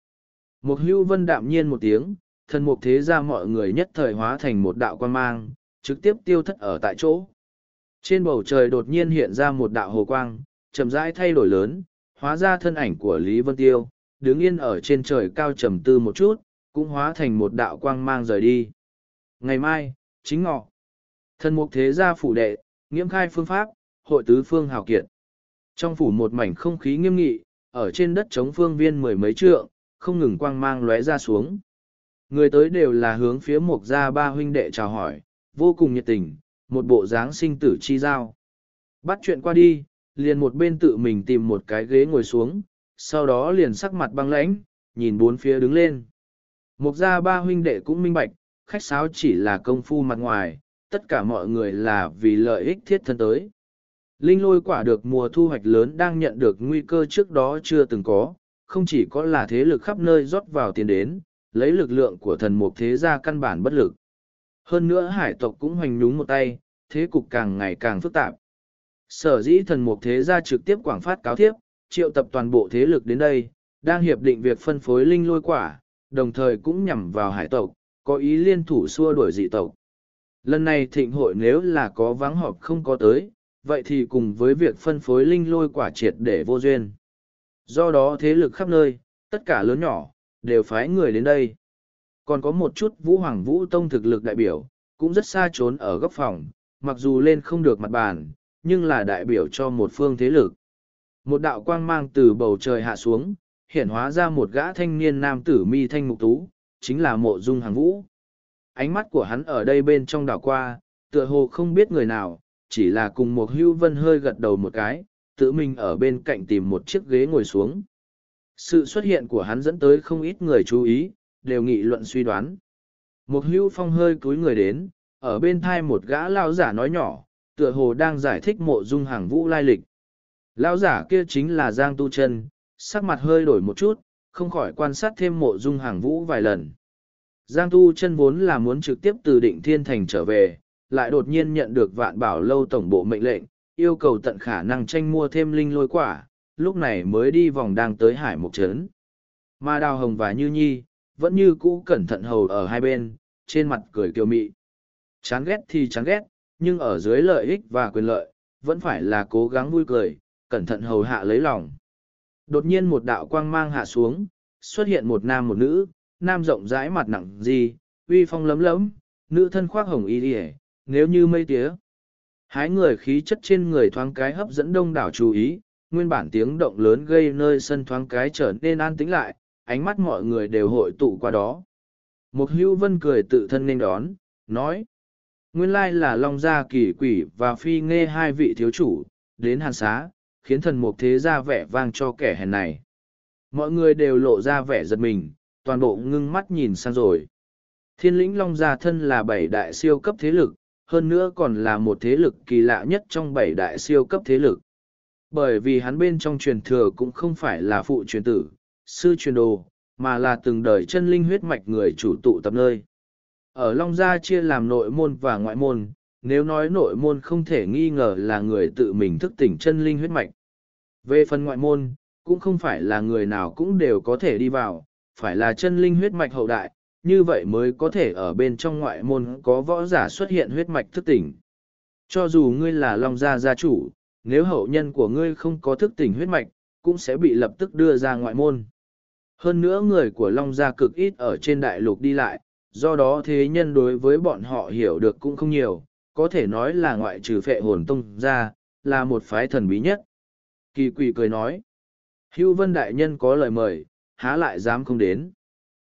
mục hưu vân đạm nhiên một tiếng thân mục thế ra mọi người nhất thời hóa thành một đạo quan mang trực tiếp tiêu thất ở tại chỗ trên bầu trời đột nhiên hiện ra một đạo hồ quang chậm rãi thay đổi lớn hóa ra thân ảnh của lý vân tiêu đứng yên ở trên trời cao trầm tư một chút cũng hóa thành một đạo quang mang rời đi ngày mai chính ngọ thân mục thế gia phủ đệ nghiễm khai phương pháp hội tứ phương hào kiệt trong phủ một mảnh không khí nghiêm nghị ở trên đất chống phương viên mười mấy trượng, không ngừng quang mang lóe ra xuống. Người tới đều là hướng phía mục gia ba huynh đệ chào hỏi, vô cùng nhiệt tình, một bộ dáng sinh tử chi giao. Bắt chuyện qua đi, liền một bên tự mình tìm một cái ghế ngồi xuống, sau đó liền sắc mặt băng lãnh, nhìn bốn phía đứng lên. Mục gia ba huynh đệ cũng minh bạch, khách sáo chỉ là công phu mặt ngoài, tất cả mọi người là vì lợi ích thiết thân tới. Linh lôi quả được mùa thu hoạch lớn đang nhận được nguy cơ trước đó chưa từng có, không chỉ có là thế lực khắp nơi rót vào tiền đến, lấy lực lượng của thần mục thế gia căn bản bất lực. Hơn nữa hải tộc cũng hoành nhúng một tay, thế cục càng ngày càng phức tạp. Sở dĩ thần mục thế gia trực tiếp quảng phát cáo thiếp triệu tập toàn bộ thế lực đến đây, đang hiệp định việc phân phối linh lôi quả, đồng thời cũng nhằm vào hải tộc, có ý liên thủ xua đuổi dị tộc. Lần này thịnh hội nếu là có vắng họp không có tới, vậy thì cùng với việc phân phối linh lôi quả triệt để vô duyên. Do đó thế lực khắp nơi, tất cả lớn nhỏ, đều phái người đến đây. Còn có một chút vũ hoàng vũ tông thực lực đại biểu, cũng rất xa trốn ở góc phòng, mặc dù lên không được mặt bàn, nhưng là đại biểu cho một phương thế lực. Một đạo quang mang từ bầu trời hạ xuống, hiện hóa ra một gã thanh niên nam tử mi thanh mục tú, chính là mộ dung hàng vũ. Ánh mắt của hắn ở đây bên trong đảo qua, tựa hồ không biết người nào, chỉ là cùng một hưu vân hơi gật đầu một cái, tự mình ở bên cạnh tìm một chiếc ghế ngồi xuống. Sự xuất hiện của hắn dẫn tới không ít người chú ý, đều nghị luận suy đoán. Một hưu phong hơi cúi người đến, ở bên thai một gã lao giả nói nhỏ, tựa hồ đang giải thích mộ dung hàng vũ lai lịch. Lao giả kia chính là Giang Tu Trân, sắc mặt hơi đổi một chút, không khỏi quan sát thêm mộ dung hàng vũ vài lần. Giang Tu Trân vốn là muốn trực tiếp từ định thiên thành trở về, lại đột nhiên nhận được vạn bảo lâu tổng bộ mệnh lệnh, yêu cầu tận khả năng tranh mua thêm linh lôi quả, lúc này mới đi vòng đang tới hải mục trấn. Mà Đào Hồng và Như Nhi, vẫn như cũ cẩn thận hầu ở hai bên, trên mặt cười kiều mị. Chán ghét thì chán ghét, nhưng ở dưới lợi ích và quyền lợi, vẫn phải là cố gắng vui cười, cẩn thận hầu hạ lấy lòng. Đột nhiên một đạo quang mang hạ xuống, xuất hiện một nam một nữ, nam rộng rãi mặt nặng gì, uy phong lấm lấm, nữ thân khoác hồng y đi nếu như mây tía. Hái người khí chất trên người thoáng cái hấp dẫn đông đảo chú ý, nguyên bản tiếng động lớn gây nơi sân thoáng cái trở nên an tĩnh lại, ánh mắt mọi người đều hội tụ qua đó. Một hưu vân cười tự thân nên đón, nói. Nguyên lai là Long Gia kỳ quỷ và phi nghe hai vị thiếu chủ, đến hàn xá, khiến thần mục thế ra vẻ vang cho kẻ hèn này. Mọi người đều lộ ra vẻ giật mình, toàn bộ ngưng mắt nhìn sang rồi. Thiên lĩnh Long Gia thân là bảy đại siêu cấp thế lực, hơn nữa còn là một thế lực kỳ lạ nhất trong bảy đại siêu cấp thế lực. Bởi vì hắn bên trong truyền thừa cũng không phải là phụ truyền tử, sư truyền đồ, mà là từng đời chân linh huyết mạch người chủ tụ tập nơi. Ở Long Gia chia làm nội môn và ngoại môn, nếu nói nội môn không thể nghi ngờ là người tự mình thức tỉnh chân linh huyết mạch. Về phần ngoại môn, cũng không phải là người nào cũng đều có thể đi vào, phải là chân linh huyết mạch hậu đại, như vậy mới có thể ở bên trong ngoại môn có võ giả xuất hiện huyết mạch thức tỉnh. Cho dù ngươi là Long Gia gia chủ, nếu hậu nhân của ngươi không có thức tỉnh huyết mạch, cũng sẽ bị lập tức đưa ra ngoại môn. Hơn nữa người của Long Gia cực ít ở trên đại lục đi lại, do đó thế nhân đối với bọn họ hiểu được cũng không nhiều, có thể nói là ngoại trừ phệ hồn tông ra, là một phái thần bí nhất. Kỳ quỷ cười nói, Hưu Vân Đại Nhân có lời mời, há lại dám không đến.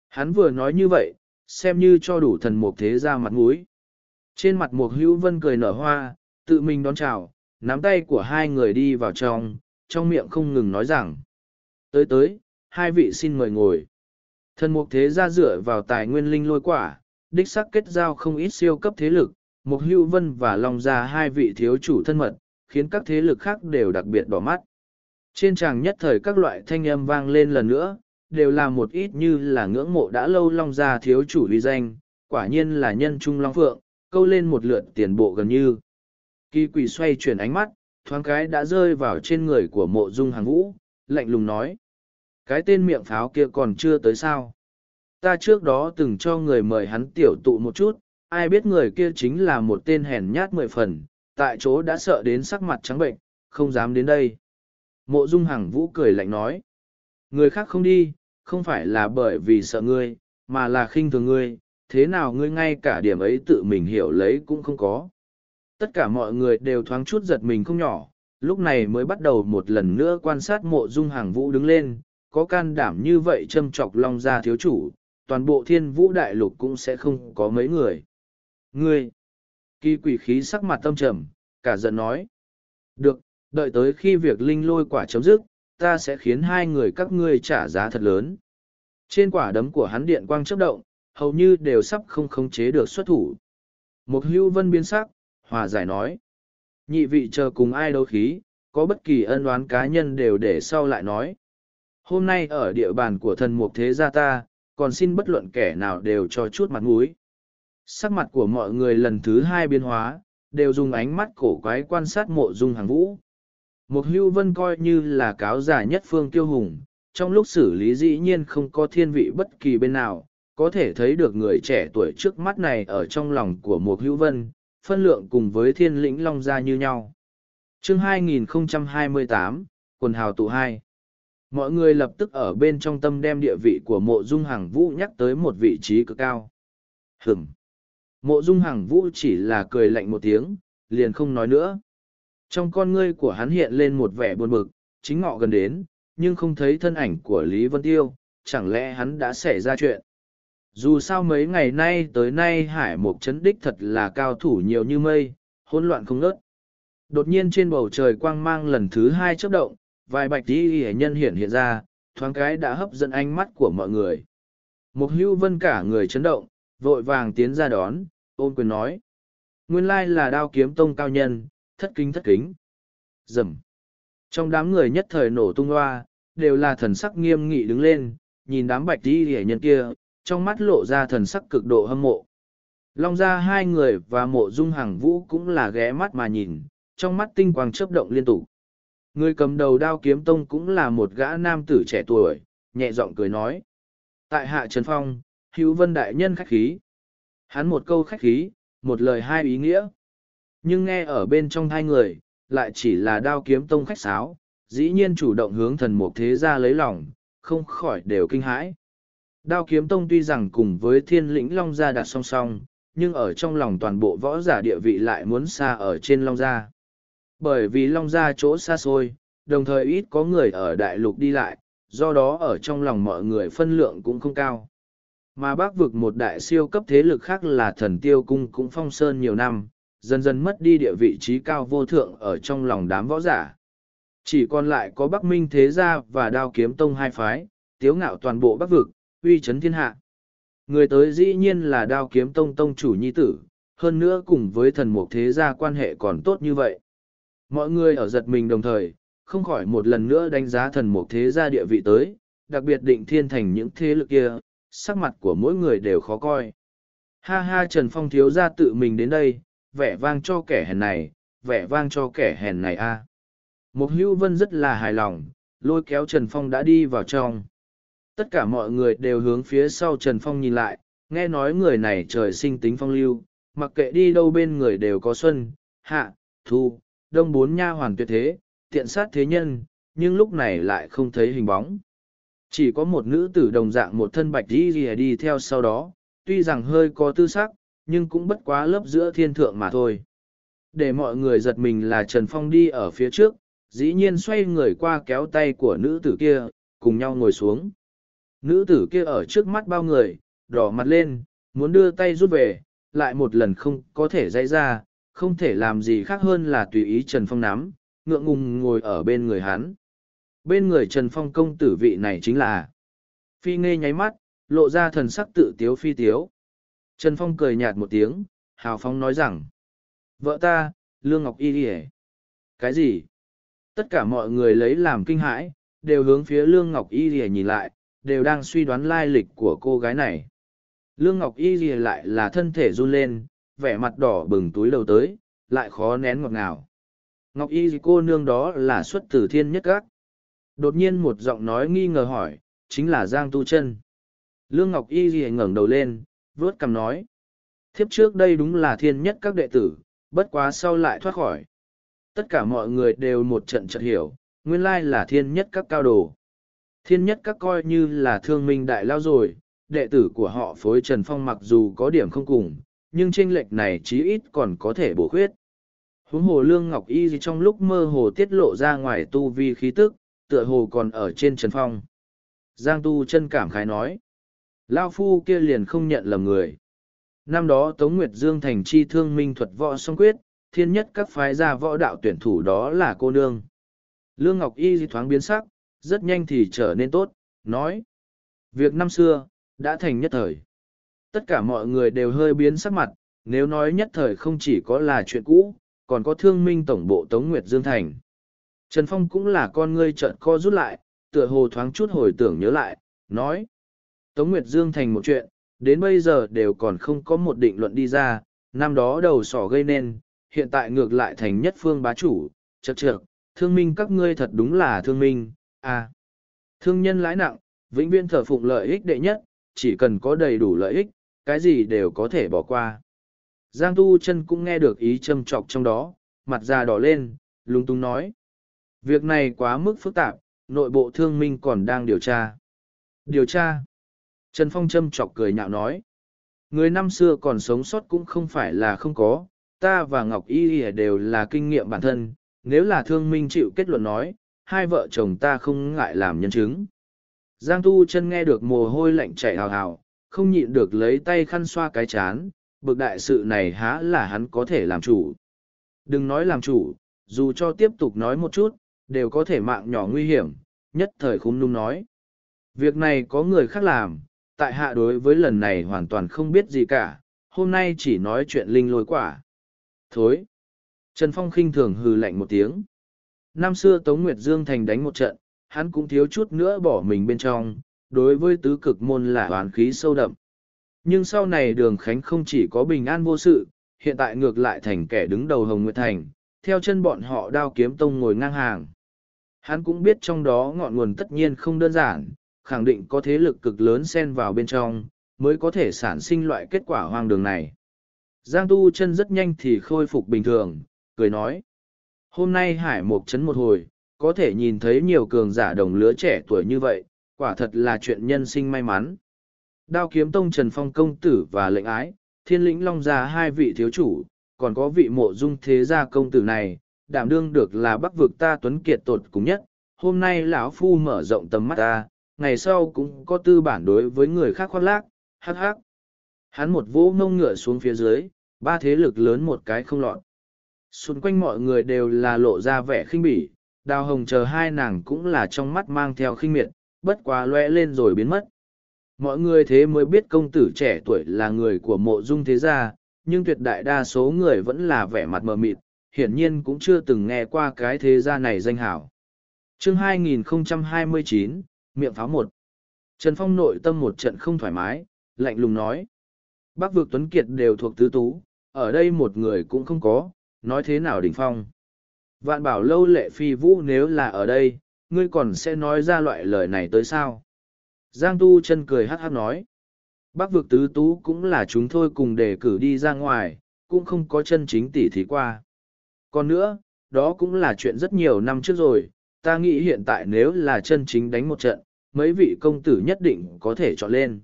Hắn vừa nói như vậy, xem như cho đủ thần mục thế ra mặt mũi. Trên mặt mục hữu vân cười nở hoa, tự mình đón chào, nắm tay của hai người đi vào trong, trong miệng không ngừng nói rằng. Tới tới, hai vị xin mời ngồi. Thần mục thế ra dựa vào tài nguyên linh lôi quả, đích sắc kết giao không ít siêu cấp thế lực, mục hữu vân và long ra hai vị thiếu chủ thân mật, khiến các thế lực khác đều đặc biệt đỏ mắt. Trên tràng nhất thời các loại thanh âm vang lên lần nữa, đều là một ít như là ngưỡng mộ đã lâu long gia thiếu chủ uy danh, quả nhiên là nhân trung long phượng, câu lên một lượt tiền bộ gần như. Kỳ quỷ xoay chuyển ánh mắt, thoáng cái đã rơi vào trên người của mộ dung hàng vũ, lạnh lùng nói. Cái tên miệng pháo kia còn chưa tới sao. Ta trước đó từng cho người mời hắn tiểu tụ một chút, ai biết người kia chính là một tên hèn nhát mười phần, tại chỗ đã sợ đến sắc mặt trắng bệnh, không dám đến đây. Mộ dung hàng vũ cười lạnh nói. Người khác không đi, không phải là bởi vì sợ ngươi, mà là khinh thường ngươi, thế nào ngươi ngay cả điểm ấy tự mình hiểu lấy cũng không có. Tất cả mọi người đều thoáng chút giật mình không nhỏ, lúc này mới bắt đầu một lần nữa quan sát mộ dung hàng vũ đứng lên, có can đảm như vậy châm chọc long gia thiếu chủ, toàn bộ thiên vũ đại lục cũng sẽ không có mấy người. Ngươi, kỳ quỷ khí sắc mặt tâm trầm, cả giận nói. Được, đợi tới khi việc linh lôi quả chấm dứt, ta sẽ khiến hai người các ngươi trả giá thật lớn. Trên quả đấm của hắn điện quang chớp động, hầu như đều sắp không khống chế được xuất thủ. Một hưu vân biến sắc, hòa giải nói. Nhị vị chờ cùng ai đấu khí, có bất kỳ ân oán cá nhân đều để sau lại nói. Hôm nay ở địa bàn của thần mục thế gia ta, còn xin bất luận kẻ nào đều cho chút mặt mũi. Sắc mặt của mọi người lần thứ hai biến hóa, đều dùng ánh mắt cổ quái quan sát mộ dung hàng vũ, Mục hưu vân coi như là cáo giả nhất phương tiêu hùng, trong lúc xử lý dĩ nhiên không có thiên vị bất kỳ bên nào, có thể thấy được người trẻ tuổi trước mắt này ở trong lòng của mục hưu vân, phân lượng cùng với thiên lĩnh long gia như nhau. chương 2028, quần hào tụ 2 Mọi người lập tức ở bên trong tâm đem địa vị của mộ dung hàng vũ nhắc tới một vị trí cực cao. Hửm! Mộ dung hàng vũ chỉ là cười lạnh một tiếng, liền không nói nữa. Trong con ngươi của hắn hiện lên một vẻ buồn bực, chính ngọ gần đến, nhưng không thấy thân ảnh của Lý Vân Tiêu, chẳng lẽ hắn đã xảy ra chuyện. Dù sao mấy ngày nay tới nay Hải Mộc Trấn Đích thật là cao thủ nhiều như mây, hỗn loạn không ngớt. Đột nhiên trên bầu trời quang mang lần thứ hai chớp động, vài bạch tí hệ nhân hiện hiện ra, thoáng cái đã hấp dẫn ánh mắt của mọi người. Mục hưu vân cả người chấn động, vội vàng tiến ra đón, ôn quyền nói. Nguyên lai là đao kiếm tông cao nhân, thất kính thất kính. Dầm. Trong đám người nhất thời nổ tung hoa đều là thần sắc nghiêm nghị đứng lên, nhìn đám bạch đi hẻ nhân kia, trong mắt lộ ra thần sắc cực độ hâm mộ. Long ra hai người và mộ dung hàng vũ cũng là ghé mắt mà nhìn, trong mắt tinh quang chớp động liên tục. Người cầm đầu đao kiếm tông cũng là một gã nam tử trẻ tuổi, nhẹ giọng cười nói. Tại hạ Trần Phong, hữu vân đại nhân khách khí. Hắn một câu khách khí, một lời hai ý nghĩa. Nhưng nghe ở bên trong hai người, lại chỉ là đao kiếm tông khách sáo, dĩ nhiên chủ động hướng thần mục thế ra lấy lòng, không khỏi đều kinh hãi. Đao kiếm tông tuy rằng cùng với thiên lĩnh Long Gia đặt song song, nhưng ở trong lòng toàn bộ võ giả địa vị lại muốn xa ở trên Long Gia. Bởi vì Long Gia chỗ xa xôi, đồng thời ít có người ở đại lục đi lại, do đó ở trong lòng mọi người phân lượng cũng không cao. Mà bác vực một đại siêu cấp thế lực khác là thần tiêu cung cũng phong sơn nhiều năm, dần dần mất đi địa vị trí cao vô thượng ở trong lòng đám võ giả. Chỉ còn lại có Bắc Minh Thế Gia và Đao Kiếm Tông hai phái, tiếu ngạo toàn bộ Bắc Vực, uy chấn thiên hạ. Người tới dĩ nhiên là Đao Kiếm Tông Tông chủ nhi tử, hơn nữa cùng với thần mục thế gia quan hệ còn tốt như vậy. Mọi người ở giật mình đồng thời, không khỏi một lần nữa đánh giá thần mục thế gia địa vị tới, đặc biệt định thiên thành những thế lực kia, sắc mặt của mỗi người đều khó coi. Ha ha Trần Phong thiếu gia tự mình đến đây, vẻ vang cho kẻ hèn này, vẻ vang cho kẻ hèn này a. Mục hữu vân rất là hài lòng, lôi kéo Trần Phong đã đi vào trong. Tất cả mọi người đều hướng phía sau Trần Phong nhìn lại, nghe nói người này trời sinh tính phong lưu, mặc kệ đi đâu bên người đều có xuân, hạ, thu, đông bốn nha hoàn tuyệt thế, tiện sát thế nhân, nhưng lúc này lại không thấy hình bóng. Chỉ có một nữ tử đồng dạng một thân bạch đi đi theo sau đó, tuy rằng hơi có tư sắc, nhưng cũng bất quá lớp giữa thiên thượng mà thôi. Để mọi người giật mình là Trần Phong đi ở phía trước, dĩ nhiên xoay người qua kéo tay của nữ tử kia, cùng nhau ngồi xuống. Nữ tử kia ở trước mắt bao người, đỏ mặt lên, muốn đưa tay rút về, lại một lần không có thể dây ra, không thể làm gì khác hơn là tùy ý Trần Phong nắm, ngượng ngùng ngồi ở bên người hắn. Bên người Trần Phong công tử vị này chính là Phi Ngê nháy mắt, lộ ra thần sắc tự tiếu phi tiếu, Trần Phong cười nhạt một tiếng, hào Phong nói rằng, vợ ta, Lương Ngọc Y Y Cái gì? Tất cả mọi người lấy làm kinh hãi, đều hướng phía Lương Ngọc Y Y nhìn lại, đều đang suy đoán lai lịch của cô gái này. Lương Ngọc Y Y lại là thân thể run lên, vẻ mặt đỏ bừng túi đầu tới, lại khó nén ngọt ngào. Ngọc Y cô nương đó là xuất tử thiên nhất các. Đột nhiên một giọng nói nghi ngờ hỏi, chính là Giang Tu Trân. Lương Ngọc Y ngẩng đầu lên, Vớt cằm nói. Thiếp trước đây đúng là thiên nhất các đệ tử, bất quá sau lại thoát khỏi. Tất cả mọi người đều một trận chợt hiểu, nguyên lai là thiên nhất các cao đồ. Thiên nhất các coi như là thương minh đại lao rồi, đệ tử của họ phối Trần Phong mặc dù có điểm không cùng, nhưng tranh lệch này chí ít còn có thể bổ khuyết. Huống hồ Lương Ngọc Y trong lúc mơ hồ tiết lộ ra ngoài tu vi khí tức, tựa hồ còn ở trên Trần Phong. Giang Tu chân cảm khái nói. Lao phu kia liền không nhận lầm người. Năm đó Tống Nguyệt Dương thành chi thương minh thuật võ song quyết, thiên nhất các phái gia võ đạo tuyển thủ đó là cô nương. Lương Ngọc Y thoáng biến sắc, rất nhanh thì trở nên tốt, nói. Việc năm xưa, đã thành nhất thời. Tất cả mọi người đều hơi biến sắc mặt, nếu nói nhất thời không chỉ có là chuyện cũ, còn có thương minh tổng bộ Tống Nguyệt Dương Thành. Trần Phong cũng là con ngươi trợn co rút lại, tựa hồ thoáng chút hồi tưởng nhớ lại, nói. Tống Nguyệt Dương thành một chuyện, đến bây giờ đều còn không có một định luận đi ra, năm đó đầu sỏ gây nên, hiện tại ngược lại thành nhất phương bá chủ, chật trược, thương minh các ngươi thật đúng là thương minh, à. Thương nhân lãi nặng, vĩnh viễn thờ phụng lợi ích đệ nhất, chỉ cần có đầy đủ lợi ích, cái gì đều có thể bỏ qua. Giang Tu chân cũng nghe được ý châm trọc trong đó, mặt da đỏ lên, lung tung nói. Việc này quá mức phức tạp, nội bộ thương minh còn đang điều tra. Điều tra. Trần Phong châm chọc cười nhạo nói. Người năm xưa còn sống sót cũng không phải là không có, ta và Ngọc Y Y đều là kinh nghiệm bản thân, nếu là thương minh chịu kết luận nói, hai vợ chồng ta không ngại làm nhân chứng. Giang Tu chân nghe được mồ hôi lạnh chảy hào hào, không nhịn được lấy tay khăn xoa cái chán, bực đại sự này há là hắn có thể làm chủ. Đừng nói làm chủ, dù cho tiếp tục nói một chút, đều có thể mạng nhỏ nguy hiểm, nhất thời khung nung nói. Việc này có người khác làm, tại hạ đối với lần này hoàn toàn không biết gì cả, hôm nay chỉ nói chuyện linh lôi quả. Thối! Trần Phong khinh thường hừ lạnh một tiếng. Năm xưa Tống Nguyệt Dương Thành đánh một trận, hắn cũng thiếu chút nữa bỏ mình bên trong, đối với tứ cực môn là hoàn khí sâu đậm. Nhưng sau này đường Khánh không chỉ có bình an vô sự, hiện tại ngược lại thành kẻ đứng đầu Hồng Nguyệt Thành, theo chân bọn họ đao kiếm tông ngồi ngang hàng. Hắn cũng biết trong đó ngọn nguồn tất nhiên không đơn giản, khẳng định có thế lực cực lớn xen vào bên trong, mới có thể sản sinh loại kết quả hoang đường này. Giang Tu chân rất nhanh thì khôi phục bình thường, cười nói. Hôm nay Hải một chấn một hồi, có thể nhìn thấy nhiều cường giả đồng lứa trẻ tuổi như vậy, quả thật là chuyện nhân sinh may mắn. Đao kiếm tông Trần Phong công tử và lệnh ái, thiên lĩnh long gia hai vị thiếu chủ, còn có vị mộ dung thế gia công tử này, đảm đương được là bắc vực ta tuấn kiệt tột cùng nhất. Hôm nay lão phu mở rộng tầm mắt ta, ngày sau cũng có tư bản đối với người khác khoác lác, hắc hắc. Hắn một vỗ mông ngựa xuống phía dưới, ba thế lực lớn một cái không lọt. Xung quanh mọi người đều là lộ ra vẻ khinh bỉ, đào hồng chờ hai nàng cũng là trong mắt mang theo khinh miệt, bất quá lóe lên rồi biến mất. Mọi người thế mới biết công tử trẻ tuổi là người của mộ dung thế gia, nhưng tuyệt đại đa số người vẫn là vẻ mặt mờ mịt, hiển nhiên cũng chưa từng nghe qua cái thế gia này danh hảo. Chương 2029, miệng pháo một. Trần Phong nội tâm một trận không thoải mái, lạnh lùng nói. Bác vực Tuấn Kiệt đều thuộc tứ tú, ở đây một người cũng không có, nói thế nào đỉnh phong. Vạn bảo lâu lệ phi vũ nếu là ở đây, ngươi còn sẽ nói ra loại lời này tới sao? Giang Tu chân cười hát hát nói. Bác vực tứ tú cũng là chúng thôi cùng đề cử đi ra ngoài, cũng không có chân chính tỉ thí qua. Còn nữa, đó cũng là chuyện rất nhiều năm trước rồi, ta nghĩ hiện tại nếu là chân chính đánh một trận, mấy vị công tử nhất định có thể chọn lên.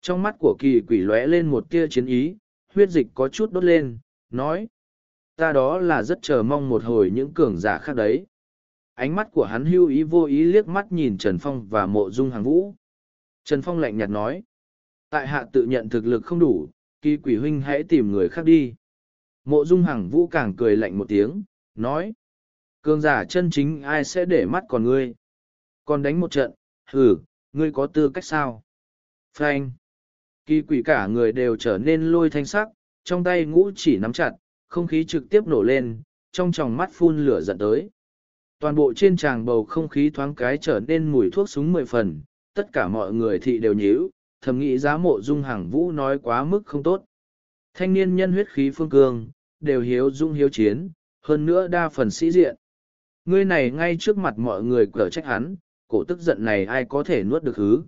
Trong mắt của kỳ quỷ lóe lên một tia chiến ý, huyết dịch có chút đốt lên, nói. Ta đó là rất chờ mong một hồi những cường giả khác đấy. Ánh mắt của hắn hưu ý vô ý liếc mắt nhìn Trần Phong và mộ dung hàng vũ. Trần Phong lạnh nhạt nói. Tại hạ tự nhận thực lực không đủ, kỳ quỷ huynh hãy tìm người khác đi. Mộ dung hằng vũ càng cười lạnh một tiếng, nói. Cường giả chân chính ai sẽ để mắt còn ngươi. Còn đánh một trận, hừ, ngươi có tư cách sao? Frank! Kỳ quỷ cả người đều trở nên lôi thanh sắc, trong tay ngũ chỉ nắm chặt, không khí trực tiếp nổ lên, trong tròng mắt phun lửa giận tới. Toàn bộ trên tràng bầu không khí thoáng cái trở nên mùi thuốc súng mười phần, tất cả mọi người thị đều nhíu, thầm nghĩ giá mộ dung hàng vũ nói quá mức không tốt. Thanh niên nhân huyết khí phương cương, đều hiếu dung hiếu chiến, hơn nữa đa phần sĩ diện. Ngươi này ngay trước mặt mọi người cở trách hắn, cổ tức giận này ai có thể nuốt được hứ.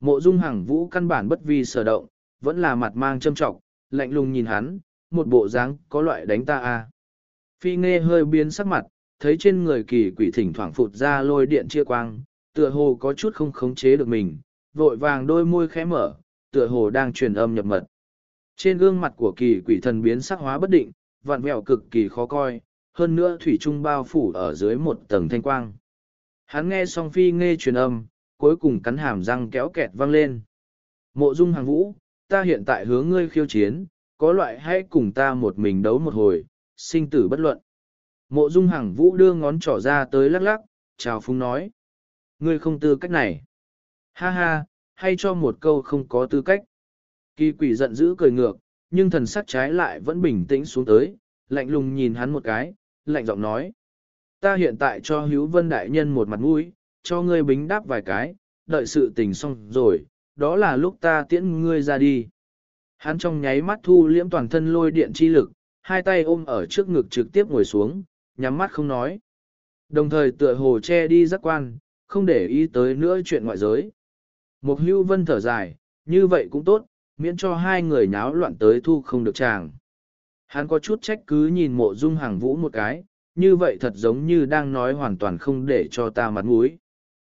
Mộ dung hằng vũ căn bản bất vi sở động, vẫn là mặt mang châm trọng, lạnh lùng nhìn hắn, một bộ dáng có loại đánh ta à. Phi nghe hơi biến sắc mặt, thấy trên người kỳ quỷ thỉnh thoảng phụt ra lôi điện chia quang, tựa hồ có chút không khống chế được mình, vội vàng đôi môi khẽ mở, tựa hồ đang truyền âm nhập mật. Trên gương mặt của kỳ quỷ thần biến sắc hóa bất định, vạn vẹo cực kỳ khó coi, hơn nữa thủy trung bao phủ ở dưới một tầng thanh quang. Hắn nghe song phi nghe truyền âm, cuối cùng cắn hàm răng kéo kẹt vang lên. Mộ dung hàng vũ, ta hiện tại hướng ngươi khiêu chiến, có loại hãy cùng ta một mình đấu một hồi, sinh tử bất luận. Mộ dung hàng vũ đưa ngón trỏ ra tới lắc lắc, chào phúng nói. Ngươi không tư cách này. Ha ha, hay cho một câu không có tư cách. Kỳ quỷ giận dữ cười ngược, nhưng thần sắc trái lại vẫn bình tĩnh xuống tới, lạnh lùng nhìn hắn một cái, lạnh giọng nói ta hiện tại cho hữu vân đại nhân một mặt mũi cho ngươi bính đáp vài cái đợi sự tình xong rồi đó là lúc ta tiễn ngươi ra đi hắn trong nháy mắt thu liễm toàn thân lôi điện chi lực hai tay ôm ở trước ngực trực tiếp ngồi xuống nhắm mắt không nói đồng thời tựa hồ che đi giác quan không để ý tới nữa chuyện ngoại giới một Hưu vân thở dài như vậy cũng tốt miễn cho hai người nháo loạn tới thu không được chàng hắn có chút trách cứ nhìn mộ dung hàng vũ một cái như vậy thật giống như đang nói hoàn toàn không để cho ta mặt mũi.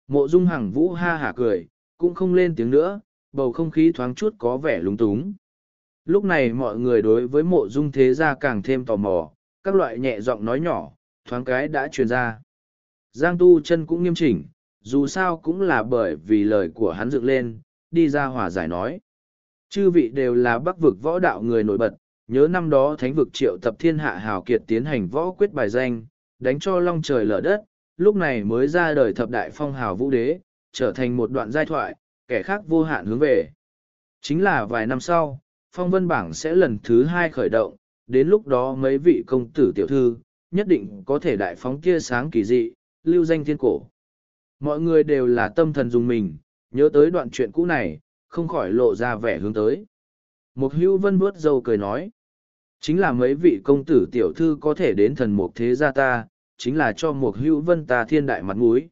Mộ Dung Hằng Vũ ha hả cười, cũng không lên tiếng nữa, bầu không khí thoáng chút có vẻ lúng túng. Lúc này mọi người đối với Mộ Dung Thế Gia càng thêm tò mò, các loại nhẹ giọng nói nhỏ, thoáng cái đã truyền ra. Giang Tu chân cũng nghiêm chỉnh, dù sao cũng là bởi vì lời của hắn dựng lên, đi ra hòa giải nói. Chư vị đều là bắc vực võ đạo người nổi bật, nhớ năm đó thánh vực triệu tập thiên hạ hào kiệt tiến hành võ quyết bài danh, đánh cho long trời lở đất, lúc này mới ra đời thập đại phong hào vũ đế, trở thành một đoạn giai thoại, kẻ khác vô hạn hướng về. Chính là vài năm sau, phong vân bảng sẽ lần thứ hai khởi động, đến lúc đó mấy vị công tử tiểu thư, nhất định có thể đại phóng kia sáng kỳ dị, lưu danh thiên cổ. Mọi người đều là tâm thần dùng mình, nhớ tới đoạn chuyện cũ này, không khỏi lộ ra vẻ hướng tới. Một hưu vân bước dâu cười nói. Chính là mấy vị công tử tiểu thư có thể đến thần mục thế gia ta, chính là cho mục hữu vân ta thiên đại mặt mũi.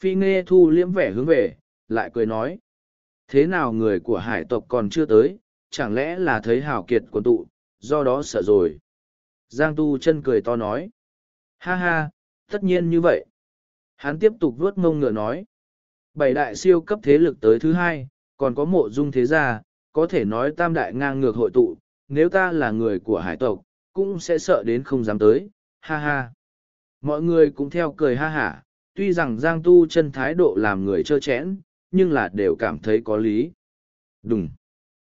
Phi nghe thu liễm vẻ hướng về, lại cười nói. Thế nào người của hải tộc còn chưa tới, chẳng lẽ là thấy hảo kiệt quần tụ, do đó sợ rồi. Giang tu chân cười to nói. Ha ha, tất nhiên như vậy. Hắn tiếp tục vuốt mông ngựa nói. Bảy đại siêu cấp thế lực tới thứ hai, còn có mộ dung thế gia, có thể nói tam đại ngang ngược hội tụ, nếu ta là người của hải tộc, cũng sẽ sợ đến không dám tới, ha ha. Mọi người cũng theo cười ha ha. tuy rằng Giang Tu chân thái độ làm người trơ chẽn, nhưng là đều cảm thấy có lý. Đúng.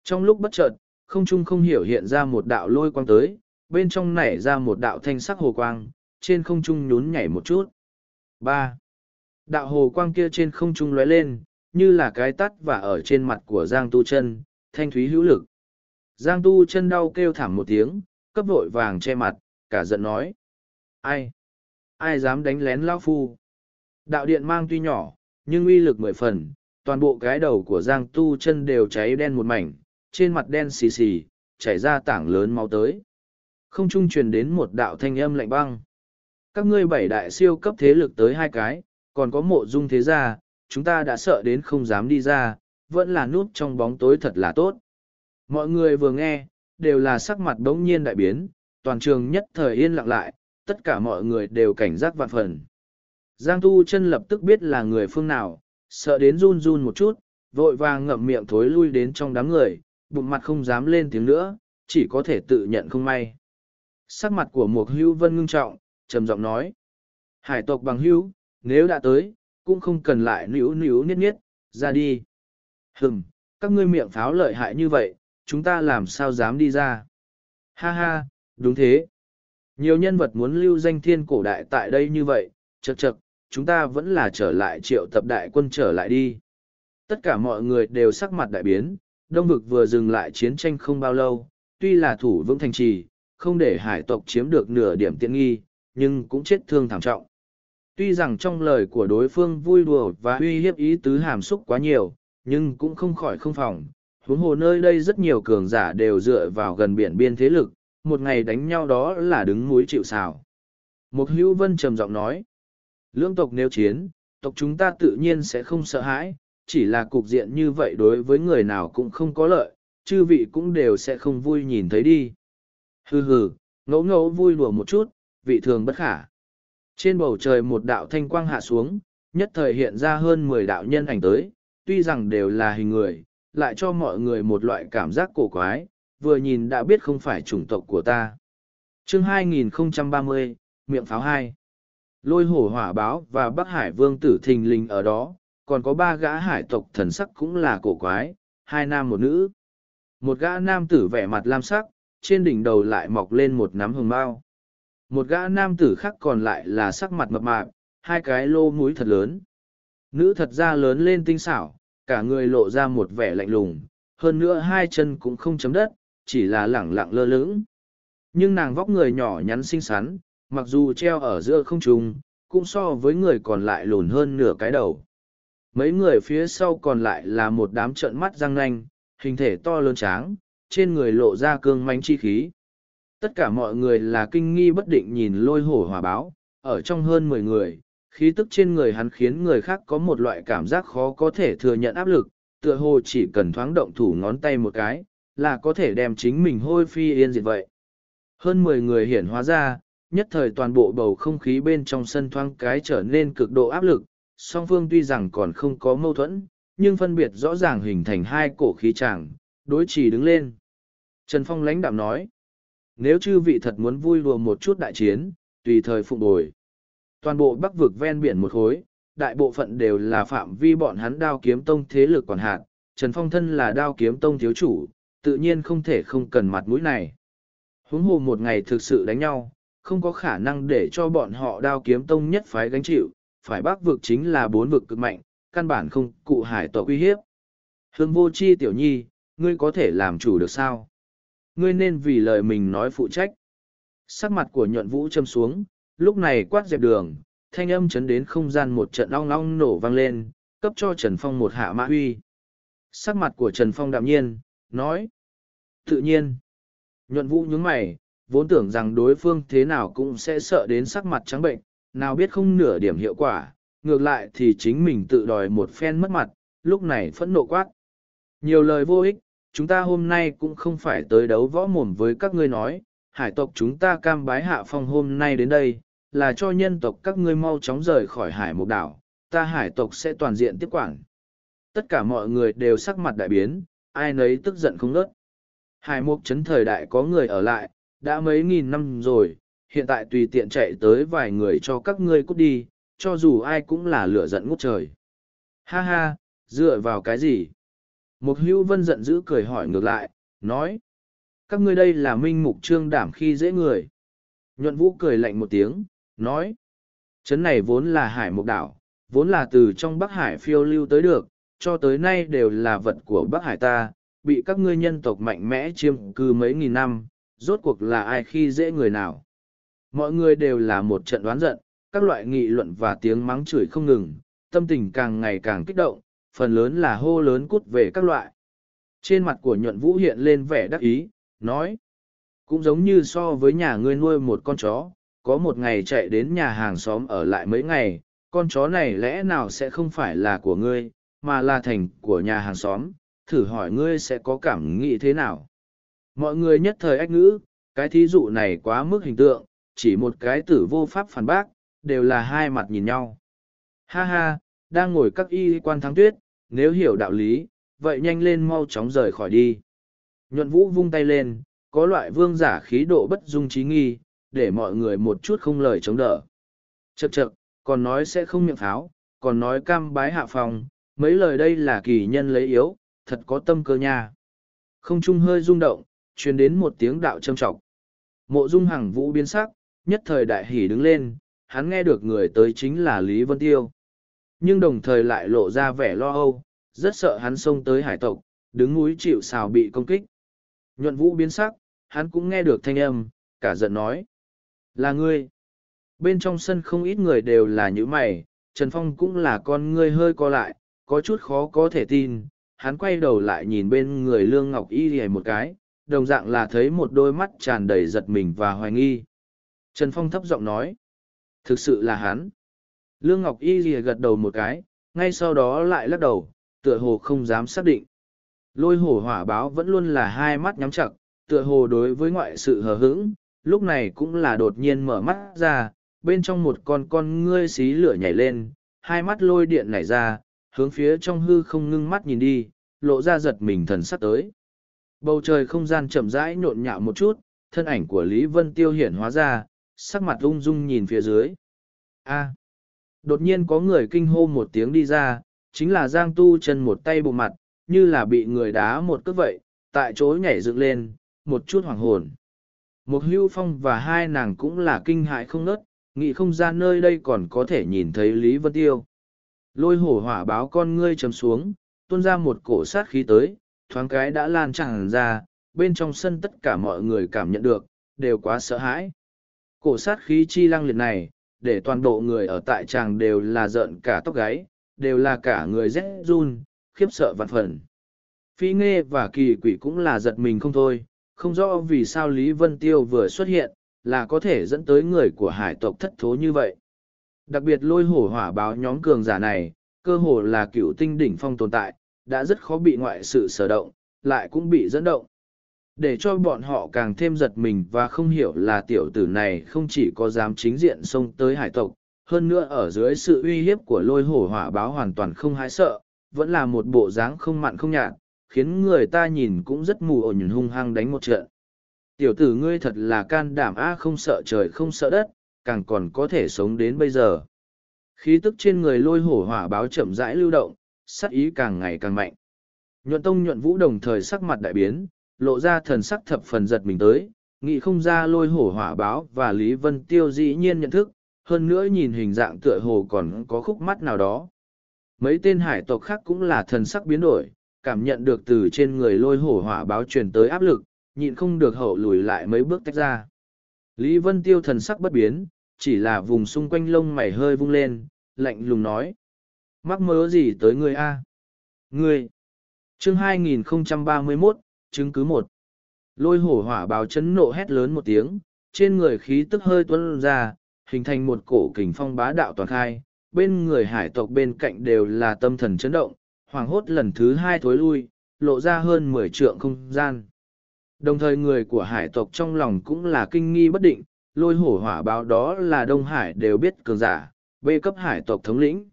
Trong lúc bất chợt, không trung không hiểu hiện ra một đạo lôi quang tới, bên trong nảy ra một đạo thanh sắc hồ quang, trên không trung nhún nhảy một chút. ba Đạo hồ quang kia trên không trung lóe lên, như là cái tắt và ở trên mặt của Giang Tu chân, thanh thúy hữu lực. Giang tu chân đau kêu thảm một tiếng, cấp vội vàng che mặt, cả giận nói. Ai? Ai dám đánh lén lão phu? Đạo điện mang tuy nhỏ, nhưng uy lực mười phần, toàn bộ cái đầu của Giang tu chân đều cháy đen một mảnh, trên mặt đen xì xì, chảy ra tảng lớn máu tới. Không trung truyền đến một đạo thanh âm lạnh băng. Các ngươi bảy đại siêu cấp thế lực tới hai cái, còn có mộ dung thế gia, chúng ta đã sợ đến không dám đi ra, vẫn là núp trong bóng tối thật là tốt. Mọi người vừa nghe, đều là sắc mặt bỗng nhiên đại biến, toàn trường nhất thời yên lặng lại, tất cả mọi người đều cảnh giác vạn phần. Giang Tu chân lập tức biết là người phương nào, sợ đến run run một chút, vội vàng ngậm miệng thối lui đến trong đám người, bụng mặt không dám lên tiếng nữa, chỉ có thể tự nhận không may. Sắc mặt của Mục Hưu Vân ngưng trọng, trầm giọng nói: "Hải tộc bằng hữu, nếu đã tới, cũng không cần lại nữu nữu niết niết, ra đi." Hừm, các ngươi miệng pháo lợi hại như vậy, chúng ta làm sao dám đi ra. Ha ha, đúng thế. Nhiều nhân vật muốn lưu danh thiên cổ đại tại đây như vậy, chật chật, chúng ta vẫn là trở lại triệu tập đại quân trở lại đi. Tất cả mọi người đều sắc mặt đại biến, Đông vực vừa dừng lại chiến tranh không bao lâu, tuy là thủ vững thành trì, không để hải tộc chiếm được nửa điểm tiện nghi, nhưng cũng chết thương thảm trọng. Tuy rằng trong lời của đối phương vui đùa và uy hiếp ý tứ hàm xúc quá nhiều, nhưng cũng không khỏi không phòng, huống hồ nơi đây rất nhiều cường giả đều dựa vào gần biển biên thế lực, một ngày đánh nhau đó là đứng núi chịu xào. Mục hữu vân trầm giọng nói, lưỡng tộc nếu chiến, tộc chúng ta tự nhiên sẽ không sợ hãi, chỉ là cục diện như vậy đối với người nào cũng không có lợi, chư vị cũng đều sẽ không vui nhìn thấy đi. Hừ hừ, ngẫu ngẫu vui đùa một chút, vị thường bất khả. Trên bầu trời một đạo thanh quang hạ xuống, nhất thời hiện ra hơn mười đạo nhân ảnh tới, tuy rằng đều là hình người, lại cho mọi người một loại cảm giác cổ quái, vừa nhìn đã biết không phải chủng tộc của ta. chương 2030, miệng pháo 2. Lôi hổ hỏa báo và Bắc Hải vương tử thình lình ở đó, còn có ba gã hải tộc thần sắc cũng là cổ quái, hai nam một nữ. Một gã nam tử vẻ mặt lam sắc, trên đỉnh đầu lại mọc lên một nắm hồng bao. Một gã nam tử khác còn lại là sắc mặt mập mạp, hai cái lô mũi thật lớn. Nữ thật ra lớn lên tinh xảo, cả người lộ ra một vẻ lạnh lùng, hơn nữa hai chân cũng không chấm đất, chỉ là lẳng lặng lơ lững. Nhưng nàng vóc người nhỏ nhắn xinh xắn, mặc dù treo ở giữa không trung, cũng so với người còn lại lùn hơn nửa cái đầu. Mấy người phía sau còn lại là một đám trợn mắt răng nanh, hình thể to lớn tráng, trên người lộ ra cương mánh chi khí. Tất cả mọi người là kinh nghi bất định nhìn lôi hổ hòa báo, ở trong hơn mười người, khí tức trên người hắn khiến người khác có một loại cảm giác khó có thể thừa nhận áp lực, tựa hồ chỉ cần thoáng động thủ ngón tay một cái, là có thể đem chính mình hôi phi yên diệt vậy. Hơn mười người hiển hóa ra, nhất thời toàn bộ bầu không khí bên trong sân thoáng cái trở nên cực độ áp lực, song phương tuy rằng còn không có mâu thuẫn, nhưng phân biệt rõ ràng hình thành hai cổ khí tràng, đối trì đứng lên. Trần Phong lãnh đạm nói, nếu chư vị thật muốn vui lùa một chút đại chiến, tùy thời phụng bồi toàn bộ bắc vực ven biển một khối, đại bộ phận đều là phạm vi bọn hắn đao kiếm tông thế lực quản hạt, Trần Phong thân là đao kiếm tông thiếu chủ, tự nhiên không thể không cần mặt mũi này. Húng hồ một ngày thực sự đánh nhau, không có khả năng để cho bọn họ đao kiếm tông nhất phái gánh chịu, phải bắc vực chính là bốn vực cực mạnh, căn bản không cụ hải tộc uy hiếp. Hương vô chi tiểu nhi, ngươi có thể làm chủ được sao? Ngươi nên vì lời mình nói phụ trách. Sắc mặt của nhuận vũ châm xuống, lúc này quát dẹp đường, thanh âm chấn đến không gian một trận long long nổ vang lên, cấp cho Trần Phong một hạ mã huy. Sắc mặt của Trần Phong đạm nhiên, nói. Tự nhiên. Nhuận vũ nhướng mày, vốn tưởng rằng đối phương thế nào cũng sẽ sợ đến sắc mặt trắng bệnh, nào biết không nửa điểm hiệu quả, ngược lại thì chính mình tự đòi một phen mất mặt, lúc này phẫn nộ quát. Nhiều lời vô ích, chúng ta hôm nay cũng không phải tới đấu võ mồm với các ngươi nói, hải tộc chúng ta cam bái hạ phong hôm nay đến đây, là cho nhân tộc các ngươi mau chóng rời khỏi hải mục đảo, ta hải tộc sẽ toàn diện tiếp quản. Tất cả mọi người đều sắc mặt đại biến, ai nấy tức giận không nớt. Hải mục chấn thời đại có người ở lại, đã mấy nghìn năm rồi, hiện tại tùy tiện chạy tới vài người cho các ngươi cút đi, cho dù ai cũng là lửa giận ngút trời. Ha ha, dựa vào cái gì? Mục hữu vân giận dữ cười hỏi ngược lại, nói. Các ngươi đây là minh mục trương đảm khi dễ người. Nhuận vũ cười lạnh một tiếng, nói trấn này vốn là hải mộc đảo vốn là từ trong bắc hải phiêu lưu tới được cho tới nay đều là vật của bắc hải ta bị các ngươi nhân tộc mạnh mẽ chiêm cư mấy nghìn năm rốt cuộc là ai khi dễ người nào mọi người đều là một trận đoán giận các loại nghị luận và tiếng mắng chửi không ngừng tâm tình càng ngày càng kích động phần lớn là hô lớn cút về các loại trên mặt của nhuận vũ hiện lên vẻ đắc ý nói cũng giống như so với nhà ngươi nuôi một con chó có một ngày chạy đến nhà hàng xóm ở lại mấy ngày, con chó này lẽ nào sẽ không phải là của ngươi, mà là thành của nhà hàng xóm, thử hỏi ngươi sẽ có cảm nghĩ thế nào. Mọi người nhất thời ách ngữ, cái thí dụ này quá mức hình tượng, chỉ một cái tử vô pháp phản bác, đều là hai mặt nhìn nhau. Ha ha, đang ngồi các y quan thắng tuyết, nếu hiểu đạo lý, vậy nhanh lên mau chóng rời khỏi đi. Nhuận vũ vung tay lên, có loại vương giả khí độ bất dung trí nghi, để mọi người một chút không lời chống đỡ. Chậc chậc, còn nói sẽ không miệng pháo, còn nói cam bái hạ phòng, mấy lời đây là kỳ nhân lấy yếu, thật có tâm cơ nha. Không trung hơi rung động, truyền đến một tiếng đạo châm trọc. Mộ dung hằng vũ biến sắc, nhất thời đại hỉ đứng lên, hắn nghe được người tới chính là Lý Vân Tiêu. Nhưng đồng thời lại lộ ra vẻ lo âu, rất sợ hắn xông tới hải tộc, đứng núi chịu xào bị công kích. Nhuận vũ biến sắc, hắn cũng nghe được thanh âm, cả giận nói. Là ngươi. Bên trong sân không ít người đều là những mày, Trần Phong cũng là con ngươi hơi co lại, có chút khó có thể tin. Hắn quay đầu lại nhìn bên người Lương Ngọc Y hề một cái, đồng dạng là thấy một đôi mắt tràn đầy giật mình và hoài nghi. Trần Phong thấp giọng nói. Thực sự là hắn. Lương Ngọc Y lìa gật đầu một cái, ngay sau đó lại lắc đầu, tựa hồ không dám xác định. Lôi hổ hỏa báo vẫn luôn là hai mắt nhắm chặt, tựa hồ đối với ngoại sự hờ hững, lúc này cũng là đột nhiên mở mắt ra, bên trong một con con ngươi xí lửa nhảy lên, hai mắt lôi điện nảy ra, hướng phía trong hư không ngưng mắt nhìn đi, lộ ra giật mình thần sắc tới. Bầu trời không gian chậm rãi nhộn nhạo một chút, thân ảnh của Lý Vân Tiêu hiển hóa ra, sắc mặt ung dung nhìn phía dưới. A. À, đột nhiên có người kinh hô một tiếng đi ra, chính là Giang Tu chân một tay bụng mặt, như là bị người đá một cước vậy, tại chỗ nhảy dựng lên, một chút hoàng hồn. Một hưu phong và hai nàng cũng là kinh hại không nớt, nghĩ không ra nơi đây còn có thể nhìn thấy Lý Vân Tiêu. Lôi hổ hỏa báo con ngươi chấm xuống, tuôn ra một cổ sát khí tới, thoáng cái đã lan tràn ra, bên trong sân tất cả mọi người cảm nhận được, đều quá sợ hãi. Cổ sát khí chi lăng liệt này, để toàn bộ người ở tại tràng đều là giận cả tóc gáy, đều là cả người rét run, khiếp sợ vạn phần. Phi nghe và kỳ quỷ cũng là giật mình không thôi, không rõ vì sao Lý Vân Tiêu vừa xuất hiện, là có thể dẫn tới người của hải tộc thất thố như vậy. Đặc biệt lôi hổ hỏa báo nhóm cường giả này, cơ hồ là cựu tinh đỉnh phong tồn tại, đã rất khó bị ngoại sự sở động, lại cũng bị dẫn động. Để cho bọn họ càng thêm giật mình và không hiểu là tiểu tử này không chỉ có dám chính diện xông tới hải tộc, hơn nữa ở dưới sự uy hiếp của lôi hổ hỏa báo hoàn toàn không hái sợ, vẫn là một bộ dáng không mặn không nhạt, khiến người ta nhìn cũng rất mù ổn hung hăng đánh một trận. Tiểu tử ngươi thật là can đảm a không sợ trời không sợ đất, càng còn có thể sống đến bây giờ. Khí tức trên người lôi hổ hỏa báo chậm rãi lưu động, sắc ý càng ngày càng mạnh. Nhuận tông nhuận vũ đồng thời sắc mặt đại biến, lộ ra thần sắc thập phần giật mình tới, nghĩ không ra lôi hổ hỏa báo và Lý Vân Tiêu dĩ nhiên nhận thức, hơn nữa nhìn hình dạng tựa hồ còn có khúc mắt nào đó. Mấy tên hải tộc khác cũng là thần sắc biến đổi, cảm nhận được từ trên người lôi hổ hỏa báo truyền tới áp lực, nhịn không được hậu lùi lại mấy bước tách ra. Lý Vân Tiêu thần sắc bất biến, chỉ là vùng xung quanh lông mày hơi vung lên, lạnh lùng nói. Mắc mớ gì tới người a? người. Chương 2031, chứng cứ một. Lôi hổ hỏa báo chấn nộ hét lớn một tiếng, trên người khí tức hơi tuôn ra, hình thành một cổ kình phong bá đạo toàn khai, bên người hải tộc bên cạnh đều là tâm thần chấn động, hoảng hốt lần thứ hai thối lui, lộ ra hơn mười trượng không gian. Đồng thời người của hải tộc trong lòng cũng là kinh nghi bất định, lôi hổ hỏa báo đó là Đông Hải đều biết cường giả, bê cấp hải tộc thống lĩnh.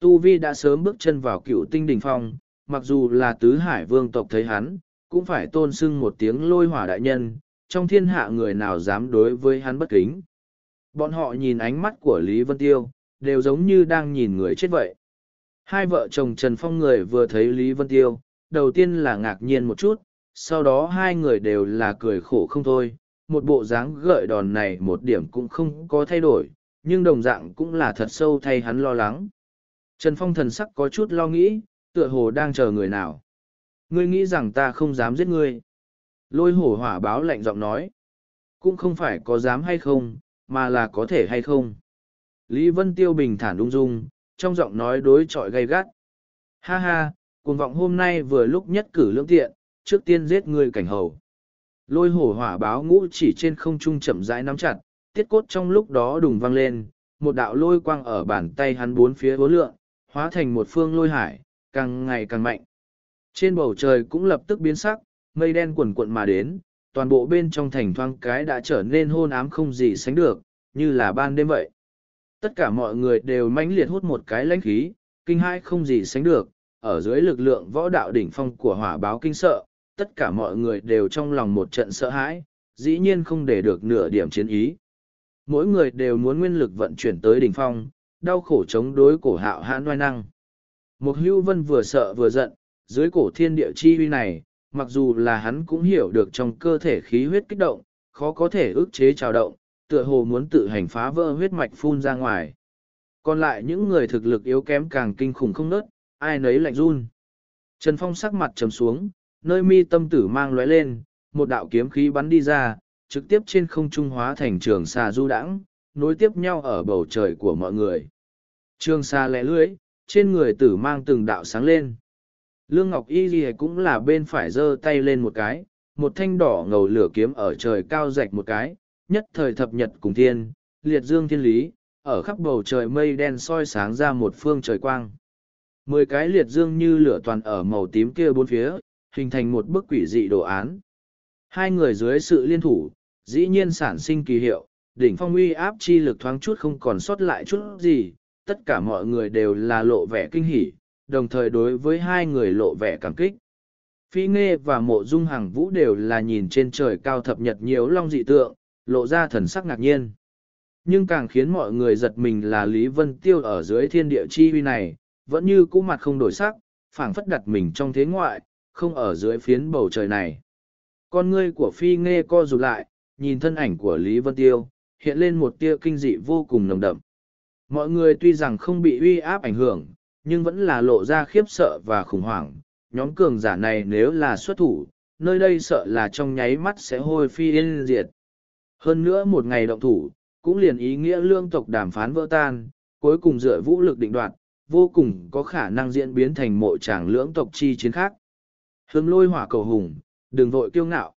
Tu Vi đã sớm bước chân vào cựu tinh Đỉnh phong, mặc dù là tứ hải vương tộc thấy hắn, cũng phải tôn sưng một tiếng lôi hỏa đại nhân, trong thiên hạ người nào dám đối với hắn bất kính. Bọn họ nhìn ánh mắt của Lý Vân Tiêu, đều giống như đang nhìn người chết vậy. Hai vợ chồng Trần Phong người vừa thấy Lý Vân Tiêu, đầu tiên là ngạc nhiên một chút, sau đó hai người đều là cười khổ không thôi. Một bộ dáng gợi đòn này một điểm cũng không có thay đổi, nhưng đồng dạng cũng là thật sâu thay hắn lo lắng. Trần Phong thần sắc có chút lo nghĩ, tựa hồ đang chờ người nào. Ngươi nghĩ rằng ta không dám giết ngươi. Lôi hổ hỏa báo lạnh giọng nói. Cũng không phải có dám hay không, mà là có thể hay không. Lý Vân Tiêu bình thản ung dung, trong giọng nói đối chọi gay gắt. Ha ha, cuồng vọng hôm nay vừa lúc nhất cử lưỡng tiện, trước tiên giết người cảnh hầu. Lôi hổ hỏa báo ngũ chỉ trên không trung chậm rãi nắm chặt, tiết cốt trong lúc đó đùng vang lên, một đạo lôi quang ở bàn tay hắn bốn phía bốn lượng, hóa thành một phương lôi hải, càng ngày càng mạnh. Trên bầu trời cũng lập tức biến sắc, mây đen cuộn cuộn mà đến, toàn bộ bên trong thành thoang cái đã trở nên hôn ám không gì sánh được, như là ban đêm vậy. Tất cả mọi người đều mãnh liệt hút một cái lãnh khí, kinh hai không gì sánh được, ở dưới lực lượng võ đạo đỉnh phong của hỏa báo kinh sợ, tất cả mọi người đều trong lòng một trận sợ hãi, dĩ nhiên không để được nửa điểm chiến ý. Mỗi người đều muốn nguyên lực vận chuyển tới đỉnh phong, đau khổ chống đối cổ hạo hãn oai năng. Một hưu vân vừa sợ vừa giận, dưới cổ thiên địa chi huy này, mặc dù là hắn cũng hiểu được trong cơ thể khí huyết kích động, khó có thể ức chế trào động, tựa hồ muốn tự hành phá vỡ huyết mạch phun ra ngoài. Còn lại những người thực lực yếu kém càng kinh khủng không nớt, ai nấy lạnh run. Trần Phong sắc mặt trầm xuống, nơi mi tâm tử mang lóe lên, một đạo kiếm khí bắn đi ra, trực tiếp trên không trung hóa thành trường xa du đãng, nối tiếp nhau ở bầu trời của mọi người. Trường xa lẻ lưới, trên người tử mang từng đạo sáng lên. Lương Ngọc Y Ghi cũng là bên phải giơ tay lên một cái, một thanh đỏ ngầu lửa kiếm ở trời cao rạch một cái, nhất thời thập nhật cùng thiên, liệt dương thiên lý, ở khắp bầu trời mây đen soi sáng ra một phương trời quang. Mười cái liệt dương như lửa toàn ở màu tím kia bốn phía, hình thành một bức quỷ dị đồ án. Hai người dưới sự liên thủ, dĩ nhiên sản sinh kỳ hiệu, đỉnh phong uy áp chi lực thoáng chút không còn sót lại chút gì, tất cả mọi người đều là lộ vẻ kinh hỉ, đồng thời đối với hai người lộ vẻ cảm kích. Phi Nghê và Mộ Dung Hằng Vũ đều là nhìn trên trời cao thập nhật nhiều long dị tượng, lộ ra thần sắc ngạc nhiên nhưng càng khiến mọi người giật mình là lý vân tiêu ở dưới thiên địa chi huy này vẫn như cũ mặt không đổi sắc phảng phất đặt mình trong thế ngoại không ở dưới phiến bầu trời này con ngươi của phi nghe co rụt lại nhìn thân ảnh của lý vân tiêu hiện lên một tia kinh dị vô cùng nồng đậm mọi người tuy rằng không bị uy áp ảnh hưởng nhưng vẫn là lộ ra khiếp sợ và khủng hoảng nhóm cường giả này nếu là xuất thủ nơi đây sợ là trong nháy mắt sẽ hôi phi yên diệt hơn nữa một ngày động thủ, cũng liền ý nghĩa lương tộc đàm phán vỡ tan, cuối cùng dựa vũ lực định đoạt, vô cùng có khả năng diễn biến thành mộ tràng lưỡng tộc chi chiến khác. Hưng lôi hỏa cầu hùng, đừng vội kiêu ngạo.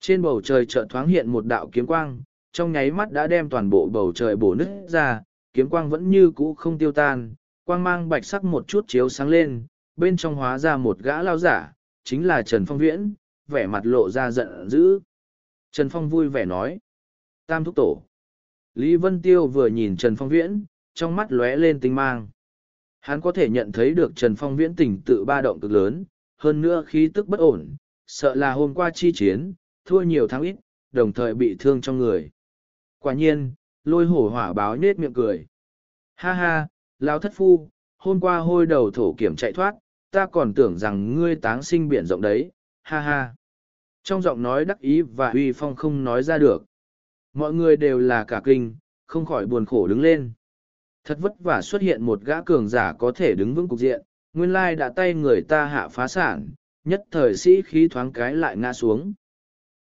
Trên bầu trời chợt thoáng hiện một đạo kiếm quang, trong nháy mắt đã đem toàn bộ bầu trời bổ nứt ra, kiếm quang vẫn như cũ không tiêu tan, quang mang bạch sắc một chút chiếu sáng lên, bên trong hóa ra một gã lao giả, chính là Trần Phong Viễn, vẻ mặt lộ ra giận dữ. Trần Phong vui vẻ nói, Tam thúc tổ. Lý Vân Tiêu vừa nhìn Trần Phong Viễn, trong mắt lóe lên tinh mang. Hắn có thể nhận thấy được Trần Phong Viễn tình tự ba động cực lớn, hơn nữa khí tức bất ổn, sợ là hôm qua chi chiến, thua nhiều tháng ít, đồng thời bị thương trong người. Quả nhiên, lôi hổ hỏa báo nết miệng cười. Ha ha, lão thất phu, hôm qua hôi đầu thổ kiểm chạy thoát, ta còn tưởng rằng ngươi táng sinh biển rộng đấy, ha ha. Trong giọng nói đắc ý và uy phong không nói ra được mọi người đều là cả kinh, không khỏi buồn khổ đứng lên. Thật vất vả xuất hiện một gã cường giả có thể đứng vững cục diện, nguyên lai đã tay người ta hạ phá sản, nhất thời sĩ khí thoáng cái lại ngã xuống.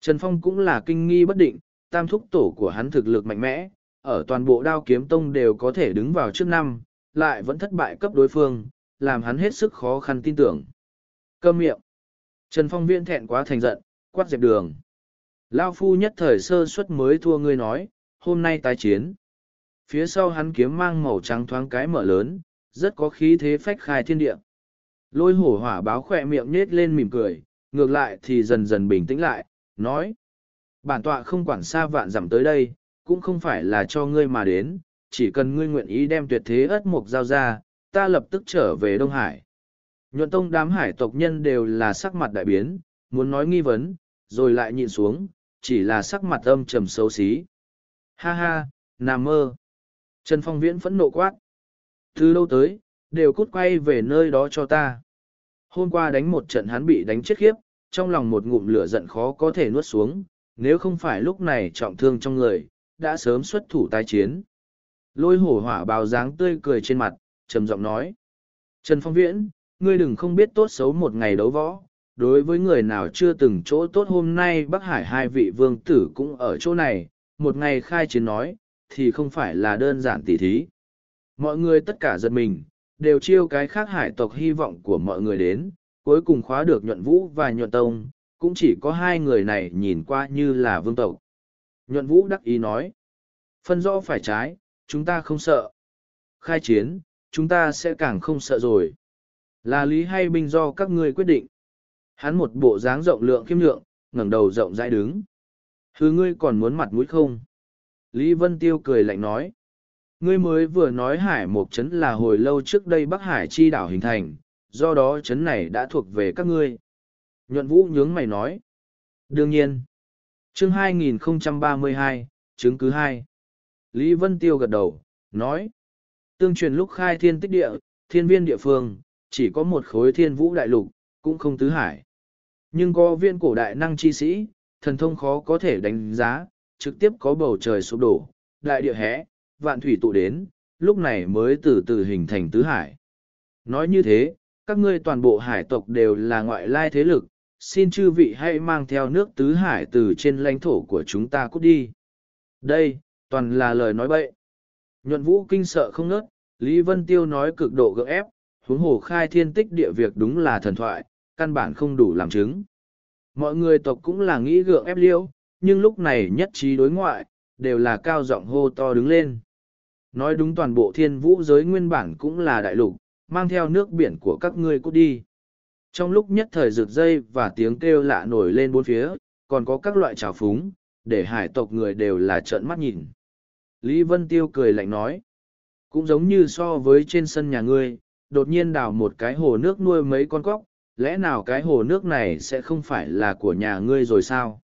Trần Phong cũng là kinh nghi bất định, tam thúc tổ của hắn thực lực mạnh mẽ, ở toàn bộ đao kiếm tông đều có thể đứng vào trước năm, lại vẫn thất bại cấp đối phương, làm hắn hết sức khó khăn tin tưởng. cơ miệng. Trần Phong viên thẹn quá thành giận, quát dẹp đường. Lao phu nhất thời sơ suất mới thua ngươi nói, hôm nay tái chiến. Phía sau hắn kiếm mang màu trắng thoáng cái mở lớn, rất có khí thế phách khai thiên địa. Lôi hổ hỏa báo khỏe miệng nết lên mỉm cười, ngược lại thì dần dần bình tĩnh lại, nói. Bản tọa không quản xa vạn dặm tới đây, cũng không phải là cho ngươi mà đến, chỉ cần ngươi nguyện ý đem tuyệt thế ất mục giao ra, ta lập tức trở về Đông Hải. Nhuận tông đám hải tộc nhân đều là sắc mặt đại biến, muốn nói nghi vấn, rồi lại nhìn xuống, chỉ là sắc mặt âm trầm xấu xí. Ha ha, nằm mơ. Trần Phong Viễn phẫn nộ quát. Từ lâu tới, đều cút quay về nơi đó cho ta. Hôm qua đánh một trận hắn bị đánh chết khiếp, trong lòng một ngụm lửa giận khó có thể nuốt xuống, nếu không phải lúc này trọng thương trong người, đã sớm xuất thủ tái chiến. Lôi hổ hỏa bào dáng tươi cười trên mặt, trầm giọng nói. Trần Phong Viễn, ngươi đừng không biết tốt xấu một ngày đấu võ, đối với người nào chưa từng chỗ tốt hôm nay Bắc Hải hai vị vương tử cũng ở chỗ này, một ngày khai chiến nói, thì không phải là đơn giản tỉ thí. Mọi người tất cả giật mình, đều chiêu cái khác hải tộc hy vọng của mọi người đến, cuối cùng khóa được nhuận vũ và nhuận tông, cũng chỉ có hai người này nhìn qua như là vương tộc. Nhuận vũ đắc ý nói, phân rõ phải trái, chúng ta không sợ. Khai chiến, chúng ta sẽ càng không sợ rồi. Là lý hay binh do các ngươi quyết định. Hắn một bộ dáng rộng lượng khiêm lượng ngẩng đầu rộng rãi đứng. Hứ ngươi còn muốn mặt mũi không? Lý Vân Tiêu cười lạnh nói. Ngươi mới vừa nói hải một chấn là hồi lâu trước đây Bắc Hải chi đảo hình thành, do đó chấn này đã thuộc về các ngươi. Nhuận Vũ nhướng mày nói. Đương nhiên. Chương 2032, chứng cứ 2. Lý Vân Tiêu gật đầu, nói. Tương truyền lúc khai thiên tích địa, thiên viên địa phương, chỉ có một khối thiên vũ đại lục, cũng không tứ hải. Nhưng có viên cổ đại năng chi sĩ, thần thông khó có thể đánh giá, trực tiếp có bầu trời sụp đổ, đại địa hẽ, vạn thủy tụ đến, lúc này mới từ từ hình thành tứ hải. Nói như thế, các ngươi toàn bộ hải tộc đều là ngoại lai thế lực, xin chư vị hãy mang theo nước tứ hải từ trên lãnh thổ của chúng ta cút đi. Đây, toàn là lời nói bậy. Nhuận vũ kinh sợ không ngớt, Lý Vân Tiêu nói cực độ gượng ép, huống hồ khai thiên tích địa việc đúng là thần thoại, căn bản không đủ làm chứng. Mọi người tộc cũng là nghĩ gượng ép liêu, nhưng lúc này nhất trí đối ngoại, đều là cao giọng hô to đứng lên. Nói đúng toàn bộ thiên vũ giới nguyên bản cũng là đại lục, mang theo nước biển của các ngươi cút đi. Trong lúc nhất thời rực dây và tiếng kêu lạ nổi lên bốn phía, còn có các loại trào phúng, để hải tộc người đều là trợn mắt nhìn. Lý Vân Tiêu cười lạnh nói, cũng giống như so với trên sân nhà ngươi, đột nhiên đào một cái hồ nước nuôi mấy con cóc, lẽ nào cái hồ nước này sẽ không phải là của nhà ngươi rồi sao?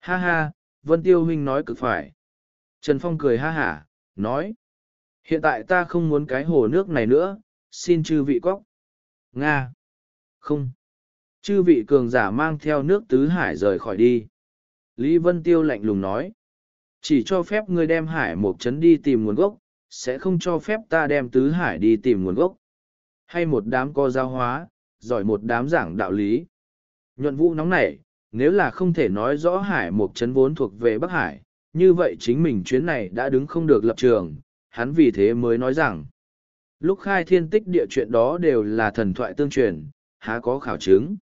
Ha ha, Vân Tiêu Huynh nói cực phải. Trần Phong cười ha hả, nói. Hiện tại ta không muốn cái hồ nước này nữa, xin chư vị cóc. Nga. Không. Chư vị cường giả mang theo nước tứ hải rời khỏi đi. Lý Vân Tiêu lạnh lùng nói. Chỉ cho phép ngươi đem hải một chấn đi tìm nguồn gốc, sẽ không cho phép ta đem tứ hải đi tìm nguồn gốc. Hay một đám co giao hóa, giỏi một đám giảng đạo lý. Nhuận vũ nóng nảy, nếu là không thể nói rõ hải một chấn vốn thuộc về Bắc Hải, như vậy chính mình chuyến này đã đứng không được lập trường, hắn vì thế mới nói rằng, lúc khai thiên tích địa chuyện đó đều là thần thoại tương truyền, há có khảo chứng.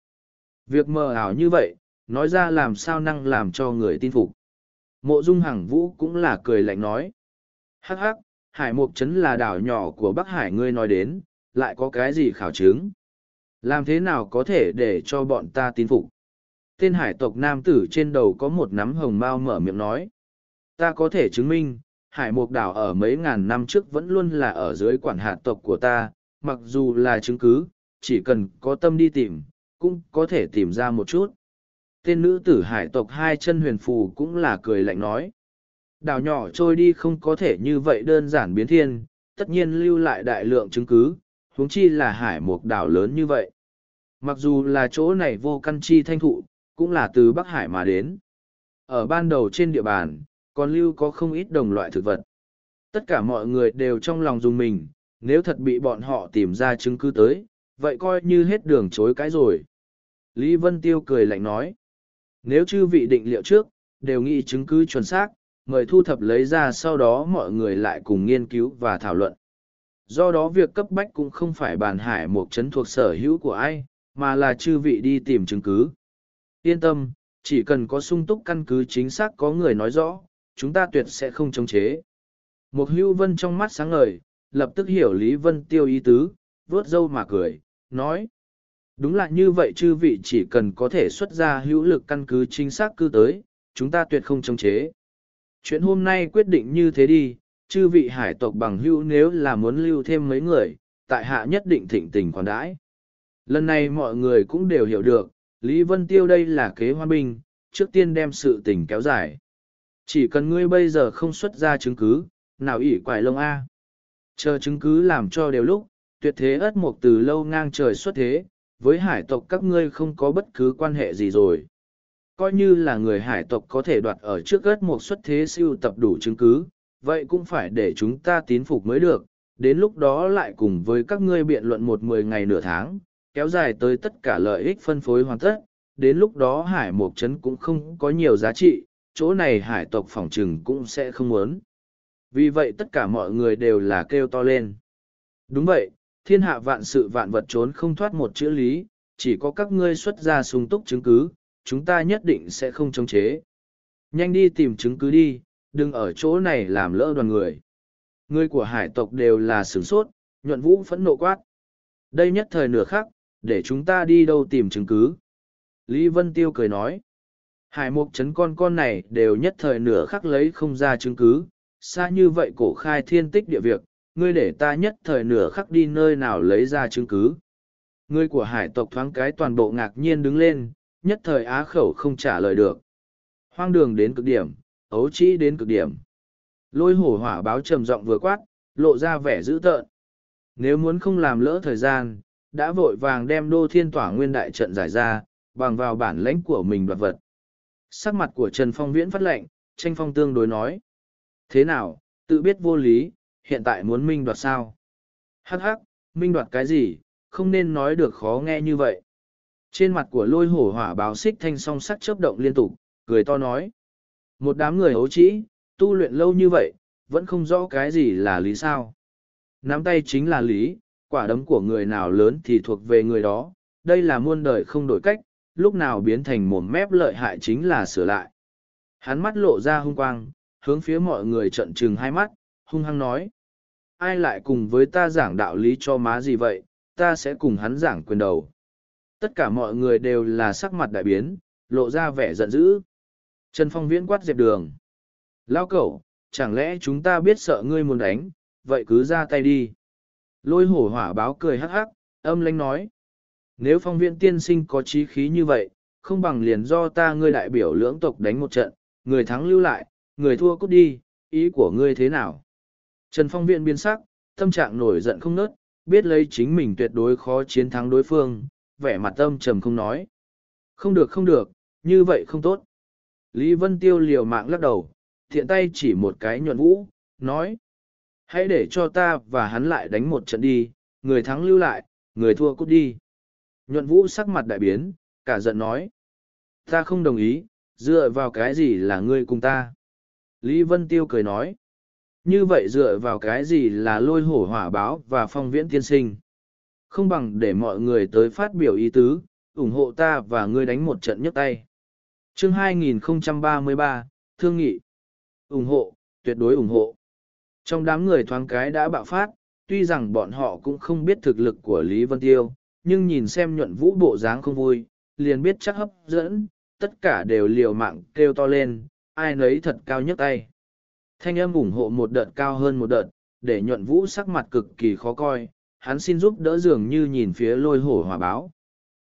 Việc mờ ảo như vậy, nói ra làm sao năng làm cho người tin phục. Mộ Dung Hằng Vũ cũng là cười lạnh nói. Hắc hắc, Hải Mộc Trấn là đảo nhỏ của Bắc Hải ngươi nói đến, lại có cái gì khảo chứng làm thế nào có thể để cho bọn ta tin phục tên hải tộc nam tử trên đầu có một nắm hồng mao mở miệng nói ta có thể chứng minh hải mục đảo ở mấy ngàn năm trước vẫn luôn là ở dưới quản hạt tộc của ta mặc dù là chứng cứ chỉ cần có tâm đi tìm cũng có thể tìm ra một chút tên nữ tử hải tộc hai chân huyền phù cũng là cười lạnh nói đảo nhỏ trôi đi không có thể như vậy đơn giản biến thiên tất nhiên lưu lại đại lượng chứng cứ huống chi là hải mục đảo lớn như vậy. Mặc dù là chỗ này vô căn chi thanh thụ, cũng là từ Bắc Hải mà đến. Ở ban đầu trên địa bàn, còn lưu có không ít đồng loại thực vật. Tất cả mọi người đều trong lòng dùng mình, nếu thật bị bọn họ tìm ra chứng cứ tới, vậy coi như hết đường chối cái rồi. Lý Vân Tiêu cười lạnh nói, nếu chư vị định liệu trước, đều nghĩ chứng cứ chuẩn xác, mời thu thập lấy ra sau đó mọi người lại cùng nghiên cứu và thảo luận do đó việc cấp bách cũng không phải bàn hải một chấn thuộc sở hữu của ai mà là chư vị đi tìm chứng cứ yên tâm chỉ cần có sung túc căn cứ chính xác có người nói rõ chúng ta tuyệt sẽ không chống chế một hữu vân trong mắt sáng ngời lập tức hiểu lý vân tiêu ý tứ vớt dâu mà cười nói đúng là như vậy chư vị chỉ cần có thể xuất ra hữu lực căn cứ chính xác cứ tới chúng ta tuyệt không chống chế chuyện hôm nay quyết định như thế đi chư vị hải tộc bằng hữu nếu là muốn lưu thêm mấy người, tại hạ nhất định thịnh tình khoản đãi. Lần này mọi người cũng đều hiểu được, Lý Vân Tiêu đây là kế hoan binh, trước tiên đem sự tình kéo dài. Chỉ cần ngươi bây giờ không xuất ra chứng cứ, nào ỷ quải lông A. Chờ chứng cứ làm cho đều lúc, tuyệt thế ất mục từ lâu ngang trời xuất thế, với hải tộc các ngươi không có bất cứ quan hệ gì rồi. Coi như là người hải tộc có thể đoạt ở trước ất mục xuất thế siêu tập đủ chứng cứ, vậy cũng phải để chúng ta tín phục mới được, đến lúc đó lại cùng với các ngươi biện luận một mười ngày nửa tháng, kéo dài tới tất cả lợi ích phân phối hoàn tất, đến lúc đó hải mộc chấn cũng không có nhiều giá trị, chỗ này hải tộc phòng trừng cũng sẽ không muốn. Vì vậy tất cả mọi người đều là kêu to lên. Đúng vậy, thiên hạ vạn sự vạn vật trốn không thoát một chữ lý, chỉ có các ngươi xuất ra sung túc chứng cứ, chúng ta nhất định sẽ không chống chế. Nhanh đi tìm chứng cứ đi, đừng ở chỗ này làm lỡ đoàn người. Người của hải tộc đều là sửng sốt, nhuận vũ phẫn nộ quát. Đây nhất thời nửa khắc, để chúng ta đi đâu tìm chứng cứ. Lý Vân Tiêu cười nói. Hải mục chấn con con này đều nhất thời nửa khắc lấy không ra chứng cứ, xa như vậy cổ khai thiên tích địa việc, ngươi để ta nhất thời nửa khắc đi nơi nào lấy ra chứng cứ. Ngươi của hải tộc thoáng cái toàn bộ ngạc nhiên đứng lên, nhất thời á khẩu không trả lời được. Hoang đường đến cực điểm, ấu trĩ đến cực điểm. Lôi hổ hỏa báo trầm giọng vừa quát, lộ ra vẻ dữ tợn. Nếu muốn không làm lỡ thời gian, đã vội vàng đem đô thiên tỏa nguyên đại trận giải ra, bằng vào bản lãnh của mình đoạt vật. Sắc mặt của Trần Phong Viễn phát lệnh, tranh phong tương đối nói. Thế nào, tự biết vô lý, hiện tại muốn minh đoạt sao? Hắc hắc, minh đoạt cái gì, không nên nói được khó nghe như vậy. Trên mặt của lôi hổ hỏa báo xích thanh song sắc chớp động liên tục, cười to nói. Một đám người hấu trĩ, tu luyện lâu như vậy, vẫn không rõ cái gì là lý sao. Nắm tay chính là lý, quả đấm của người nào lớn thì thuộc về người đó, đây là muôn đời không đổi cách, lúc nào biến thành mồm mép lợi hại chính là sửa lại. Hắn mắt lộ ra hung quang, hướng phía mọi người trận trừng hai mắt, hung hăng nói. Ai lại cùng với ta giảng đạo lý cho má gì vậy, ta sẽ cùng hắn giảng quyền đầu. Tất cả mọi người đều là sắc mặt đại biến, lộ ra vẻ giận dữ. Trần Phong Viễn quát dẹp đường. Lao cẩu, chẳng lẽ chúng ta biết sợ ngươi muốn đánh, vậy cứ ra tay đi. Lôi hổ hỏa báo cười hắc hắc, âm lánh nói. Nếu phong Viễn tiên sinh có trí khí như vậy, không bằng liền do ta ngươi đại biểu lưỡng tộc đánh một trận, người thắng lưu lại, người thua cút đi, ý của ngươi thế nào? Trần phong Viễn biến sắc, tâm trạng nổi giận không nớt, biết lấy chính mình tuyệt đối khó chiến thắng đối phương, vẻ mặt tâm trầm không nói. Không được không được, như vậy không tốt. Lý Vân Tiêu liều mạng lắc đầu, thiện tay chỉ một cái nhuận vũ, nói. Hãy để cho ta và hắn lại đánh một trận đi, người thắng lưu lại, người thua cút đi. Nhuận vũ sắc mặt đại biến, cả giận nói. Ta không đồng ý, dựa vào cái gì là ngươi cùng ta. Lý Vân Tiêu cười nói. Như vậy dựa vào cái gì là lôi hổ hỏa báo và phong viễn tiên sinh. Không bằng để mọi người tới phát biểu ý tứ, ủng hộ ta và ngươi đánh một trận nhấc tay chương 2033, Thương nghị. ủng hộ, tuyệt đối ủng hộ. Trong đám người thoáng cái đã bạo phát, tuy rằng bọn họ cũng không biết thực lực của Lý Vân Tiêu, nhưng nhìn xem nhuận vũ bộ dáng không vui, liền biết chắc hấp dẫn, tất cả đều liều mạng kêu to lên, ai nấy thật cao nhất tay. Thanh âm ủng hộ một đợt cao hơn một đợt, để nhuận vũ sắc mặt cực kỳ khó coi, hắn xin giúp đỡ dường như nhìn phía lôi hổ hỏa báo.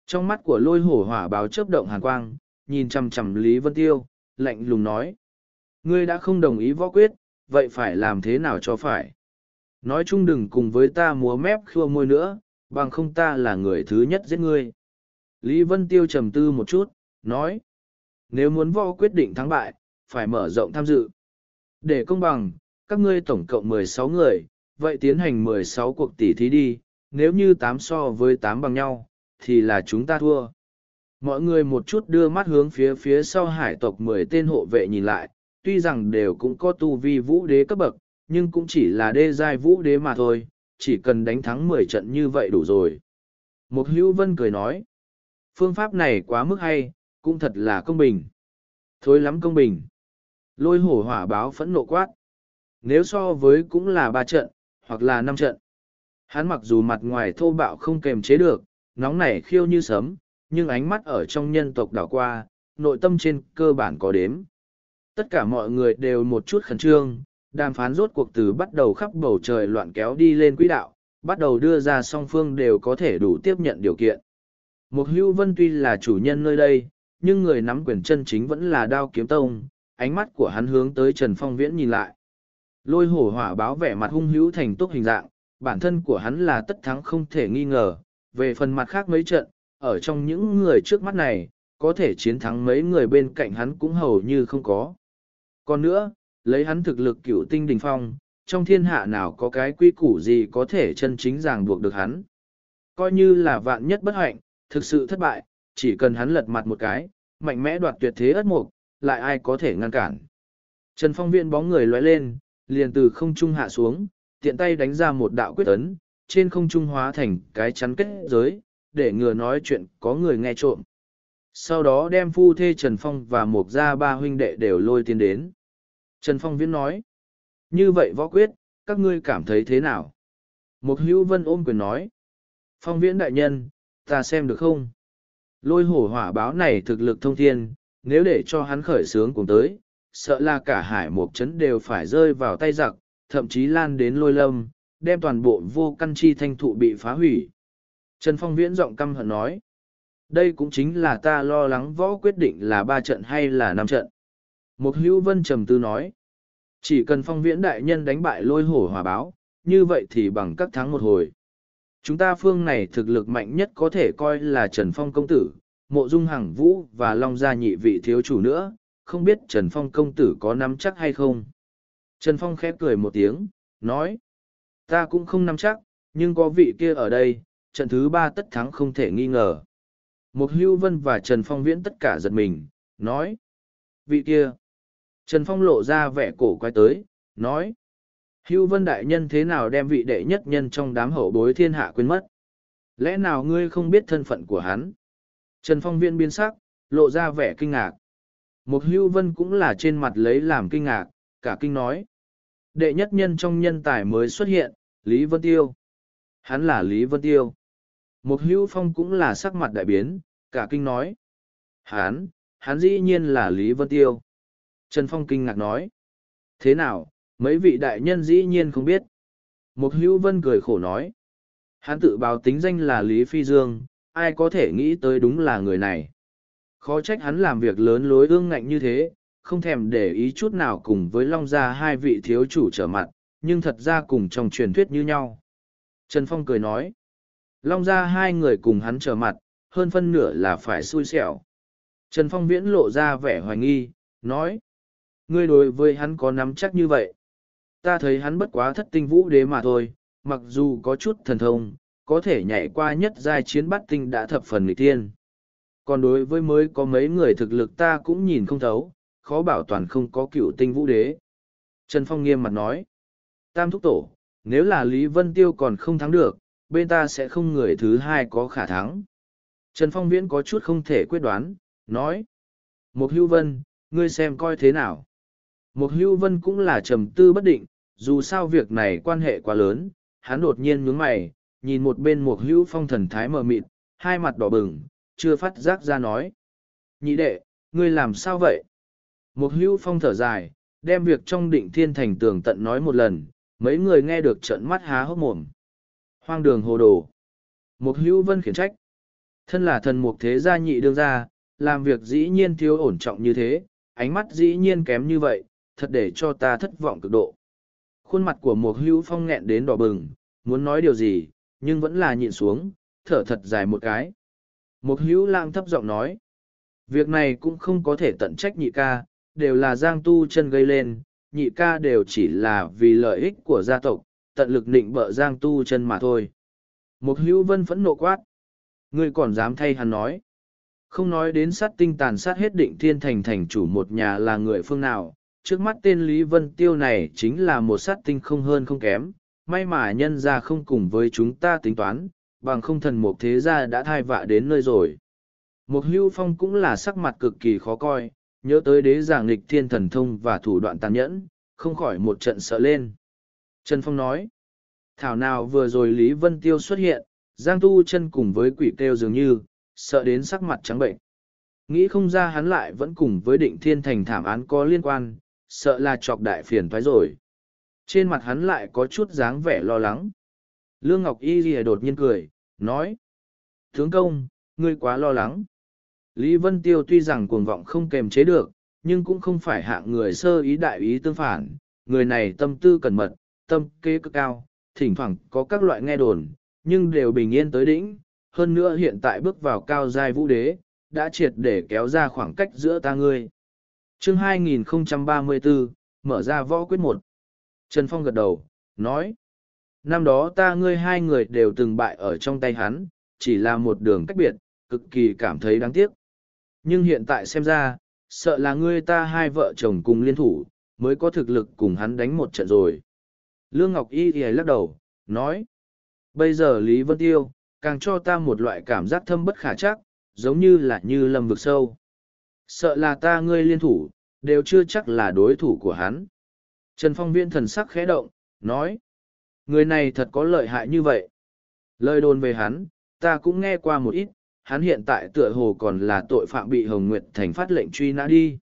Trong mắt của lôi hổ hỏa báo chớp động hàn quang, nhìn chằm chằm Lý Vân Tiêu, lạnh lùng nói. Ngươi đã không đồng ý võ quyết, vậy phải làm thế nào cho phải? Nói chung đừng cùng với ta múa mép khua môi nữa, bằng không ta là người thứ nhất giết ngươi. Lý Vân Tiêu trầm tư một chút, nói. Nếu muốn võ quyết định thắng bại, phải mở rộng tham dự. Để công bằng, các ngươi tổng cộng mười sáu người, vậy tiến hành mười sáu cuộc tỉ thí đi, nếu như tám so với tám bằng nhau, thì là chúng ta thua mọi người một chút đưa mắt hướng phía phía sau hải tộc mười tên hộ vệ nhìn lại tuy rằng đều cũng có tu vi vũ đế cấp bậc nhưng cũng chỉ là đê giai vũ đế mà thôi chỉ cần đánh thắng mười trận như vậy đủ rồi mục hữu vân cười nói phương pháp này quá mức hay cũng thật là công bình thối lắm công bình lôi hổ hỏa báo phẫn nộ quát nếu so với cũng là ba trận hoặc là năm trận hắn mặc dù mặt ngoài thô bạo không kềm chế được nóng nảy khiêu như sấm nhưng ánh mắt ở trong nhân tộc đảo qua, nội tâm trên cơ bản có đếm. Tất cả mọi người đều một chút khẩn trương, đàm phán rốt cuộc từ bắt đầu khắp bầu trời loạn kéo đi lên quỹ đạo, bắt đầu đưa ra song phương đều có thể đủ tiếp nhận điều kiện. Mục hưu vân tuy là chủ nhân nơi đây, nhưng người nắm quyền chân chính vẫn là đao kiếm tông, ánh mắt của hắn hướng tới Trần Phong Viễn nhìn lại. Lôi hổ hỏa báo vẻ mặt hung hữu thành tốt hình dạng, bản thân của hắn là tất thắng không thể nghi ngờ, về phần mặt khác mấy trận, ở trong những người trước mắt này, có thể chiến thắng mấy người bên cạnh hắn cũng hầu như không có. Còn nữa, lấy hắn thực lực cựu tinh đình phong, trong thiên hạ nào có cái quy củ gì có thể chân chính ràng buộc được hắn. Coi như là vạn nhất bất hạnh, thực sự thất bại, chỉ cần hắn lật mặt một cái, mạnh mẽ đoạt tuyệt thế ất mục, lại ai có thể ngăn cản. Trần Phong Viên bóng người lóe lên, liền từ không trung hạ xuống, tiện tay đánh ra một đạo quyết ấn, trên không trung hóa thành cái chắn kết giới, để ngừa nói chuyện có người nghe trộm. Sau đó đem phu thê Trần Phong và Mộc Gia ba huynh đệ đều lôi tiến đến. Trần Phong viễn nói, như vậy võ quyết, các ngươi cảm thấy thế nào? Mộc Hữu Vân ôm quyền nói, Phong viễn đại nhân, ta xem được không? Lôi hổ hỏa báo này thực lực thông thiên, nếu để cho hắn khởi sướng cùng tới, sợ là cả hải mục chấn đều phải rơi vào tay giặc, thậm chí lan đến lôi lâm, đem toàn bộ vô căn chi thanh thụ bị phá hủy. Trần Phong Viễn giọng căm hận nói. Đây cũng chính là ta lo lắng võ quyết định là ba trận hay là năm trận. Một hữu vân trầm tư nói. Chỉ cần phong viễn đại nhân đánh bại lôi hổ hòa báo, như vậy thì bằng các thắng một hồi. Chúng ta phương này thực lực mạnh nhất có thể coi là Trần Phong công tử, mộ dung hằng vũ và long gia nhị vị thiếu chủ nữa, không biết Trần Phong công tử có nắm chắc hay không. Trần Phong khép cười một tiếng, nói. Ta cũng không nắm chắc, nhưng có vị kia ở đây, trận thứ ba tất thắng không thể nghi ngờ. Mục Hưu Vân và Trần Phong Viễn tất cả giật mình, nói. Vị kia. Trần Phong lộ ra vẻ cổ quay tới, nói. Hưu Vân Đại Nhân thế nào đem vị đệ nhất nhân trong đám hậu bối thiên hạ quên mất? Lẽ nào ngươi không biết thân phận của hắn? Trần Phong Viễn biến sắc, lộ ra vẻ kinh ngạc. Mục Hưu Vân cũng là trên mặt lấy làm kinh ngạc, cả kinh nói. Đệ nhất nhân trong nhân tài mới xuất hiện, Lý Vân Tiêu. Hắn là Lý Vân Tiêu. Mục Hưu phong cũng là sắc mặt đại biến, cả kinh nói. Hán, hán dĩ nhiên là Lý Vân Tiêu. Trần Phong kinh ngạc nói. Thế nào, mấy vị đại nhân dĩ nhiên không biết. Mục Hưu vân cười khổ nói. Hán tự báo tính danh là Lý Phi Dương, ai có thể nghĩ tới đúng là người này. Khó trách hắn làm việc lớn lối ương ngạnh như thế, không thèm để ý chút nào cùng với Long Gia hai vị thiếu chủ trở mặt, nhưng thật ra cùng trong truyền thuyết như nhau. Trần Phong cười nói. Long ra hai người cùng hắn trở mặt, hơn phân nửa là phải xui xẻo. Trần Phong Viễn lộ ra vẻ hoài nghi, nói. Ngươi đối với hắn có nắm chắc như vậy. Ta thấy hắn bất quá thất tinh vũ đế mà thôi, mặc dù có chút thần thông, có thể nhảy qua nhất giai chiến bắt tinh đã thập phần nghịch tiên. Còn đối với mới có mấy người thực lực ta cũng nhìn không thấu, khó bảo toàn không có cựu tinh vũ đế. Trần Phong nghiêm mặt nói. Tam thúc tổ, nếu là Lý Vân Tiêu còn không thắng được, bên ta sẽ không người thứ hai có khả thắng. Trần Phong Viễn có chút không thể quyết đoán, nói. Mục Hưu Vân, ngươi xem coi thế nào. Mục Hưu Vân cũng là trầm tư bất định, dù sao việc này quan hệ quá lớn, hắn đột nhiên nhướng mày, nhìn một bên Mục Hưu Phong thần thái mờ mịt, hai mặt đỏ bừng, chưa phát giác ra nói. Nhị đệ, ngươi làm sao vậy? Mục Hưu Phong thở dài, đem việc trong định thiên thành tường tận nói một lần, mấy người nghe được trợn mắt há hốc mồm hoang đường hồ đồ. Mục hữu vân khiển trách. Thân là thần mục thế gia nhị đương gia, làm việc dĩ nhiên thiếu ổn trọng như thế, ánh mắt dĩ nhiên kém như vậy, thật để cho ta thất vọng cực độ. Khuôn mặt của mục hữu phong nghẹn đến đỏ bừng, muốn nói điều gì, nhưng vẫn là nhịn xuống, thở thật dài một cái. Mục hữu lang thấp giọng nói. Việc này cũng không có thể tận trách nhị ca, đều là giang tu chân gây lên, nhị ca đều chỉ là vì lợi ích của gia tộc, tận lực nịnh bợ giang tu chân mà thôi. Mục hữu vân phẫn nộ quát. Ngươi còn dám thay hắn nói. Không nói đến sát tinh tàn sát hết định thiên thành thành chủ một nhà là người phương nào, trước mắt tên Lý Vân Tiêu này chính là một sát tinh không hơn không kém, may mà nhân ra không cùng với chúng ta tính toán, bằng không thần một thế gia đã thai vạ đến nơi rồi. Một hưu phong cũng là sắc mặt cực kỳ khó coi, nhớ tới đế giảng Nịch thiên thần thông và thủ đoạn tàn nhẫn, không khỏi một trận sợ lên. Trần Phong nói, thảo nào vừa rồi Lý Vân Tiêu xuất hiện, Giang Tu chân cùng với quỷ kêu dường như, sợ đến sắc mặt trắng bệnh. Nghĩ không ra hắn lại vẫn cùng với định thiên thành thảm án có liên quan, sợ là chọc đại phiền thoái rồi. Trên mặt hắn lại có chút dáng vẻ lo lắng. Lương Ngọc Y Ghi đột nhiên cười, nói. Tướng công, ngươi quá lo lắng. Lý Vân Tiêu tuy rằng cuồng vọng không kềm chế được, nhưng cũng không phải hạng người sơ ý đại ý tương phản. Người này tâm tư cẩn mật, tâm kế cực cao, thỉnh thoảng có các loại nghe đồn, nhưng đều bình yên tới đỉnh, hơn nữa hiện tại bước vào cao giai vũ đế, đã triệt để kéo ra khoảng cách giữa ta ngươi. Chương 2034, mở ra võ quyết một. Trần Phong gật đầu, nói: "Năm đó ta ngươi hai người đều từng bại ở trong tay hắn, chỉ là một đường cách biệt, cực kỳ cảm thấy đáng tiếc. Nhưng hiện tại xem ra, sợ là ngươi ta hai vợ chồng cùng liên thủ, mới có thực lực cùng hắn đánh một trận rồi." Lương Ngọc Y thì lắc đầu, nói. Bây giờ Lý Vân Tiêu, càng cho ta một loại cảm giác thâm bất khả chắc, giống như là như lâm vực sâu. Sợ là ta ngươi liên thủ, đều chưa chắc là đối thủ của hắn. Trần Phong Viễn thần sắc khẽ động, nói. Người này thật có lợi hại như vậy. Lời đồn về hắn, ta cũng nghe qua một ít, hắn hiện tại tựa hồ còn là tội phạm bị Hồng Nguyệt Thành phát lệnh truy nã đi.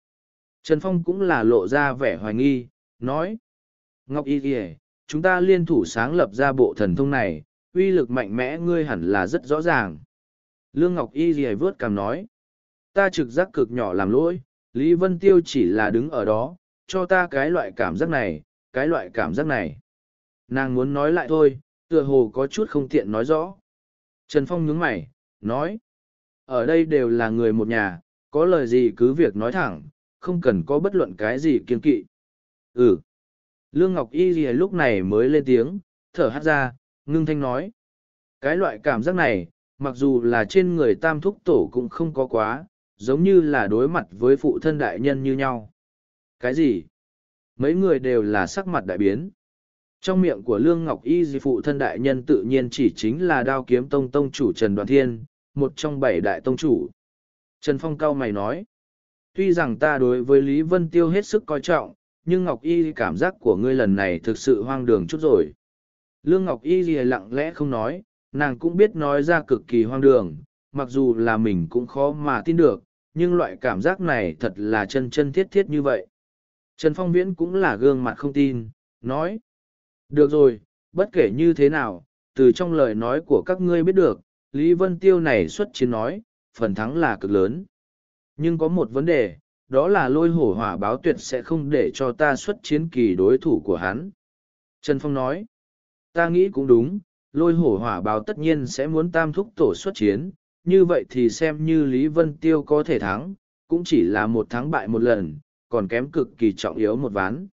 Trần Phong cũng là lộ ra vẻ hoài nghi, nói. Ngọc Y Y chúng ta liên thủ sáng lập ra bộ thần thông này, uy lực mạnh mẽ ngươi hẳn là rất rõ ràng. Lương Ngọc Y gì vớt cằm nói. Ta trực giác cực nhỏ làm lỗi, Lý Vân Tiêu chỉ là đứng ở đó, cho ta cái loại cảm giác này, cái loại cảm giác này. Nàng muốn nói lại thôi, tựa hồ có chút không tiện nói rõ. Trần Phong nhướng mày, nói. Ở đây đều là người một nhà, có lời gì cứ việc nói thẳng, không cần có bất luận cái gì kiên kỵ. Ừ. Lương Ngọc Y gì lúc này mới lên tiếng, thở hát ra, ngưng thanh nói. Cái loại cảm giác này, mặc dù là trên người tam thúc tổ cũng không có quá, giống như là đối mặt với phụ thân đại nhân như nhau. Cái gì? Mấy người đều là sắc mặt đại biến. Trong miệng của Lương Ngọc Y di phụ thân đại nhân tự nhiên chỉ chính là đao kiếm tông tông chủ Trần Đoàn Thiên, một trong bảy đại tông chủ. Trần Phong cao mày nói, tuy rằng ta đối với Lý Vân Tiêu hết sức coi trọng, nhưng Ngọc Y cảm giác của ngươi lần này thực sự hoang đường chút rồi. Lương Ngọc Y lặng lẽ không nói, nàng cũng biết nói ra cực kỳ hoang đường, mặc dù là mình cũng khó mà tin được, nhưng loại cảm giác này thật là chân chân thiết thiết như vậy. Trần Phong Viễn cũng là gương mặt không tin, nói. Được rồi, bất kể như thế nào, từ trong lời nói của các ngươi biết được, Lý Vân Tiêu này xuất chiến nói, phần thắng là cực lớn. Nhưng có một vấn đề, đó là lôi hổ hỏa báo tuyệt sẽ không để cho ta xuất chiến kỳ đối thủ của hắn. Trần Phong nói, ta nghĩ cũng đúng, lôi hổ hỏa báo tất nhiên sẽ muốn tam thúc tổ xuất chiến, như vậy thì xem như Lý Vân Tiêu có thể thắng, cũng chỉ là một thắng bại một lần, còn kém cực kỳ trọng yếu một ván.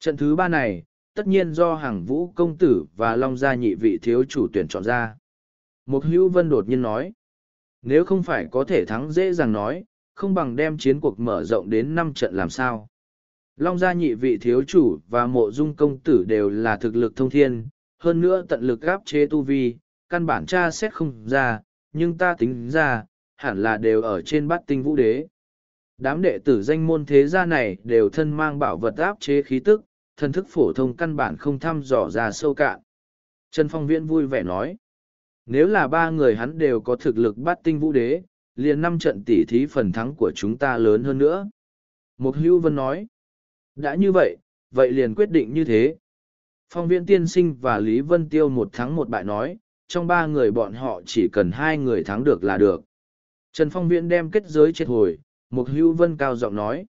Trận thứ ba này, tất nhiên do hàng vũ công tử và Long Gia nhị vị thiếu chủ tuyển chọn ra. Mục hữu vân đột nhiên nói, nếu không phải có thể thắng dễ dàng nói, không bằng đem chiến cuộc mở rộng đến năm trận làm sao. Long gia nhị vị thiếu chủ và mộ dung công tử đều là thực lực thông thiên, hơn nữa tận lực gáp chế tu vi, căn bản cha xét không ra, nhưng ta tính ra, hẳn là đều ở trên bát tinh vũ đế. Đám đệ tử danh môn thế gia này đều thân mang bảo vật áp chế khí tức, thần thức phổ thông căn bản không thăm dò ra sâu cạn. Trần Phong Viễn vui vẻ nói, nếu là ba người hắn đều có thực lực bát tinh vũ đế, liền năm trận tỉ thí phần thắng của chúng ta lớn hơn nữa. Mục Hữu Vân nói, đã như vậy, vậy liền quyết định như thế. Phong viễn tiên sinh và Lý Vân Tiêu một thắng một bại nói, trong ba người bọn họ chỉ cần hai người thắng được là được. Trần Phong viễn đem kết giới chết hồi, Mục Hữu Vân cao giọng nói,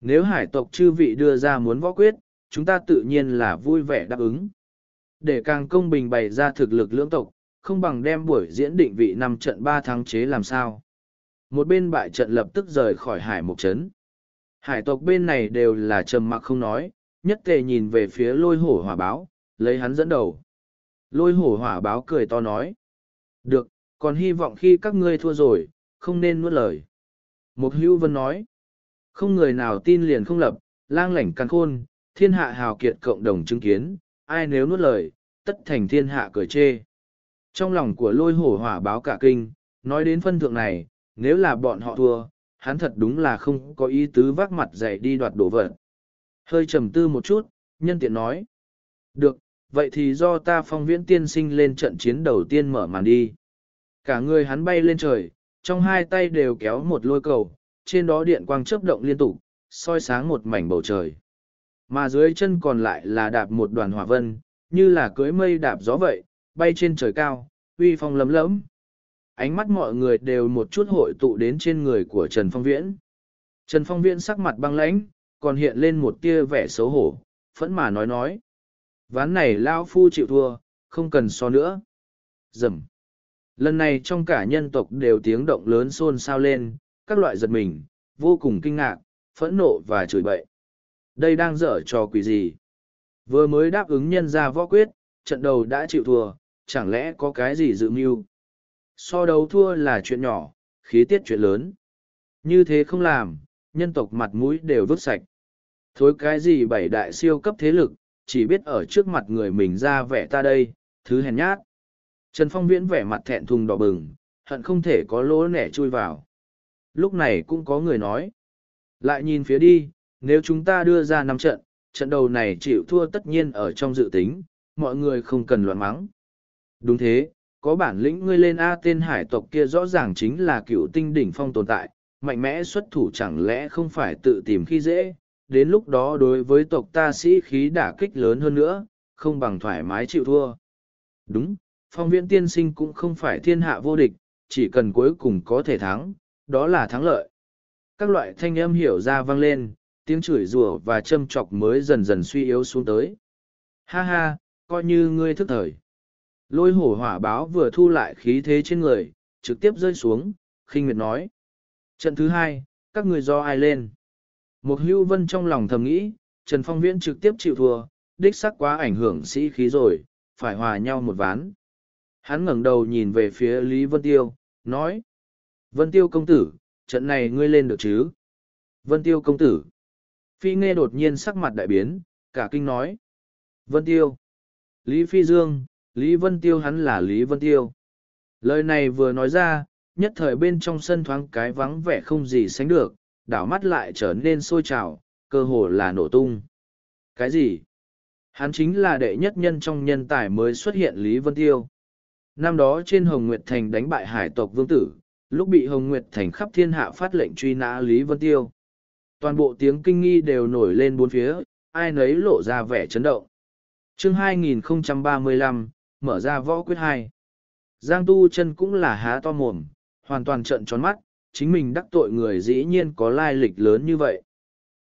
nếu hải tộc chư vị đưa ra muốn võ quyết, chúng ta tự nhiên là vui vẻ đáp ứng. Để càng công bình bày ra thực lực lưỡng tộc, không bằng đem buổi diễn định vị năm trận ba tháng chế làm sao một bên bại trận lập tức rời khỏi hải mộc trấn hải tộc bên này đều là trầm mặc không nói nhất tề nhìn về phía lôi hổ hỏa báo lấy hắn dẫn đầu lôi hổ hỏa báo cười to nói được còn hy vọng khi các ngươi thua rồi không nên nuốt lời mục hữu vân nói không người nào tin liền không lập lang lảnh căn khôn thiên hạ hào kiệt cộng đồng chứng kiến ai nếu nuốt lời tất thành thiên hạ cười chê trong lòng của lôi hổ hỏa báo cả kinh nói đến phân thượng này nếu là bọn họ thua, hắn thật đúng là không có ý tứ vác mặt dày đi đoạt đồ vật. Hơi trầm tư một chút, nhân tiện nói. Được, vậy thì do ta phong viễn tiên sinh lên trận chiến đầu tiên mở màn đi. Cả người hắn bay lên trời, trong hai tay đều kéo một lôi cầu, trên đó điện quang chớp động liên tục, soi sáng một mảnh bầu trời. Mà dưới chân còn lại là đạp một đoàn hỏa vân, như là cưới mây đạp gió vậy, bay trên trời cao, uy phong lấm lấm ánh mắt mọi người đều một chút hội tụ đến trên người của Trần Phong Viễn. Trần Phong Viễn sắc mặt băng lãnh, còn hiện lên một tia vẻ xấu hổ, phẫn mà nói nói. Ván này Lao Phu chịu thua, không cần so nữa. Dầm. Lần này trong cả nhân tộc đều tiếng động lớn xôn xao lên, các loại giật mình, vô cùng kinh ngạc, phẫn nộ và chửi bậy. Đây đang dở trò quỷ gì? Vừa mới đáp ứng nhân ra võ quyết, trận đầu đã chịu thua, chẳng lẽ có cái gì dự mưu? So đấu thua là chuyện nhỏ, khí tiết chuyện lớn. Như thế không làm, nhân tộc mặt mũi đều vứt sạch. Thối cái gì bảy đại siêu cấp thế lực, chỉ biết ở trước mặt người mình ra vẻ ta đây, thứ hèn nhát. Trần Phong Viễn vẻ mặt thẹn thùng đỏ bừng, hận không thể có lỗ nẻ chui vào. Lúc này cũng có người nói. Lại nhìn phía đi, nếu chúng ta đưa ra năm trận, trận đầu này chịu thua tất nhiên ở trong dự tính, mọi người không cần loạn mắng. Đúng thế, có bản lĩnh ngươi lên A tên hải tộc kia rõ ràng chính là cựu tinh đỉnh phong tồn tại, mạnh mẽ xuất thủ chẳng lẽ không phải tự tìm khi dễ, đến lúc đó đối với tộc ta sĩ khí đả kích lớn hơn nữa, không bằng thoải mái chịu thua. Đúng, phong viễn tiên sinh cũng không phải thiên hạ vô địch, chỉ cần cuối cùng có thể thắng, đó là thắng lợi. Các loại thanh âm hiểu ra vang lên, tiếng chửi rủa và châm chọc mới dần dần suy yếu xuống tới. Ha ha, coi như ngươi thức thời. Lôi hổ hỏa báo vừa thu lại khí thế trên người, trực tiếp rơi xuống, khinh miệt nói. Trận thứ hai, các người do ai lên? Một hưu vân trong lòng thầm nghĩ, Trần Phong Viễn trực tiếp chịu thua, đích sắc quá ảnh hưởng sĩ khí rồi, phải hòa nhau một ván. Hắn ngẩng đầu nhìn về phía Lý Vân Tiêu, nói. Vân Tiêu công tử, trận này ngươi lên được chứ? Vân Tiêu công tử. Phi Nghe đột nhiên sắc mặt đại biến, cả kinh nói. Vân Tiêu. Lý Phi Dương, Lý Vân Tiêu hắn là Lý Vân Tiêu. Lời này vừa nói ra, nhất thời bên trong sân thoáng cái vắng vẻ không gì sánh được, đảo mắt lại trở nên sôi trào, cơ hồ là nổ tung. Cái gì? Hắn chính là đệ nhất nhân trong nhân tài mới xuất hiện Lý Vân Tiêu. Năm đó trên Hồng Nguyệt Thành đánh bại hải tộc vương tử, lúc bị Hồng Nguyệt Thành khắp thiên hạ phát lệnh truy nã Lý Vân Tiêu. Toàn bộ tiếng kinh nghi đều nổi lên bốn phía, ai nấy lộ ra vẻ chấn động. chương 2035, mở ra võ quyết hai. Giang tu chân cũng là há to mồm, hoàn toàn trận tròn mắt, chính mình đắc tội người dĩ nhiên có lai lịch lớn như vậy.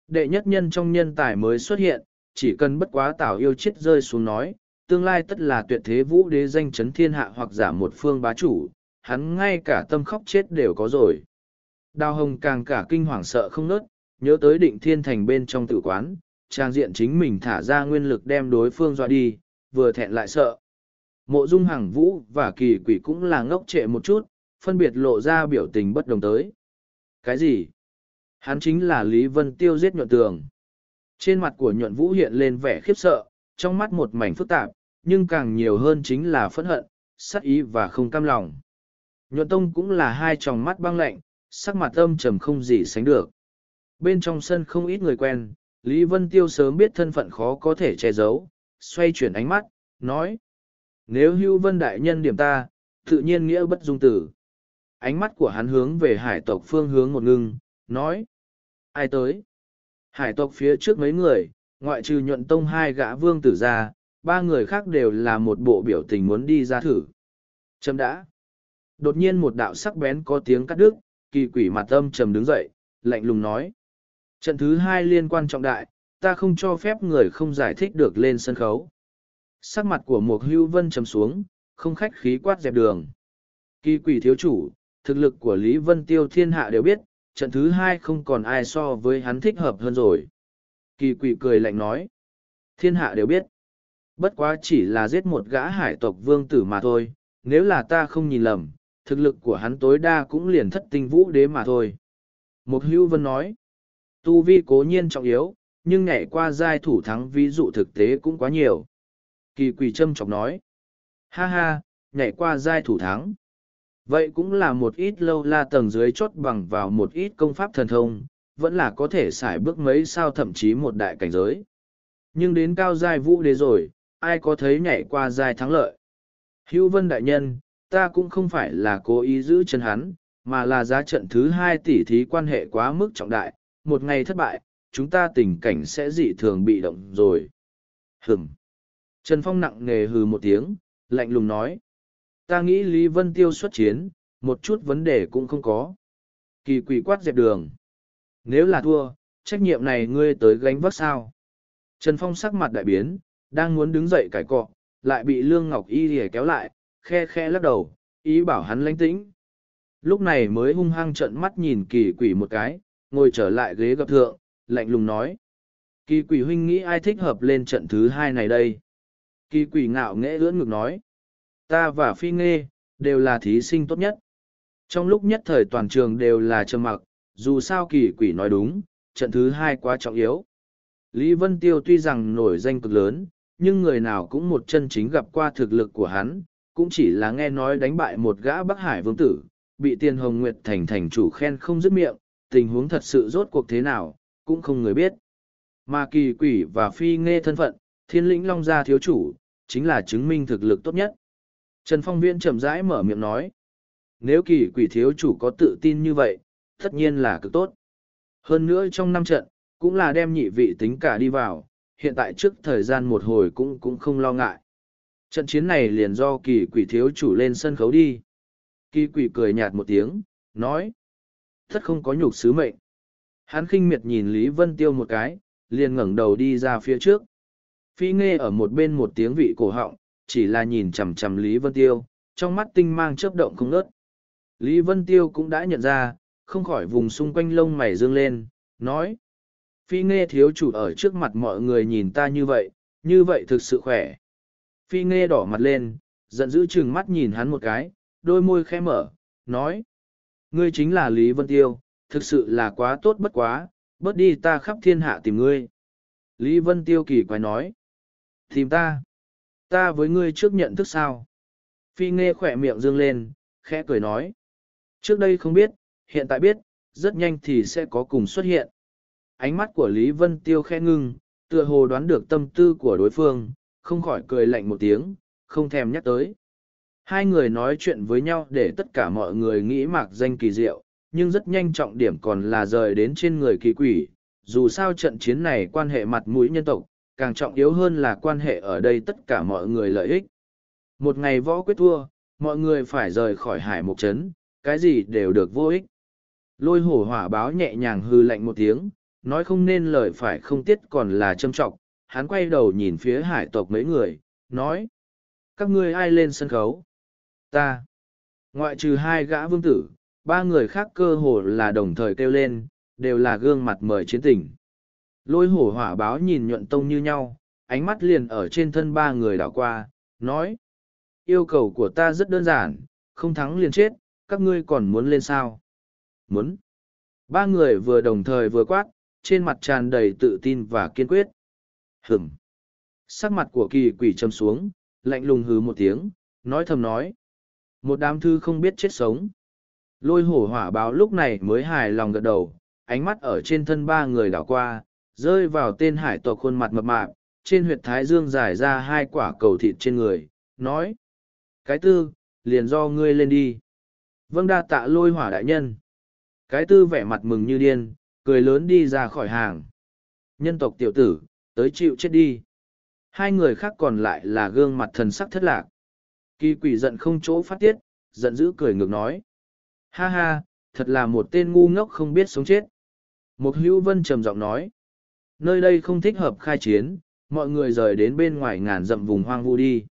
Đệ nhất nhân trong nhân tài mới xuất hiện, chỉ cần bất quá tảo yêu chết rơi xuống nói, tương lai tất là tuyệt thế vũ đế danh chấn thiên hạ hoặc giả một phương bá chủ, hắn ngay cả tâm khóc chết đều có rồi. Đào hồng càng cả kinh hoàng sợ không nớt, nhớ tới định thiên thành bên trong tử quán, trang diện chính mình thả ra nguyên lực đem đối phương dọa đi, vừa thẹn lại sợ mộ dung Hằng vũ và kỳ quỷ cũng là ngốc trệ một chút, phân biệt lộ ra biểu tình bất đồng tới. Cái gì? Hắn chính là Lý Vân Tiêu giết nhuận tường. Trên mặt của nhuận vũ hiện lên vẻ khiếp sợ, trong mắt một mảnh phức tạp, nhưng càng nhiều hơn chính là phẫn hận, sát ý và không cam lòng. Nhuận tông cũng là hai tròng mắt băng lạnh, sắc mặt âm trầm không gì sánh được. Bên trong sân không ít người quen, Lý Vân Tiêu sớm biết thân phận khó có thể che giấu, xoay chuyển ánh mắt, nói, nếu hưu vân đại nhân điểm ta, tự nhiên nghĩa bất dung tử. Ánh mắt của hắn hướng về hải tộc phương hướng một ngưng, nói. Ai tới? Hải tộc phía trước mấy người, ngoại trừ nhuận tông hai gã vương tử ra, ba người khác đều là một bộ biểu tình muốn đi ra thử. Chấm đã. Đột nhiên một đạo sắc bén có tiếng cắt đứt, kỳ quỷ mặt âm trầm đứng dậy, lạnh lùng nói. Trận thứ hai liên quan trọng đại, ta không cho phép người không giải thích được lên sân khấu. Sắc mặt của Mục Hưu Vân trầm xuống, không khách khí quát dẹp đường. Kỳ quỷ thiếu chủ, thực lực của Lý Vân Tiêu thiên hạ đều biết, trận thứ hai không còn ai so với hắn thích hợp hơn rồi. Kỳ quỷ cười lạnh nói. Thiên hạ đều biết. Bất quá chỉ là giết một gã hải tộc vương tử mà thôi, nếu là ta không nhìn lầm, thực lực của hắn tối đa cũng liền thất tinh vũ đế mà thôi. Một hưu vân nói, tu vi cố nhiên trọng yếu, nhưng nhảy qua giai thủ thắng ví dụ thực tế cũng quá nhiều. Kỳ quỳ châm chọc nói. Ha ha, nhảy qua giai thủ thắng. Vậy cũng là một ít lâu la tầng dưới chốt bằng vào một ít công pháp thần thông, vẫn là có thể xài bước mấy sao thậm chí một đại cảnh giới. Nhưng đến cao giai vũ đế rồi, ai có thấy nhảy qua giai thắng lợi. Hưu vân đại nhân, ta cũng không phải là cố ý giữ chân hắn, mà là giá trận thứ hai tỷ thí quan hệ quá mức trọng đại, một ngày thất bại, chúng ta tình cảnh sẽ dị thường bị động rồi. Hừm. Trần Phong nặng nề hừ một tiếng, lạnh lùng nói. Ta nghĩ Lý Vân Tiêu xuất chiến, một chút vấn đề cũng không có. Kỳ quỷ quát dẹp đường. Nếu là thua, trách nhiệm này ngươi tới gánh vác sao. Trần Phong sắc mặt đại biến, đang muốn đứng dậy cải cọ, lại bị Lương Ngọc Y rỉa kéo lại, khe khe lắc đầu, ý bảo hắn lánh tĩnh. Lúc này mới hung hăng trợn mắt nhìn kỳ quỷ một cái, ngồi trở lại ghế gặp thượng, lạnh lùng nói. Kỳ quỷ huynh nghĩ ai thích hợp lên trận thứ hai này đây. Kỳ quỷ ngạo nghễ ưỡn ngực nói. Ta và Phi Nghê, đều là thí sinh tốt nhất. Trong lúc nhất thời toàn trường đều là trầm mặc, dù sao kỳ quỷ nói đúng, trận thứ hai quá trọng yếu. Lý Vân Tiêu tuy rằng nổi danh cực lớn, nhưng người nào cũng một chân chính gặp qua thực lực của hắn, cũng chỉ là nghe nói đánh bại một gã Bắc Hải vương tử, bị tiền hồng nguyệt thành thành chủ khen không dứt miệng, tình huống thật sự rốt cuộc thế nào, cũng không người biết. Mà kỳ quỷ và phi nghe thân phận, thiên lĩnh long gia thiếu chủ, chính là chứng minh thực lực tốt nhất. Trần Phong Viễn chậm rãi mở miệng nói, nếu kỳ quỷ thiếu chủ có tự tin như vậy, tất nhiên là cực tốt. Hơn nữa trong năm trận, cũng là đem nhị vị tính cả đi vào, hiện tại trước thời gian một hồi cũng cũng không lo ngại. Trận chiến này liền do kỳ quỷ thiếu chủ lên sân khấu đi. Kỳ quỷ cười nhạt một tiếng, nói. Thất không có nhục sứ mệnh. Hắn khinh miệt nhìn Lý Vân Tiêu một cái, liền ngẩng đầu đi ra phía trước. Phi nghe ở một bên một tiếng vị cổ họng, chỉ là nhìn chằm chằm Lý Vân Tiêu, trong mắt tinh mang chớp động không ngớt. Lý Vân Tiêu cũng đã nhận ra, không khỏi vùng xung quanh lông mày dương lên, nói. Phi nghe thiếu chủ ở trước mặt mọi người nhìn ta như vậy, như vậy thực sự khỏe. Phi nghe đỏ mặt lên, giận dữ chừng mắt nhìn hắn một cái, đôi môi khẽ mở, nói. Ngươi chính là Lý Vân Tiêu, thực sự là quá tốt bất quá, bớt đi ta khắp thiên hạ tìm ngươi. Lý Vân Tiêu kỳ quái nói. Tìm ta. Ta với ngươi trước nhận thức sao? Phi nghe khỏe miệng dương lên, khẽ cười nói. Trước đây không biết, hiện tại biết, rất nhanh thì sẽ có cùng xuất hiện. Ánh mắt của Lý Vân Tiêu khẽ ngưng, tựa hồ đoán được tâm tư của đối phương, không khỏi cười lạnh một tiếng, không thèm nhắc tới. Hai người nói chuyện với nhau để tất cả mọi người nghĩ mạc danh kỳ diệu, nhưng rất nhanh trọng điểm còn là rời đến trên người kỳ quỷ. Dù sao trận chiến này quan hệ mặt mũi nhân tộc, càng trọng yếu hơn là quan hệ ở đây tất cả mọi người lợi ích. Một ngày võ quyết thua, mọi người phải rời khỏi hải mục trấn, cái gì đều được vô ích. Lôi hổ hỏa báo nhẹ nhàng hư lạnh một tiếng, nói không nên lời phải không tiết còn là châm trọng, hắn quay đầu nhìn phía hải tộc mấy người, nói. Các ngươi ai lên sân khấu? Ta. Ngoại trừ hai gã vương tử, ba người khác cơ hồ là đồng thời kêu lên, đều là gương mặt mời chiến tình lôi hổ hỏa báo nhìn nhuận tông như nhau, ánh mắt liền ở trên thân ba người đảo qua, nói. Yêu cầu của ta rất đơn giản, không thắng liền chết, các ngươi còn muốn lên sao? Muốn. Ba người vừa đồng thời vừa quát, trên mặt tràn đầy tự tin và kiên quyết. Hửm. Sắc mặt của kỳ quỷ trầm xuống, lạnh lùng hừ một tiếng, nói thầm nói. Một đám thư không biết chết sống. Lôi hổ hỏa báo lúc này mới hài lòng gật đầu, ánh mắt ở trên thân ba người đảo qua, rơi vào tên hải tộc khuôn mặt mập mạp, trên huyệt thái dương giải ra hai quả cầu thịt trên người, nói. Cái tư, liền do ngươi lên đi. Vâng đa tạ lôi hỏa đại nhân. Cái tư vẻ mặt mừng như điên, cười lớn đi ra khỏi hàng. Nhân tộc tiểu tử, tới chịu chết đi. Hai người khác còn lại là gương mặt thần sắc thất lạc. Kỳ quỷ giận không chỗ phát tiết, giận dữ cười ngược nói. Ha ha, thật là một tên ngu ngốc không biết sống chết. Một hữu vân trầm giọng nói. Nơi đây không thích hợp khai chiến, mọi người rời đến bên ngoài ngàn dặm vùng hoang vu đi.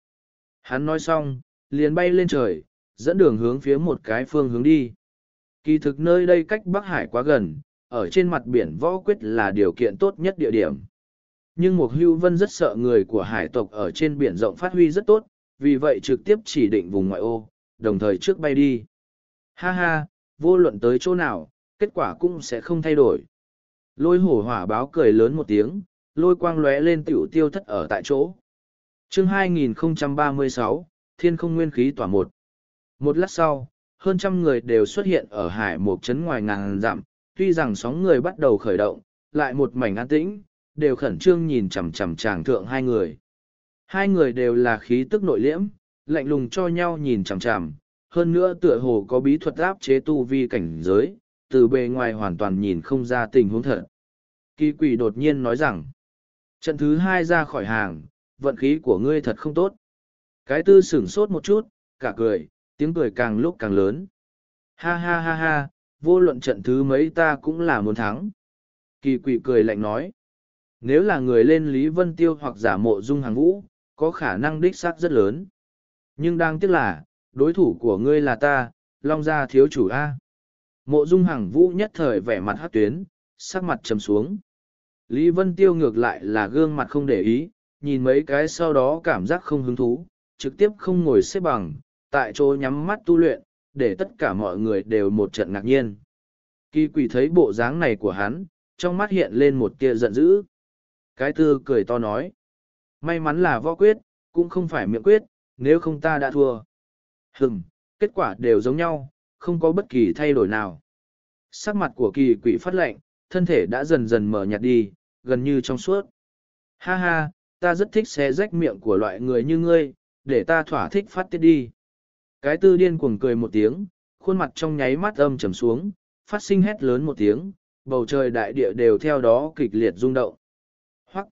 Hắn nói xong, liền bay lên trời, dẫn đường hướng phía một cái phương hướng đi. Kỳ thực nơi đây cách Bắc Hải quá gần, ở trên mặt biển võ quyết là điều kiện tốt nhất địa điểm. Nhưng Mục Hưu Vân rất sợ người của hải tộc ở trên biển rộng phát huy rất tốt, vì vậy trực tiếp chỉ định vùng ngoại ô, đồng thời trước bay đi. Ha ha, vô luận tới chỗ nào, kết quả cũng sẽ không thay đổi. Lôi hổ hỏa báo cười lớn một tiếng, lôi quang lóe lên tiểu tiêu thất ở tại chỗ. chương 2036, thiên không nguyên khí tỏa một. Một lát sau, hơn trăm người đều xuất hiện ở hải một trấn ngoài ngàn dặm, tuy rằng sóng người bắt đầu khởi động, lại một mảnh an tĩnh, đều khẩn trương nhìn chằm chằm chàng thượng hai người. Hai người đều là khí tức nội liễm, lạnh lùng cho nhau nhìn chằm chằm, hơn nữa tựa hồ có bí thuật áp chế tu vi cảnh giới, từ bề ngoài hoàn toàn nhìn không ra tình huống thật. Kỳ quỷ đột nhiên nói rằng, trận thứ hai ra khỏi hàng, vận khí của ngươi thật không tốt. Cái tư sửng sốt một chút, cả cười, tiếng cười càng lúc càng lớn. Ha ha ha ha, vô luận trận thứ mấy ta cũng là muốn thắng. Kỳ quỷ cười lạnh nói, nếu là người lên Lý Vân Tiêu hoặc giả mộ dung hàng vũ, có khả năng đích xác rất lớn. Nhưng đang tiếc là, đối thủ của ngươi là ta, Long Gia thiếu chủ A. Mộ dung hằng vũ nhất thời vẻ mặt hát tuyến, sắc mặt trầm xuống. Lý Vân Tiêu ngược lại là gương mặt không để ý, nhìn mấy cái sau đó cảm giác không hứng thú, trực tiếp không ngồi xếp bằng, tại chỗ nhắm mắt tu luyện, để tất cả mọi người đều một trận ngạc nhiên. Kỳ quỷ thấy bộ dáng này của hắn, trong mắt hiện lên một tia giận dữ. Cái tư cười to nói. May mắn là võ quyết, cũng không phải miệng quyết, nếu không ta đã thua. Hừng, kết quả đều giống nhau, không có bất kỳ thay đổi nào. Sắc mặt của kỳ quỷ phát lệnh, thân thể đã dần dần mở nhạt đi, gần như trong suốt. Ha ha, ta rất thích xé rách miệng của loại người như ngươi, để ta thỏa thích phát tiết đi. Cái tư điên cuồng cười một tiếng, khuôn mặt trong nháy mắt âm trầm xuống, phát sinh hét lớn một tiếng, bầu trời đại địa đều theo đó kịch liệt rung động. Hoặc,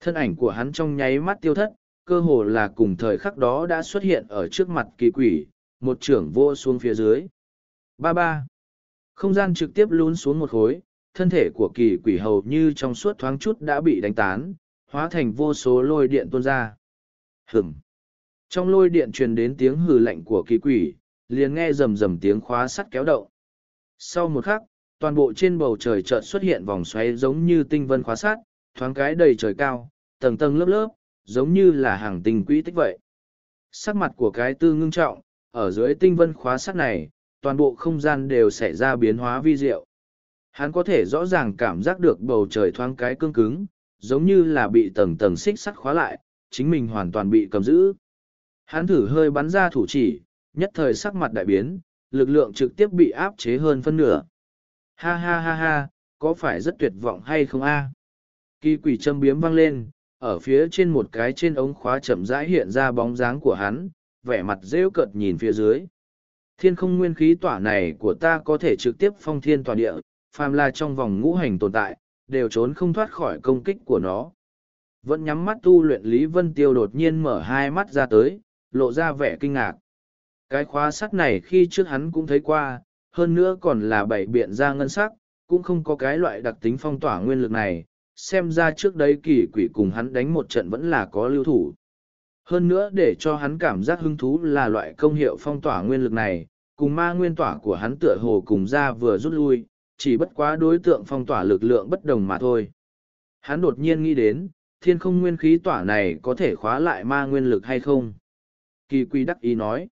thân ảnh của hắn trong nháy mắt tiêu thất, cơ hồ là cùng thời khắc đó đã xuất hiện ở trước mặt kỳ quỷ, một trưởng vô xuống phía dưới. Ba ba. Không gian trực tiếp lún xuống một khối, thân thể của kỳ quỷ hầu như trong suốt thoáng chút đã bị đánh tán, hóa thành vô số lôi điện tuôn ra. Hửm. Trong lôi điện truyền đến tiếng hừ lạnh của kỳ quỷ, liền nghe rầm rầm tiếng khóa sắt kéo động. Sau một khắc, toàn bộ trên bầu trời chợt xuất hiện vòng xoáy giống như tinh vân khóa sắt, thoáng cái đầy trời cao, tầng tầng lớp lớp, giống như là hàng tinh quỹ tích vậy. Sắc mặt của cái tư ngưng trọng, ở dưới tinh vân khóa sắt này, toàn bộ không gian đều xảy ra biến hóa vi diệu. Hắn có thể rõ ràng cảm giác được bầu trời thoáng cái cương cứng, giống như là bị tầng tầng xích sắt khóa lại, chính mình hoàn toàn bị cầm giữ. Hắn thử hơi bắn ra thủ chỉ, nhất thời sắc mặt đại biến, lực lượng trực tiếp bị áp chế hơn phân nửa. Ha ha ha ha, có phải rất tuyệt vọng hay không a? Kỳ quỷ châm biếm vang lên, ở phía trên một cái trên ống khóa chậm rãi hiện ra bóng dáng của hắn, vẻ mặt rêu cợt nhìn phía dưới. Thiên không nguyên khí tỏa này của ta có thể trực tiếp phong thiên tỏa địa, phàm là trong vòng ngũ hành tồn tại, đều trốn không thoát khỏi công kích của nó. Vẫn nhắm mắt tu luyện Lý Vân Tiêu đột nhiên mở hai mắt ra tới, lộ ra vẻ kinh ngạc. Cái khóa sắt này khi trước hắn cũng thấy qua, hơn nữa còn là bảy biện ra ngân sắc, cũng không có cái loại đặc tính phong tỏa nguyên lực này, xem ra trước đấy kỳ quỷ cùng hắn đánh một trận vẫn là có lưu thủ. Hơn nữa để cho hắn cảm giác hứng thú là loại công hiệu phong tỏa nguyên lực này, cùng ma nguyên tỏa của hắn tựa hồ cùng ra vừa rút lui, chỉ bất quá đối tượng phong tỏa lực lượng bất đồng mà thôi. Hắn đột nhiên nghĩ đến, thiên không nguyên khí tỏa này có thể khóa lại ma nguyên lực hay không? Kỳ quy đắc ý nói,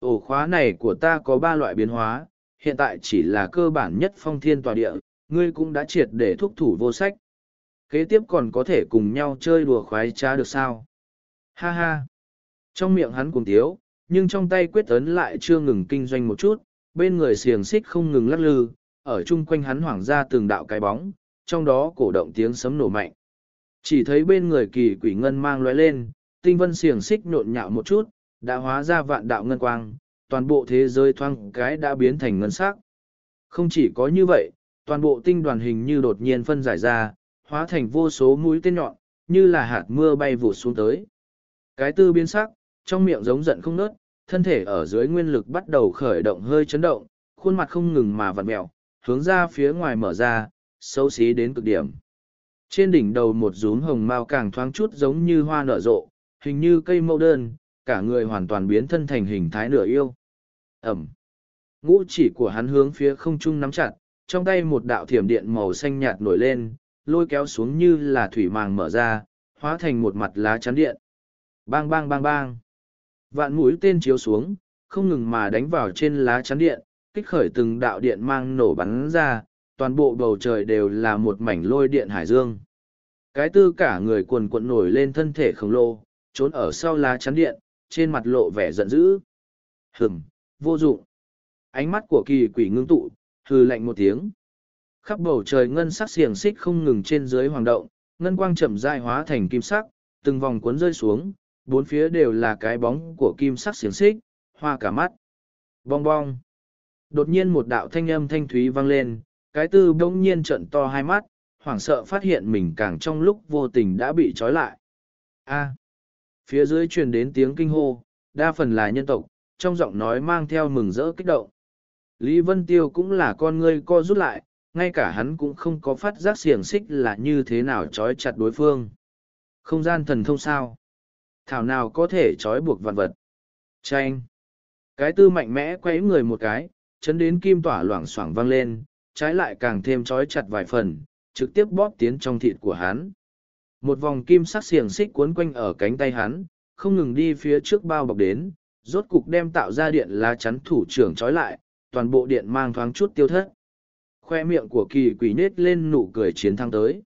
ổ khóa này của ta có ba loại biến hóa, hiện tại chỉ là cơ bản nhất phong thiên tỏa địa, ngươi cũng đã triệt để thúc thủ vô sách. Kế tiếp còn có thể cùng nhau chơi đùa khoái trá được sao? Ha ha! Trong miệng hắn cùng tiếu, nhưng trong tay quyết ấn lại chưa ngừng kinh doanh một chút, bên người xiềng xích không ngừng lắc lư, ở chung quanh hắn hoảng ra từng đạo cái bóng, trong đó cổ động tiếng sấm nổ mạnh. Chỉ thấy bên người kỳ quỷ ngân mang lóe lên, tinh vân xiềng xích nhộn nhạo một chút, đã hóa ra vạn đạo ngân quang, toàn bộ thế giới thoang cái đã biến thành ngân sắc. Không chỉ có như vậy, toàn bộ tinh đoàn hình như đột nhiên phân giải ra, hóa thành vô số mũi tên nhọn, như là hạt mưa bay vụt xuống tới. Cái tư biến sắc, trong miệng giống giận không nớt, thân thể ở dưới nguyên lực bắt đầu khởi động hơi chấn động, khuôn mặt không ngừng mà vặn mẹo, hướng ra phía ngoài mở ra, xấu xí đến cực điểm. Trên đỉnh đầu một rúm hồng mau càng thoáng chút giống như hoa nở rộ, hình như cây mẫu đơn, cả người hoàn toàn biến thân thành hình thái nửa yêu. Ẩm. Ngũ chỉ của hắn hướng phía không trung nắm chặt, trong tay một đạo thiểm điện màu xanh nhạt nổi lên, lôi kéo xuống như là thủy màng mở ra, hóa thành một mặt lá chắn điện. Bang bang bang bang. Vạn mũi tên chiếu xuống, không ngừng mà đánh vào trên lá chắn điện, kích khởi từng đạo điện mang nổ bắn ra, toàn bộ bầu trời đều là một mảnh lôi điện hải dương. Cái tư cả người cuồn cuộn nổi lên thân thể khổng lồ, trốn ở sau lá chắn điện, trên mặt lộ vẻ giận dữ. Hừm, vô dụng. Ánh mắt của kỳ quỷ ngưng tụ, hừ lạnh một tiếng. Khắp bầu trời ngân sắc xiềng xích không ngừng trên dưới hoàng động, ngân quang chậm rãi hóa thành kim sắc, từng vòng cuốn rơi xuống, bốn phía đều là cái bóng của kim sắc xiềng xích, hoa cả mắt. Bong bong. Đột nhiên một đạo thanh âm thanh thúy vang lên, cái tư bỗng nhiên trận to hai mắt, hoảng sợ phát hiện mình càng trong lúc vô tình đã bị trói lại. A. À. Phía dưới truyền đến tiếng kinh hô, đa phần là nhân tộc, trong giọng nói mang theo mừng rỡ kích động. Lý Vân Tiêu cũng là con ngươi co rút lại, ngay cả hắn cũng không có phát giác xiềng xích là như thế nào trói chặt đối phương. Không gian thần thông sao? thảo nào có thể trói buộc vạn vật. Chanh! Cái tư mạnh mẽ quấy người một cái, chấn đến kim tỏa loảng xoảng vang lên, trái lại càng thêm trói chặt vài phần, trực tiếp bóp tiến trong thịt của hắn. Một vòng kim sắc xiềng xích cuốn quanh ở cánh tay hắn, không ngừng đi phía trước bao bọc đến, rốt cục đem tạo ra điện lá chắn thủ trưởng trói lại, toàn bộ điện mang thoáng chút tiêu thất. Khoe miệng của kỳ quỷ nết lên nụ cười chiến thắng tới.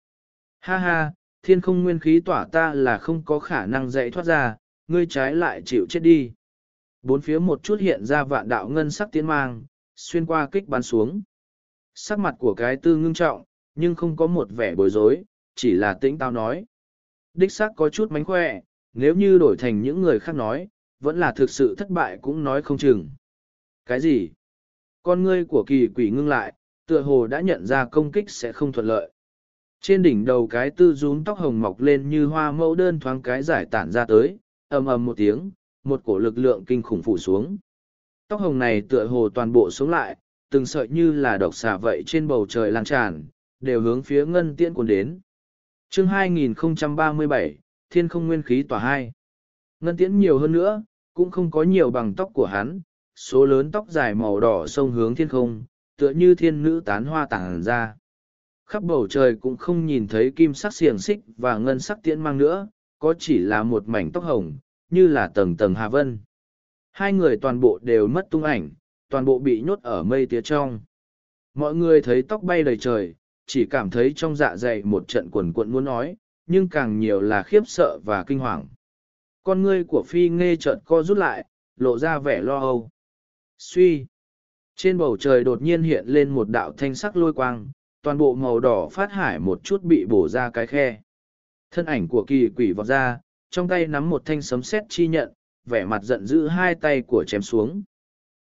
Ha ha, thiên không nguyên khí tỏa ta là không có khả năng dậy thoát ra, ngươi trái lại chịu chết đi. Bốn phía một chút hiện ra vạn đạo ngân sắc tiến mang, xuyên qua kích bắn xuống. Sắc mặt của cái tư ngưng trọng, nhưng không có một vẻ bối rối, chỉ là tĩnh tao nói. Đích xác có chút mánh khỏe, nếu như đổi thành những người khác nói, vẫn là thực sự thất bại cũng nói không chừng. Cái gì? Con ngươi của kỳ quỷ ngưng lại, tựa hồ đã nhận ra công kích sẽ không thuận lợi trên đỉnh đầu cái tư rún tóc hồng mọc lên như hoa mẫu đơn thoáng cái giải tản ra tới, ầm ầm một tiếng, một cổ lực lượng kinh khủng phủ xuống. Tóc hồng này tựa hồ toàn bộ sống lại, từng sợi như là độc xà vậy trên bầu trời lan tràn, đều hướng phía ngân tiễn cuốn đến. chương 2037, Thiên không nguyên khí tỏa hai Ngân tiễn nhiều hơn nữa, cũng không có nhiều bằng tóc của hắn, số lớn tóc dài màu đỏ sông hướng thiên không, tựa như thiên nữ tán hoa tảng ra. Khắp bầu trời cũng không nhìn thấy kim sắc xiềng xích và ngân sắc tiễn mang nữa, có chỉ là một mảnh tóc hồng, như là tầng tầng hà vân. Hai người toàn bộ đều mất tung ảnh, toàn bộ bị nhốt ở mây tía trong. Mọi người thấy tóc bay đầy trời, chỉ cảm thấy trong dạ dày một trận quần cuộn muốn nói, nhưng càng nhiều là khiếp sợ và kinh hoàng. Con ngươi của phi nghe trợn co rút lại, lộ ra vẻ lo âu. Suy! Trên bầu trời đột nhiên hiện lên một đạo thanh sắc lôi quang, toàn bộ màu đỏ phát hải một chút bị bổ ra cái khe. Thân ảnh của kỳ quỷ vọt ra, trong tay nắm một thanh sấm sét chi nhận, vẻ mặt giận dữ hai tay của chém xuống.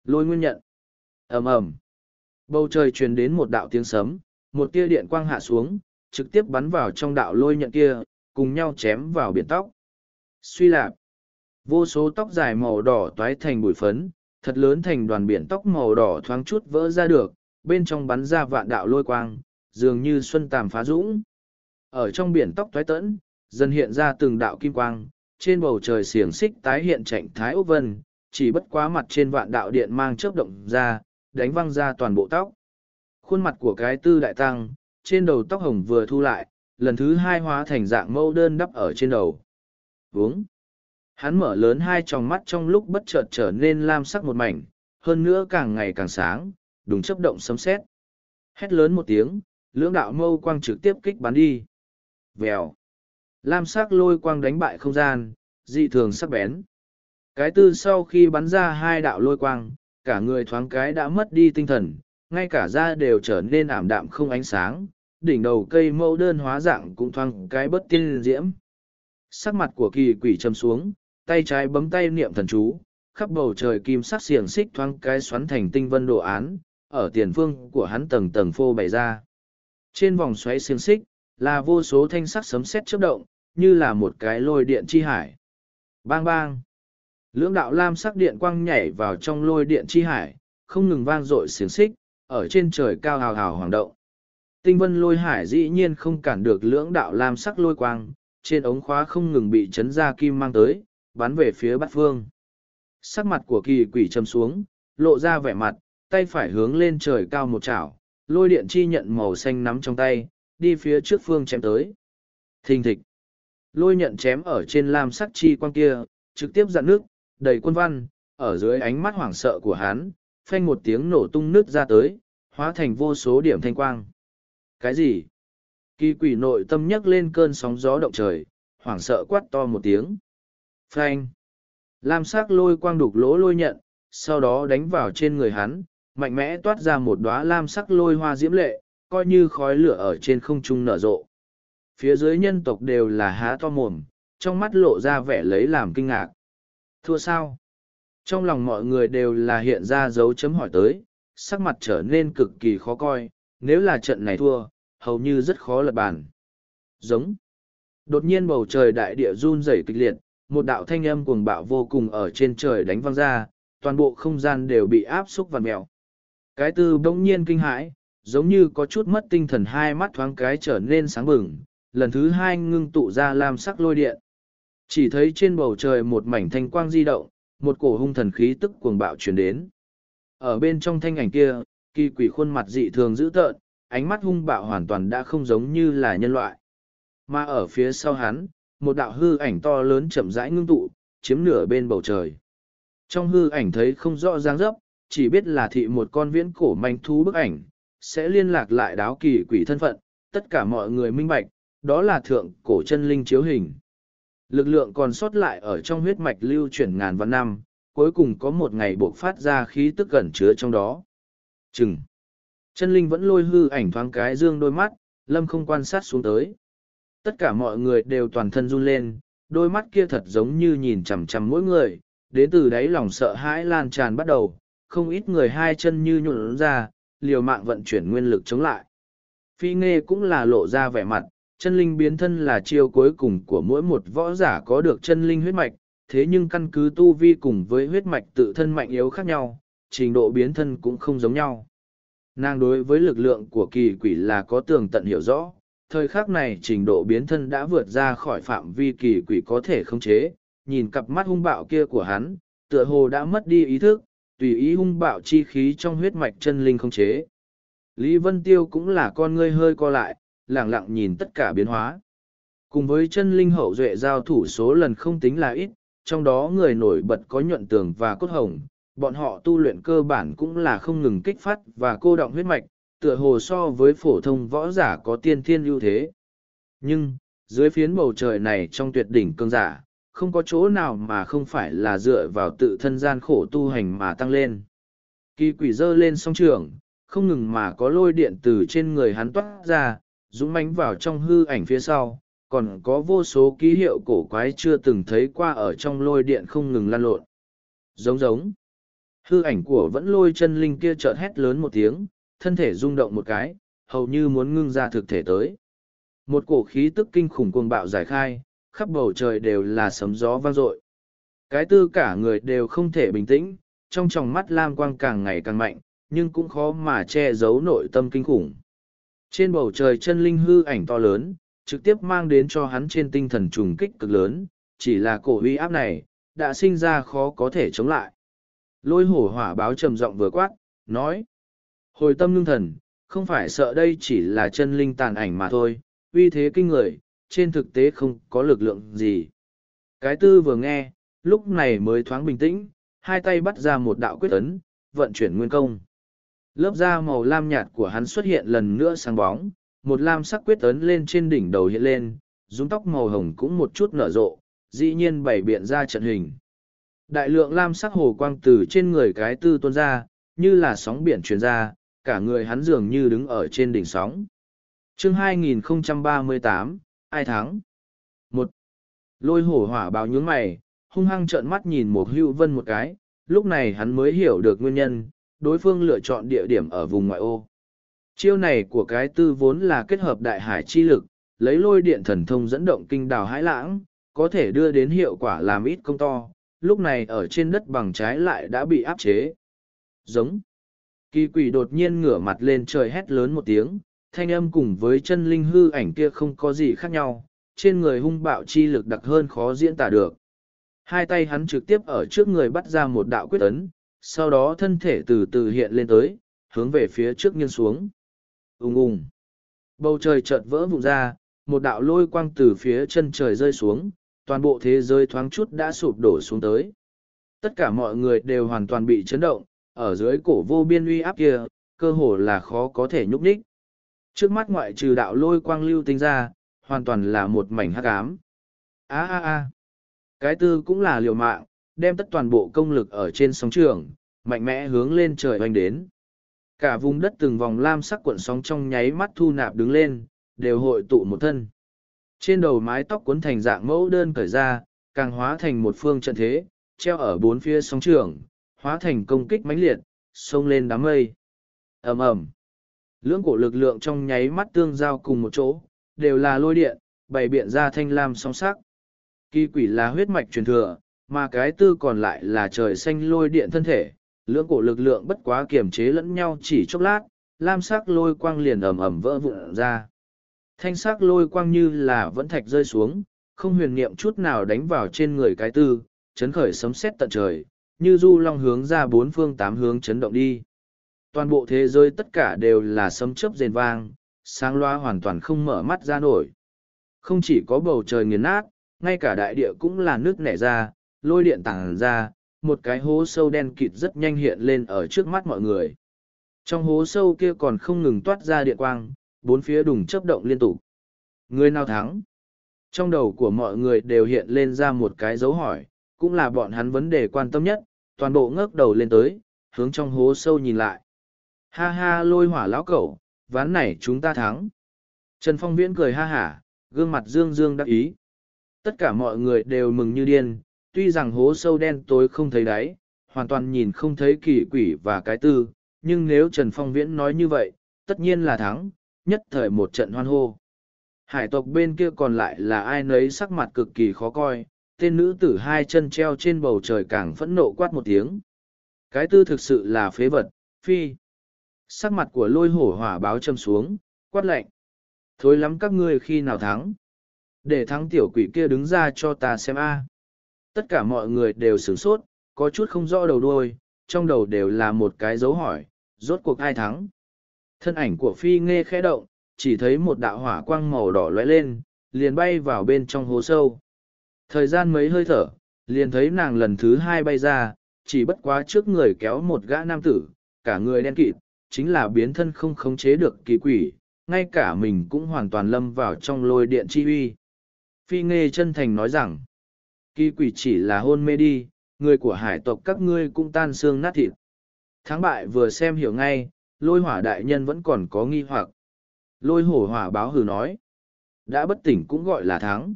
Lôi nguyên nhận. ầm ầm Bầu trời truyền đến một đạo tiếng sấm, một tia điện quang hạ xuống, trực tiếp bắn vào trong đạo lôi nhận kia, cùng nhau chém vào biển tóc. Suy lạp. Vô số tóc dài màu đỏ toái thành bụi phấn, thật lớn thành đoàn biển tóc màu đỏ thoáng chút vỡ ra được, bên trong bắn ra vạn đạo lôi quang, dường như xuân tàm phá dũng. Ở trong biển tóc thoái tẫn, dần hiện ra từng đạo kim quang, trên bầu trời xiềng xích tái hiện trạng thái ốc vân, chỉ bất quá mặt trên vạn đạo điện mang chớp động ra, đánh văng ra toàn bộ tóc. Khuôn mặt của cái tư đại tăng, trên đầu tóc hồng vừa thu lại, lần thứ hai hóa thành dạng mâu đơn đắp ở trên đầu. Vướng! Hắn mở lớn hai tròng mắt trong lúc bất chợt trở nên lam sắc một mảnh, hơn nữa càng ngày càng sáng, đúng chớp động sấm sét. Hét lớn một tiếng, lưỡng đạo mâu quang trực tiếp kích bắn đi. Vèo. Lam sắc lôi quang đánh bại không gian, dị thường sắc bén. Cái tư sau khi bắn ra hai đạo lôi quang, cả người thoáng cái đã mất đi tinh thần, ngay cả da đều trở nên ảm đạm không ánh sáng, đỉnh đầu cây mâu đơn hóa dạng cũng thoáng cái bất tiên diễm. Sắc mặt của kỳ quỷ châm xuống, tay trái bấm tay niệm thần chú, khắp bầu trời kim sắc xiềng xích thoáng cái xoắn thành tinh vân đồ án, ở tiền phương của hắn tầng tầng phô bày ra trên vòng xoáy xiềng xích là vô số thanh sắc sấm sét chớp động như là một cái lôi điện chi hải bang bang lưỡng đạo lam sắc điện quang nhảy vào trong lôi điện chi hải không ngừng vang dội xiềng xích ở trên trời cao hào hào hoàng động tinh vân lôi hải dĩ nhiên không cản được lưỡng đạo lam sắc lôi quang trên ống khóa không ngừng bị chấn ra kim mang tới bắn về phía bát phương sắc mặt của kỳ quỷ châm xuống lộ ra vẻ mặt tay phải hướng lên trời cao một chảo lôi điện chi nhận màu xanh nắm trong tay, đi phía trước phương chém tới. Thình thịch. Lôi nhận chém ở trên lam sắc chi quang kia, trực tiếp dạn nước, đầy quân văn, ở dưới ánh mắt hoảng sợ của hắn, phanh một tiếng nổ tung nước ra tới, hóa thành vô số điểm thanh quang. Cái gì? Kỳ quỷ nội tâm nhấc lên cơn sóng gió động trời, hoảng sợ quát to một tiếng. Phanh! Lam sắc lôi quang đục lỗ lôi nhận, sau đó đánh vào trên người hắn, mạnh mẽ toát ra một đóa lam sắc lôi hoa diễm lệ, coi như khói lửa ở trên không trung nở rộ. Phía dưới nhân tộc đều là há to mồm, trong mắt lộ ra vẻ lấy làm kinh ngạc. Thua sao? Trong lòng mọi người đều là hiện ra dấu chấm hỏi tới, sắc mặt trở nên cực kỳ khó coi, nếu là trận này thua, hầu như rất khó lật bàn. Giống. Đột nhiên bầu trời đại địa run rẩy kịch liệt, một đạo thanh âm cuồng bạo vô cùng ở trên trời đánh văng ra, toàn bộ không gian đều bị áp xúc và mèo. Cái tư bỗng nhiên kinh hãi, giống như có chút mất tinh thần hai mắt thoáng cái trở nên sáng bừng, lần thứ hai ngưng tụ ra làm sắc lôi điện. Chỉ thấy trên bầu trời một mảnh thanh quang di động, một cổ hung thần khí tức cuồng bạo chuyển đến. Ở bên trong thanh ảnh kia, kỳ quỷ khuôn mặt dị thường dữ tợn, ánh mắt hung bạo hoàn toàn đã không giống như là nhân loại. Mà ở phía sau hắn, một đạo hư ảnh to lớn chậm rãi ngưng tụ, chiếm nửa bên bầu trời. Trong hư ảnh thấy không rõ ràng dấp, chỉ biết là thị một con viễn cổ manh thú bức ảnh, sẽ liên lạc lại đáo kỳ quỷ thân phận, tất cả mọi người minh bạch, đó là thượng cổ chân linh chiếu hình. Lực lượng còn sót lại ở trong huyết mạch lưu chuyển ngàn vạn năm, cuối cùng có một ngày buộc phát ra khí tức gần chứa trong đó. Chừng! Chân linh vẫn lôi hư ảnh thoáng cái dương đôi mắt, lâm không quan sát xuống tới. Tất cả mọi người đều toàn thân run lên, đôi mắt kia thật giống như nhìn chằm chằm mỗi người, đến từ đáy lòng sợ hãi lan tràn bắt đầu, không ít người hai chân như nhuộn ra, liều mạng vận chuyển nguyên lực chống lại. Phi nghe cũng là lộ ra vẻ mặt, chân linh biến thân là chiêu cuối cùng của mỗi một võ giả có được chân linh huyết mạch, thế nhưng căn cứ tu vi cùng với huyết mạch tự thân mạnh yếu khác nhau, trình độ biến thân cũng không giống nhau. Nàng đối với lực lượng của kỳ quỷ là có tường tận hiểu rõ, thời khắc này trình độ biến thân đã vượt ra khỏi phạm vi kỳ quỷ có thể khống chế, nhìn cặp mắt hung bạo kia của hắn, tựa hồ đã mất đi ý thức, tùy ý hung bạo chi khí trong huyết mạch chân linh không chế. Lý Vân Tiêu cũng là con ngươi hơi co lại, lẳng lặng nhìn tất cả biến hóa. Cùng với chân linh hậu duệ giao thủ số lần không tính là ít, trong đó người nổi bật có nhuận tường và cốt hồng, bọn họ tu luyện cơ bản cũng là không ngừng kích phát và cô động huyết mạch, tựa hồ so với phổ thông võ giả có tiên thiên ưu thế. Nhưng, dưới phiến bầu trời này trong tuyệt đỉnh cương giả, không có chỗ nào mà không phải là dựa vào tự thân gian khổ tu hành mà tăng lên. Kỳ quỷ dơ lên song trường, không ngừng mà có lôi điện từ trên người hắn toát ra, dũng mánh vào trong hư ảnh phía sau, còn có vô số ký hiệu cổ quái chưa từng thấy qua ở trong lôi điện không ngừng lan lộn. Giống giống. Hư ảnh của vẫn lôi chân linh kia chợt hét lớn một tiếng, thân thể rung động một cái, hầu như muốn ngưng ra thực thể tới. Một cổ khí tức kinh khủng cuồng bạo giải khai, khắp bầu trời đều là sấm gió vang dội cái tư cả người đều không thể bình tĩnh trong tròng mắt lam quang càng ngày càng mạnh nhưng cũng khó mà che giấu nội tâm kinh khủng trên bầu trời chân linh hư ảnh to lớn trực tiếp mang đến cho hắn trên tinh thần trùng kích cực lớn chỉ là cổ uy áp này đã sinh ra khó có thể chống lại lôi hổ hỏa báo trầm giọng vừa quát nói hồi tâm lương thần không phải sợ đây chỉ là chân linh tàn ảnh mà thôi uy thế kinh người trên thực tế không có lực lượng gì. Cái tư vừa nghe, lúc này mới thoáng bình tĩnh, hai tay bắt ra một đạo quyết ấn, vận chuyển nguyên công. Lớp da màu lam nhạt của hắn xuất hiện lần nữa sáng bóng, một lam sắc quyết ấn lên trên đỉnh đầu hiện lên, rúng tóc màu hồng cũng một chút nở rộ, dĩ nhiên bảy biện ra trận hình. Đại lượng lam sắc hồ quang từ trên người cái tư tuôn ra, như là sóng biển truyền ra, cả người hắn dường như đứng ở trên đỉnh sóng. Chương 2038, ai thắng? Một. Lôi hổ hỏa báo nhướng mày, hung hăng trợn mắt nhìn một hưu vân một cái, lúc này hắn mới hiểu được nguyên nhân, đối phương lựa chọn địa điểm ở vùng ngoại ô. Chiêu này của cái tư vốn là kết hợp đại hải chi lực, lấy lôi điện thần thông dẫn động kinh đào hãi lãng, có thể đưa đến hiệu quả làm ít công to, lúc này ở trên đất bằng trái lại đã bị áp chế. Giống. Kỳ quỷ đột nhiên ngửa mặt lên trời hét lớn một tiếng, thanh âm cùng với chân linh hư ảnh kia không có gì khác nhau, trên người hung bạo chi lực đặc hơn khó diễn tả được. Hai tay hắn trực tiếp ở trước người bắt ra một đạo quyết ấn, sau đó thân thể từ từ hiện lên tới, hướng về phía trước nghiêng xuống. Ùng ùng. Bầu trời chợt vỡ vụn ra, một đạo lôi quang từ phía chân trời rơi xuống, toàn bộ thế giới thoáng chút đã sụp đổ xuống tới. Tất cả mọi người đều hoàn toàn bị chấn động, ở dưới cổ vô biên uy áp kia, cơ hồ là khó có thể nhúc nhích trước mắt ngoại trừ đạo lôi quang lưu tinh ra, hoàn toàn là một mảnh hắc ám. á á a. Cái tư cũng là liều mạng, đem tất toàn bộ công lực ở trên sóng trường, mạnh mẽ hướng lên trời oanh đến. Cả vùng đất từng vòng lam sắc cuộn sóng trong nháy mắt thu nạp đứng lên, đều hội tụ một thân. Trên đầu mái tóc cuốn thành dạng mẫu đơn cởi ra, càng hóa thành một phương trận thế, treo ở bốn phía sóng trường, hóa thành công kích mãnh liệt, xông lên đám mây. ầm ầm Lưỡng cổ lực lượng trong nháy mắt tương giao cùng một chỗ, đều là lôi điện, bày biện ra thanh lam song sắc. Kỳ quỷ là huyết mạch truyền thừa, mà cái tư còn lại là trời xanh lôi điện thân thể. Lưỡng cổ lực lượng bất quá kiểm chế lẫn nhau chỉ chốc lát, lam sắc lôi quang liền ầm ầm vỡ vụn ra. Thanh sắc lôi quang như là vẫn thạch rơi xuống, không huyền niệm chút nào đánh vào trên người cái tư, chấn khởi sấm sét tận trời, như du long hướng ra bốn phương tám hướng chấn động đi. Toàn bộ thế giới tất cả đều là sấm chớp rền vang, sáng loa hoàn toàn không mở mắt ra nổi. Không chỉ có bầu trời nghiền nát, ngay cả đại địa cũng là nước nẻ ra, lôi điện tàng ra, một cái hố sâu đen kịt rất nhanh hiện lên ở trước mắt mọi người. Trong hố sâu kia còn không ngừng toát ra điện quang, bốn phía đùng chấp động liên tục. Người nào thắng? Trong đầu của mọi người đều hiện lên ra một cái dấu hỏi, cũng là bọn hắn vấn đề quan tâm nhất, toàn bộ ngước đầu lên tới, hướng trong hố sâu nhìn lại. Ha ha lôi hỏa lão cẩu, ván này chúng ta thắng. Trần Phong Viễn cười ha hả, gương mặt dương dương đắc ý. Tất cả mọi người đều mừng như điên, tuy rằng hố sâu đen tối không thấy đáy, hoàn toàn nhìn không thấy kỳ quỷ và cái tư, nhưng nếu Trần Phong Viễn nói như vậy, tất nhiên là thắng, nhất thời một trận hoan hô. Hải tộc bên kia còn lại là ai nấy sắc mặt cực kỳ khó coi, tên nữ tử hai chân treo trên bầu trời càng phẫn nộ quát một tiếng. Cái tư thực sự là phế vật, phi. Sắc mặt của lôi hổ hỏa báo châm xuống, quát lệnh: Thối lắm các ngươi khi nào thắng. Để thắng tiểu quỷ kia đứng ra cho ta xem a. Tất cả mọi người đều sửng sốt, có chút không rõ đầu đuôi, trong đầu đều là một cái dấu hỏi, rốt cuộc ai thắng. Thân ảnh của phi nghe khẽ động, chỉ thấy một đạo hỏa quang màu đỏ lóe lên, liền bay vào bên trong hố sâu. Thời gian mấy hơi thở, liền thấy nàng lần thứ hai bay ra, chỉ bất quá trước người kéo một gã nam tử, cả người đen kịt, chính là biến thân không khống chế được kỳ quỷ, ngay cả mình cũng hoàn toàn lâm vào trong lôi điện chi uy. Phi Nghê chân thành nói rằng, kỳ quỷ chỉ là hôn mê đi, người của hải tộc các ngươi cũng tan xương nát thịt. Thắng bại vừa xem hiểu ngay, lôi hỏa đại nhân vẫn còn có nghi hoặc. Lôi hổ hỏa báo hừ nói, đã bất tỉnh cũng gọi là thắng.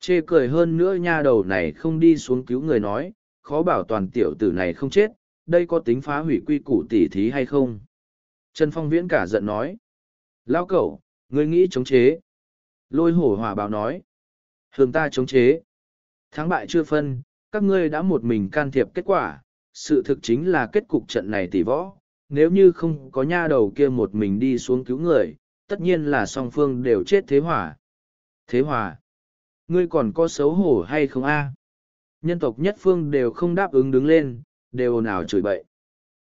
Chê cười hơn nữa nha đầu này không đi xuống cứu người nói, khó bảo toàn tiểu tử này không chết, đây có tính phá hủy quy củ tỉ thí hay không? Trần Phong Viễn cả giận nói. Lao cẩu, ngươi nghĩ chống chế. Lôi hổ hỏa báo nói. Hường ta chống chế. Thắng bại chưa phân, các ngươi đã một mình can thiệp kết quả. Sự thực chính là kết cục trận này tỷ võ. Nếu như không có nha đầu kia một mình đi xuống cứu người, tất nhiên là song phương đều chết thế hỏa. Thế hỏa. Ngươi còn có xấu hổ hay không a? Nhân tộc nhất phương đều không đáp ứng đứng lên, đều nào chửi bậy.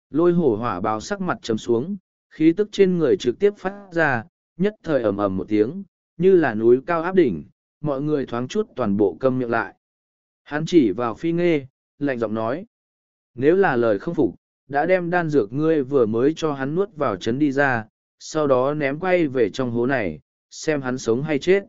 Lôi hổ hỏa báo sắc mặt trầm xuống, khí tức trên người trực tiếp phát ra, nhất thời ầm ầm một tiếng, như là núi cao áp đỉnh, mọi người thoáng chút toàn bộ câm miệng lại. Hắn chỉ vào phi nghê, lạnh giọng nói. Nếu là lời không phục, đã đem đan dược ngươi vừa mới cho hắn nuốt vào chấn đi ra, sau đó ném quay về trong hố này, xem hắn sống hay chết.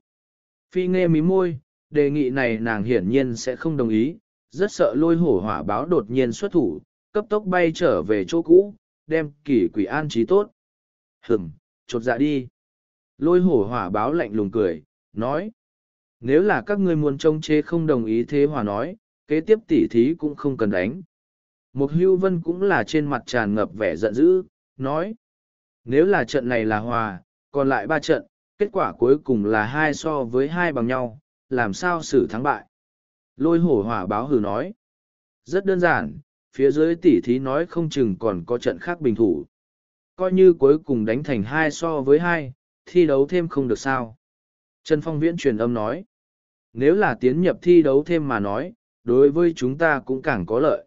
Phi nghe mí môi, đề nghị này nàng hiển nhiên sẽ không đồng ý, rất sợ lôi hổ hỏa báo đột nhiên xuất thủ, cấp tốc bay trở về chỗ cũ, đem kỳ quỷ an trí tốt hừm, chột dạ đi. Lôi hổ hỏa báo lạnh lùng cười, nói. Nếu là các ngươi muốn trông chê không đồng ý thế hòa nói, kế tiếp tỉ thí cũng không cần đánh. Một hưu vân cũng là trên mặt tràn ngập vẻ giận dữ, nói. Nếu là trận này là hòa, còn lại ba trận, kết quả cuối cùng là hai so với hai bằng nhau, làm sao xử thắng bại. Lôi hổ hỏa báo hừ nói. Rất đơn giản, phía dưới tỉ thí nói không chừng còn có trận khác bình thủ coi như cuối cùng đánh thành hai so với hai thi đấu thêm không được sao trần phong viễn truyền âm nói nếu là tiến nhập thi đấu thêm mà nói đối với chúng ta cũng càng có lợi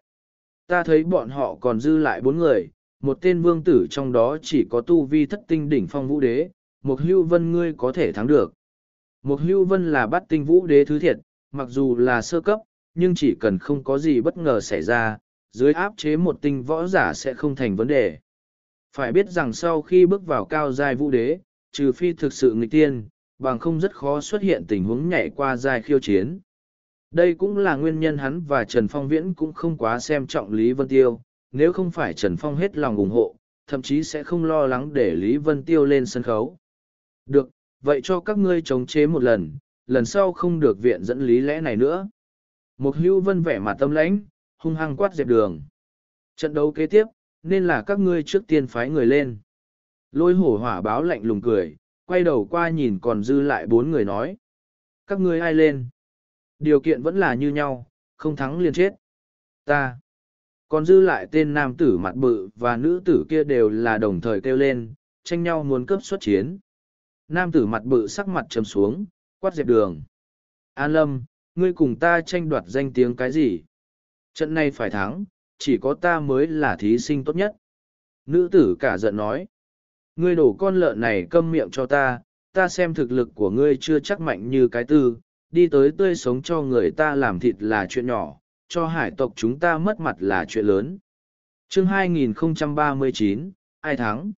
ta thấy bọn họ còn dư lại bốn người một tên vương tử trong đó chỉ có tu vi thất tinh đỉnh phong vũ đế một hưu vân ngươi có thể thắng được một hưu vân là bắt tinh vũ đế thứ thiệt mặc dù là sơ cấp nhưng chỉ cần không có gì bất ngờ xảy ra dưới áp chế một tinh võ giả sẽ không thành vấn đề phải biết rằng sau khi bước vào cao giai vũ đế, trừ phi thực sự nghịch tiên, bằng không rất khó xuất hiện tình huống nhảy qua giai khiêu chiến. Đây cũng là nguyên nhân hắn và Trần Phong Viễn cũng không quá xem trọng Lý Vân Tiêu, nếu không phải Trần Phong hết lòng ủng hộ, thậm chí sẽ không lo lắng để Lý Vân Tiêu lên sân khấu. Được, vậy cho các ngươi chống chế một lần, lần sau không được viện dẫn lý lẽ này nữa. Mục hưu vân vẻ mặt tâm lãnh, hung hăng quát dẹp đường. Trận đấu kế tiếp, nên là các ngươi trước tiên phái người lên. Lôi hổ hỏa báo lạnh lùng cười, quay đầu qua nhìn còn dư lại bốn người nói. Các ngươi ai lên? Điều kiện vẫn là như nhau, không thắng liền chết. Ta. Còn dư lại tên nam tử mặt bự và nữ tử kia đều là đồng thời kêu lên, tranh nhau muốn cấp xuất chiến. Nam tử mặt bự sắc mặt trầm xuống, quát dẹp đường. An lâm, ngươi cùng ta tranh đoạt danh tiếng cái gì? Trận này phải thắng, chỉ có ta mới là thí sinh tốt nhất. Nữ tử cả giận nói, ngươi đổ con lợn này câm miệng cho ta, ta xem thực lực của ngươi chưa chắc mạnh như cái tư, đi tới tươi sống cho người ta làm thịt là chuyện nhỏ, cho hải tộc chúng ta mất mặt là chuyện lớn. chương 2039, ai thắng?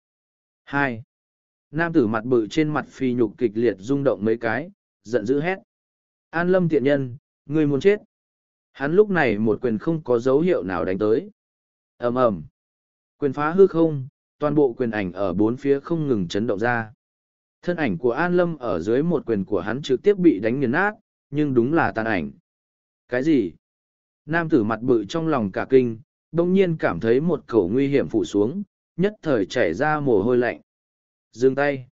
hai Nam tử mặt bự trên mặt phi nhục kịch liệt rung động mấy cái, giận dữ hét. An lâm tiện nhân, ngươi muốn chết hắn lúc này một quyền không có dấu hiệu nào đánh tới ầm ầm quyền phá hư không toàn bộ quyền ảnh ở bốn phía không ngừng chấn động ra thân ảnh của an lâm ở dưới một quyền của hắn trực tiếp bị đánh nghiền nát nhưng đúng là tàn ảnh cái gì nam tử mặt bự trong lòng cả kinh bỗng nhiên cảm thấy một khẩu nguy hiểm phủ xuống nhất thời chảy ra mồ hôi lạnh dừng tay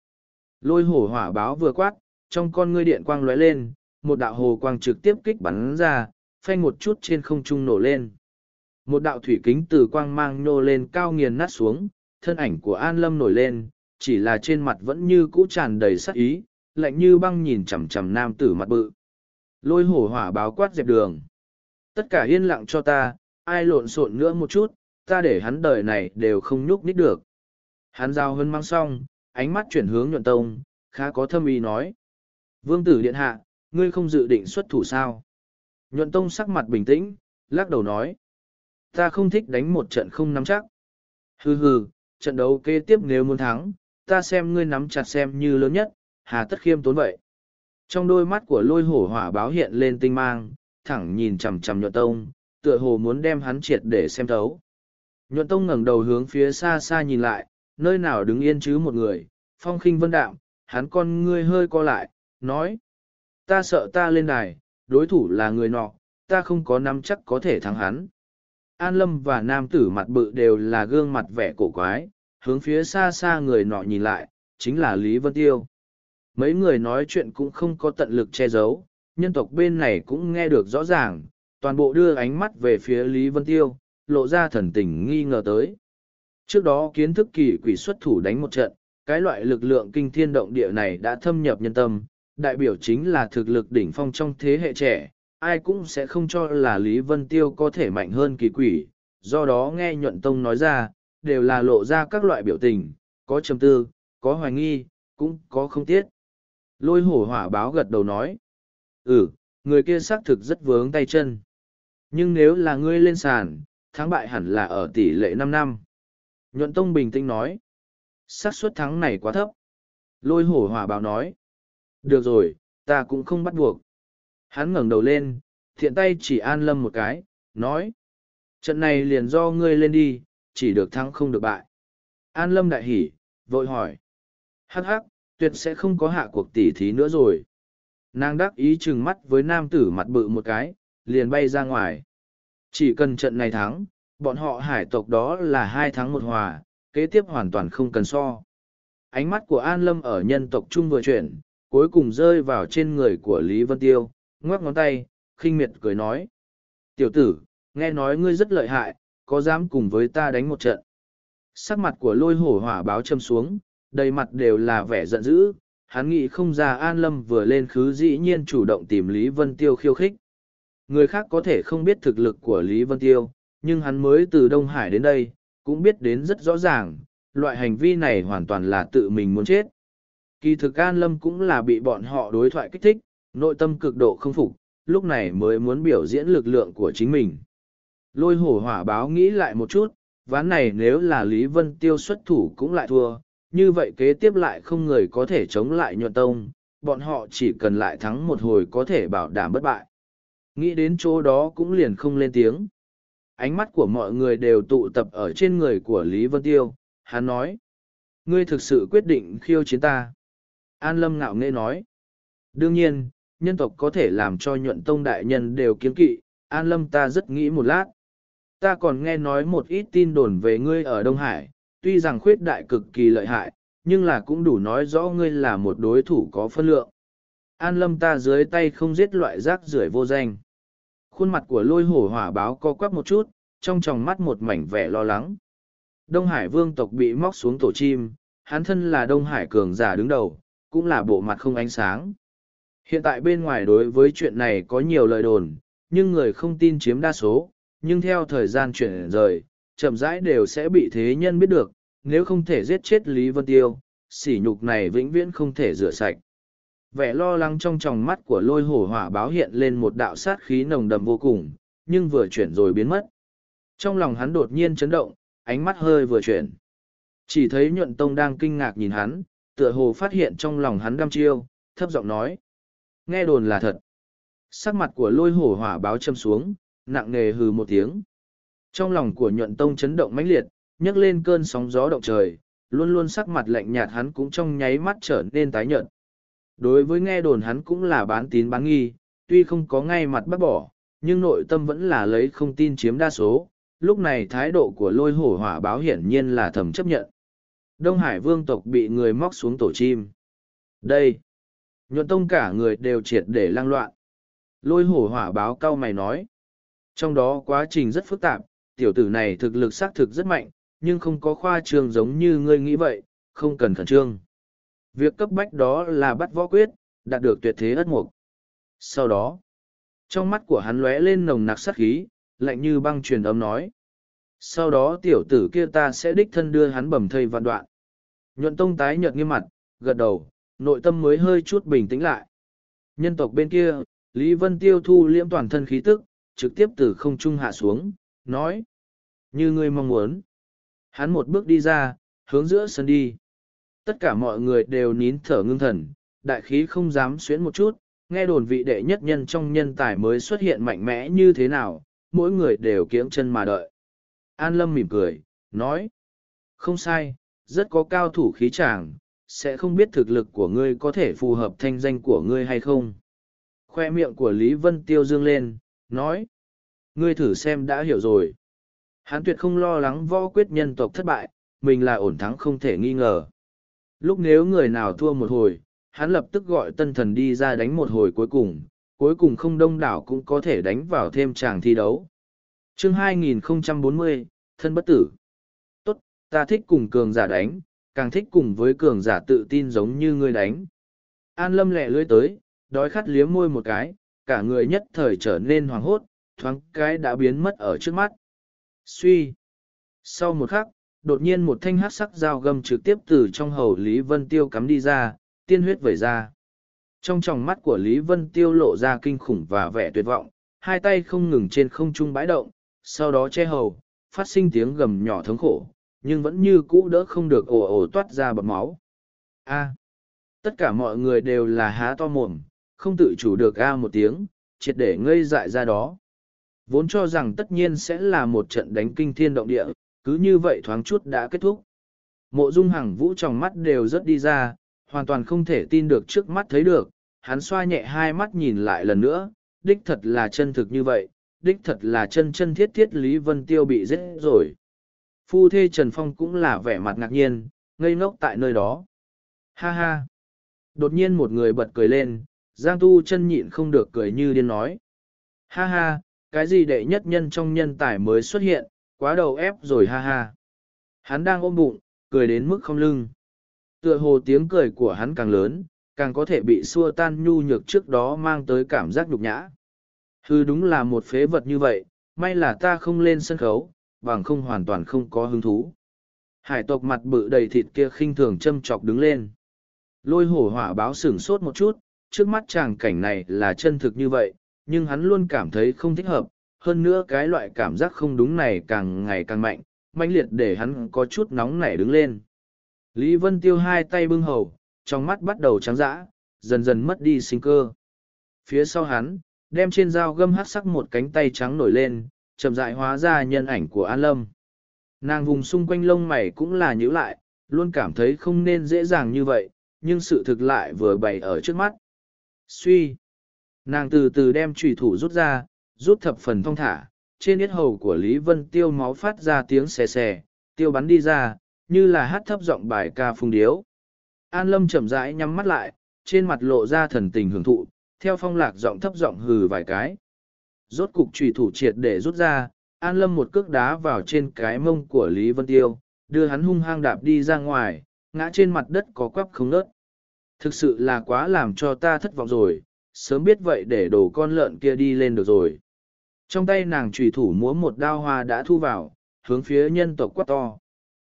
lôi hổ hỏa báo vừa quát trong con ngươi điện quang lóe lên một đạo hồ quang trực tiếp kích bắn ra phanh một chút trên không trung nổ lên. Một đạo thủy kính từ quang mang nô lên cao nghiền nát xuống, thân ảnh của An Lâm nổi lên, chỉ là trên mặt vẫn như cũ tràn đầy sắc ý, lạnh như băng nhìn chằm chằm nam tử mặt bự. Lôi hổ hỏa báo quát dẹp đường. Tất cả yên lặng cho ta, ai lộn xộn nữa một chút, ta để hắn đời này đều không nhúc nít được. Hắn giao hơn mang xong, ánh mắt chuyển hướng nhuận tông, khá có thâm ý nói. Vương tử điện hạ, ngươi không dự định xuất thủ sao? Nhuận Tông sắc mặt bình tĩnh, lắc đầu nói. Ta không thích đánh một trận không nắm chắc. Hừ hừ, trận đấu kế tiếp nếu muốn thắng, ta xem ngươi nắm chặt xem như lớn nhất, hà tất khiêm tốn vậy. Trong đôi mắt của lôi hổ hỏa báo hiện lên tinh mang, thẳng nhìn chằm chằm nhuận tông, tựa hồ muốn đem hắn triệt để xem thấu. Nhuận tông ngẩng đầu hướng phía xa xa nhìn lại, nơi nào đứng yên chứ một người, phong khinh vân đạm, hắn con ngươi hơi co lại, nói. Ta sợ ta lên đài, đối thủ là người nọ, ta không có nắm chắc có thể thắng hắn. An Lâm và nam tử mặt bự đều là gương mặt vẻ cổ quái, hướng phía xa xa người nọ nhìn lại, chính là Lý Vân Tiêu. Mấy người nói chuyện cũng không có tận lực che giấu, nhân tộc bên này cũng nghe được rõ ràng, toàn bộ đưa ánh mắt về phía Lý Vân Tiêu, lộ ra thần tình nghi ngờ tới. Trước đó kiến thức kỳ quỷ xuất thủ đánh một trận, cái loại lực lượng kinh thiên động địa này đã thâm nhập nhân tâm, đại biểu chính là thực lực đỉnh phong trong thế hệ trẻ, ai cũng sẽ không cho là Lý Vân Tiêu có thể mạnh hơn kỳ quỷ, do đó nghe nhuận tông nói ra, đều là lộ ra các loại biểu tình, có trầm tư, có hoài nghi, cũng có không tiết. Lôi hổ hỏa báo gật đầu nói, ừ, người kia xác thực rất vướng tay chân. Nhưng nếu là ngươi lên sàn, thắng bại hẳn là ở tỷ lệ năm năm. Nhuận Tông bình tĩnh nói, xác suất thắng này quá thấp. Lôi hổ hỏa báo nói, được rồi, ta cũng không bắt buộc. Hắn ngẩng đầu lên, thiện tay chỉ an lâm một cái, nói. Trận này liền do ngươi lên đi, chỉ được thắng không được bại. An lâm đại hỉ, vội hỏi. Hắc hắc, tuyệt sẽ không có hạ cuộc tỉ thí nữa rồi. Nàng đắc ý chừng mắt với nam tử mặt bự một cái, liền bay ra ngoài. Chỉ cần trận này thắng, bọn họ hải tộc đó là hai thắng một hòa, kế tiếp hoàn toàn không cần so. Ánh mắt của An Lâm ở nhân tộc Trung vừa chuyển, cuối cùng rơi vào trên người của Lý Vân Tiêu, ngoắc ngón tay, khinh miệt cười nói. Tiểu tử, nghe nói ngươi rất lợi hại, có dám cùng với ta đánh một trận. Sắc mặt của lôi hổ hỏa báo châm xuống, đầy mặt đều là vẻ giận dữ, hắn nghĩ không ra An Lâm vừa lên khứ dĩ nhiên chủ động tìm Lý Vân Tiêu khiêu khích. Người khác có thể không biết thực lực của Lý Vân Tiêu, nhưng hắn mới từ Đông Hải đến đây, cũng biết đến rất rõ ràng, loại hành vi này hoàn toàn là tự mình muốn chết. Kỳ thực An Lâm cũng là bị bọn họ đối thoại kích thích, nội tâm cực độ không phục, lúc này mới muốn biểu diễn lực lượng của chính mình. Lôi hổ hỏa báo nghĩ lại một chút, ván này nếu là Lý Vân Tiêu xuất thủ cũng lại thua, như vậy kế tiếp lại không người có thể chống lại nhuận tông, bọn họ chỉ cần lại thắng một hồi có thể bảo đảm bất bại. Nghĩ đến chỗ đó cũng liền không lên tiếng. Ánh mắt của mọi người đều tụ tập ở trên người của Lý Vân Tiêu, hắn nói. Ngươi thực sự quyết định khiêu chiến ta. An Lâm ngạo nghễ nói. Đương nhiên, nhân tộc có thể làm cho nhuận tông đại nhân đều kiến kỵ, An Lâm ta rất nghĩ một lát. Ta còn nghe nói một ít tin đồn về ngươi ở Đông Hải, tuy rằng khuyết đại cực kỳ lợi hại, nhưng là cũng đủ nói rõ ngươi là một đối thủ có phân lượng. An Lâm ta dưới tay không giết loại rác rưởi vô danh. Khuôn mặt của lôi hổ hỏa báo co quắp một chút, trong tròng mắt một mảnh vẻ lo lắng. Đông Hải vương tộc bị móc xuống tổ chim, hắn thân là Đông Hải cường giả đứng đầu, cũng là bộ mặt không ánh sáng. Hiện tại bên ngoài đối với chuyện này có nhiều lời đồn, nhưng người không tin chiếm đa số, nhưng theo thời gian chuyển rời, chậm rãi đều sẽ bị thế nhân biết được, nếu không thể giết chết Lý Vân Tiêu, sỉ nhục này vĩnh viễn không thể rửa sạch. Vẻ lo lắng trong tròng mắt của lôi hổ hỏa báo hiện lên một đạo sát khí nồng đầm vô cùng, nhưng vừa chuyển rồi biến mất. Trong lòng hắn đột nhiên chấn động, ánh mắt hơi vừa chuyển. Chỉ thấy nhuận tông đang kinh ngạc nhìn hắn, tựa hồ phát hiện trong lòng hắn đăm chiêu, thấp giọng nói. Nghe đồn là thật. Sắc mặt của lôi hổ hỏa báo châm xuống, nặng nề hừ một tiếng. Trong lòng của nhuận tông chấn động mãnh liệt, nhấc lên cơn sóng gió động trời, luôn luôn sắc mặt lạnh nhạt hắn cũng trong nháy mắt trở nên tái nhợt. Đối với nghe đồn hắn cũng là bán tín bán nghi, tuy không có ngay mặt bác bỏ, nhưng nội tâm vẫn là lấy không tin chiếm đa số. Lúc này thái độ của lôi hổ hỏa báo hiển nhiên là thầm chấp nhận. Đông Hải vương tộc bị người móc xuống tổ chim. Đây! Nhuận tông cả người đều triệt để lang loạn. Lôi hổ hỏa báo cao mày nói. Trong đó quá trình rất phức tạp, tiểu tử này thực lực xác thực rất mạnh, nhưng không có khoa trường giống như ngươi nghĩ vậy, không cần khẩn trương. Việc cấp bách đó là bắt võ quyết, đạt được tuyệt thế ất mục. Sau đó, trong mắt của hắn lóe lên nồng nặc sát khí, lạnh như băng truyền âm nói. Sau đó tiểu tử kia ta sẽ đích thân đưa hắn bầm thây vạn đoạn. Nhuận tông tái nhợt nghiêm mặt, gật đầu, nội tâm mới hơi chút bình tĩnh lại. Nhân tộc bên kia, Lý Vân Tiêu thu liễm toàn thân khí tức, trực tiếp từ không trung hạ xuống, nói. Như ngươi mong muốn. Hắn một bước đi ra, hướng giữa sân đi. Tất cả mọi người đều nín thở ngưng thần, đại khí không dám xuyến một chút, nghe đồn vị đệ nhất nhân trong nhân tài mới xuất hiện mạnh mẽ như thế nào, mỗi người đều kiếng chân mà đợi. An Lâm mỉm cười, nói. Không sai, rất có cao thủ khí tràng, sẽ không biết thực lực của ngươi có thể phù hợp thanh danh của ngươi hay không. Khoe miệng của Lý Vân Tiêu dương lên, nói. Ngươi thử xem đã hiểu rồi. Hán tuyệt không lo lắng võ quyết nhân tộc thất bại, mình là ổn thắng không thể nghi ngờ. Lúc nếu người nào thua một hồi, hắn lập tức gọi tân thần đi ra đánh một hồi cuối cùng, cuối cùng không đông đảo cũng có thể đánh vào thêm tràng thi đấu. chương 2040, thân bất tử. Ta thích cùng cường giả đánh, càng thích cùng với cường giả tự tin giống như ngươi đánh. An lâm lẹ lưới tới, đói khát liếm môi một cái, cả người nhất thời trở nên hoàng hốt, thoáng cái đã biến mất ở trước mắt. Suy. Sau một khắc, đột nhiên một thanh hát sắc dao gầm trực tiếp từ trong hầu Lý Vân Tiêu cắm đi ra, tiên huyết vẩy ra. Trong tròng mắt của Lý Vân Tiêu lộ ra kinh khủng và vẻ tuyệt vọng, hai tay không ngừng trên không trung bãi động, sau đó che hầu, phát sinh tiếng gầm nhỏ thống khổ, nhưng vẫn như cũ đỡ không được ồ ồ toát ra bọt máu. A. À, tất cả mọi người đều là há to mồm, không tự chủ được a một tiếng, triệt để ngây dại ra đó. Vốn cho rằng tất nhiên sẽ là một trận đánh kinh thiên động địa, cứ như vậy thoáng chút đã kết thúc. Mộ dung hằng vũ trong mắt đều rất đi ra, hoàn toàn không thể tin được trước mắt thấy được, hắn xoa nhẹ hai mắt nhìn lại lần nữa, đích thật là chân thực như vậy, đích thật là chân chân thiết thiết Lý Vân Tiêu bị giết rồi phu thê Trần Phong cũng là vẻ mặt ngạc nhiên, ngây ngốc tại nơi đó. Ha ha! Đột nhiên một người bật cười lên, Giang Tu chân nhịn không được cười như điên nói. Ha ha, cái gì đệ nhất nhân trong nhân tài mới xuất hiện, quá đầu ép rồi ha ha. Hắn đang ôm bụng, cười đến mức không lưng. Tựa hồ tiếng cười của hắn càng lớn, càng có thể bị xua tan nhu nhược trước đó mang tới cảm giác nhục nhã. Hư đúng là một phế vật như vậy, may là ta không lên sân khấu, bằng không hoàn toàn không có hứng thú. Hải tộc mặt bự đầy thịt kia khinh thường châm chọc đứng lên. Lôi hổ hỏa báo sửng sốt một chút, trước mắt chàng cảnh này là chân thực như vậy, nhưng hắn luôn cảm thấy không thích hợp, hơn nữa cái loại cảm giác không đúng này càng ngày càng mạnh, mãnh liệt để hắn có chút nóng nảy đứng lên. Lý Vân Tiêu hai tay bưng hầu, trong mắt bắt đầu trắng dã, dần dần mất đi sinh cơ. Phía sau hắn, đem trên dao găm hát sắc một cánh tay trắng nổi lên, chậm dại hóa ra nhân ảnh của An Lâm. Nàng vùng xung quanh lông mày cũng là nhữ lại, luôn cảm thấy không nên dễ dàng như vậy, nhưng sự thực lại vừa bày ở trước mắt. Suy! Nàng từ từ đem trùy thủ rút ra, rút thập phần thông thả, trên yết hầu của Lý Vân Tiêu máu phát ra tiếng xè xè, tiêu bắn đi ra, như là hát thấp giọng bài ca phung điếu. An Lâm chậm rãi nhắm mắt lại, trên mặt lộ ra thần tình hưởng thụ, theo phong lạc giọng thấp giọng hừ vài cái rốt cục trùy thủ triệt để rút ra, An Lâm một cước đá vào trên cái mông của Lý Vân Tiêu, đưa hắn hung hăng đạp đi ra ngoài, ngã trên mặt đất có quắp không nớt. Thực sự là quá làm cho ta thất vọng rồi, sớm biết vậy để đổ con lợn kia đi lên được rồi. Trong tay nàng trùy thủ múa một đao hoa đã thu vào, hướng phía nhân tộc quát to.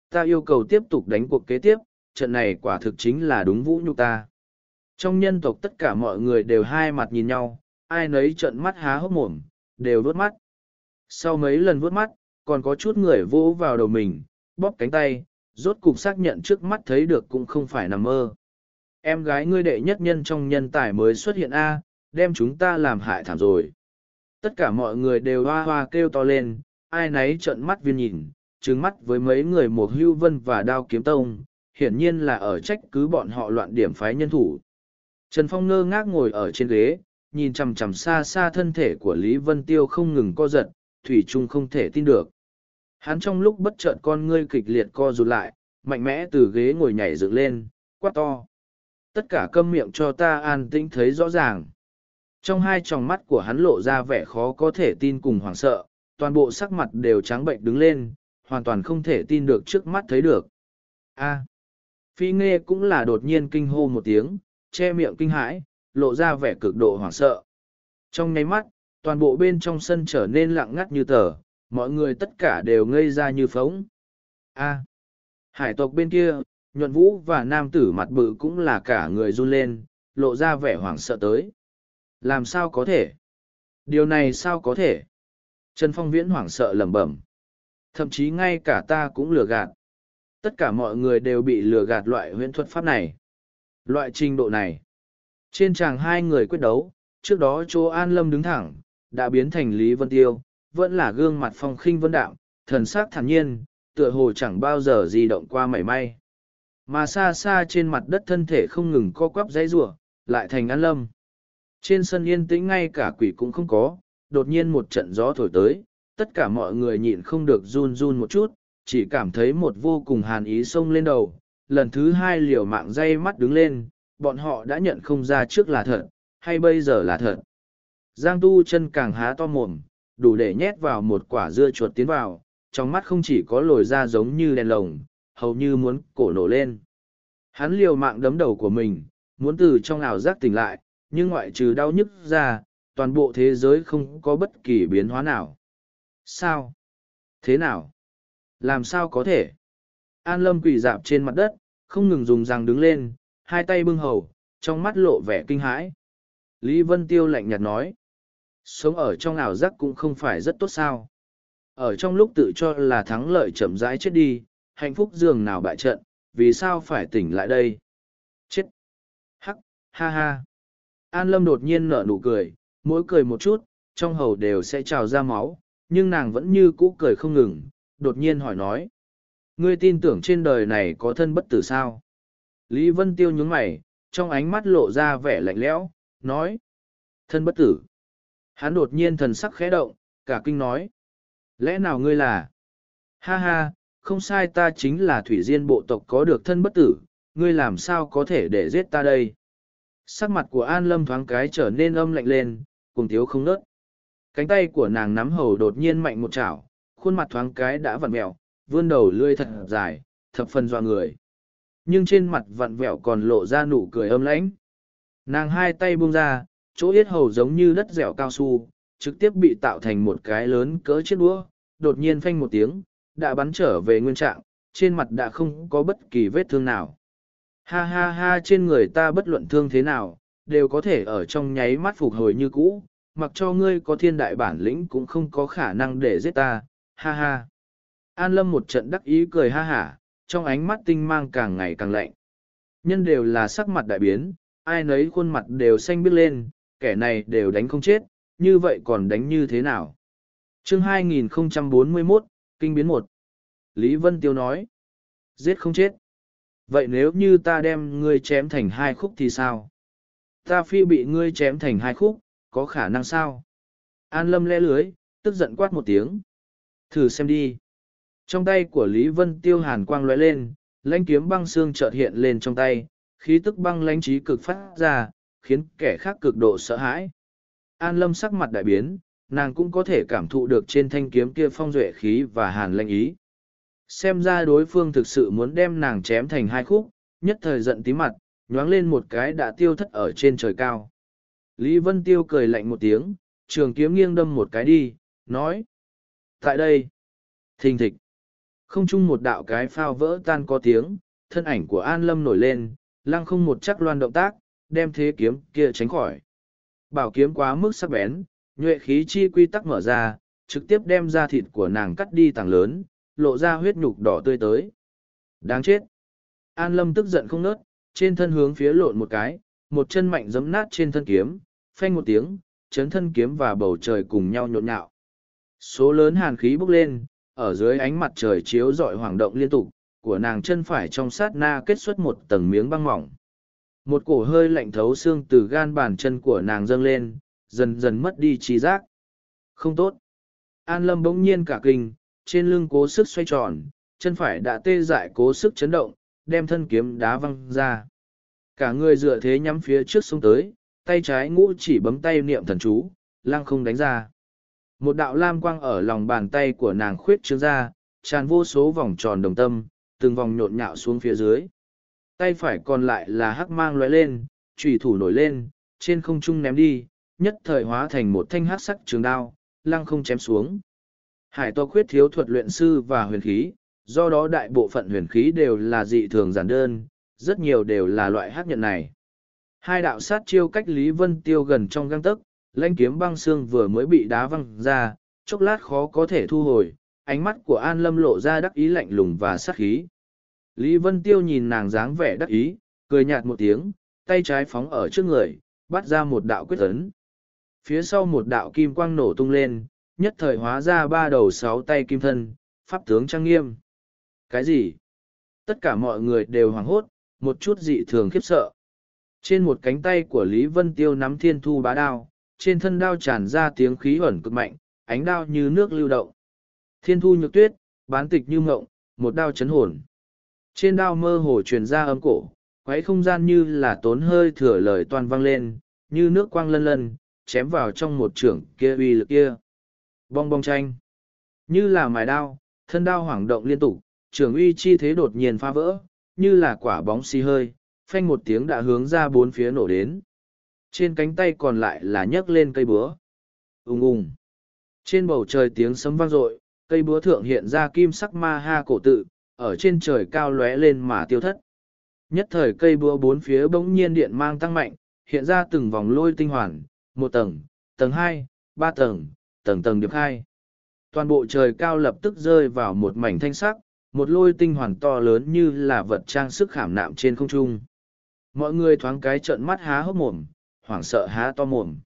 Ta yêu cầu tiếp tục đánh cuộc kế tiếp, trận này quả thực chính là đúng vũ nhục ta. Trong nhân tộc tất cả mọi người đều hai mặt nhìn nhau, ai nấy trợn mắt há hốc mồm, đều vuốt mắt. Sau mấy lần vuốt mắt, còn có chút người vỗ vào đầu mình, bóp cánh tay, rốt cục xác nhận trước mắt thấy được cũng không phải nằm mơ. Em gái ngươi đệ nhất nhân trong nhân tài mới xuất hiện A, đem chúng ta làm hại thảm rồi. Tất cả mọi người đều hoa hoa kêu to lên, ai nấy trợn mắt viên nhìn, trừng mắt với mấy người một hưu vân và đao kiếm tông, hiển nhiên là ở trách cứ bọn họ loạn điểm phái nhân thủ. Trần Phong ngơ ngác ngồi ở trên ghế, nhìn chằm chằm xa xa thân thể của Lý Vân Tiêu không ngừng co giật, Thủy Trung không thể tin được. Hắn trong lúc bất chợt con ngươi kịch liệt co rụt lại, mạnh mẽ từ ghế ngồi nhảy dựng lên, quát to. Tất cả câm miệng cho ta an tĩnh thấy rõ ràng. Trong hai tròng mắt của hắn lộ ra vẻ khó có thể tin cùng hoảng sợ, toàn bộ sắc mặt đều trắng bệnh đứng lên, hoàn toàn không thể tin được trước mắt thấy được. A. phi Nghe cũng là đột nhiên kinh hô một tiếng, che miệng kinh hãi, lộ ra vẻ cực độ hoảng sợ. Trong ngay mắt, toàn bộ bên trong sân trở nên lặng ngắt như tờ, mọi người tất cả đều ngây ra như phóng. A. hải tộc bên kia, nhuận vũ và nam tử mặt bự cũng là cả người run lên, lộ ra vẻ hoảng sợ tới. Làm sao có thể? Điều này sao có thể? Trần Phong Viễn hoảng sợ lẩm bẩm. Thậm chí ngay cả ta cũng lừa gạt. Tất cả mọi người đều bị lừa gạt loại huyễn thuật pháp này. Loại trình độ này. Trên tràng hai người quyết đấu, trước đó chỗ An Lâm đứng thẳng, đã biến thành Lý Vân Tiêu, vẫn là gương mặt phong khinh vân đạm, thần sắc thản nhiên, tựa hồ chẳng bao giờ di động qua mảy may. Mà xa xa trên mặt đất thân thể không ngừng co quắp dãy rủa, lại thành An Lâm. Trên sân yên tĩnh ngay cả quỷ cũng không có, đột nhiên một trận gió thổi tới, tất cả mọi người nhịn không được run run một chút, chỉ cảm thấy một vô cùng hàn ý sông lên đầu, lần thứ hai liều mạng dây mắt đứng lên, bọn họ đã nhận không ra trước là thật, hay bây giờ là thật. Giang tu chân càng há to mồm, đủ để nhét vào một quả dưa chuột tiến vào, trong mắt không chỉ có lồi ra giống như đèn lồng, hầu như muốn cổ nổ lên. Hắn liều mạng đấm đầu của mình, muốn từ trong ảo giác tỉnh lại, nhưng ngoại trừ đau nhức ra, toàn bộ thế giới không có bất kỳ biến hóa nào. Sao? Thế nào? Làm sao có thể? An lâm quỳ dạp trên mặt đất, không ngừng dùng răng đứng lên, hai tay bưng hầu, trong mắt lộ vẻ kinh hãi. Lý Vân Tiêu lạnh nhạt nói, sống ở trong ảo giác cũng không phải rất tốt sao. Ở trong lúc tự cho là thắng lợi chậm rãi chết đi, hạnh phúc dường nào bại trận, vì sao phải tỉnh lại đây? Chết! Hắc, ha ha! An Lâm đột nhiên nở nụ cười, mỗi cười một chút, trong hầu đều sẽ trào ra máu, nhưng nàng vẫn như cũ cười không ngừng, đột nhiên hỏi nói. Ngươi tin tưởng trên đời này có thân bất tử sao? Lý Vân Tiêu nhún mày, trong ánh mắt lộ ra vẻ lạnh lẽo, nói. Thân bất tử. Hắn đột nhiên thần sắc khẽ động, cả kinh nói. Lẽ nào ngươi là? Ha ha, không sai ta chính là thủy diên bộ tộc có được thân bất tử, ngươi làm sao có thể để giết ta đây? Sắc mặt của An Lâm thoáng cái trở nên âm lạnh lên, cùng thiếu không nớt. Cánh tay của nàng nắm hầu đột nhiên mạnh một chảo, khuôn mặt thoáng cái đã vặn mẹo, vươn đầu lươi thật dài, thập phần doa người nhưng trên mặt vặn vẹo còn lộ ra nụ cười âm lãnh. Nàng hai tay buông ra, chỗ yết hầu giống như đất dẻo cao su, trực tiếp bị tạo thành một cái lớn cỡ chiếc đũa, đột nhiên phanh một tiếng, đã bắn trở về nguyên trạng, trên mặt đã không có bất kỳ vết thương nào. Ha ha ha trên người ta bất luận thương thế nào, đều có thể ở trong nháy mắt phục hồi như cũ, mặc cho ngươi có thiên đại bản lĩnh cũng không có khả năng để giết ta, ha ha. An lâm một trận đắc ý cười ha hả, trong ánh mắt tinh mang càng ngày càng lạnh. Nhân đều là sắc mặt đại biến, ai nấy khuôn mặt đều xanh biếc lên, kẻ này đều đánh không chết, như vậy còn đánh như thế nào? Chương 2041, Kinh biến 1 Lý Vân Tiêu nói, giết không chết. Vậy nếu như ta đem ngươi chém thành hai khúc thì sao? Ta phi bị ngươi chém thành hai khúc, có khả năng sao? An Lâm le lưới, tức giận quát một tiếng. Thử xem đi. Trong tay của Lý Vân Tiêu hàn quang lóe lên, lãnh kiếm băng xương chợt hiện lên trong tay, khí tức băng lãnh trí cực phát ra, khiến kẻ khác cực độ sợ hãi. An Lâm sắc mặt đại biến, nàng cũng có thể cảm thụ được trên thanh kiếm kia phong duệ khí và hàn lãnh ý. Xem ra đối phương thực sự muốn đem nàng chém thành hai khúc, nhất thời giận tí mặt, nhoáng lên một cái đã tiêu thất ở trên trời cao. Lý Vân Tiêu cười lạnh một tiếng, trường kiếm nghiêng đâm một cái đi, nói. Tại đây, thình thịch, không chung một đạo cái phao vỡ tan có tiếng, thân ảnh của An Lâm nổi lên, lăng không một chắc loan động tác, đem thế kiếm kia tránh khỏi. Bảo kiếm quá mức sắc bén, nhuệ khí chi quy tắc mở ra, trực tiếp đem ra thịt của nàng cắt đi tảng lớn, lộ ra huyết nhục đỏ tươi tới. Đáng chết! An Lâm tức giận không nớt, trên thân hướng phía lộn một cái, một chân mạnh giấm nát trên thân kiếm, phanh một tiếng, chấn thân kiếm và bầu trời cùng nhau nhộn nhạo. Số lớn hàn khí bốc lên, ở dưới ánh mặt trời chiếu rọi hoàng động liên tục, của nàng chân phải trong sát na kết xuất một tầng miếng băng mỏng. Một cổ hơi lạnh thấu xương từ gan bàn chân của nàng dâng lên, dần dần mất đi trí giác. Không tốt. An lâm bỗng nhiên cả kinh, trên lưng cố sức xoay tròn, chân phải đã tê dại cố sức chấn động, đem thân kiếm đá văng ra. Cả người dựa thế nhắm phía trước sông tới, tay trái ngũ chỉ bấm tay niệm thần chú, lang không đánh ra một đạo lam quang ở lòng bàn tay của nàng khuyết trương ra tràn vô số vòng tròn đồng tâm từng vòng nhộn nhạo xuống phía dưới tay phải còn lại là hắc mang lóe lên trùy thủ nổi lên trên không trung ném đi nhất thời hóa thành một thanh hắc sắc trường đao lăng không chém xuống hải to khuyết thiếu thuật luyện sư và huyền khí do đó đại bộ phận huyền khí đều là dị thường giản đơn rất nhiều đều là loại hắc nhận này hai đạo sát chiêu cách lý vân tiêu gần trong găng tấc lãnh kiếm băng xương vừa mới bị đá văng ra, chốc lát khó có thể thu hồi, ánh mắt của An Lâm lộ ra đắc ý lạnh lùng và sắc khí. Lý Vân Tiêu nhìn nàng dáng vẻ đắc ý, cười nhạt một tiếng, tay trái phóng ở trước người, bắt ra một đạo quyết ấn. Phía sau một đạo kim quang nổ tung lên, nhất thời hóa ra ba đầu sáu tay kim thân, pháp tướng trang nghiêm. Cái gì? Tất cả mọi người đều hoảng hốt, một chút dị thường khiếp sợ. Trên một cánh tay của Lý Vân Tiêu nắm thiên thu bá đao, trên thân đao tràn ra tiếng khí ẩn cực mạnh, ánh đao như nước lưu động. Thiên thu nhược tuyết, bán tịch như mộng, một đao chấn hồn. Trên đao mơ hồ truyền ra âm cổ, quấy không gian như là tốn hơi thừa lời toàn vang lên, như nước quang lân lân, chém vào trong một trưởng kia uy lực kia. Bong bong tranh. Như là mài đao, thân đao hoảng động liên tục, trưởng uy chi thế đột nhiên phá vỡ, như là quả bóng xi hơi, phanh một tiếng đã hướng ra bốn phía nổ đến. Trên cánh tay còn lại là nhấc lên cây búa. Ùng ùng. Trên bầu trời tiếng sấm vang dội, cây búa thượng hiện ra kim sắc ma ha cổ tự, ở trên trời cao lóe lên mà tiêu thất. Nhất thời cây búa bốn phía bỗng nhiên điện mang tăng mạnh, hiện ra từng vòng lôi tinh hoàn, một tầng, tầng hai, ba tầng, tầng tầng điệp hai. Toàn bộ trời cao lập tức rơi vào một mảnh thanh sắc, một lôi tinh hoàn to lớn như là vật trang sức khảm nạm trên không trung. Mọi người thoáng cái trợn mắt há hốc mồm, hoảng sợ há to mồm.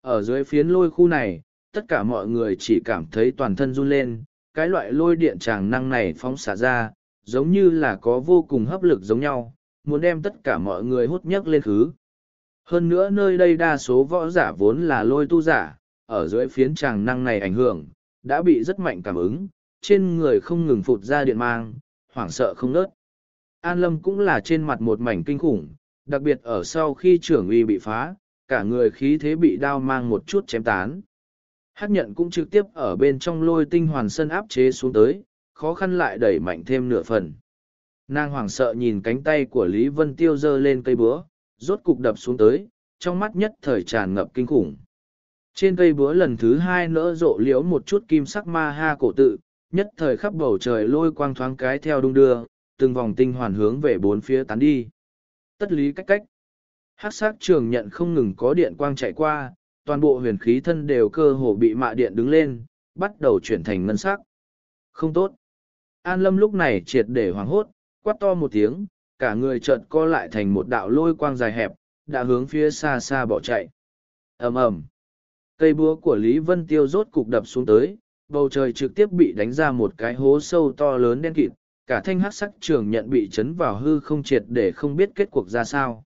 Ở dưới phiến lôi khu này, tất cả mọi người chỉ cảm thấy toàn thân run lên, cái loại lôi điện tràng năng này phóng xả ra, giống như là có vô cùng hấp lực giống nhau, muốn đem tất cả mọi người hút nhấc lên khứ. Hơn nữa nơi đây đa số võ giả vốn là lôi tu giả, ở dưới phiến tràng năng này ảnh hưởng, đã bị rất mạnh cảm ứng, trên người không ngừng phụt ra điện mang, hoảng sợ không nớt. An Lâm cũng là trên mặt một mảnh kinh khủng, đặc biệt ở sau khi trưởng uy bị phá, cả người khí thế bị đao mang một chút chém tán. Hát nhận cũng trực tiếp ở bên trong lôi tinh hoàn sân áp chế xuống tới, khó khăn lại đẩy mạnh thêm nửa phần. Nàng hoảng sợ nhìn cánh tay của Lý Vân Tiêu dơ lên cây búa, rốt cục đập xuống tới, trong mắt nhất thời tràn ngập kinh khủng. Trên cây búa lần thứ hai nỡ rộ liễu một chút kim sắc ma ha cổ tự, nhất thời khắp bầu trời lôi quang thoáng cái theo đung đưa, từng vòng tinh hoàn hướng về bốn phía tán đi tất lý cách cách. Hắc sát trường nhận không ngừng có điện quang chạy qua, toàn bộ huyền khí thân đều cơ hồ bị mạ điện đứng lên, bắt đầu chuyển thành ngân sắc. Không tốt. An lâm lúc này triệt để hoảng hốt, quát to một tiếng, cả người chợt co lại thành một đạo lôi quang dài hẹp, đã hướng phía xa xa bỏ chạy. ầm ầm, Cây búa của Lý Vân Tiêu rốt cục đập xuống tới, bầu trời trực tiếp bị đánh ra một cái hố sâu to lớn đen kịt, cả thanh hắc sắc trường nhận bị chấn vào hư không triệt để không biết kết cuộc ra sao.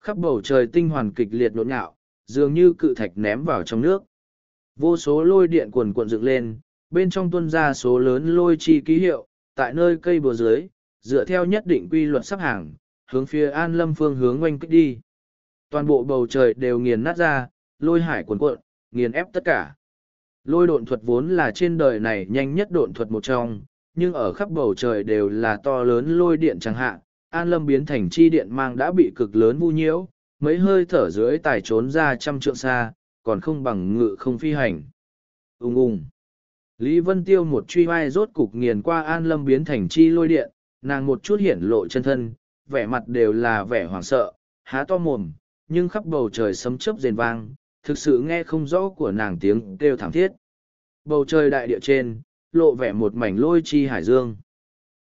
Khắp bầu trời tinh hoàn kịch liệt nộn nhạo, dường như cự thạch ném vào trong nước. Vô số lôi điện cuồn cuộn dựng lên, bên trong tuân ra số lớn lôi chi ký hiệu, tại nơi cây bừa dưới, dựa theo nhất định quy luật sắp hàng, hướng phía an lâm phương hướng oanh kích đi. Toàn bộ bầu trời đều nghiền nát ra, lôi hải cuồn cuộn, nghiền ép tất cả. Lôi độn thuật vốn là trên đời này nhanh nhất độn thuật một trong, nhưng ở khắp bầu trời đều là to lớn lôi điện chẳng hạn, An Lâm biến thành chi điện mang đã bị cực lớn vu nhiễu, mấy hơi thở dưới tài trốn ra trăm trượng xa, còn không bằng ngự không phi hành. Ung ung. Lý Vân Tiêu một truy vai rốt cục nghiền qua An Lâm biến thành chi lôi điện, nàng một chút hiển lộ chân thân, vẻ mặt đều là vẻ hoảng sợ, há to mồm, nhưng khắp bầu trời sấm chớp rền vang, thực sự nghe không rõ của nàng tiếng kêu thảm thiết. Bầu trời đại địa trên, lộ vẻ một mảnh lôi chi hải dương.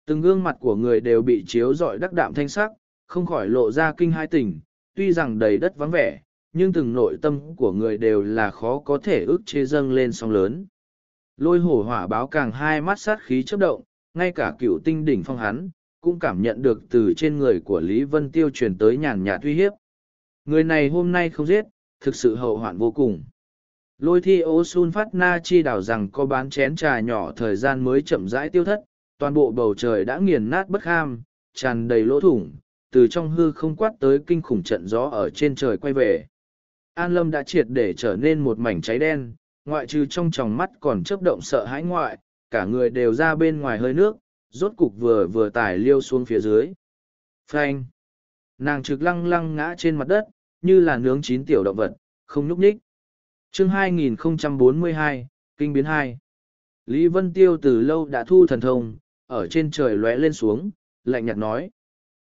Từng gương mặt của người đều bị chiếu rọi đắc đạm thanh sắc, không khỏi lộ ra kinh hai tình, tuy rằng đầy đất vắng vẻ, nhưng từng nội tâm của người đều là khó có thể ước chế dâng lên sóng lớn. Lôi hổ hỏa báo càng hai mắt sát khí chớp động, ngay cả cựu tinh đỉnh phong hắn, cũng cảm nhận được từ trên người của Lý Vân Tiêu truyền tới nhàn nhạt uy hiếp. Người này hôm nay không giết, thực sự hậu hoạn vô cùng. Lôi thi ô sun phát na chi đảo rằng có bán chén trà nhỏ thời gian mới chậm rãi tiêu thất, toàn bộ bầu trời đã nghiền nát bất ham, tràn đầy lỗ thủng, từ trong hư không quát tới kinh khủng trận gió ở trên trời quay về. An lâm đã triệt để trở nên một mảnh cháy đen, ngoại trừ trong tròng mắt còn chớp động sợ hãi ngoại, cả người đều ra bên ngoài hơi nước, rốt cục vừa vừa tải liêu xuống phía dưới. Phanh! Nàng trực lăng lăng ngã trên mặt đất, như là nướng chín tiểu động vật, không nhúc nhích chương 2042, Kinh biến 2. Lý Vân Tiêu từ lâu đã thu thần thông, ở trên trời lóe lên xuống, lạnh nhạt nói.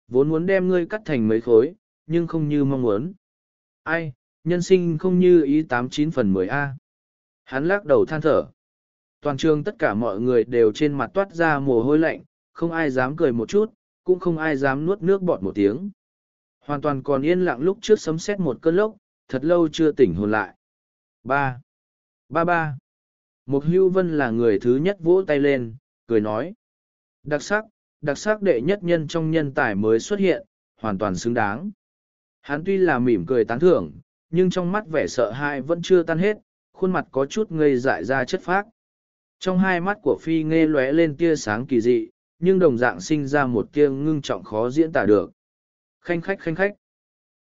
Vốn muốn đem ngươi cắt thành mấy khối, nhưng không như mong muốn. Ai, nhân sinh không như ý tám chín phần mười a Hắn lắc đầu than thở. Toàn trường tất cả mọi người đều trên mặt toát ra mồ hôi lạnh, không ai dám cười một chút, cũng không ai dám nuốt nước bọt một tiếng. Hoàn toàn còn yên lặng lúc trước sấm sét một cơn lốc, thật lâu chưa tỉnh hồn lại ba ba ba mục hưu vân là người thứ nhất vỗ tay lên cười nói đặc sắc đặc sắc đệ nhất nhân trong nhân tài mới xuất hiện hoàn toàn xứng đáng hắn tuy là mỉm cười tán thưởng nhưng trong mắt vẻ sợ hãi vẫn chưa tan hết khuôn mặt có chút ngây dại ra chất phác trong hai mắt của phi nghe lóe lên tia sáng kỳ dị nhưng đồng dạng sinh ra một tia ngưng trọng khó diễn tả được khanh khách khanh khách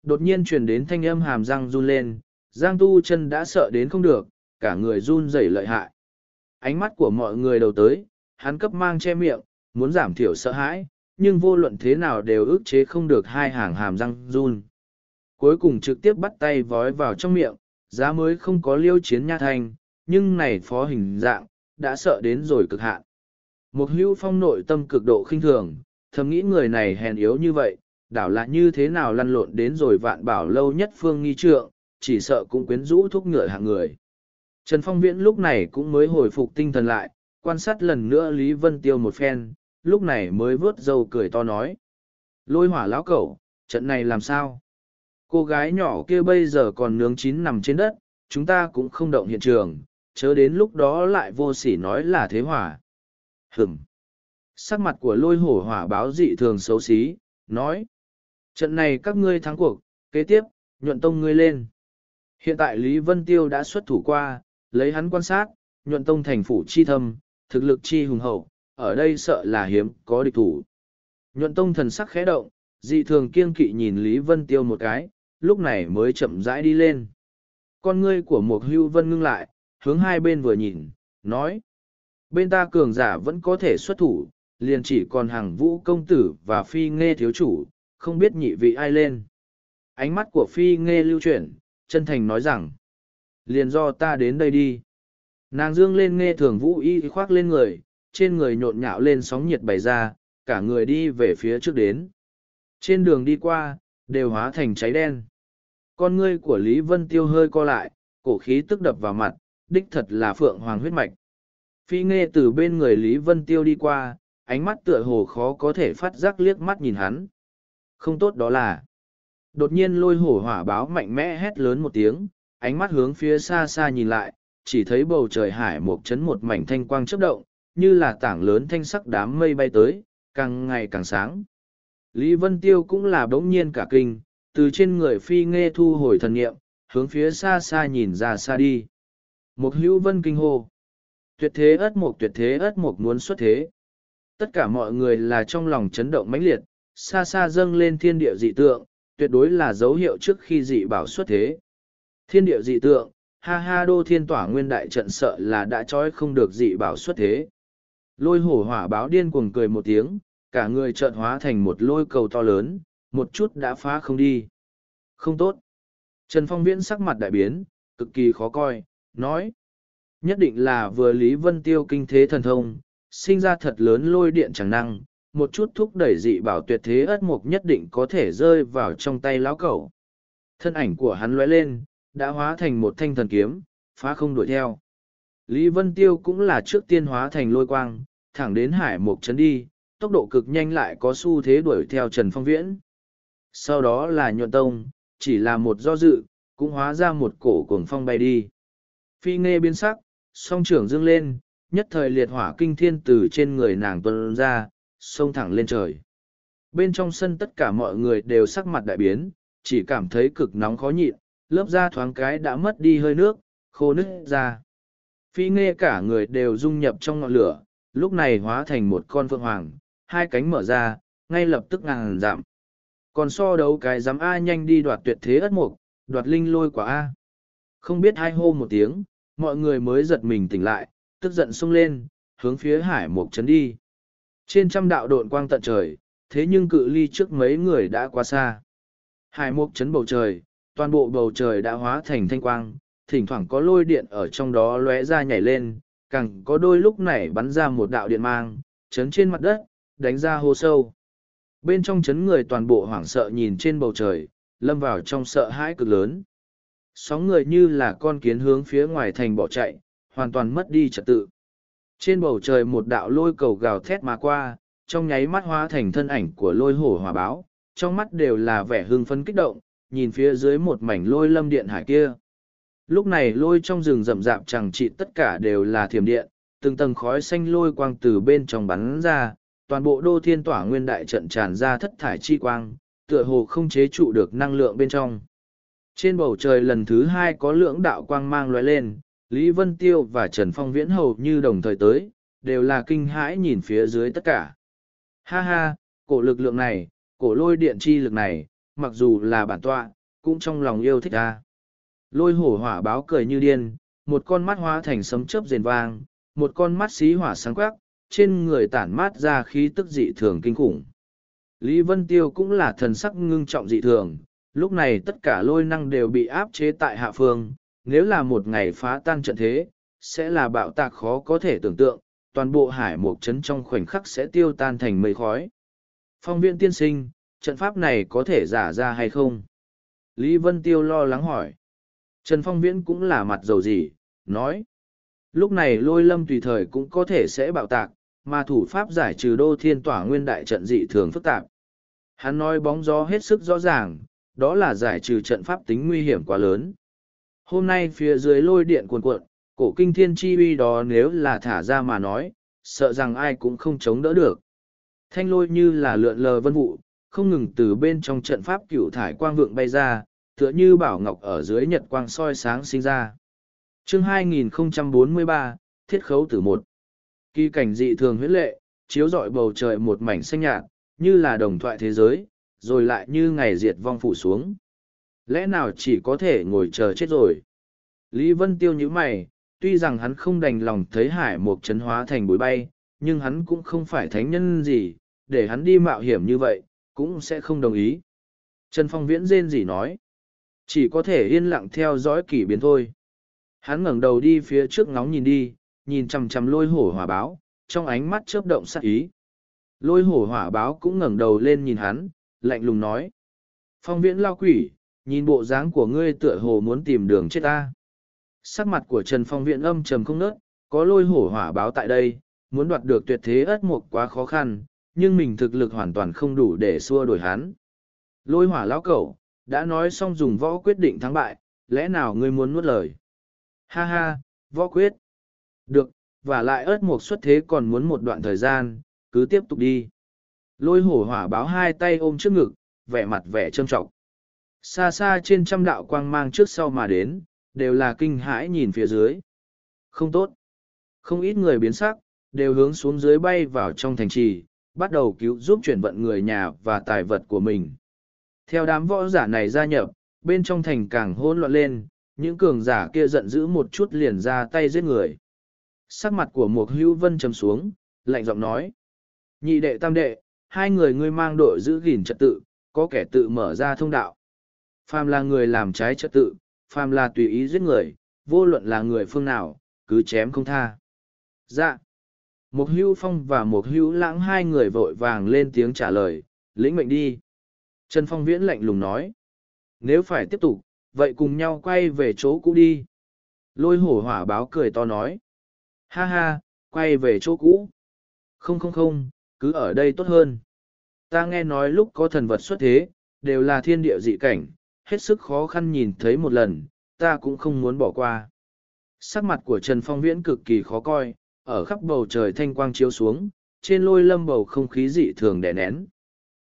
đột nhiên truyền đến thanh âm hàm răng run lên Giang Tu chân đã sợ đến không được, cả người run rẩy lợi hại. Ánh mắt của mọi người đầu tới, hắn cấp mang che miệng, muốn giảm thiểu sợ hãi, nhưng vô luận thế nào đều ức chế không được hai hàng hàm răng run. Cuối cùng trực tiếp bắt tay vói vào trong miệng, giá mới không có liêu chiến nha thành, nhưng này phó hình dạng, đã sợ đến rồi cực hạn. Một hưu phong nội tâm cực độ khinh thường, thầm nghĩ người này hèn yếu như vậy, đảo là như thế nào lăn lộn đến rồi vạn bảo lâu nhất phương nghi trượng, chỉ sợ cũng quyến rũ thúc ngựa hạng người. Trần Phong Viễn lúc này cũng mới hồi phục tinh thần lại, quan sát lần nữa Lý Vân Tiêu một phen, lúc này mới vớt dâu cười to nói. Lôi hỏa lão cẩu, trận này làm sao? Cô gái nhỏ kia bây giờ còn nướng chín nằm trên đất, chúng ta cũng không động hiện trường, chớ đến lúc đó lại vô sỉ nói là thế hỏa. Hửm! Sắc mặt của lôi hổ hỏa báo dị thường xấu xí, nói. Trận này các ngươi thắng cuộc, kế tiếp, nhuận tông ngươi lên. Hiện tại Lý Vân Tiêu đã xuất thủ qua, lấy hắn quan sát, nhuận tông thành phủ chi thâm, thực lực chi hùng hậu, ở đây sợ là hiếm có địch thủ. Nhuận tông thần sắc khẽ động, dị thường kiên kỵ nhìn Lý Vân Tiêu một cái, lúc này mới chậm rãi đi lên. Con ngươi của Mục Hưu Vân ngưng lại, hướng hai bên vừa nhìn, nói. Bên ta cường giả vẫn có thể xuất thủ, liền chỉ còn hàng vũ công tử và phi nghe thiếu chủ, không biết nhị vị ai lên. Ánh mắt của phi nghe lưu chuyển, chân thành nói rằng, liền do ta đến đây đi. Nàng dương lên nghe thường vũ y khoác lên người, trên người nhộn nhạo lên sóng nhiệt bày ra, cả người đi về phía trước đến. Trên đường đi qua, đều hóa thành cháy đen. Con ngươi của Lý Vân Tiêu hơi co lại, cổ khí tức đập vào mặt, đích thật là phượng hoàng huyết mạch. Phi nghe từ bên người Lý Vân Tiêu đi qua, ánh mắt tựa hồ khó có thể phát giác liếc mắt nhìn hắn. Không tốt đó là, đột nhiên lôi hổ hỏa báo mạnh mẽ hét lớn một tiếng ánh mắt hướng phía xa xa nhìn lại chỉ thấy bầu trời hải một chấn một mảnh thanh quang chớp động như là tảng lớn thanh sắc đám mây bay tới càng ngày càng sáng lý vân tiêu cũng là đ nhiên cả kinh từ trên người phi nghe thu hồi thần nghiệm hướng phía xa xa nhìn ra xa đi một hữu vân kinh hô tuyệt thế ất mục tuyệt thế ất mục muốn xuất thế tất cả mọi người là trong lòng chấn động mãnh liệt xa xa dâng lên thiên địa dị tượng tuyệt đối là dấu hiệu trước khi dị bảo xuất thế. Thiên địa dị tượng, ha ha đô thiên tỏa nguyên đại trận sợ là đã trói không được dị bảo xuất thế. Lôi hổ hỏa báo điên cuồng cười một tiếng, cả người trợn hóa thành một lôi cầu to lớn, một chút đã phá không đi. Không tốt. Trần Phong Viễn sắc mặt đại biến, cực kỳ khó coi, nói. Nhất định là vừa Lý Vân Tiêu kinh thế thần thông, sinh ra thật lớn lôi điện chẳng năng, một chút thúc đẩy dị bảo tuyệt thế ất mục nhất định có thể rơi vào trong tay lão cẩu. Thân ảnh của hắn lóe lên, đã hóa thành một thanh thần kiếm, phá không đuổi theo. Lý Vân Tiêu cũng là trước tiên hóa thành lôi quang, thẳng đến hải mục trấn đi, tốc độ cực nhanh lại có xu thế đuổi theo Trần Phong Viễn. Sau đó là nhuận tông, chỉ là một do dự, cũng hóa ra một cổ cuồng phong bay đi. Phi nghe biến sắc, song trưởng dương lên, nhất thời liệt hỏa kinh thiên từ trên người nàng tuôn ra, xông thẳng lên trời. Bên trong sân tất cả mọi người đều sắc mặt đại biến, chỉ cảm thấy cực nóng khó nhịn, lớp da thoáng cái đã mất đi hơi nước, khô nứt ra. Phi nghe cả người đều dung nhập trong ngọn lửa, lúc này hóa thành một con phượng hoàng, hai cánh mở ra, ngay lập tức ngàn giảm. Còn so đấu cái dám A nhanh đi đoạt tuyệt thế ất mục, đoạt linh lôi quả A. Không biết hai hô một tiếng, mọi người mới giật mình tỉnh lại, tức giận sung lên, hướng phía hải mục chấn đi. Trên trăm đạo độn quang tận trời, thế nhưng cự ly trước mấy người đã quá xa. Hải mục chấn bầu trời, toàn bộ bầu trời đã hóa thành thanh quang, thỉnh thoảng có lôi điện ở trong đó lóe ra nhảy lên, càng có đôi lúc nảy bắn ra một đạo điện mang, chấn trên mặt đất, đánh ra hô sâu. Bên trong chấn người toàn bộ hoảng sợ nhìn trên bầu trời, lâm vào trong sợ hãi cực lớn. Sóng người như là con kiến hướng phía ngoài thành bỏ chạy, hoàn toàn mất đi trật tự. Trên bầu trời một đạo lôi cầu gào thét mà qua, trong nháy mắt hóa thành thân ảnh của lôi hổ hòa báo, trong mắt đều là vẻ hưng phấn kích động, nhìn phía dưới một mảnh lôi lâm điện hải kia. Lúc này lôi trong rừng rậm rạp chẳng trị tất cả đều là thiểm điện, từng tầng khói xanh lôi quang từ bên trong bắn ra, toàn bộ đô thiên tỏa nguyên đại trận tràn ra thất thải chi quang, tựa hồ không chế trụ được năng lượng bên trong. Trên bầu trời lần thứ hai có lưỡng đạo quang mang lóe lên, Lý Vân Tiêu và Trần Phong Viễn hầu như đồng thời tới, đều là kinh hãi nhìn phía dưới tất cả. Ha ha, cổ lực lượng này, cổ lôi điện chi lực này, mặc dù là bản tọa, cũng trong lòng yêu thích ta. Lôi hổ hỏa báo cười như điên, một con mắt hóa thành sấm chớp rền vang, một con mắt xí hỏa sáng quắc, trên người tản mát ra khí tức dị thường kinh khủng. Lý Vân Tiêu cũng là thần sắc ngưng trọng dị thường, lúc này tất cả lôi năng đều bị áp chế tại hạ phương, nếu là một ngày phá tan trận thế, sẽ là bạo tạc khó có thể tưởng tượng, toàn bộ hải mục trấn trong khoảnh khắc sẽ tiêu tan thành mây khói. Phong viện tiên sinh, trận pháp này có thể giả ra hay không? Lý Vân Tiêu lo lắng hỏi. Trần Phong Viễn cũng là mặt dầu gì, nói. Lúc này lôi lâm tùy thời cũng có thể sẽ bạo tạc, mà thủ pháp giải trừ đô thiên tỏa nguyên đại trận dị thường phức tạp. Hắn nói bóng gió hết sức rõ ràng, đó là giải trừ trận pháp tính nguy hiểm quá lớn. Hôm nay phía dưới lôi điện cuồn cuộn, cổ kinh thiên chi uy đó nếu là thả ra mà nói, sợ rằng ai cũng không chống đỡ được. Thanh lôi như là lượn lờ vân vụ, không ngừng từ bên trong trận pháp cửu thải quang vượng bay ra, tựa như bảo ngọc ở dưới nhật quang soi sáng sinh ra. chương 2043, Thiết khấu tử một Kỳ cảnh dị thường huyết lệ, chiếu rọi bầu trời một mảnh xanh nhạt, như là đồng thoại thế giới, rồi lại như ngày diệt vong phủ xuống lẽ nào chỉ có thể ngồi chờ chết rồi lý vân tiêu như mày tuy rằng hắn không đành lòng thấy hải một chấn hóa thành bụi bay nhưng hắn cũng không phải thánh nhân gì để hắn đi mạo hiểm như vậy cũng sẽ không đồng ý trần phong viễn rên gì nói chỉ có thể yên lặng theo dõi kỷ biến thôi hắn ngẩng đầu đi phía trước ngóng nhìn đi nhìn chằm chằm lôi hổ hỏa báo trong ánh mắt chớp động sắc ý lôi hổ hỏa báo cũng ngẩng đầu lên nhìn hắn lạnh lùng nói phong viễn lao quỷ nhìn bộ dáng của ngươi tựa hồ muốn tìm đường chết ta sắc mặt của trần phong viện âm trầm không nớt có lôi hổ hỏa báo tại đây muốn đoạt được tuyệt thế ớt mục quá khó khăn nhưng mình thực lực hoàn toàn không đủ để xua đổi hắn lôi hỏa lão cẩu đã nói xong dùng võ quyết định thắng bại lẽ nào ngươi muốn nuốt lời ha ha võ quyết được và lại ớt mục xuất thế còn muốn một đoạn thời gian cứ tiếp tục đi lôi hổ hỏa báo hai tay ôm trước ngực vẻ mặt vẻ trâm trọng Xa xa trên trăm đạo quang mang trước sau mà đến, đều là kinh hãi nhìn phía dưới. Không tốt. Không ít người biến sắc, đều hướng xuống dưới bay vào trong thành trì, bắt đầu cứu giúp chuyển vận người nhà và tài vật của mình. Theo đám võ giả này gia nhập, bên trong thành càng hỗn loạn lên, những cường giả kia giận dữ một chút liền ra tay giết người. Sắc mặt của một Hữu Vân trầm xuống, lạnh giọng nói: "Nhị đệ tam đệ, hai người ngươi mang đội giữ gìn trật tự, có kẻ tự mở ra thông đạo." phàm là người làm trái trật tự, phàm là tùy ý giết người, vô luận là người phương nào, cứ chém không tha. Dạ. Mục hưu phong và Mục hưu lãng hai người vội vàng lên tiếng trả lời, lĩnh mệnh đi. Trần Phong Viễn lạnh lùng nói. Nếu phải tiếp tục, vậy cùng nhau quay về chỗ cũ đi. Lôi hổ hỏa báo cười to nói. Ha ha, quay về chỗ cũ. Không không không, cứ ở đây tốt hơn. Ta nghe nói lúc có thần vật xuất thế, đều là thiên địa dị cảnh, hết sức khó khăn nhìn thấy một lần, ta cũng không muốn bỏ qua. Sắc mặt của Trần Phong Viễn cực kỳ khó coi, ở khắp bầu trời thanh quang chiếu xuống, trên lôi lâm bầu không khí dị thường đè nén.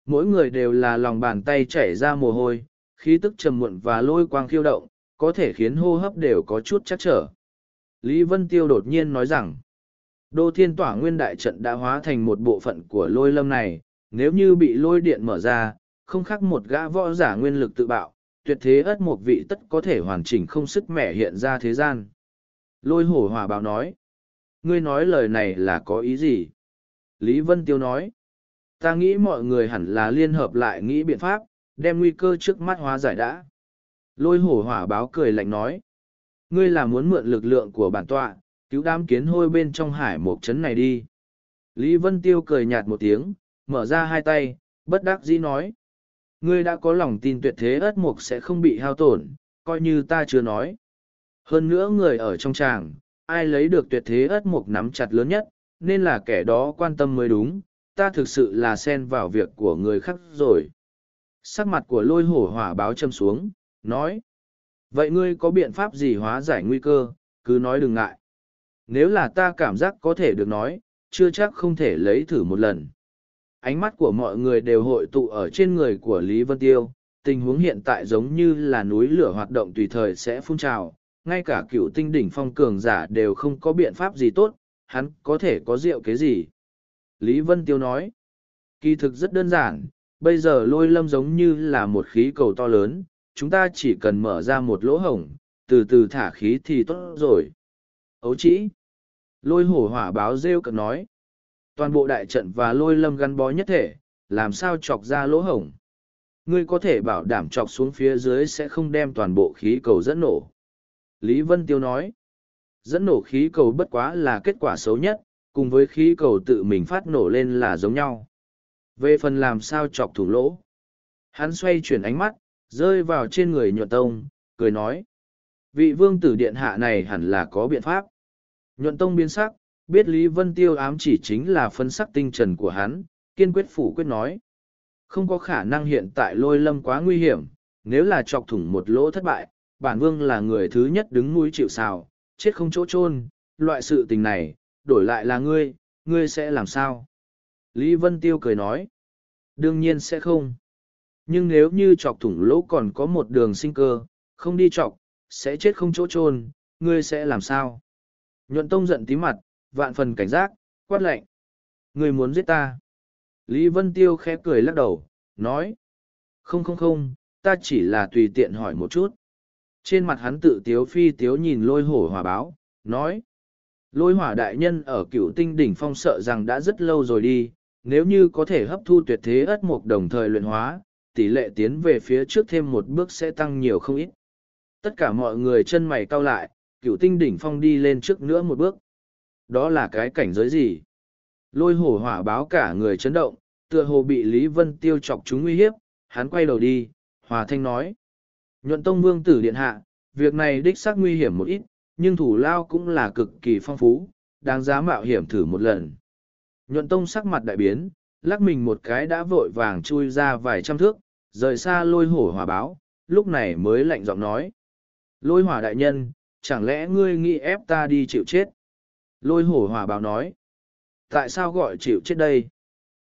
Mỗi người đều là lòng bàn tay chảy ra mồ hôi, khí tức trầm muộn và lôi quang khiêu động, có thể khiến hô hấp đều có chút chắc trở. Lý Vân Tiêu đột nhiên nói rằng, Đô Thiên Tỏa Nguyên Đại Trận đã hóa thành một bộ phận của lôi lâm này, nếu như bị lôi điện mở ra, không khác một gã võ giả nguyên lực tự bạo, tuyệt thế ất một vị tất có thể hoàn chỉnh không sức mẻ hiện ra thế gian. Lôi hổ hòa báo nói. Ngươi nói lời này là có ý gì? Lý Vân Tiêu nói. Ta nghĩ mọi người hẳn là liên hợp lại nghĩ biện pháp, đem nguy cơ trước mắt hóa giải đã. Lôi hổ hỏa báo cười lạnh nói. Ngươi là muốn mượn lực lượng của bản tọa, cứu đám kiến hôi bên trong hải một chấn này đi. Lý Vân Tiêu cười nhạt một tiếng, mở ra hai tay, bất đắc dĩ nói, Ngươi đã có lòng tin tuyệt thế ất mục sẽ không bị hao tổn, coi như ta chưa nói. Hơn nữa người ở trong tràng, ai lấy được tuyệt thế ất mục nắm chặt lớn nhất, nên là kẻ đó quan tâm mới đúng, ta thực sự là xen vào việc của người khác rồi. Sắc mặt của lôi hổ hỏa báo châm xuống, nói. Vậy ngươi có biện pháp gì hóa giải nguy cơ, cứ nói đừng ngại. Nếu là ta cảm giác có thể được nói, chưa chắc không thể lấy thử một lần. Ánh mắt của mọi người đều hội tụ ở trên người của Lý Vân Tiêu, tình huống hiện tại giống như là núi lửa hoạt động tùy thời sẽ phun trào, ngay cả cựu tinh đỉnh phong cường giả đều không có biện pháp gì tốt, hắn có thể có rượu cái gì. Lý Vân Tiêu nói, kỳ thực rất đơn giản, bây giờ lôi lâm giống như là một khí cầu to lớn, chúng ta chỉ cần mở ra một lỗ hổng, từ từ thả khí thì tốt rồi. Ấu chỉ, lôi hổ hỏa báo rêu cực nói, toàn bộ đại trận và lôi lâm gắn bó nhất thể, làm sao chọc ra lỗ hổng. Ngươi có thể bảo đảm chọc xuống phía dưới sẽ không đem toàn bộ khí cầu dẫn nổ. Lý Vân Tiêu nói, dẫn nổ khí cầu bất quá là kết quả xấu nhất, cùng với khí cầu tự mình phát nổ lên là giống nhau. Về phần làm sao chọc thủ lỗ, hắn xoay chuyển ánh mắt, rơi vào trên người nhuận tông, cười nói. Vị vương tử điện hạ này hẳn là có biện pháp. Nhuận tông biến sắc, biết Lý Vân Tiêu ám chỉ chính là phân sắc tinh trần của hắn, kiên quyết phủ quyết nói. Không có khả năng hiện tại lôi lâm quá nguy hiểm, nếu là chọc thủng một lỗ thất bại, bản vương là người thứ nhất đứng mũi chịu sào, chết không chỗ chôn loại sự tình này, đổi lại là ngươi, ngươi sẽ làm sao? Lý Vân Tiêu cười nói, đương nhiên sẽ không. Nhưng nếu như chọc thủng lỗ còn có một đường sinh cơ, không đi chọc, sẽ chết không chỗ chôn ngươi sẽ làm sao? Nhuận Tông giận tí mặt, vạn phần cảnh giác, quát lệnh. Người muốn giết ta. Lý Vân Tiêu khẽ cười lắc đầu, nói. Không không không, ta chỉ là tùy tiện hỏi một chút. Trên mặt hắn tự tiếu phi tiếu nhìn lôi hổ hòa báo, nói. Lôi hỏa đại nhân ở cựu tinh đỉnh phong sợ rằng đã rất lâu rồi đi, nếu như có thể hấp thu tuyệt thế ất một đồng thời luyện hóa, tỷ lệ tiến về phía trước thêm một bước sẽ tăng nhiều không ít. Tất cả mọi người chân mày cau lại, cựu tinh đỉnh phong đi lên trước nữa một bước đó là cái cảnh giới gì? Lôi hổ hỏa báo cả người chấn động, tựa hồ bị Lý Vân Tiêu chọc chúng nguy hiếp, hắn quay đầu đi, hòa thanh nói. Nhuận Tông Vương tử điện hạ, việc này đích xác nguy hiểm một ít, nhưng thủ lao cũng là cực kỳ phong phú, đáng giá mạo hiểm thử một lần. Nhuận Tông sắc mặt đại biến, lắc mình một cái đã vội vàng chui ra vài trăm thước, rời xa lôi hổ hỏa báo, lúc này mới lạnh giọng nói. Lôi hỏa đại nhân, chẳng lẽ ngươi nghĩ ép ta đi chịu chết? Lôi hổ hòa báo nói. Tại sao gọi chịu chết đây?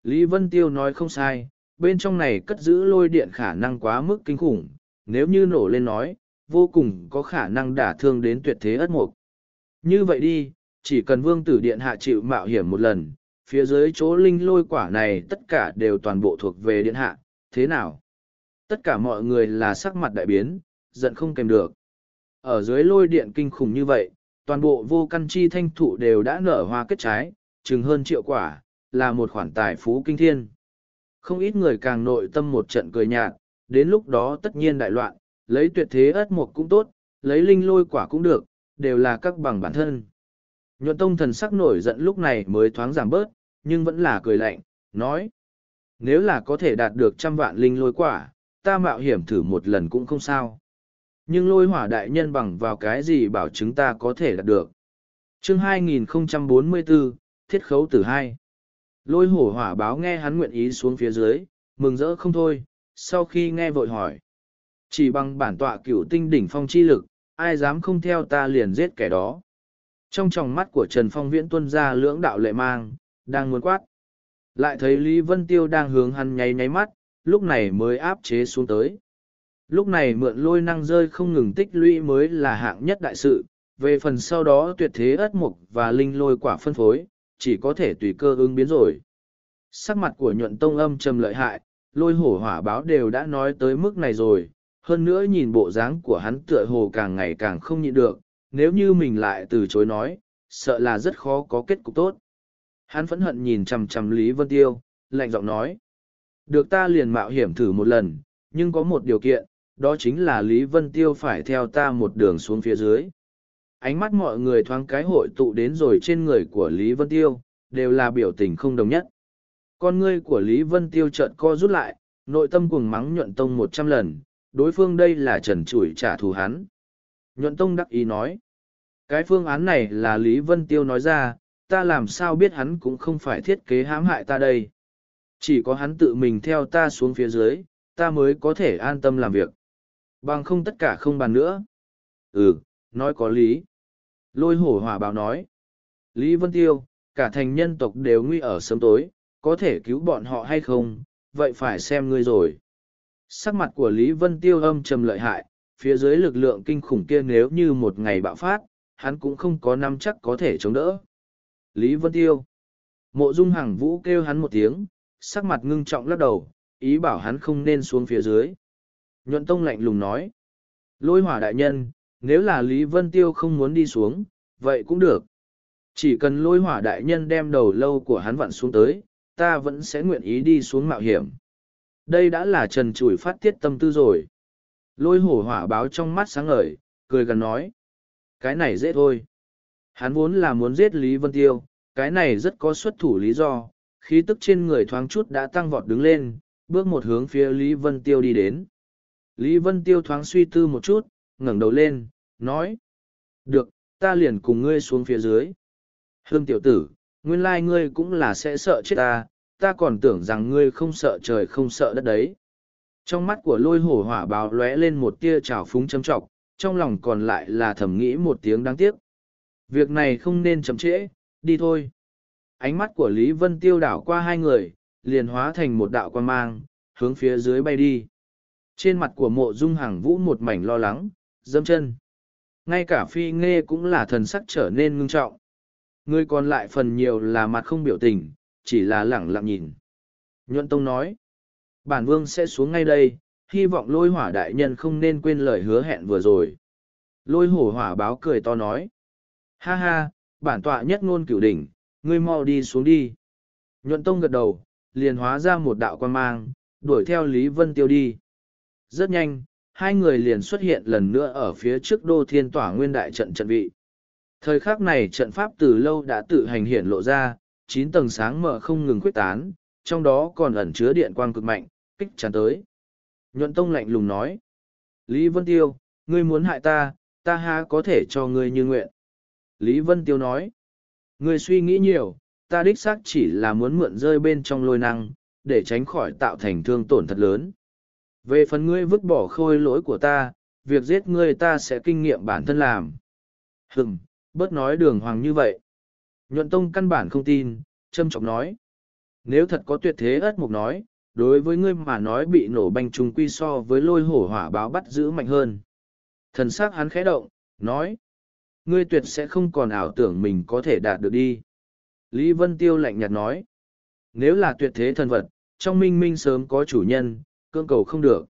Lý Vân Tiêu nói không sai, bên trong này cất giữ lôi điện khả năng quá mức kinh khủng, nếu như nổ lên nói, vô cùng có khả năng đả thương đến tuyệt thế ất mục. Như vậy đi, chỉ cần vương tử điện hạ chịu mạo hiểm một lần, phía dưới chỗ linh lôi quả này tất cả đều toàn bộ thuộc về điện hạ, thế nào? Tất cả mọi người là sắc mặt đại biến, giận không kèm được. Ở dưới lôi điện kinh khủng như vậy, toàn bộ vô căn chi thanh thụ đều đã nở hoa kết trái, chừng hơn triệu quả, là một khoản tài phú kinh thiên. Không ít người càng nội tâm một trận cười nhạt, đến lúc đó tất nhiên đại loạn, lấy tuyệt thế ớt một cũng tốt, lấy linh lôi quả cũng được, đều là các bằng bản thân. Nhuận tông thần sắc nổi giận lúc này mới thoáng giảm bớt, nhưng vẫn là cười lạnh, nói. Nếu là có thể đạt được trăm vạn linh lôi quả, ta mạo hiểm thử một lần cũng không sao. Nhưng lôi hỏa đại nhân bằng vào cái gì bảo chúng ta có thể đạt được. chương 2044, Thiết Khấu Tử hai Lôi hổ hỏa báo nghe hắn nguyện ý xuống phía dưới, mừng rỡ không thôi, sau khi nghe vội hỏi. Chỉ bằng bản tọa cửu tinh đỉnh phong chi lực, ai dám không theo ta liền giết kẻ đó. Trong tròng mắt của Trần Phong Viễn tuân ra lưỡng đạo lệ mang, đang muốn quát. Lại thấy Lý Vân Tiêu đang hướng hắn nháy nháy mắt, lúc này mới áp chế xuống tới. Lúc này mượn lôi năng rơi không ngừng tích lũy mới là hạng nhất đại sự, về phần sau đó tuyệt thế ất mục và linh lôi quả phân phối, chỉ có thể tùy cơ ứng biến rồi. Sắc mặt của nhuận tông âm trầm lợi hại, lôi hổ hỏa báo đều đã nói tới mức này rồi, hơn nữa nhìn bộ dáng của hắn tựa hồ càng ngày càng không nhịn được, nếu như mình lại từ chối nói, sợ là rất khó có kết cục tốt. Hắn phẫn hận nhìn chằm chằm Lý Vân Tiêu, lạnh giọng nói. Được ta liền mạo hiểm thử một lần, nhưng có một điều kiện, đó chính là Lý Vân Tiêu phải theo ta một đường xuống phía dưới. Ánh mắt mọi người thoáng cái hội tụ đến rồi trên người của Lý Vân Tiêu, đều là biểu tình không đồng nhất. Con ngươi của Lý Vân Tiêu trợn co rút lại, nội tâm cuồng mắng nhuận tông một trăm lần, đối phương đây là trần chủi trả thù hắn. Nhuận tông đắc ý nói, cái phương án này là Lý Vân Tiêu nói ra, ta làm sao biết hắn cũng không phải thiết kế hãm hại ta đây. Chỉ có hắn tự mình theo ta xuống phía dưới, ta mới có thể an tâm làm việc bằng không tất cả không bàn nữa. Ừ, nói có lý. Lôi hổ hỏa báo nói. Lý Vân Tiêu, cả thành nhân tộc đều nguy ở sớm tối, có thể cứu bọn họ hay không, vậy phải xem ngươi rồi. Sắc mặt của Lý Vân Tiêu âm trầm lợi hại, phía dưới lực lượng kinh khủng kia nếu như một ngày bạo phát, hắn cũng không có năm chắc có thể chống đỡ. Lý Vân Tiêu. Mộ Dung Hằng Vũ kêu hắn một tiếng, sắc mặt ngưng trọng lắc đầu, ý bảo hắn không nên xuống phía dưới. Nhuận Tông lạnh lùng nói. Lôi hỏa đại nhân, nếu là Lý Vân Tiêu không muốn đi xuống, vậy cũng được. Chỉ cần lôi hỏa đại nhân đem đầu lâu của hắn vặn xuống tới, ta vẫn sẽ nguyện ý đi xuống mạo hiểm. Đây đã là trần chủi phát tiết tâm tư rồi. Lôi hổ hỏa báo trong mắt sáng ngời, cười gần nói. Cái này dễ thôi. Hắn vốn là muốn giết Lý Vân Tiêu, cái này rất có xuất thủ lý do, khí tức trên người thoáng chút đã tăng vọt đứng lên, bước một hướng phía Lý Vân Tiêu đi đến. Lý Vân Tiêu thoáng suy tư một chút, ngẩng đầu lên, nói. Được, ta liền cùng ngươi xuống phía dưới. Hương tiểu tử, nguyên lai ngươi cũng là sẽ sợ chết ta, ta còn tưởng rằng ngươi không sợ trời không sợ đất đấy. Trong mắt của lôi hổ hỏa báo lóe lên một tia trào phúng châm trọc, trong lòng còn lại là thầm nghĩ một tiếng đáng tiếc. Việc này không nên chậm trễ, đi thôi. Ánh mắt của Lý Vân Tiêu đảo qua hai người, liền hóa thành một đạo quan mang, hướng phía dưới bay đi. Trên mặt của mộ dung hàng vũ một mảnh lo lắng, dâm chân. Ngay cả phi nghe cũng là thần sắc trở nên ngưng trọng. Người còn lại phần nhiều là mặt không biểu tình, chỉ là lẳng lặng nhìn. Nhuận Tông nói, bản vương sẽ xuống ngay đây, hy vọng lôi hỏa đại nhân không nên quên lời hứa hẹn vừa rồi. Lôi hổ hỏa báo cười to nói, ha ha, bản tọa nhất ngôn cửu đỉnh, ngươi mau đi xuống đi. Nhuận Tông gật đầu, liền hóa ra một đạo quan mang, đuổi theo Lý Vân Tiêu đi rất nhanh hai người liền xuất hiện lần nữa ở phía trước đô thiên tỏa nguyên đại trận trận vị thời khắc này trận pháp từ lâu đã tự hành hiện lộ ra chín tầng sáng mở không ngừng quyết tán trong đó còn ẩn chứa điện quang cực mạnh kích tràn tới nhuận tông lạnh lùng nói lý vân tiêu ngươi muốn hại ta ta há có thể cho ngươi như nguyện lý vân tiêu nói ngươi suy nghĩ nhiều ta đích xác chỉ là muốn mượn rơi bên trong lôi năng để tránh khỏi tạo thành thương tổn thật lớn về phần ngươi vứt bỏ khôi lỗi của ta, việc giết ngươi ta sẽ kinh nghiệm bản thân làm. Hừm, bớt nói đường hoàng như vậy. Nhuận Tông căn bản không tin, châm trọng nói. Nếu thật có tuyệt thế ất mục nói, đối với ngươi mà nói bị nổ banh trùng quy so với lôi hổ hỏa báo bắt giữ mạnh hơn. Thần sắc hắn khẽ động, nói. Ngươi tuyệt sẽ không còn ảo tưởng mình có thể đạt được đi. Lý Vân Tiêu lạnh nhạt nói. Nếu là tuyệt thế thần vật, trong minh minh sớm có chủ nhân, cương cầu không được.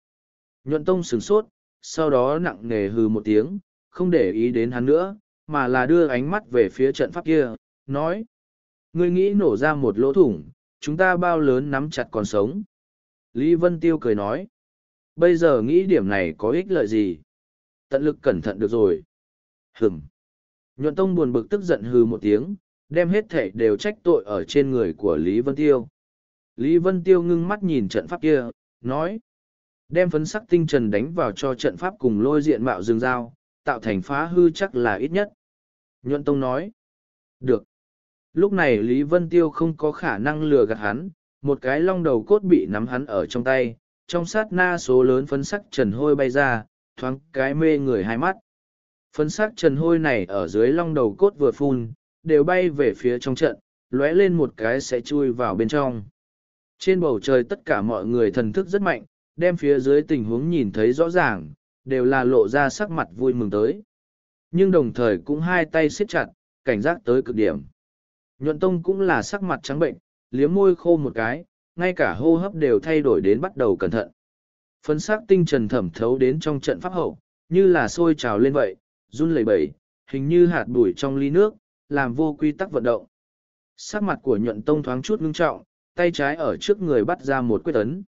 Nhuận tông sửng sốt, sau đó nặng nề hừ một tiếng, không để ý đến hắn nữa, mà là đưa ánh mắt về phía trận pháp kia, nói. người nghĩ nổ ra một lỗ thủng, chúng ta bao lớn nắm chặt còn sống. Lý Vân Tiêu cười nói. Bây giờ nghĩ điểm này có ích lợi gì? Tận lực cẩn thận được rồi. Hừm. Nhuận Tông buồn bực tức giận hừ một tiếng, đem hết thể đều trách tội ở trên người của Lý Vân Tiêu. Lý Vân Tiêu ngưng mắt nhìn trận pháp kia, nói đem phấn sắc tinh trần đánh vào cho trận pháp cùng lôi diện mạo dương dao tạo thành phá hư chắc là ít nhất nhuận tông nói được lúc này lý vân tiêu không có khả năng lừa gạt hắn một cái long đầu cốt bị nắm hắn ở trong tay trong sát na số lớn phấn sắc trần hôi bay ra thoáng cái mê người hai mắt phấn sắc trần hôi này ở dưới long đầu cốt vừa phun đều bay về phía trong trận lóe lên một cái sẽ chui vào bên trong trên bầu trời tất cả mọi người thần thức rất mạnh, đem phía dưới tình huống nhìn thấy rõ ràng, đều là lộ ra sắc mặt vui mừng tới. Nhưng đồng thời cũng hai tay siết chặt, cảnh giác tới cực điểm. Nhuận Tông cũng là sắc mặt trắng bệnh, liếm môi khô một cái, ngay cả hô hấp đều thay đổi đến bắt đầu cẩn thận. Phấn sắc tinh trần thẩm thấu đến trong trận pháp hậu, như là sôi trào lên vậy, run lẩy bẩy, hình như hạt bụi trong ly nước, làm vô quy tắc vận động. Sắc mặt của nhuận tông thoáng chút ngưng trọng, tay trái ở trước người bắt ra một quyết ấn.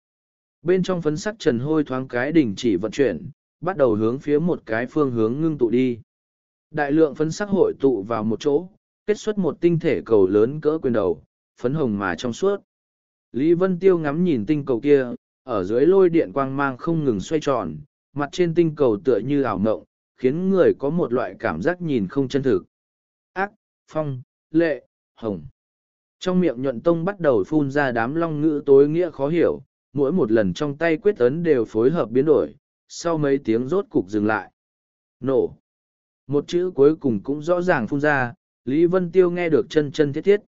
Bên trong phấn sắc trần hôi thoáng cái đỉnh chỉ vận chuyển, bắt đầu hướng phía một cái phương hướng ngưng tụ đi. Đại lượng phấn sắc hội tụ vào một chỗ, kết xuất một tinh thể cầu lớn cỡ quyền đầu, phấn hồng mà trong suốt. Lý Vân Tiêu ngắm nhìn tinh cầu kia, ở dưới lôi điện quang mang không ngừng xoay tròn, mặt trên tinh cầu tựa như ảo mộng, khiến người có một loại cảm giác nhìn không chân thực. Ác, phong, lệ, hồng. Trong miệng nhuận tông bắt đầu phun ra đám long ngữ tối nghĩa khó hiểu, mỗi một lần trong tay quyết ấn đều phối hợp biến đổi, sau mấy tiếng rốt cục dừng lại. Nổ. Một chữ cuối cùng cũng rõ ràng phun ra, Lý Vân Tiêu nghe được chân chân thiết thiết.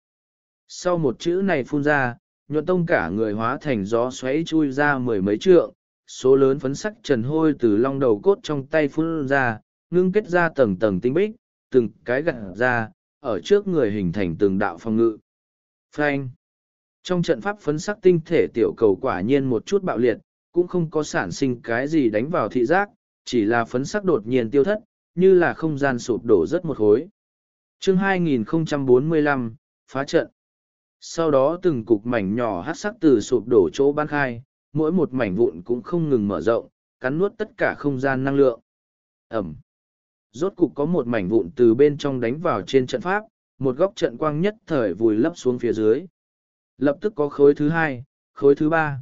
Sau một chữ này phun ra, nhuận tông cả người hóa thành gió xoáy chui ra mười mấy trượng, số lớn phấn sắc trần hôi từ long đầu cốt trong tay phun ra, ngưng kết ra tầng tầng tinh bích, từng cái gặt ra, ở trước người hình thành từng đạo phòng ngự. Frank. Trong trận pháp phấn sắc tinh thể tiểu cầu quả nhiên một chút bạo liệt, cũng không có sản sinh cái gì đánh vào thị giác, chỉ là phấn sắc đột nhiên tiêu thất, như là không gian sụp đổ rất một khối. Chương 2045, phá trận. Sau đó từng cục mảnh nhỏ hát sắc từ sụp đổ chỗ ban khai, mỗi một mảnh vụn cũng không ngừng mở rộng, cắn nuốt tất cả không gian năng lượng. Ẩm. Rốt cục có một mảnh vụn từ bên trong đánh vào trên trận pháp, một góc trận quang nhất thời vùi lấp xuống phía dưới. Lập tức có khối thứ hai, khối thứ ba.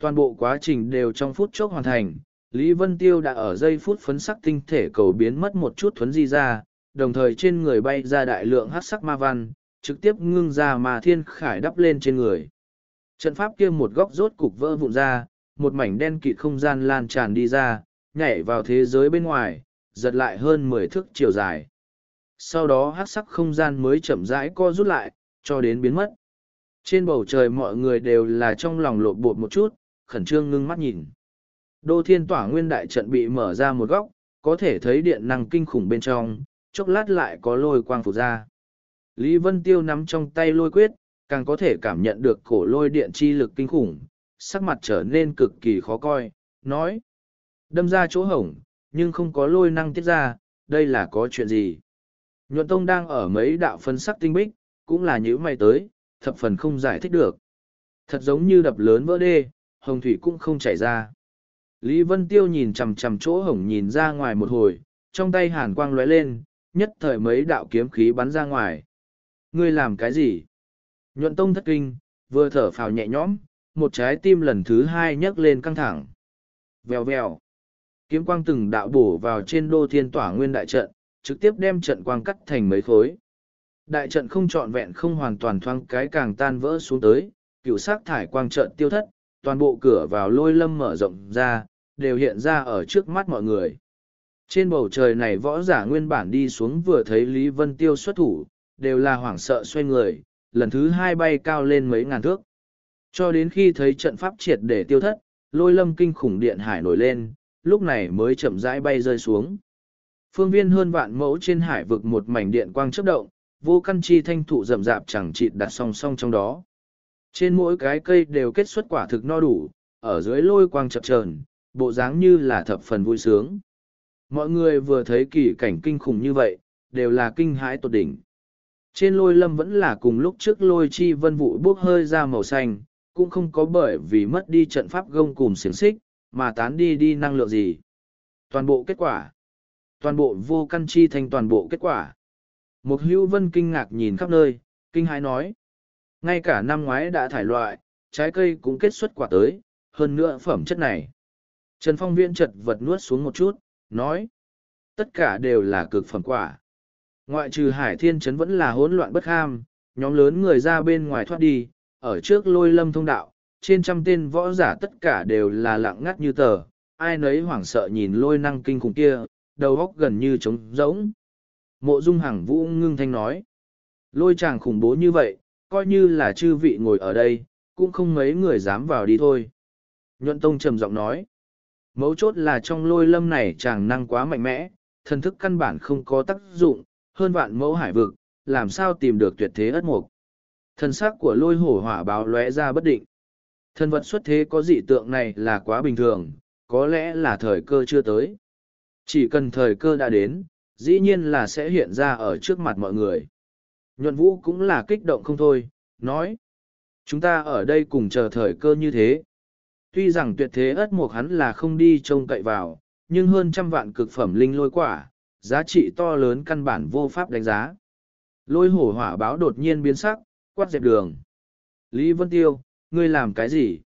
Toàn bộ quá trình đều trong phút chốc hoàn thành, Lý Vân Tiêu đã ở giây phút phấn sắc tinh thể cầu biến mất một chút thuấn di ra, đồng thời trên người bay ra đại lượng hát sắc ma văn, trực tiếp ngưng ra mà thiên khải đắp lên trên người. Trận pháp kia một góc rốt cục vỡ vụn ra, một mảnh đen kịt không gian lan tràn đi ra, nhảy vào thế giới bên ngoài, giật lại hơn mười thước chiều dài sau đó hát sắc không gian mới chậm rãi co rút lại, cho đến biến mất. Trên bầu trời mọi người đều là trong lòng lộn bột một chút, khẩn trương ngưng mắt nhìn. Đô thiên tỏa nguyên đại trận bị mở ra một góc, có thể thấy điện năng kinh khủng bên trong, chốc lát lại có lôi quang phục ra. Lý Vân Tiêu nắm trong tay lôi quyết, càng có thể cảm nhận được cổ lôi điện chi lực kinh khủng, sắc mặt trở nên cực kỳ khó coi, nói. Đâm ra chỗ hổng, nhưng không có lôi năng tiết ra, đây là có chuyện gì? Nhuận Tông đang ở mấy đạo phân sắc tinh bích, cũng là những mày tới, thập phần không giải thích được. Thật giống như đập lớn vỡ đê, hồng thủy cũng không chảy ra. Lý Vân Tiêu nhìn chằm chằm chỗ hồng nhìn ra ngoài một hồi, trong tay hàn quang lóe lên, nhất thời mấy đạo kiếm khí bắn ra ngoài. Ngươi làm cái gì? Nhuận Tông thất kinh, vừa thở phào nhẹ nhõm, một trái tim lần thứ hai nhấc lên căng thẳng. Vèo vèo. Kiếm quang từng đạo bổ vào trên đô thiên tỏa nguyên đại trận, trực tiếp đem trận quang cắt thành mấy khối. Đại trận không trọn vẹn không hoàn toàn thoang cái càng tan vỡ xuống tới, cựu sắc thải quang trận tiêu thất, toàn bộ cửa vào lôi lâm mở rộng ra, đều hiện ra ở trước mắt mọi người. Trên bầu trời này võ giả nguyên bản đi xuống vừa thấy Lý Vân Tiêu xuất thủ, đều là hoảng sợ xoay người, lần thứ hai bay cao lên mấy ngàn thước. Cho đến khi thấy trận pháp triệt để tiêu thất, lôi lâm kinh khủng điện hải nổi lên, lúc này mới chậm rãi bay rơi xuống phương viên hơn vạn mẫu trên hải vực một mảnh điện quang chớp động, vô căn chi thanh thụ rậm rạp chẳng chịt đặt song song trong đó. Trên mỗi cái cây đều kết xuất quả thực no đủ, ở dưới lôi quang chập chờn, bộ dáng như là thập phần vui sướng. Mọi người vừa thấy kỳ cảnh kinh khủng như vậy, đều là kinh hãi tột đỉnh. Trên lôi lâm vẫn là cùng lúc trước lôi chi vân vụ bước hơi ra màu xanh, cũng không có bởi vì mất đi trận pháp gông cùng xiềng xích, mà tán đi đi năng lượng gì. Toàn bộ kết quả toàn bộ vô căn chi thành toàn bộ kết quả. Mục hữu vân kinh ngạc nhìn khắp nơi, kinh hãi nói. Ngay cả năm ngoái đã thải loại, trái cây cũng kết xuất quả tới, hơn nữa phẩm chất này. Trần Phong Viễn chật vật nuốt xuống một chút, nói. Tất cả đều là cực phẩm quả. Ngoại trừ hải thiên trấn vẫn là hỗn loạn bất ham, nhóm lớn người ra bên ngoài thoát đi, ở trước lôi lâm thông đạo, trên trăm tên võ giả tất cả đều là lặng ngắt như tờ, ai nấy hoảng sợ nhìn lôi năng kinh khủng kia, đầu óc gần như trống rỗng. Mộ dung hằng vũ ngưng thanh nói. Lôi chàng khủng bố như vậy, coi như là chư vị ngồi ở đây, cũng không mấy người dám vào đi thôi. Nhuận Tông trầm giọng nói. Mấu chốt là trong lôi lâm này chàng năng quá mạnh mẽ, thần thức căn bản không có tác dụng, hơn vạn mẫu hải vực, làm sao tìm được tuyệt thế ất mục. Thần sắc của lôi hổ hỏa báo lóe ra bất định. Thần vật xuất thế có dị tượng này là quá bình thường, có lẽ là thời cơ chưa tới. Chỉ cần thời cơ đã đến, dĩ nhiên là sẽ hiện ra ở trước mặt mọi người. Nhuận vũ cũng là kích động không thôi, nói. Chúng ta ở đây cùng chờ thời cơ như thế. Tuy rằng tuyệt thế ất mục hắn là không đi trông cậy vào, nhưng hơn trăm vạn cực phẩm linh lôi quả, giá trị to lớn căn bản vô pháp đánh giá. Lôi hổ hỏa báo đột nhiên biến sắc, quát dẹp đường. Lý Vân Tiêu, ngươi làm cái gì?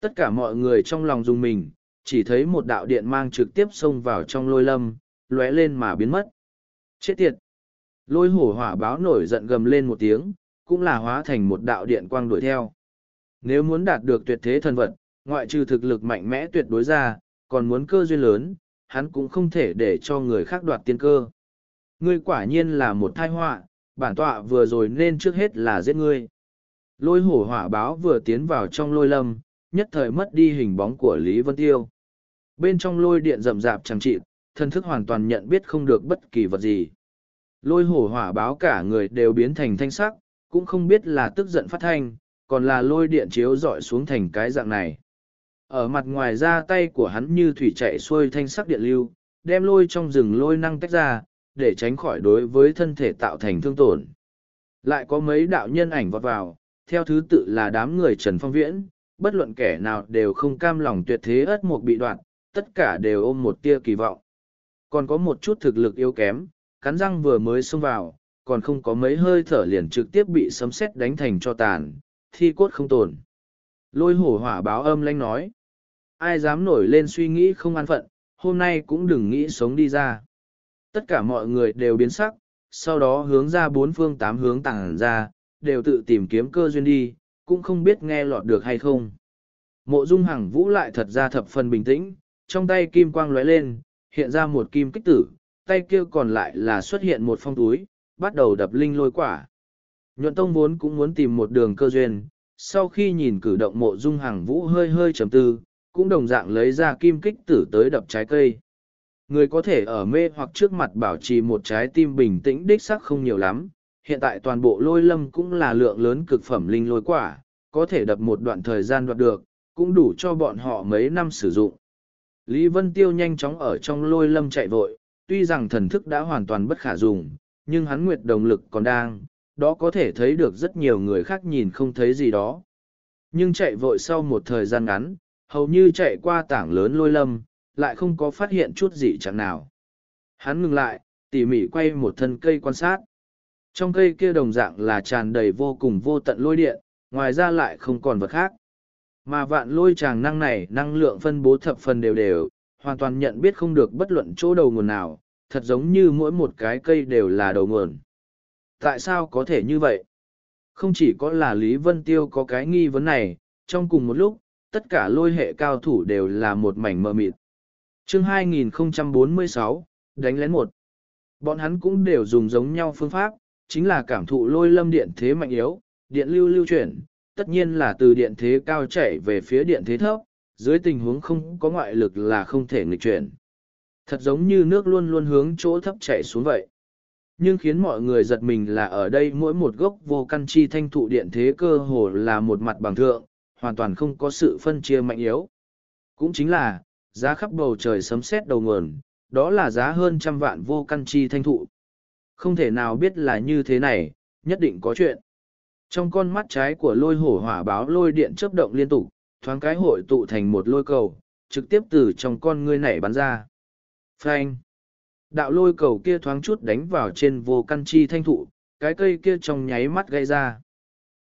Tất cả mọi người trong lòng dùng mình, chỉ thấy một đạo điện mang trực tiếp xông vào trong lôi lâm, lóe lên mà biến mất. Chết tiệt! Lôi hổ hỏa báo nổi giận gầm lên một tiếng, cũng là hóa thành một đạo điện quang đuổi theo. Nếu muốn đạt được tuyệt thế thần vật, ngoại trừ thực lực mạnh mẽ tuyệt đối ra, còn muốn cơ duyên lớn, hắn cũng không thể để cho người khác đoạt tiên cơ. Ngươi quả nhiên là một thai họa, bản tọa vừa rồi nên trước hết là giết ngươi. Lôi hổ hỏa báo vừa tiến vào trong lôi lâm, nhất thời mất đi hình bóng của Lý Vân Tiêu. Bên trong lôi điện rậm rạp chẳng trị, thân thức hoàn toàn nhận biết không được bất kỳ vật gì. Lôi hổ hỏa báo cả người đều biến thành thanh sắc, cũng không biết là tức giận phát thanh, còn là lôi điện chiếu dọi xuống thành cái dạng này. Ở mặt ngoài ra tay của hắn như thủy chạy xuôi thanh sắc điện lưu, đem lôi trong rừng lôi năng tách ra, để tránh khỏi đối với thân thể tạo thành thương tổn. Lại có mấy đạo nhân ảnh vọt vào, theo thứ tự là đám người Trần Phong Viễn, bất luận kẻ nào đều không cam lòng tuyệt thế ất mục bị đoạn, tất cả đều ôm một tia kỳ vọng. Còn có một chút thực lực yếu kém, cắn răng vừa mới xông vào, còn không có mấy hơi thở liền trực tiếp bị sấm sét đánh thành cho tàn, thi cốt không tồn. Lôi hổ hỏa báo âm lanh nói, ai dám nổi lên suy nghĩ không an phận, hôm nay cũng đừng nghĩ sống đi ra. Tất cả mọi người đều biến sắc, sau đó hướng ra bốn phương tám hướng tàng ra, đều tự tìm kiếm cơ duyên đi, cũng không biết nghe lọt được hay không. Mộ dung hằng vũ lại thật ra thập phần bình tĩnh, trong tay kim quang lóe lên, hiện ra một kim kích tử, tay kia còn lại là xuất hiện một phong túi, bắt đầu đập linh lôi quả. Nhuận tông vốn cũng muốn tìm một đường cơ duyên, sau khi nhìn cử động mộ dung hằng vũ hơi hơi trầm tư, cũng đồng dạng lấy ra kim kích tử tới đập trái cây. Người có thể ở mê hoặc trước mặt bảo trì một trái tim bình tĩnh đích xác không nhiều lắm, hiện tại toàn bộ lôi lâm cũng là lượng lớn cực phẩm linh lôi quả, có thể đập một đoạn thời gian đoạt được, cũng đủ cho bọn họ mấy năm sử dụng. Lý Vân Tiêu nhanh chóng ở trong lôi lâm chạy vội, tuy rằng thần thức đã hoàn toàn bất khả dùng, nhưng hắn nguyệt đồng lực còn đang, đó có thể thấy được rất nhiều người khác nhìn không thấy gì đó. Nhưng chạy vội sau một thời gian ngắn, hầu như chạy qua tảng lớn lôi lâm, lại không có phát hiện chút gì chẳng nào. Hắn ngừng lại, tỉ mỉ quay một thân cây quan sát. Trong cây kia đồng dạng là tràn đầy vô cùng vô tận lôi điện, ngoài ra lại không còn vật khác. Mà vạn lôi tràng năng này năng lượng phân bố thập phần đều đều, hoàn toàn nhận biết không được bất luận chỗ đầu nguồn nào, thật giống như mỗi một cái cây đều là đầu nguồn. Tại sao có thể như vậy? Không chỉ có là Lý Vân Tiêu có cái nghi vấn này, trong cùng một lúc, tất cả lôi hệ cao thủ đều là một mảnh mờ mịt. chương 2046, đánh lén một. Bọn hắn cũng đều dùng giống nhau phương pháp, chính là cảm thụ lôi lâm điện thế mạnh yếu, điện lưu lưu chuyển, tất nhiên là từ điện thế cao chảy về phía điện thế thấp, dưới tình huống không có ngoại lực là không thể nghịch chuyển. Thật giống như nước luôn luôn hướng chỗ thấp chảy xuống vậy. Nhưng khiến mọi người giật mình là ở đây mỗi một gốc vô căn chi thanh thụ điện thế cơ hồ là một mặt bằng thượng, hoàn toàn không có sự phân chia mạnh yếu. Cũng chính là, giá khắp bầu trời sấm sét đầu nguồn, đó là giá hơn trăm vạn vô căn chi thanh thụ không thể nào biết là như thế này, nhất định có chuyện. Trong con mắt trái của lôi hổ hỏa báo lôi điện chớp động liên tục, thoáng cái hội tụ thành một lôi cầu, trực tiếp từ trong con ngươi nảy bắn ra. Phanh! Đạo lôi cầu kia thoáng chút đánh vào trên vô căn chi thanh thụ, cái cây kia trong nháy mắt gây ra.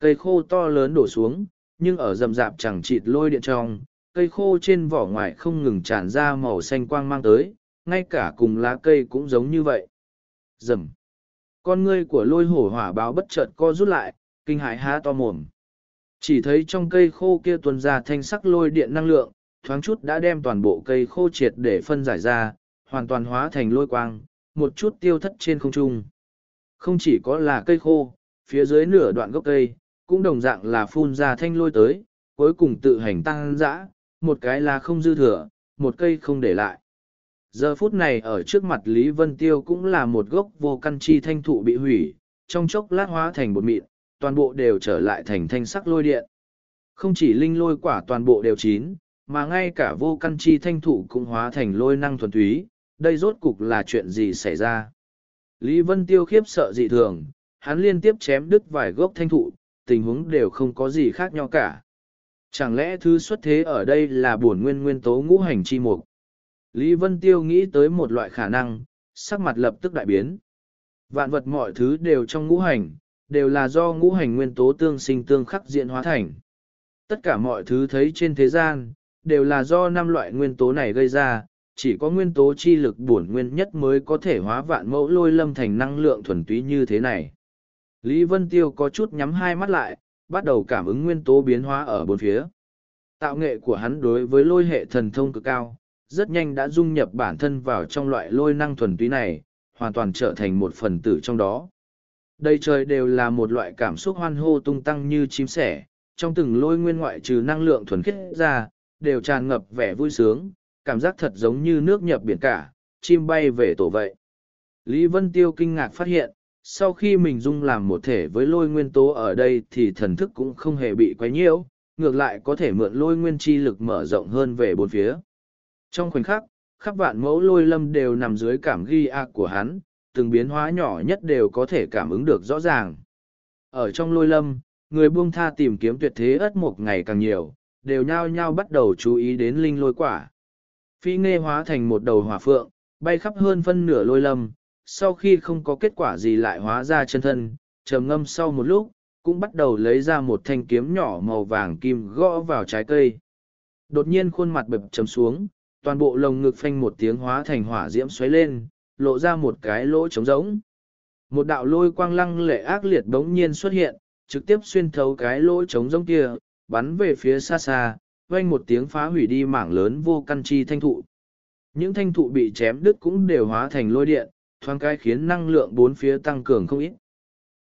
Cây khô to lớn đổ xuống, nhưng ở rầm rạp chẳng chịt lôi điện trong, cây khô trên vỏ ngoài không ngừng tràn ra màu xanh quang mang tới, ngay cả cùng lá cây cũng giống như vậy. Rầm! con ngươi của lôi hổ hỏa báo bất chợt co rút lại, kinh hãi há to mồm. Chỉ thấy trong cây khô kia tuần ra thanh sắc lôi điện năng lượng, thoáng chút đã đem toàn bộ cây khô triệt để phân giải ra, hoàn toàn hóa thành lôi quang, một chút tiêu thất trên không trung. Không chỉ có là cây khô, phía dưới nửa đoạn gốc cây, cũng đồng dạng là phun ra thanh lôi tới, cuối cùng tự hành tăng dã, một cái là không dư thừa, một cây không để lại. Giờ phút này ở trước mặt Lý Vân Tiêu cũng là một gốc vô căn chi thanh thụ bị hủy, trong chốc lát hóa thành bột mịn, toàn bộ đều trở lại thành thanh sắc lôi điện. Không chỉ linh lôi quả toàn bộ đều chín, mà ngay cả vô căn chi thanh thụ cũng hóa thành lôi năng thuần túy, đây rốt cục là chuyện gì xảy ra. Lý Vân Tiêu khiếp sợ dị thường, hắn liên tiếp chém đứt vài gốc thanh thụ, tình huống đều không có gì khác nhau cả. Chẳng lẽ thứ xuất thế ở đây là bổn nguyên nguyên tố ngũ hành chi mục? Lý Vân Tiêu nghĩ tới một loại khả năng, sắc mặt lập tức đại biến. Vạn vật mọi thứ đều trong ngũ hành, đều là do ngũ hành nguyên tố tương sinh tương khắc diện hóa thành. Tất cả mọi thứ thấy trên thế gian, đều là do năm loại nguyên tố này gây ra, chỉ có nguyên tố chi lực bổn nguyên nhất mới có thể hóa vạn mẫu lôi lâm thành năng lượng thuần túy như thế này. Lý Vân Tiêu có chút nhắm hai mắt lại, bắt đầu cảm ứng nguyên tố biến hóa ở bốn phía. Tạo nghệ của hắn đối với lôi hệ thần thông cực cao, rất nhanh đã dung nhập bản thân vào trong loại lôi năng thuần túy này, hoàn toàn trở thành một phần tử trong đó. Đây trời đều là một loại cảm xúc hoan hô tung tăng như chim sẻ, trong từng lôi nguyên ngoại trừ năng lượng thuần khiết ra, đều tràn ngập vẻ vui sướng, cảm giác thật giống như nước nhập biển cả, chim bay về tổ vậy. Lý Vân Tiêu kinh ngạc phát hiện, sau khi mình dung làm một thể với lôi nguyên tố ở đây thì thần thức cũng không hề bị quấy nhiễu, ngược lại có thể mượn lôi nguyên chi lực mở rộng hơn về bốn phía. Trong khoảnh khắc, khắp vạn mẫu lôi lâm đều nằm dưới cảm ghi ạc của hắn, từng biến hóa nhỏ nhất đều có thể cảm ứng được rõ ràng. Ở trong lôi lâm, người buông tha tìm kiếm tuyệt thế ớt một ngày càng nhiều, đều nhao nhao bắt đầu chú ý đến linh lôi quả. Phi nghe hóa thành một đầu hỏa phượng, bay khắp hơn phân nửa lôi lâm, sau khi không có kết quả gì lại hóa ra chân thân, trầm ngâm sau một lúc, cũng bắt đầu lấy ra một thanh kiếm nhỏ màu vàng kim gõ vào trái cây. Đột nhiên khuôn mặt bập chấm xuống, toàn bộ lồng ngực phanh một tiếng hóa thành hỏa diễm xoáy lên, lộ ra một cái lỗ trống rỗng. Một đạo lôi quang lăng lệ ác liệt bỗng nhiên xuất hiện, trực tiếp xuyên thấu cái lỗ trống rỗng kia, bắn về phía xa xa, vang một tiếng phá hủy đi mảng lớn vô căn chi thanh thụ. Những thanh thụ bị chém đứt cũng đều hóa thành lôi điện, thoáng cái khiến năng lượng bốn phía tăng cường không ít.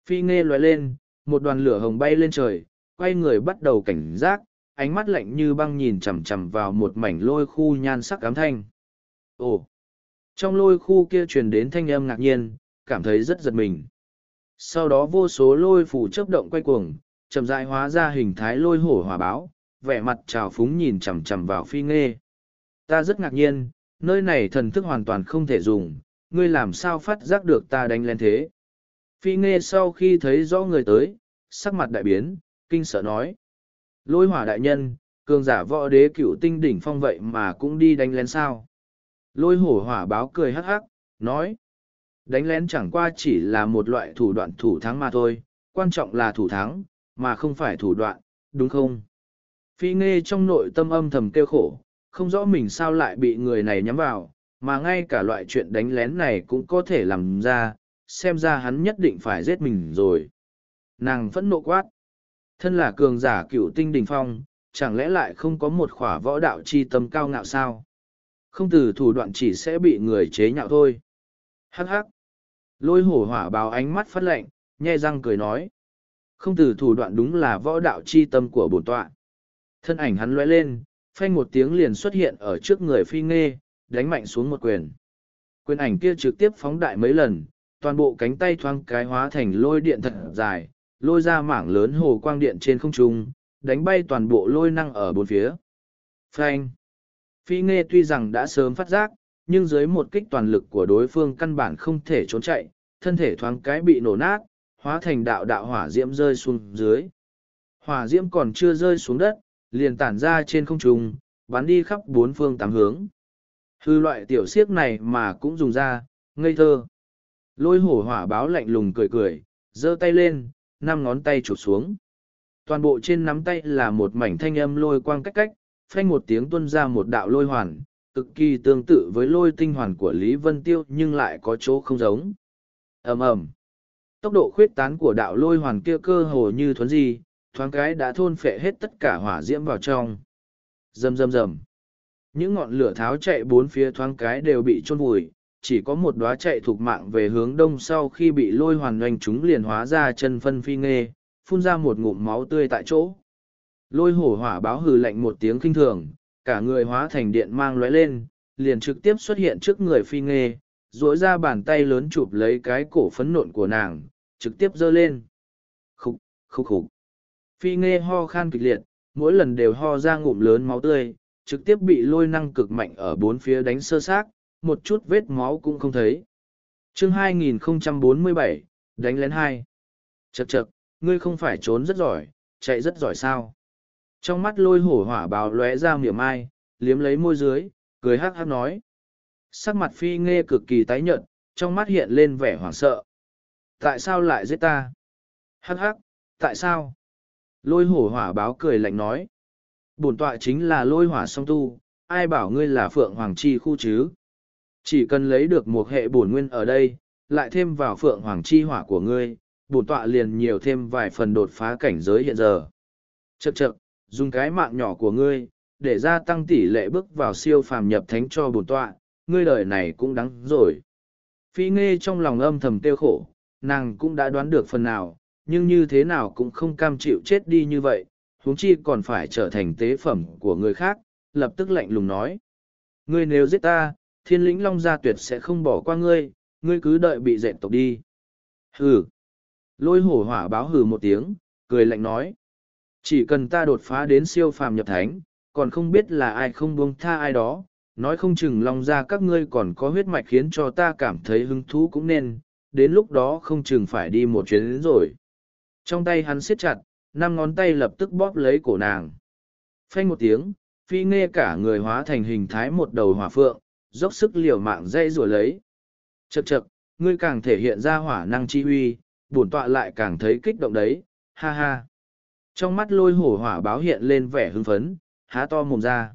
Phi nghe lóe lên, một đoàn lửa hồng bay lên trời, quay người bắt đầu cảnh giác, ánh mắt lạnh như băng nhìn chằm chằm vào một mảnh lôi khu nhan sắc cám thanh. Ồ! Trong lôi khu kia truyền đến thanh âm ngạc nhiên, cảm thấy rất giật mình. Sau đó vô số lôi phủ chớp động quay cuồng, chậm rãi hóa ra hình thái lôi hổ hòa báo, vẻ mặt trào phúng nhìn chằm chằm vào phi Nghe. Ta rất ngạc nhiên, nơi này thần thức hoàn toàn không thể dùng, ngươi làm sao phát giác được ta đánh lên thế. Phi Nghe sau khi thấy rõ người tới, sắc mặt đại biến, kinh sợ nói lôi hỏa đại nhân, cường giả võ đế cựu tinh đỉnh phong vậy mà cũng đi đánh lén sao. Lôi hổ hỏa báo cười hắc hắc, nói. Đánh lén chẳng qua chỉ là một loại thủ đoạn thủ thắng mà thôi, quan trọng là thủ thắng, mà không phải thủ đoạn, đúng không? Phi nghe trong nội tâm âm thầm kêu khổ, không rõ mình sao lại bị người này nhắm vào, mà ngay cả loại chuyện đánh lén này cũng có thể làm ra, xem ra hắn nhất định phải giết mình rồi. Nàng phẫn nộ quát. Thân là cường giả cựu tinh đỉnh phong, chẳng lẽ lại không có một khỏa võ đạo chi tâm cao ngạo sao? Không từ thủ đoạn chỉ sẽ bị người chế nhạo thôi. Hắc hắc. Lôi hổ hỏa báo ánh mắt phát lệnh, nhe răng cười nói. Không từ thủ đoạn đúng là võ đạo chi tâm của bổn tọa. Thân ảnh hắn lóe lên, phanh một tiếng liền xuất hiện ở trước người phi nghê, đánh mạnh xuống một quyền. Quyền ảnh kia trực tiếp phóng đại mấy lần, toàn bộ cánh tay thoáng cái hóa thành lôi điện thật dài, lôi ra mảng lớn hồ quang điện trên không trung, đánh bay toàn bộ lôi năng ở bốn phía. Phanh! Phi Nghe tuy rằng đã sớm phát giác, nhưng dưới một kích toàn lực của đối phương căn bản không thể trốn chạy, thân thể thoáng cái bị nổ nát, hóa thành đạo đạo hỏa diễm rơi xuống dưới. Hỏa diễm còn chưa rơi xuống đất, liền tản ra trên không trung, bắn đi khắp bốn phương tám hướng. Hư loại tiểu siếc này mà cũng dùng ra, ngây thơ. Lôi hổ hỏa báo lạnh lùng cười cười, giơ tay lên, năm ngón tay chụp xuống. Toàn bộ trên nắm tay là một mảnh thanh âm lôi quang cách cách, phanh một tiếng tuôn ra một đạo lôi hoàn, cực kỳ tương tự với lôi tinh hoàn của Lý Vân Tiêu nhưng lại có chỗ không giống. ầm ầm Tốc độ khuyết tán của đạo lôi hoàn kia cơ hồ như thuấn gì, thoáng cái đã thôn phệ hết tất cả hỏa diễm vào trong. Rầm rầm rầm. Những ngọn lửa tháo chạy bốn phía thoáng cái đều bị chôn vùi, chỉ có một đóa chạy thuộc mạng về hướng đông sau khi bị lôi hoàn doanh chúng liền hóa ra chân phân phi nghê, phun ra một ngụm máu tươi tại chỗ. Lôi hổ hỏa báo hừ lạnh một tiếng kinh thường, cả người hóa thành điện mang lóe lên, liền trực tiếp xuất hiện trước người phi nghê, duỗi ra bàn tay lớn chụp lấy cái cổ phấn nộn của nàng, trực tiếp giơ lên. Khục, khục khục. Phi nghê ho khan kịch liệt, mỗi lần đều ho ra ngụm lớn máu tươi, trực tiếp bị lôi năng cực mạnh ở bốn phía đánh sơ xác, một chút vết máu cũng không thấy. chương 2047, đánh lén hai. Chật chật, ngươi không phải trốn rất giỏi, chạy rất giỏi sao. Trong mắt lôi hổ hỏa bào lóe ra miệng ai, liếm lấy môi dưới, cười hắc hắc nói. Sắc mặt phi nghe cực kỳ tái nhợt, trong mắt hiện lên vẻ hoảng sợ. Tại sao lại giết ta? Hắc hắc, tại sao? Lôi hổ hỏa báo cười lạnh nói. Bổn tọa chính là lôi hỏa song tu, ai bảo ngươi là phượng hoàng chi khu chứ? Chỉ cần lấy được một hệ bổn nguyên ở đây, lại thêm vào phượng hoàng chi hỏa của ngươi, bổn tọa liền nhiều thêm vài phần đột phá cảnh giới hiện giờ. Chậc chậc, dùng cái mạng nhỏ của ngươi, để gia tăng tỷ lệ bước vào siêu phàm nhập thánh cho bổn tọa, ngươi đời này cũng đáng rồi. Phi nghe trong lòng âm thầm tiêu khổ, nàng cũng đã đoán được phần nào, nhưng như thế nào cũng không cam chịu chết đi như vậy, huống chi còn phải trở thành tế phẩm của người khác, lập tức lạnh lùng nói. Ngươi nếu giết ta, thiên lĩnh long gia tuyệt sẽ không bỏ qua ngươi, ngươi cứ đợi bị dẹp tộc đi. Hừ. Lôi hổ hỏa báo hừ một tiếng, cười lạnh nói. Chỉ cần ta đột phá đến siêu phàm nhập thánh, còn không biết là ai không buông tha ai đó, nói không chừng long gia các ngươi còn có huyết mạch khiến cho ta cảm thấy hứng thú cũng nên, đến lúc đó không chừng phải đi một chuyến đến rồi. Trong tay hắn siết chặt, năm ngón tay lập tức bóp lấy cổ nàng. Phanh một tiếng, phi nghe cả người hóa thành hình thái một đầu hỏa phượng, dốc sức liều mạng dây rùa lấy. Chậc chậc, ngươi càng thể hiện ra hỏa năng chi huy, bổn tọa lại càng thấy kích động đấy, ha ha. Trong mắt lôi hổ hỏa báo hiện lên vẻ hưng phấn, há to mồm ra.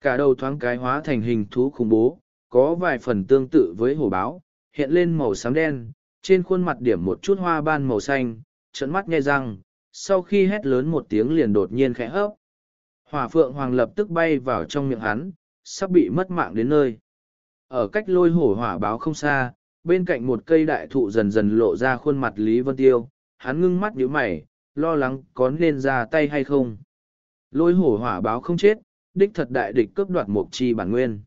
Cả đầu thoáng cái hóa thành hình thú khủng bố, có vài phần tương tự với hổ báo, hiện lên màu xám đen, trên khuôn mặt điểm một chút hoa ban màu xanh, trận mắt nghe răng, sau khi hét lớn một tiếng liền đột nhiên khẽ hấp. Hỏa phượng hoàng lập tức bay vào trong miệng hắn, sắp bị mất mạng đến nơi. Ở cách lôi hổ hỏa báo không xa, bên cạnh một cây đại thụ dần dần lộ ra khuôn mặt Lý Vân Tiêu, hắn ngưng mắt nhíu mày, lo lắng có nên ra tay hay không. Lôi hổ hỏa báo không chết, đích thật đại địch cướp đoạt một chi bản nguyên.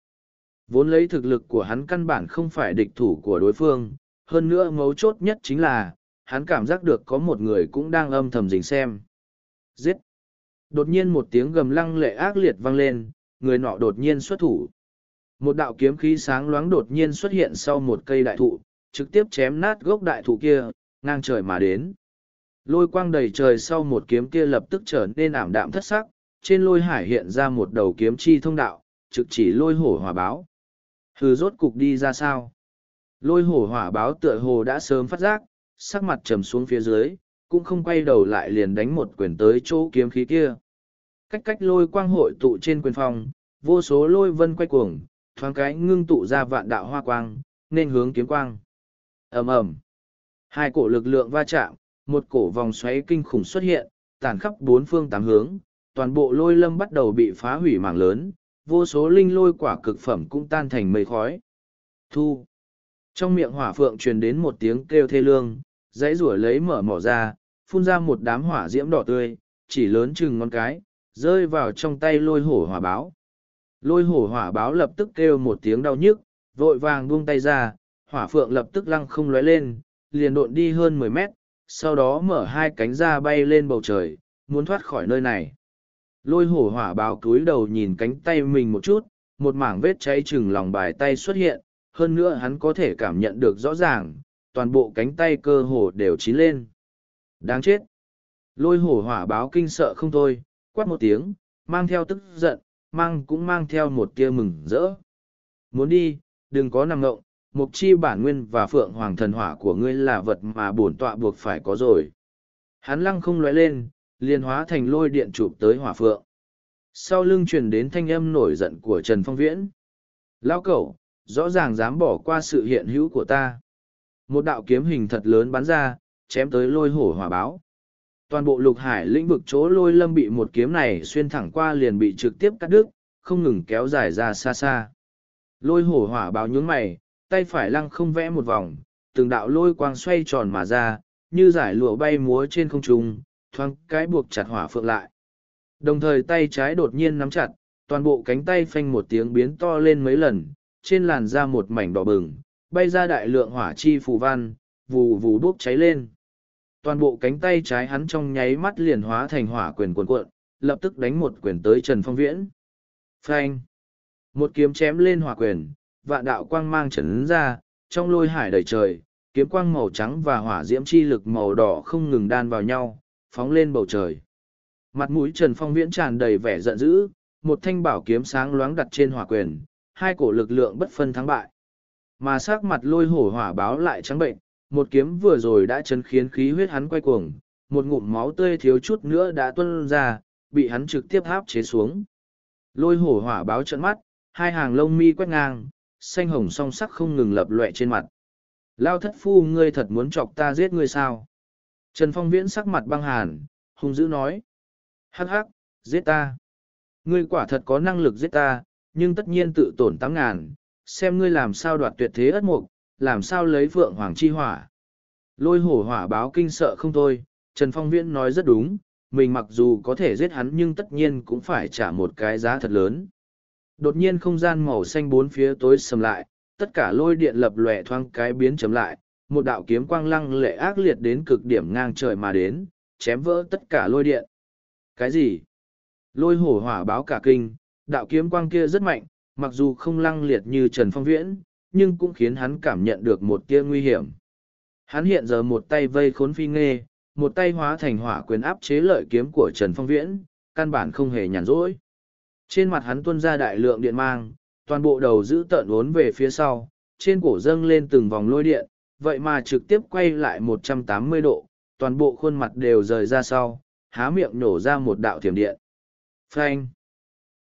Vốn lấy thực lực của hắn căn bản không phải địch thủ của đối phương, hơn nữa mấu chốt nhất chính là, hắn cảm giác được có một người cũng đang âm thầm dình xem. Giết! Đột nhiên một tiếng gầm lăng lệ ác liệt vang lên, người nọ đột nhiên xuất thủ. Một đạo kiếm khí sáng loáng đột nhiên xuất hiện sau một cây đại thụ, trực tiếp chém nát gốc đại thụ kia, ngang trời mà đến. Lôi quang đầy trời sau một kiếm kia lập tức trở nên ảm đạm thất sắc, trên lôi hải hiện ra một đầu kiếm chi thông đạo, trực chỉ lôi hổ hỏa báo. Hừ rốt cục đi ra sao? Lôi hổ hỏa báo tựa hồ đã sớm phát giác, sắc mặt trầm xuống phía dưới, cũng không quay đầu lại liền đánh một quyền tới chỗ kiếm khí kia. Cách cách lôi quang hội tụ trên quyền phòng, vô số lôi vân quay cuồng, thoáng cái ngưng tụ ra vạn đạo hoa quang, nên hướng kiếm quang. ầm ầm Hai cổ lực lượng va chạm, một cổ vòng xoáy kinh khủng xuất hiện, tản khắp bốn phương tám hướng, toàn bộ lôi lâm bắt đầu bị phá hủy mảng lớn, vô số linh lôi quả cực phẩm cũng tan thành mây khói. Thu. Trong miệng hỏa phượng truyền đến một tiếng kêu thê lương, dãy rủa lấy mở mỏ ra, phun ra một đám hỏa diễm đỏ tươi, chỉ lớn chừng ngón cái, rơi vào trong tay lôi hổ hỏa báo. Lôi hổ hỏa báo lập tức kêu một tiếng đau nhức, vội vàng buông tay ra, hỏa phượng lập tức lăng không lóe lên, liền độn đi hơn mười mét, sau đó mở hai cánh ra bay lên bầu trời, muốn thoát khỏi nơi này. Lôi hổ hỏa báo cúi đầu nhìn cánh tay mình một chút, một mảng vết cháy chừng lòng bài tay xuất hiện, hơn nữa hắn có thể cảm nhận được rõ ràng, toàn bộ cánh tay cơ hổ đều chín lên. Đáng chết! Lôi hổ hỏa báo kinh sợ không thôi, quát một tiếng, mang theo tức giận, mang cũng mang theo một tia mừng rỡ. Muốn đi, đừng có nằm ngộng, mục chi bản nguyên và phượng hoàng thần hỏa của ngươi là vật mà bổn tọa buộc phải có rồi. Hắn lăng không lóe lên, liền hóa thành lôi điện chụp tới hỏa phượng. Sau lưng truyền đến thanh âm nổi giận của Trần Phong Viễn. Lao cẩu, rõ ràng dám bỏ qua sự hiện hữu của ta. Một đạo kiếm hình thật lớn bắn ra, chém tới lôi hổ hỏa báo. Toàn bộ lục hải lĩnh vực chỗ lôi lâm bị một kiếm này xuyên thẳng qua liền bị trực tiếp cắt đứt, không ngừng kéo dài ra xa xa. Lôi hổ hỏa báo nhướng mày, tay phải lăng không vẽ một vòng, từng đạo lôi quang xoay tròn mà ra, như giải lụa bay múa trên không trung, thoáng cái buộc chặt hỏa phượng lại. Đồng thời tay trái đột nhiên nắm chặt, toàn bộ cánh tay phanh một tiếng biến to lên mấy lần, trên làn da một mảnh đỏ bừng, bay ra đại lượng hỏa chi phù văn, vù vù đốt cháy lên toàn bộ cánh tay trái hắn trong nháy mắt liền hóa thành hỏa quyền cuộn cuộn, lập tức đánh một quyền tới Trần Phong Viễn. Phanh! Một kiếm chém lên hỏa quyền, vạn đạo quang mang trấn ra, trong lôi hải đầy trời, kiếm quang màu trắng và hỏa diễm chi lực màu đỏ không ngừng đan vào nhau, phóng lên bầu trời. Mặt mũi Trần Phong Viễn tràn đầy vẻ giận dữ, một thanh bảo kiếm sáng loáng đặt trên hỏa quyền, hai cổ lực lượng bất phân thắng bại. Mà sắc mặt lôi hổ hỏa báo lại trắng bệnh, một kiếm vừa rồi đã chấn khiến khí huyết hắn quay cuồng, một ngụm máu tươi thiếu chút nữa đã tuân ra, bị hắn trực tiếp áp chế xuống. Lôi hổ hỏa báo trận mắt, hai hàng lông mi quét ngang, xanh hồng song sắc không ngừng lập loẹ trên mặt. Lao thất phu ngươi thật muốn chọc ta giết ngươi sao? Trần Phong Viễn sắc mặt băng hàn, hung dữ nói. Hắc hắc, giết ta. Ngươi quả thật có năng lực giết ta, nhưng tất nhiên tự tổn tám ngàn, xem ngươi làm sao đoạt tuyệt thế ất mục, làm sao lấy vượng hoàng chi hỏa. Lôi hổ hỏa báo kinh sợ không thôi, Trần Phong Viễn nói rất đúng, mình mặc dù có thể giết hắn nhưng tất nhiên cũng phải trả một cái giá thật lớn. Đột nhiên không gian màu xanh bốn phía tối sầm lại, tất cả lôi điện lập lòe thoang cái biến chấm lại, một đạo kiếm quang lăng lệ ác liệt đến cực điểm ngang trời mà đến, chém vỡ tất cả lôi điện. Cái gì? Lôi hổ hỏa báo cả kinh, đạo kiếm quang kia rất mạnh, mặc dù không lăng liệt như Trần Phong Viễn, nhưng cũng khiến hắn cảm nhận được một tia nguy hiểm. Hắn hiện giờ một tay vây khốn phi nghê, một tay hóa thành hỏa quyền áp chế lợi kiếm của Trần Phong Viễn, căn bản không hề nhàn rỗi. Trên mặt hắn tuôn ra đại lượng điện mang, toàn bộ đầu giữ tợn uốn về phía sau, trên cổ dâng lên từng vòng lôi điện, vậy mà trực tiếp quay lại 180 độ, toàn bộ khuôn mặt đều rời ra sau, há miệng nổ ra một đạo thiểm điện. Phanh!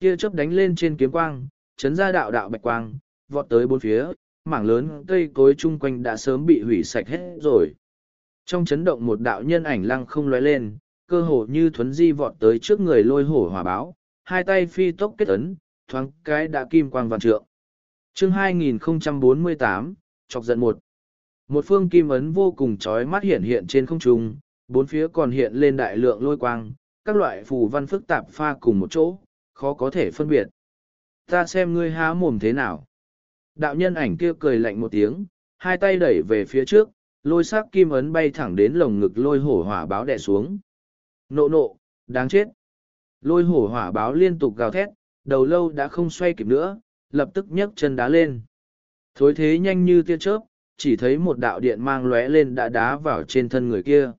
Kia chớp đánh lên trên kiếm quang, chấn ra đạo đạo bạch quang, vọt tới bốn phía, mảng lớn cây cối chung quanh đã sớm bị hủy sạch hết rồi. Trong chấn động một đạo nhân ảnh lăng không lóe lên, cơ hồ như thuấn di vọt tới trước người lôi hổ hòa báo, hai tay phi tốc kết ấn, thoáng cái đã kim quang vạn trượng. Chương 2048, chọc giận một. Một phương kim ấn vô cùng chói mắt hiện hiện trên không trung, bốn phía còn hiện lên đại lượng lôi quang, các loại phù văn phức tạp pha cùng một chỗ, khó có thể phân biệt. Ta xem ngươi há mồm thế nào đạo nhân ảnh kia cười lạnh một tiếng, hai tay đẩy về phía trước, lôi sắc kim ấn bay thẳng đến lồng ngực lôi hổ hỏa báo đè xuống. Nộ nộ, đáng chết. Lôi hổ hỏa báo liên tục gào thét, đầu lâu đã không xoay kịp nữa, lập tức nhấc chân đá lên. Thối thế nhanh như tia chớp, chỉ thấy một đạo điện mang lóe lên đã đá vào trên thân người kia.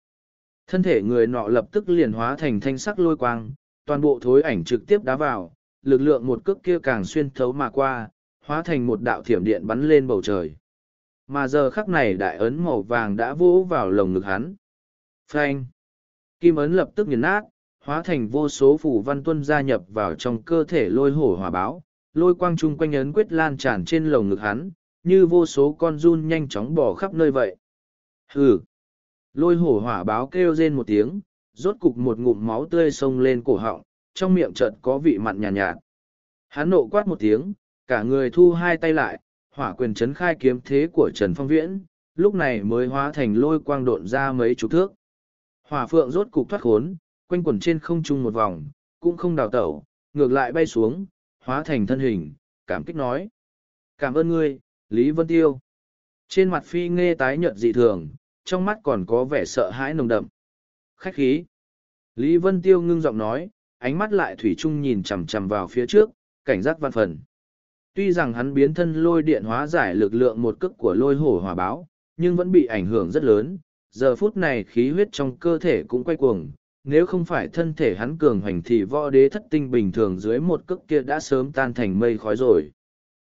Thân thể người nọ lập tức liền hóa thành thanh sắc lôi quang, toàn bộ thối ảnh trực tiếp đá vào, lực lượng một cước kia càng xuyên thấu mà qua, hóa thành một đạo thiểm điện bắn lên bầu trời. Mà giờ khắc này đại ấn màu vàng đã vỗ vào lồng ngực hắn. Phanh! Kim ấn lập tức nghiền nát, hóa thành vô số phủ văn tuân gia nhập vào trong cơ thể lôi hổ hỏa báo, lôi quang chung quanh ấn quyết lan tràn trên lồng ngực hắn, như vô số con run nhanh chóng bỏ khắp nơi vậy. Hừ! Lôi hổ hỏa báo kêu rên một tiếng, rốt cục một ngụm máu tươi sông lên cổ họng, trong miệng chợt có vị mặn nhạt, nhạt. Hắn nộ quát một tiếng, cả người thu hai tay lại, hỏa quyền chấn khai kiếm thế của Trần Phong Viễn, lúc này mới hóa thành lôi quang độn ra mấy chục thước. Hỏa phượng rốt cục thoát khốn, quanh quẩn trên không trung một vòng, cũng không đào tẩu, ngược lại bay xuống, hóa thành thân hình, cảm kích nói. Cảm ơn ngươi, Lý Vân Tiêu. Trên mặt phi nghe tái nhợt dị thường, trong mắt còn có vẻ sợ hãi nồng đậm. Khách khí. Lý Vân Tiêu ngưng giọng nói, ánh mắt lại thủy chung nhìn chằm chằm vào phía trước, cảnh giác văn phần tuy rằng hắn biến thân lôi điện hóa giải lực lượng một cước của lôi hổ hòa báo, nhưng vẫn bị ảnh hưởng rất lớn. Giờ phút này khí huyết trong cơ thể cũng quay cuồng, nếu không phải thân thể hắn cường hành thì võ đế thất tinh bình thường dưới một cước kia đã sớm tan thành mây khói rồi.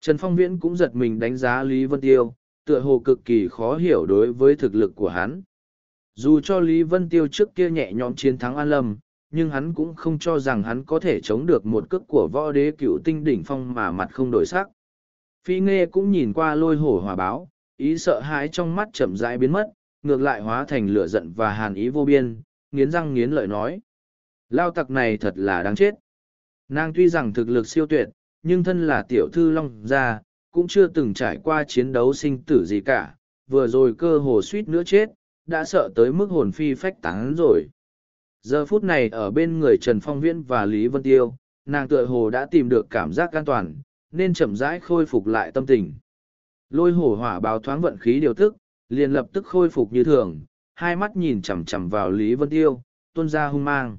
Trần Phong Viễn cũng giật mình đánh giá Lý Vân Tiêu, tựa hồ cực kỳ khó hiểu đối với thực lực của hắn. Dù cho Lý Vân Tiêu trước kia nhẹ nhõm chiến thắng An Lâm, nhưng hắn cũng không cho rằng hắn có thể chống được một cước của võ đế cựu tinh đỉnh phong mà mặt không đổi sắc. Phi nghe cũng nhìn qua lôi hổ hòa báo, ý sợ hãi trong mắt chậm rãi biến mất, ngược lại hóa thành lửa giận và hàn ý vô biên, nghiến răng nghiến lợi nói. Lao tặc này thật là đáng chết. Nàng tuy rằng thực lực siêu tuyệt, nhưng thân là tiểu thư long gia, cũng chưa từng trải qua chiến đấu sinh tử gì cả, vừa rồi cơ hồ suýt nữa chết, đã sợ tới mức hồn phi phách tán rồi. Giờ phút này ở bên người Trần Phong Viễn và Lý Vân Tiêu, nàng tựa hồ đã tìm được cảm giác an toàn, nên chậm rãi khôi phục lại tâm tình. Lôi hổ hỏa báo thoáng vận khí điều tức, liền lập tức khôi phục như thường, hai mắt nhìn chằm chằm vào Lý Vân Tiêu, tuôn ra hung mang.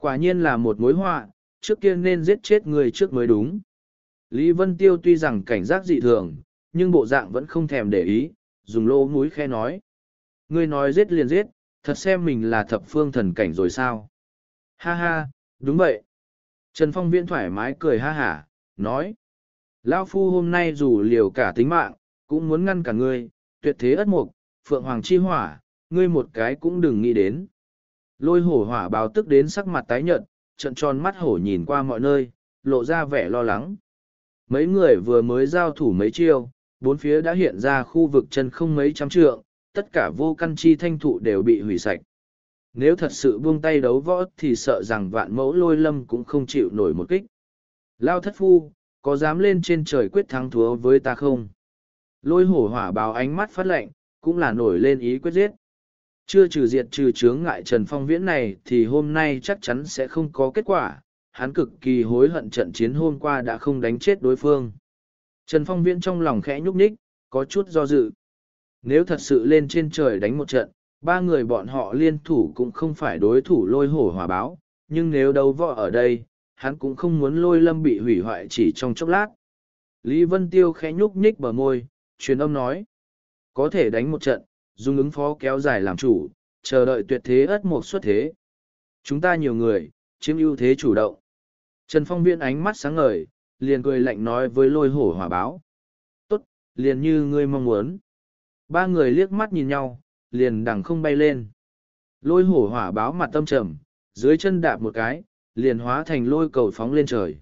Quả nhiên là một mối họa, trước kia nên giết chết người trước mới đúng. Lý Vân Tiêu tuy rằng cảnh giác dị thường, nhưng bộ dạng vẫn không thèm để ý, dùng lỗ mũi khe nói. người nói giết liền giết, thật xem mình là thập phương thần cảnh rồi sao ha ha đúng vậy trần phong viễn thoải mái cười ha hả nói lão phu hôm nay dù liều cả tính mạng cũng muốn ngăn cả ngươi tuyệt thế ất mục phượng hoàng chi hỏa ngươi một cái cũng đừng nghĩ đến lôi hổ hỏa báo tức đến sắc mặt tái nhợt trận tròn mắt hổ nhìn qua mọi nơi lộ ra vẻ lo lắng mấy người vừa mới giao thủ mấy chiêu bốn phía đã hiện ra khu vực chân không mấy trăm trượng tất cả vô căn chi thanh thụ đều bị hủy sạch. Nếu thật sự buông tay đấu võ thì sợ rằng vạn mẫu lôi lâm cũng không chịu nổi một kích. Lao thất phu, có dám lên trên trời quyết thắng thua với ta không? Lôi hổ hỏa báo ánh mắt phát lệnh, cũng là nổi lên ý quyết giết. Chưa trừ diệt trừ chướng ngại Trần Phong Viễn này thì hôm nay chắc chắn sẽ không có kết quả. Hắn cực kỳ hối hận trận chiến hôm qua đã không đánh chết đối phương. Trần Phong Viễn trong lòng khẽ nhúc nhích, có chút do dự nếu thật sự lên trên trời đánh một trận, ba người bọn họ liên thủ cũng không phải đối thủ lôi hổ hòa báo, nhưng nếu đấu võ ở đây, hắn cũng không muốn lôi lâm bị hủy hoại chỉ trong chốc lát. Lý Vân Tiêu khẽ nhúc nhích bờ môi, truyền âm nói, có thể đánh một trận, dùng ứng phó kéo dài làm chủ, chờ đợi tuyệt thế ất một xuất thế. Chúng ta nhiều người, chiếm ưu thế chủ động. Trần Phong Viễn ánh mắt sáng ngời, liền cười lạnh nói với lôi hổ hòa báo. Tốt, liền như ngươi mong muốn. Ba người liếc mắt nhìn nhau, liền đằng không bay lên. Lôi hổ hỏa báo mặt tâm trầm, dưới chân đạp một cái, liền hóa thành lôi cầu phóng lên trời.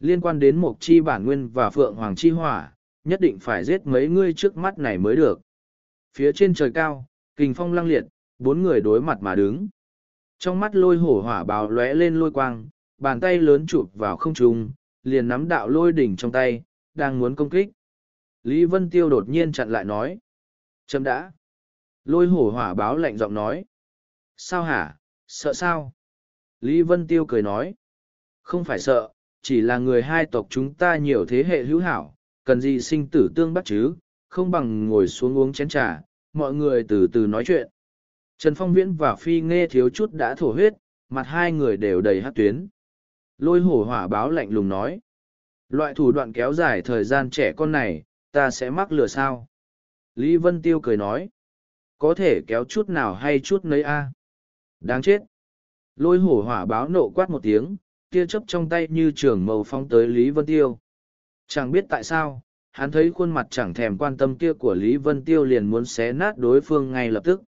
Liên quan đến mộc chi bản nguyên và phượng hoàng chi hỏa, nhất định phải giết mấy ngươi trước mắt này mới được. Phía trên trời cao, kình phong lăng liệt, bốn người đối mặt mà đứng. Trong mắt lôi hổ hỏa báo lóe lên lôi quang, bàn tay lớn chụp vào không trung, liền nắm đạo lôi đỉnh trong tay, đang muốn công kích. Lý Vân Tiêu đột nhiên chặn lại nói châm đã. Lôi hổ hỏa báo lạnh giọng nói. Sao hả, sợ sao? Lý Vân Tiêu cười nói. Không phải sợ, chỉ là người hai tộc chúng ta nhiều thế hệ hữu hảo, cần gì sinh tử tương bắt chứ, không bằng ngồi xuống uống chén trà, mọi người từ từ nói chuyện. Trần Phong Viễn và Phi Nghe thiếu chút đã thổ huyết, mặt hai người đều đầy hát tuyến. Lôi hổ hỏa báo lạnh lùng nói. Loại thủ đoạn kéo dài thời gian trẻ con này, ta sẽ mắc lừa sao? Lý Vân Tiêu cười nói. Có thể kéo chút nào hay chút nấy a Đáng chết. Lôi hổ hỏa báo nộ quát một tiếng, tia chấp trong tay như trường màu phong tới Lý Vân Tiêu. Chẳng biết tại sao, hắn thấy khuôn mặt chẳng thèm quan tâm kia của Lý Vân Tiêu liền muốn xé nát đối phương ngay lập tức.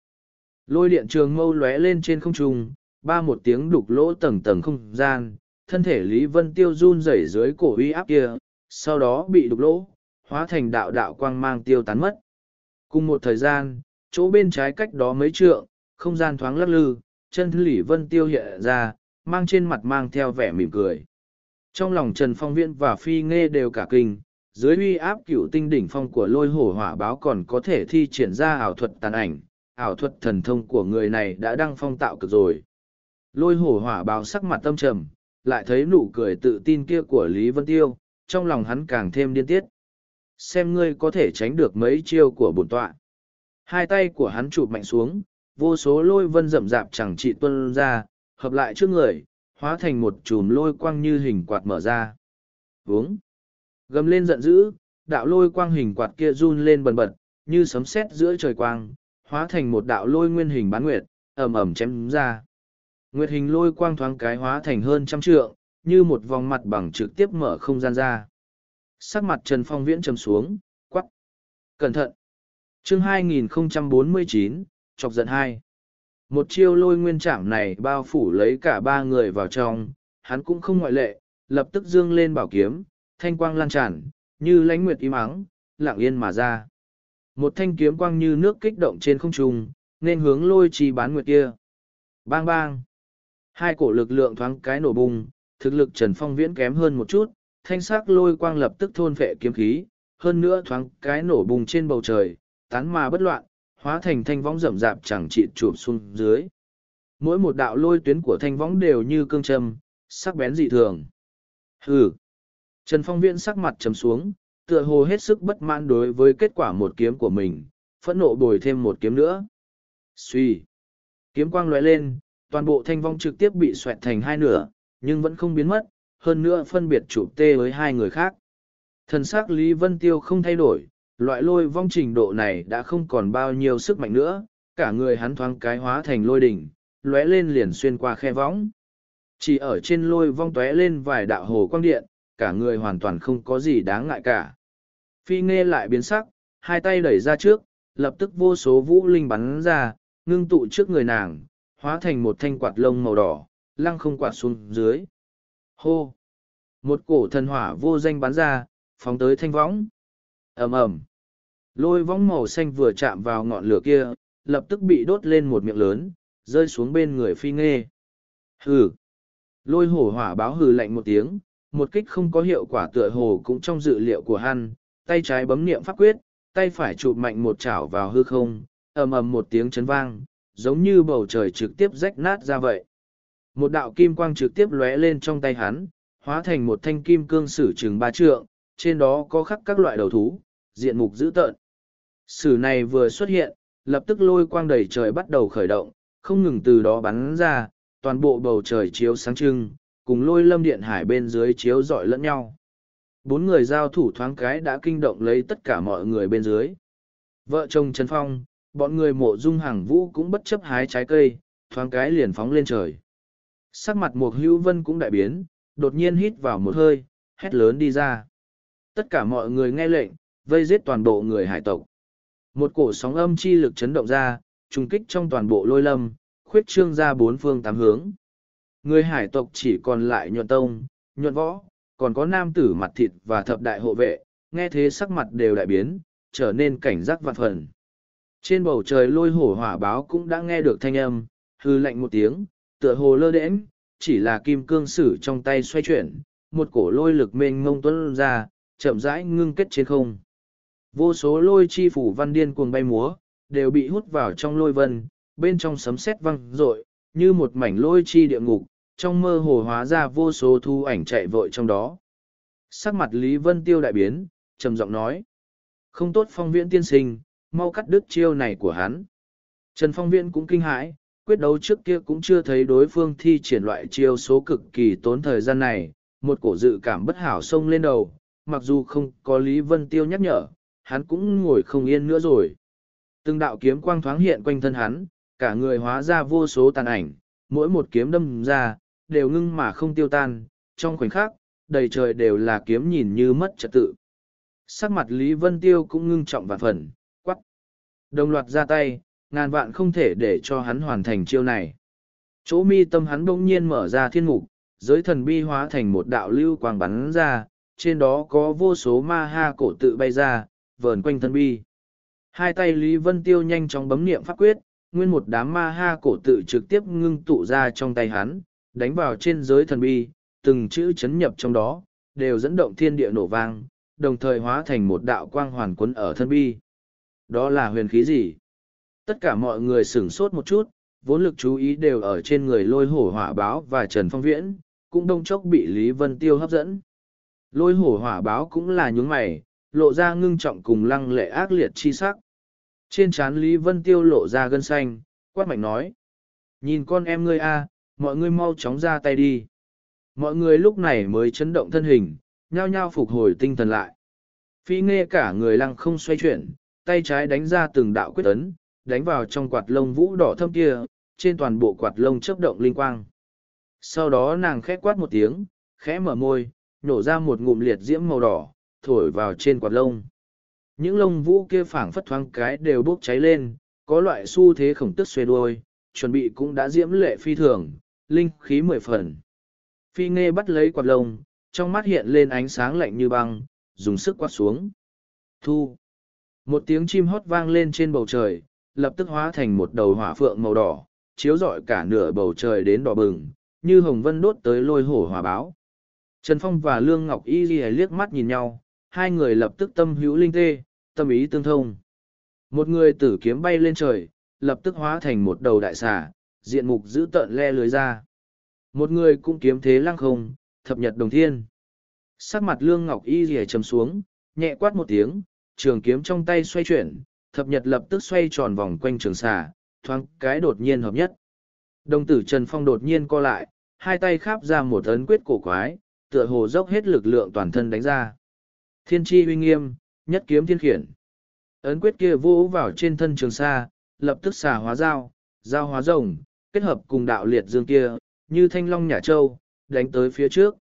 Lôi điện trường mâu lóe lên trên không trung, ba một tiếng đục lỗ tầng tầng không gian, thân thể Lý Vân Tiêu run rẩy dưới cổ uy áp kia, sau đó bị đục lỗ, hóa thành đạo đạo quang mang tiêu tán mất. Cùng một thời gian, chỗ bên trái cách đó mấy trượng, không gian thoáng lắc lư, chân Lý Vân Tiêu hiện ra, mang trên mặt mang theo vẻ mỉm cười. Trong lòng Trần Phong Viễn và Phi Nghe đều cả kinh, dưới uy áp cửu tinh đỉnh phong của lôi hổ hỏa báo còn có thể thi triển ra ảo thuật tàn ảnh, ảo thuật thần thông của người này đã đăng phong tạo cực rồi. Lôi hổ hỏa báo sắc mặt tâm trầm, lại thấy nụ cười tự tin kia của Lý Vân Tiêu, trong lòng hắn càng thêm điên tiết xem ngươi có thể tránh được mấy chiêu của bổn tọa hai tay của hắn chụp mạnh xuống vô số lôi vân rậm rạp chẳng trị tuân ra hợp lại trước người hóa thành một chùm lôi quang như hình quạt mở ra vướng gầm lên giận dữ đạo lôi quang hình quạt kia run lên bần bật như sấm sét giữa trời quang hóa thành một đạo lôi nguyên hình bán nguyệt ẩm ẩm chém ra nguyệt hình lôi quang thoáng cái hóa thành hơn trăm trượng như một vòng mặt bằng trực tiếp mở không gian ra Sắc mặt Trần Phong Viễn trầm xuống, quắc. Cẩn thận. Chương 2049, chọc giận hai. Một chiêu lôi nguyên trảm này bao phủ lấy cả ba người vào trong, hắn cũng không ngoại lệ, lập tức dương lên bảo kiếm, thanh quang lan tràn, như lãnh nguyệt im ắng, lặng yên mà ra. Một thanh kiếm quang như nước kích động trên không trung, nên hướng lôi trì bán nguyệt kia. Bang bang! Hai cổ lực lượng thoáng cái nổ bùng, thực lực Trần Phong Viễn kém hơn một chút, thanh sắc lôi quang lập tức thôn vệ kiếm khí, hơn nữa thoáng cái nổ bùng trên bầu trời, tán mà bất loạn, hóa thành thanh võng rậm rạp chẳng chịt chụp xuống dưới. Mỗi một đạo lôi tuyến của thanh võng đều như cương châm, sắc bén dị thường. Hừ. Trần Phong Viễn sắc mặt trầm xuống, tựa hồ hết sức bất mãn đối với kết quả một kiếm của mình, phẫn nộ bồi thêm một kiếm nữa. Suy. Kiếm quang lóe lên, toàn bộ thanh vong trực tiếp bị xoẹt thành hai nửa, nhưng vẫn không biến mất, hơn nữa phân biệt chủ tê với hai người khác. Thần xác Lý Vân Tiêu không thay đổi, loại lôi vong trình độ này đã không còn bao nhiêu sức mạnh nữa, cả người hắn thoáng cái hóa thành lôi đỉnh, lóe lên liền xuyên qua khe võng. Chỉ ở trên lôi vong tóe lên vài đạo hồ quang điện, cả người hoàn toàn không có gì đáng ngại cả. Phi nghe lại biến sắc, hai tay đẩy ra trước, lập tức vô số vũ linh bắn ra, ngưng tụ trước người nàng, hóa thành một thanh quạt lông màu đỏ, lăng không quạt xuống dưới. Hô! Một cổ thần hỏa vô danh bắn ra, phóng tới thanh võng. ầm ầm Lôi võng màu xanh vừa chạm vào ngọn lửa kia, lập tức bị đốt lên một miệng lớn, rơi xuống bên người phi nghê. Hừ! Lôi hổ hỏa báo hừ lạnh một tiếng, một kích không có hiệu quả tựa hồ cũng trong dự liệu của hắn, tay trái bấm niệm pháp quyết, tay phải chụp mạnh một chảo vào hư không, ầm ầm một tiếng chấn vang, giống như bầu trời trực tiếp rách nát ra vậy. Một đạo kim quang trực tiếp lóe lên trong tay hắn, hóa thành một thanh kim cương sử trường ba trượng, trên đó có khắc các loại đầu thú, diện mục dữ tợn. Sử này vừa xuất hiện, lập tức lôi quang đầy trời bắt đầu khởi động, không ngừng từ đó bắn ra, toàn bộ bầu trời chiếu sáng trưng, cùng lôi lâm điện hải bên dưới chiếu rọi lẫn nhau. Bốn người giao thủ thoáng cái đã kinh động lấy tất cả mọi người bên dưới. Vợ chồng Trần Phong, bọn người mộ dung hàng vũ cũng bất chấp hái trái cây, thoáng cái liền phóng lên trời sắc mặt Mục Hữu Vân cũng đại biến, đột nhiên hít vào một hơi, hét lớn đi ra. Tất cả mọi người nghe lệnh, vây giết toàn bộ người hải tộc. Một cổ sóng âm chi lực chấn động ra, trùng kích trong toàn bộ lôi lâm, khuyết trương ra bốn phương tám hướng. Người hải tộc chỉ còn lại nhuận tông, nhuận võ, còn có nam tử mặt thịt và thập đại hộ vệ, nghe thế sắc mặt đều đại biến, trở nên cảnh giác vạn phần. Trên bầu trời lôi hổ hỏa báo cũng đã nghe được thanh âm, hư lạnh một tiếng, tựa hồ lơ đễnh, chỉ là kim cương sử trong tay xoay chuyển, một cổ lôi lực mênh mông tuấn ra, chậm rãi ngưng kết trên không. Vô số lôi chi phủ văn điên cuồng bay múa, đều bị hút vào trong lôi vân, bên trong sấm sét vang rội, như một mảnh lôi chi địa ngục, trong mơ hồ hóa ra vô số thu ảnh chạy vội trong đó. Sắc mặt Lý Vân Tiêu đại biến, trầm giọng nói: "Không tốt Phong Viễn tiên sinh, mau cắt đứt chiêu này của hắn." Trần Phong Viễn cũng kinh hãi, quyết đấu trước kia cũng chưa thấy đối phương thi triển loại chiêu số cực kỳ tốn thời gian này, một cổ dự cảm bất hảo xông lên đầu, mặc dù không có Lý Vân Tiêu nhắc nhở, hắn cũng ngồi không yên nữa rồi. Từng đạo kiếm quang thoáng hiện quanh thân hắn, cả người hóa ra vô số tàn ảnh, mỗi một kiếm đâm ra, đều ngưng mà không tiêu tan, trong khoảnh khắc, đầy trời đều là kiếm nhìn như mất trật tự. Sắc mặt Lý Vân Tiêu cũng ngưng trọng và phần, quắc. Đồng loạt ra tay, ngàn vạn không thể để cho hắn hoàn thành chiêu này. Chỗ mi tâm hắn bỗng nhiên mở ra thiên mục, giới thần bi hóa thành một đạo lưu quang bắn ra, trên đó có vô số ma ha cổ tự bay ra, vờn quanh thân bi. Hai tay Lý Vân Tiêu nhanh chóng bấm niệm pháp quyết, nguyên một đám ma ha cổ tự trực tiếp ngưng tụ ra trong tay hắn, đánh vào trên giới thần bi, từng chữ chấn nhập trong đó, đều dẫn động thiên địa nổ vang, đồng thời hóa thành một đạo quang hoàn quấn ở thân bi. Đó là huyền khí gì? Tất cả mọi người sửng sốt một chút, vốn lực chú ý đều ở trên người lôi hổ hỏa báo và Trần Phong Viễn, cũng đông chốc bị Lý Vân Tiêu hấp dẫn. Lôi hổ hỏa báo cũng là nhúng mày, lộ ra ngưng trọng cùng lăng lệ ác liệt chi sắc. Trên trán Lý Vân Tiêu lộ ra gân xanh, quát mạnh nói. Nhìn con em ngươi a, mọi người mau chóng ra tay đi. Mọi người lúc này mới chấn động thân hình, nhao nhao phục hồi tinh thần lại. Phi nghe cả người lăng không xoay chuyển, tay trái đánh ra từng đạo quyết ấn, đánh vào trong quạt lông vũ đỏ thâm kia, trên toàn bộ quạt lông chớp động linh quang. Sau đó nàng khẽ quát một tiếng, khẽ mở môi, nổ ra một ngụm liệt diễm màu đỏ, thổi vào trên quạt lông. Những lông vũ kia phảng phất thoáng cái đều bốc cháy lên, có loại xu thế khổng tức xuê đuôi, chuẩn bị cũng đã diễm lệ phi thường, linh khí mười phần. Phi nghe bắt lấy quạt lông, trong mắt hiện lên ánh sáng lạnh như băng, dùng sức quát xuống. Thu. Một tiếng chim hót vang lên trên bầu trời, lập tức hóa thành một đầu hỏa phượng màu đỏ, chiếu rọi cả nửa bầu trời đến đỏ bừng, như hồng vân đốt tới lôi hổ hỏa báo. Trần Phong và Lương Ngọc Y ghi liếc mắt nhìn nhau, hai người lập tức tâm hữu linh tê, tâm ý tương thông. Một người tử kiếm bay lên trời, lập tức hóa thành một đầu đại xà, diện mục giữ tợn le lưới ra. Một người cũng kiếm thế lăng không, thập nhật đồng thiên. Sắc mặt Lương Ngọc Y ghi trầm xuống, nhẹ quát một tiếng, trường kiếm trong tay xoay chuyển, thập nhật lập tức xoay tròn vòng quanh trường xà, thoáng cái đột nhiên hợp nhất. Đồng tử Trần Phong đột nhiên co lại, hai tay kháp ra một ấn quyết cổ quái, tựa hồ dốc hết lực lượng toàn thân đánh ra. Thiên chi uy nghiêm, nhất kiếm thiên khiển. Ấn quyết kia vỗ vào trên thân trường xa, lập tức xà hóa dao, dao hóa rồng, kết hợp cùng đạo liệt dương kia, như thanh long nhà châu, đánh tới phía trước.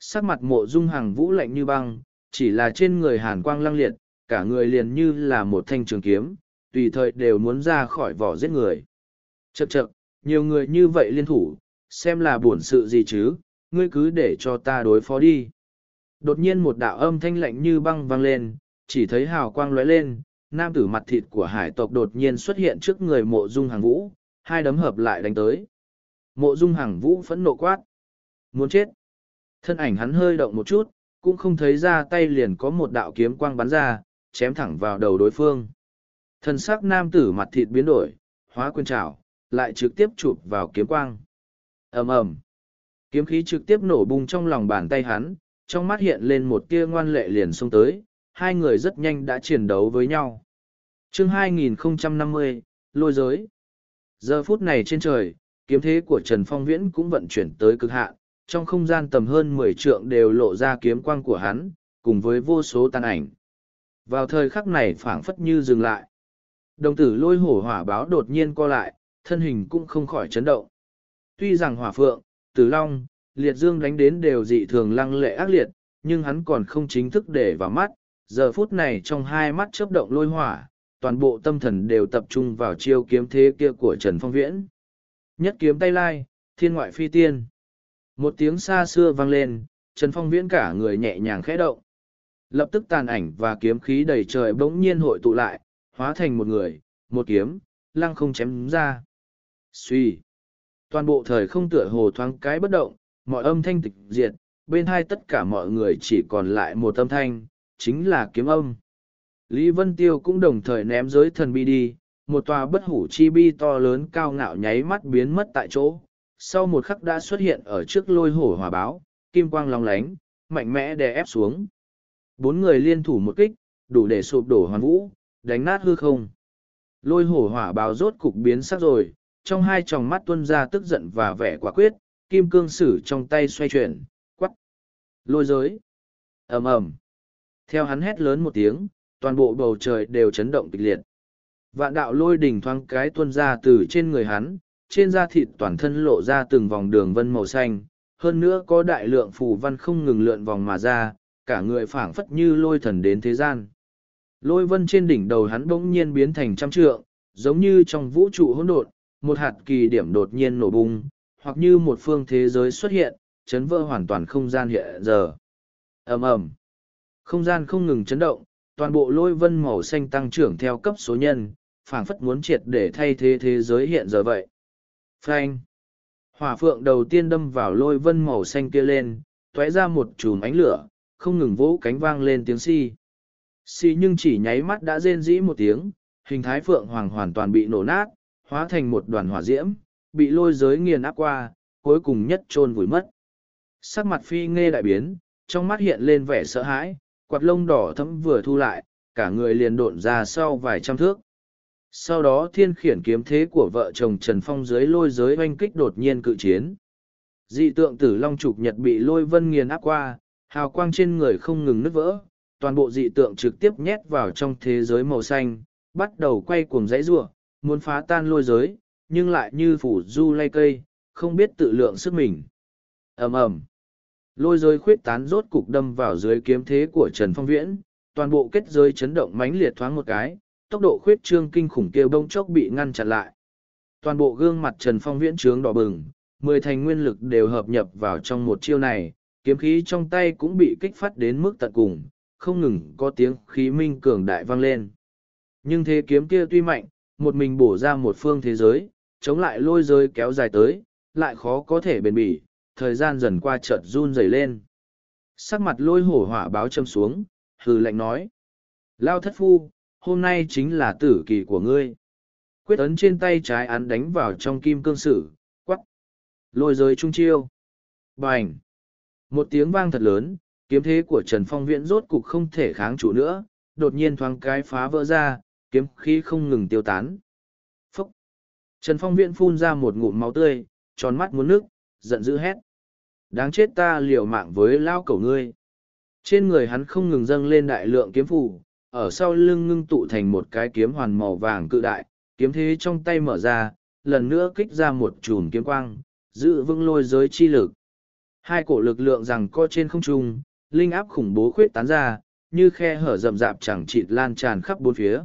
Sắc mặt mộ dung hàng vũ lạnh như băng, chỉ là trên người hàn quang lăng liệt, cả người liền như là một thanh trường kiếm, tùy thời đều muốn ra khỏi vỏ giết người. chậm chậm, nhiều người như vậy liên thủ, xem là buồn sự gì chứ, ngươi cứ để cho ta đối phó đi. Đột nhiên một đạo âm thanh lạnh như băng vang lên, chỉ thấy hào quang lóe lên, nam tử mặt thịt của hải tộc đột nhiên xuất hiện trước người mộ dung hàng vũ, hai đấm hợp lại đánh tới. Mộ dung hàng vũ phẫn nộ quát. Muốn chết. Thân ảnh hắn hơi động một chút, cũng không thấy ra tay liền có một đạo kiếm quang bắn ra, chém thẳng vào đầu đối phương. Thần sắc nam tử mặt thịt biến đổi, hóa quyền trảo, lại trực tiếp chụp vào kiếm quang. ầm ầm, Kiếm khí trực tiếp nổ bung trong lòng bàn tay hắn, trong mắt hiện lên một tia ngoan lệ liền xông tới, hai người rất nhanh đã chiến đấu với nhau. chương 2050, lôi giới. Giờ phút này trên trời, kiếm thế của Trần Phong Viễn cũng vận chuyển tới cực hạn, trong không gian tầm hơn mười trượng đều lộ ra kiếm quang của hắn, cùng với vô số tàn ảnh. Vào thời khắc này phảng phất như dừng lại. Đồng tử lôi hổ hỏa báo đột nhiên co lại, thân hình cũng không khỏi chấn động. Tuy rằng hỏa phượng, tử long, liệt dương đánh đến đều dị thường lăng lệ ác liệt, nhưng hắn còn không chính thức để vào mắt. Giờ phút này trong hai mắt chớp động lôi hỏa, toàn bộ tâm thần đều tập trung vào chiêu kiếm thế kia của Trần Phong Viễn. Nhất kiếm tay lai, thiên ngoại phi tiên. Một tiếng xa xưa vang lên, Trần Phong Viễn cả người nhẹ nhàng khẽ động lập tức tàn ảnh và kiếm khí đầy trời bỗng nhiên hội tụ lại, hóa thành một người, một kiếm, lăng không chém ra. Suy. Toàn bộ thời không tựa hồ thoáng cái bất động, mọi âm thanh tịch diệt, bên hai tất cả mọi người chỉ còn lại một âm thanh, chính là kiếm âm. Lý Vân Tiêu cũng đồng thời ném giới thần bi đi, một tòa bất hủ chi bi to lớn cao ngạo nháy mắt biến mất tại chỗ, sau một khắc đã xuất hiện ở trước lôi hổ hòa báo, kim quang Long lánh, mạnh mẽ đè ép xuống. Bốn người liên thủ một kích, đủ để sụp đổ hoàn vũ, đánh nát hư không. Lôi hổ hỏa báo rốt cục biến sắc rồi, trong hai tròng mắt tuân ra tức giận và vẻ quả quyết, kim cương sử trong tay xoay chuyển, quắc. Lôi giới. ầm ầm Theo hắn hét lớn một tiếng, toàn bộ bầu trời đều chấn động kịch liệt. Vạn đạo lôi đỉnh thoáng cái tuân ra từ trên người hắn, trên da thịt toàn thân lộ ra từng vòng đường vân màu xanh, hơn nữa có đại lượng phù văn không ngừng lượn vòng mà ra, cả người phảng phất như lôi thần đến thế gian. Lôi vân trên đỉnh đầu hắn bỗng nhiên biến thành trăm trượng, giống như trong vũ trụ hỗn độn, một hạt kỳ điểm đột nhiên nổ bung, hoặc như một phương thế giới xuất hiện, chấn vỡ hoàn toàn không gian hiện giờ. ầm ầm, không gian không ngừng chấn động, toàn bộ lôi vân màu xanh tăng trưởng theo cấp số nhân, phảng phất muốn triệt để thay thế thế giới hiện giờ vậy. Frank, hỏa phượng đầu tiên đâm vào lôi vân màu xanh kia lên, tóe ra một chùm ánh lửa, không ngừng vỗ cánh vang lên tiếng si. Si nhưng chỉ nháy mắt đã rên rĩ một tiếng, hình thái phượng hoàng hoàn toàn bị nổ nát, hóa thành một đoàn hỏa diễm, bị lôi giới nghiền áp qua, cuối cùng nhất trôn vùi mất. Sắc mặt phi nghe đại biến, trong mắt hiện lên vẻ sợ hãi, quạt lông đỏ thấm vừa thu lại, cả người liền độn ra sau vài trăm thước. Sau đó thiên khiển kiếm thế của vợ chồng Trần Phong dưới lôi giới oanh kích đột nhiên cự chiến. Dị tượng tử long trục nhật bị lôi vân nghiền áp qua, Hào quang trên người không ngừng nứt vỡ, toàn bộ dị tượng trực tiếp nhét vào trong thế giới màu xanh, bắt đầu quay cuồng dãy rủa, muốn phá tan lôi giới, nhưng lại như phủ du lay cây, không biết tự lượng sức mình. Ầm ầm. Lôi giới khuyết tán rốt cục đâm vào dưới kiếm thế của Trần Phong Viễn, toàn bộ kết giới chấn động mãnh liệt thoáng một cái, tốc độ khuyết trương kinh khủng kia bông chốc bị ngăn chặn lại. Toàn bộ gương mặt Trần Phong Viễn trướng đỏ bừng, mười thành nguyên lực đều hợp nhập vào trong một chiêu này, kiếm khí trong tay cũng bị kích phát đến mức tận cùng, không ngừng có tiếng khí minh cường đại vang lên. Nhưng thế kiếm kia tuy mạnh, một mình bổ ra một phương thế giới, chống lại lôi giới kéo dài tới, lại khó có thể bền bỉ, thời gian dần qua chợt run rẩy lên. Sắc mặt lôi hổ hỏa báo châm xuống, hừ lạnh nói. Lao thất phu, hôm nay chính là tử kỳ của ngươi. Quyết ấn trên tay trái án đánh vào trong kim cương sử, quắc. Lôi giới trung chiêu. Bành. Một tiếng vang thật lớn, kiếm thế của Trần Phong Viễn rốt cục không thể kháng chủ nữa, đột nhiên thoáng cái phá vỡ ra, kiếm khí không ngừng tiêu tán. Phúc! Trần Phong Viễn phun ra một ngụm máu tươi, tròn mắt muốn nước, giận dữ hét. Đáng chết ta liều mạng với lao cầu ngươi. Trên người hắn không ngừng dâng lên đại lượng kiếm phủ, ở sau lưng ngưng tụ thành một cái kiếm hoàn màu vàng cự đại, kiếm thế trong tay mở ra, lần nữa kích ra một chùm kiếm quang, giữ vững lôi giới chi lực. Hai cổ lực lượng rằng co trên không trung, linh áp khủng bố khuyết tán ra, như khe hở rậm rạp chẳng chịt lan tràn khắp bốn phía.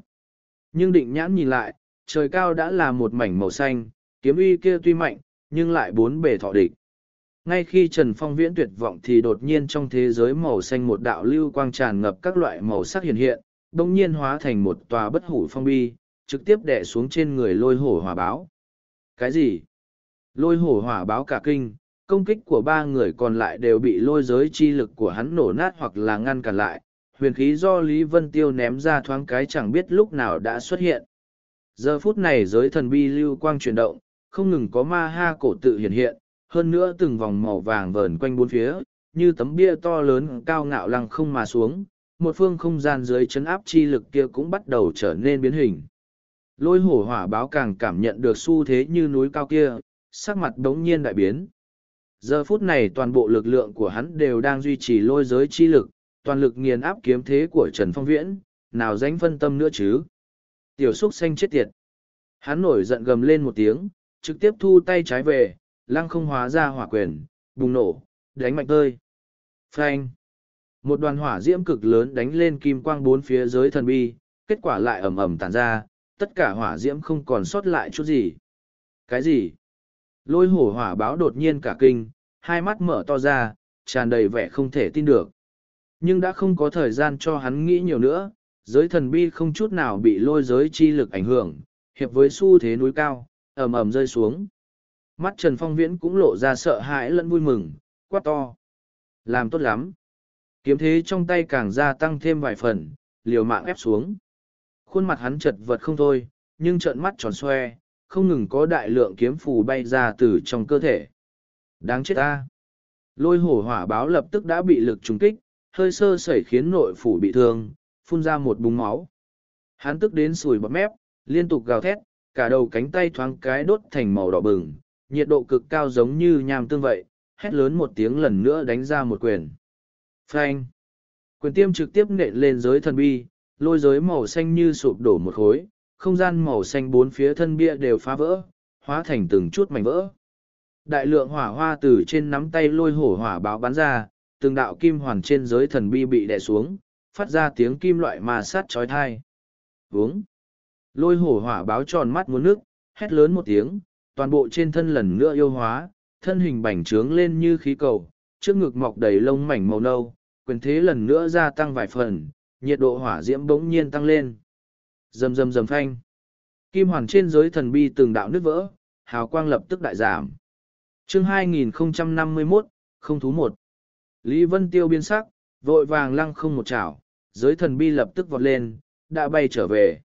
Nhưng định nhãn nhìn lại, trời cao đã là một mảnh màu xanh, kiếm uy kia tuy mạnh, nhưng lại bốn bề thọ địch. Ngay khi Trần Phong Viễn tuyệt vọng thì đột nhiên trong thế giới màu xanh một đạo lưu quang tràn ngập các loại màu sắc hiện hiện, đồng nhiên hóa thành một tòa bất hủ phong bi, trực tiếp đè xuống trên người lôi hổ hỏa báo. Cái gì? Lôi hổ hỏa báo cả kinh, công kích của ba người còn lại đều bị lôi giới chi lực của hắn nổ nát hoặc là ngăn cản lại huyền khí do lý vân tiêu ném ra thoáng cái chẳng biết lúc nào đã xuất hiện giờ phút này giới thần bi lưu quang chuyển động không ngừng có ma ha cổ tự hiện hiện hơn nữa từng vòng màu vàng vờn quanh bốn phía như tấm bia to lớn cao ngạo lăng không mà xuống một phương không gian dưới chấn áp chi lực kia cũng bắt đầu trở nên biến hình lôi hổ hỏa báo càng cảm nhận được xu thế như núi cao kia sắc mặt đ ố n g nhiên đại biến Giờ phút này toàn bộ lực lượng của hắn đều đang duy trì lôi giới chi lực, toàn lực nghiền áp kiếm thế của Trần Phong Viễn, nào dánh phân tâm nữa chứ. Tiểu xúc xanh chết tiệt. Hắn nổi giận gầm lên một tiếng, trực tiếp thu tay trái về, lăng không hóa ra hỏa quyền, bùng nổ, đánh mạnh tơi. Phanh. Một đoàn hỏa diễm cực lớn đánh lên kim quang bốn phía giới thần bi, kết quả lại ầm ầm tàn ra, tất cả hỏa diễm không còn sót lại chút gì. Cái gì? Lôi hổ hỏa báo đột nhiên cả kinh, hai mắt mở to ra, tràn đầy vẻ không thể tin được. Nhưng đã không có thời gian cho hắn nghĩ nhiều nữa, giới thần bi không chút nào bị lôi giới chi lực ảnh hưởng, hiệp với xu thế núi cao, ầm ầm rơi xuống. Mắt Trần Phong Viễn cũng lộ ra sợ hãi lẫn vui mừng, quát to. Làm tốt lắm. Kiếm thế trong tay càng gia tăng thêm vài phần, liều mạng ép xuống. Khuôn mặt hắn chật vật không thôi, nhưng trợn mắt tròn xoe, không ngừng có đại lượng kiếm phù bay ra từ trong cơ thể. Đáng chết ta! Lôi hổ hỏa báo lập tức đã bị lực trùng kích, hơi sơ sẩy khiến nội phủ bị thương, phun ra một búng máu. Hắn tức đến sùi bọt mép, liên tục gào thét, cả đầu cánh tay thoáng cái đốt thành màu đỏ bừng, nhiệt độ cực cao giống như nham tương vậy, hét lớn một tiếng lần nữa đánh ra một quyền. Phanh! Quyền tiêm trực tiếp nện lên giới thần bi, lôi giới màu xanh như sụp đổ một khối, không gian màu xanh bốn phía thân bia đều phá vỡ, hóa thành từng chút mảnh vỡ. Đại lượng hỏa hoa từ trên nắm tay lôi hổ hỏa báo bắn ra, từng đạo kim hoàn trên giới thần bi bị đè xuống, phát ra tiếng kim loại mà sát chói tai. Vướng! Lôi hổ hỏa báo tròn mắt muốn nước, hét lớn một tiếng, toàn bộ trên thân lần nữa yêu hóa, thân hình bành trướng lên như khí cầu, trước ngực mọc đầy lông mảnh màu nâu, quyền thế lần nữa gia tăng vài phần, nhiệt độ hỏa diễm bỗng nhiên tăng lên. Dầm dầm dầm phanh. Kim hoàn trên giới thần bi từng đạo nứt vỡ, hào quang lập tức đại giảm. chương 2051, không thú một. Lý Vân Tiêu biên sắc, vội vàng lăng không một chảo, giới thần bi lập tức vọt lên, đã bay trở về.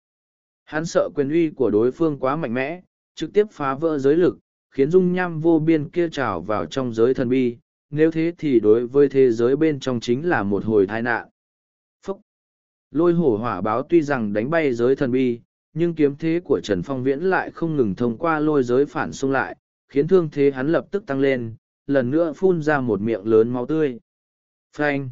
Hắn sợ quyền uy của đối phương quá mạnh mẽ, trực tiếp phá vỡ giới lực, khiến dung nham vô biên kia trào vào trong giới thần bi, nếu thế thì đối với thế giới bên trong chính là một hồi tai nạn lôi hổ hỏa báo tuy rằng đánh bay giới thần bi nhưng kiếm thế của trần phong viễn lại không ngừng thông qua lôi giới phản xung lại khiến thương thế hắn lập tức tăng lên lần nữa phun ra một miệng lớn máu tươi phanh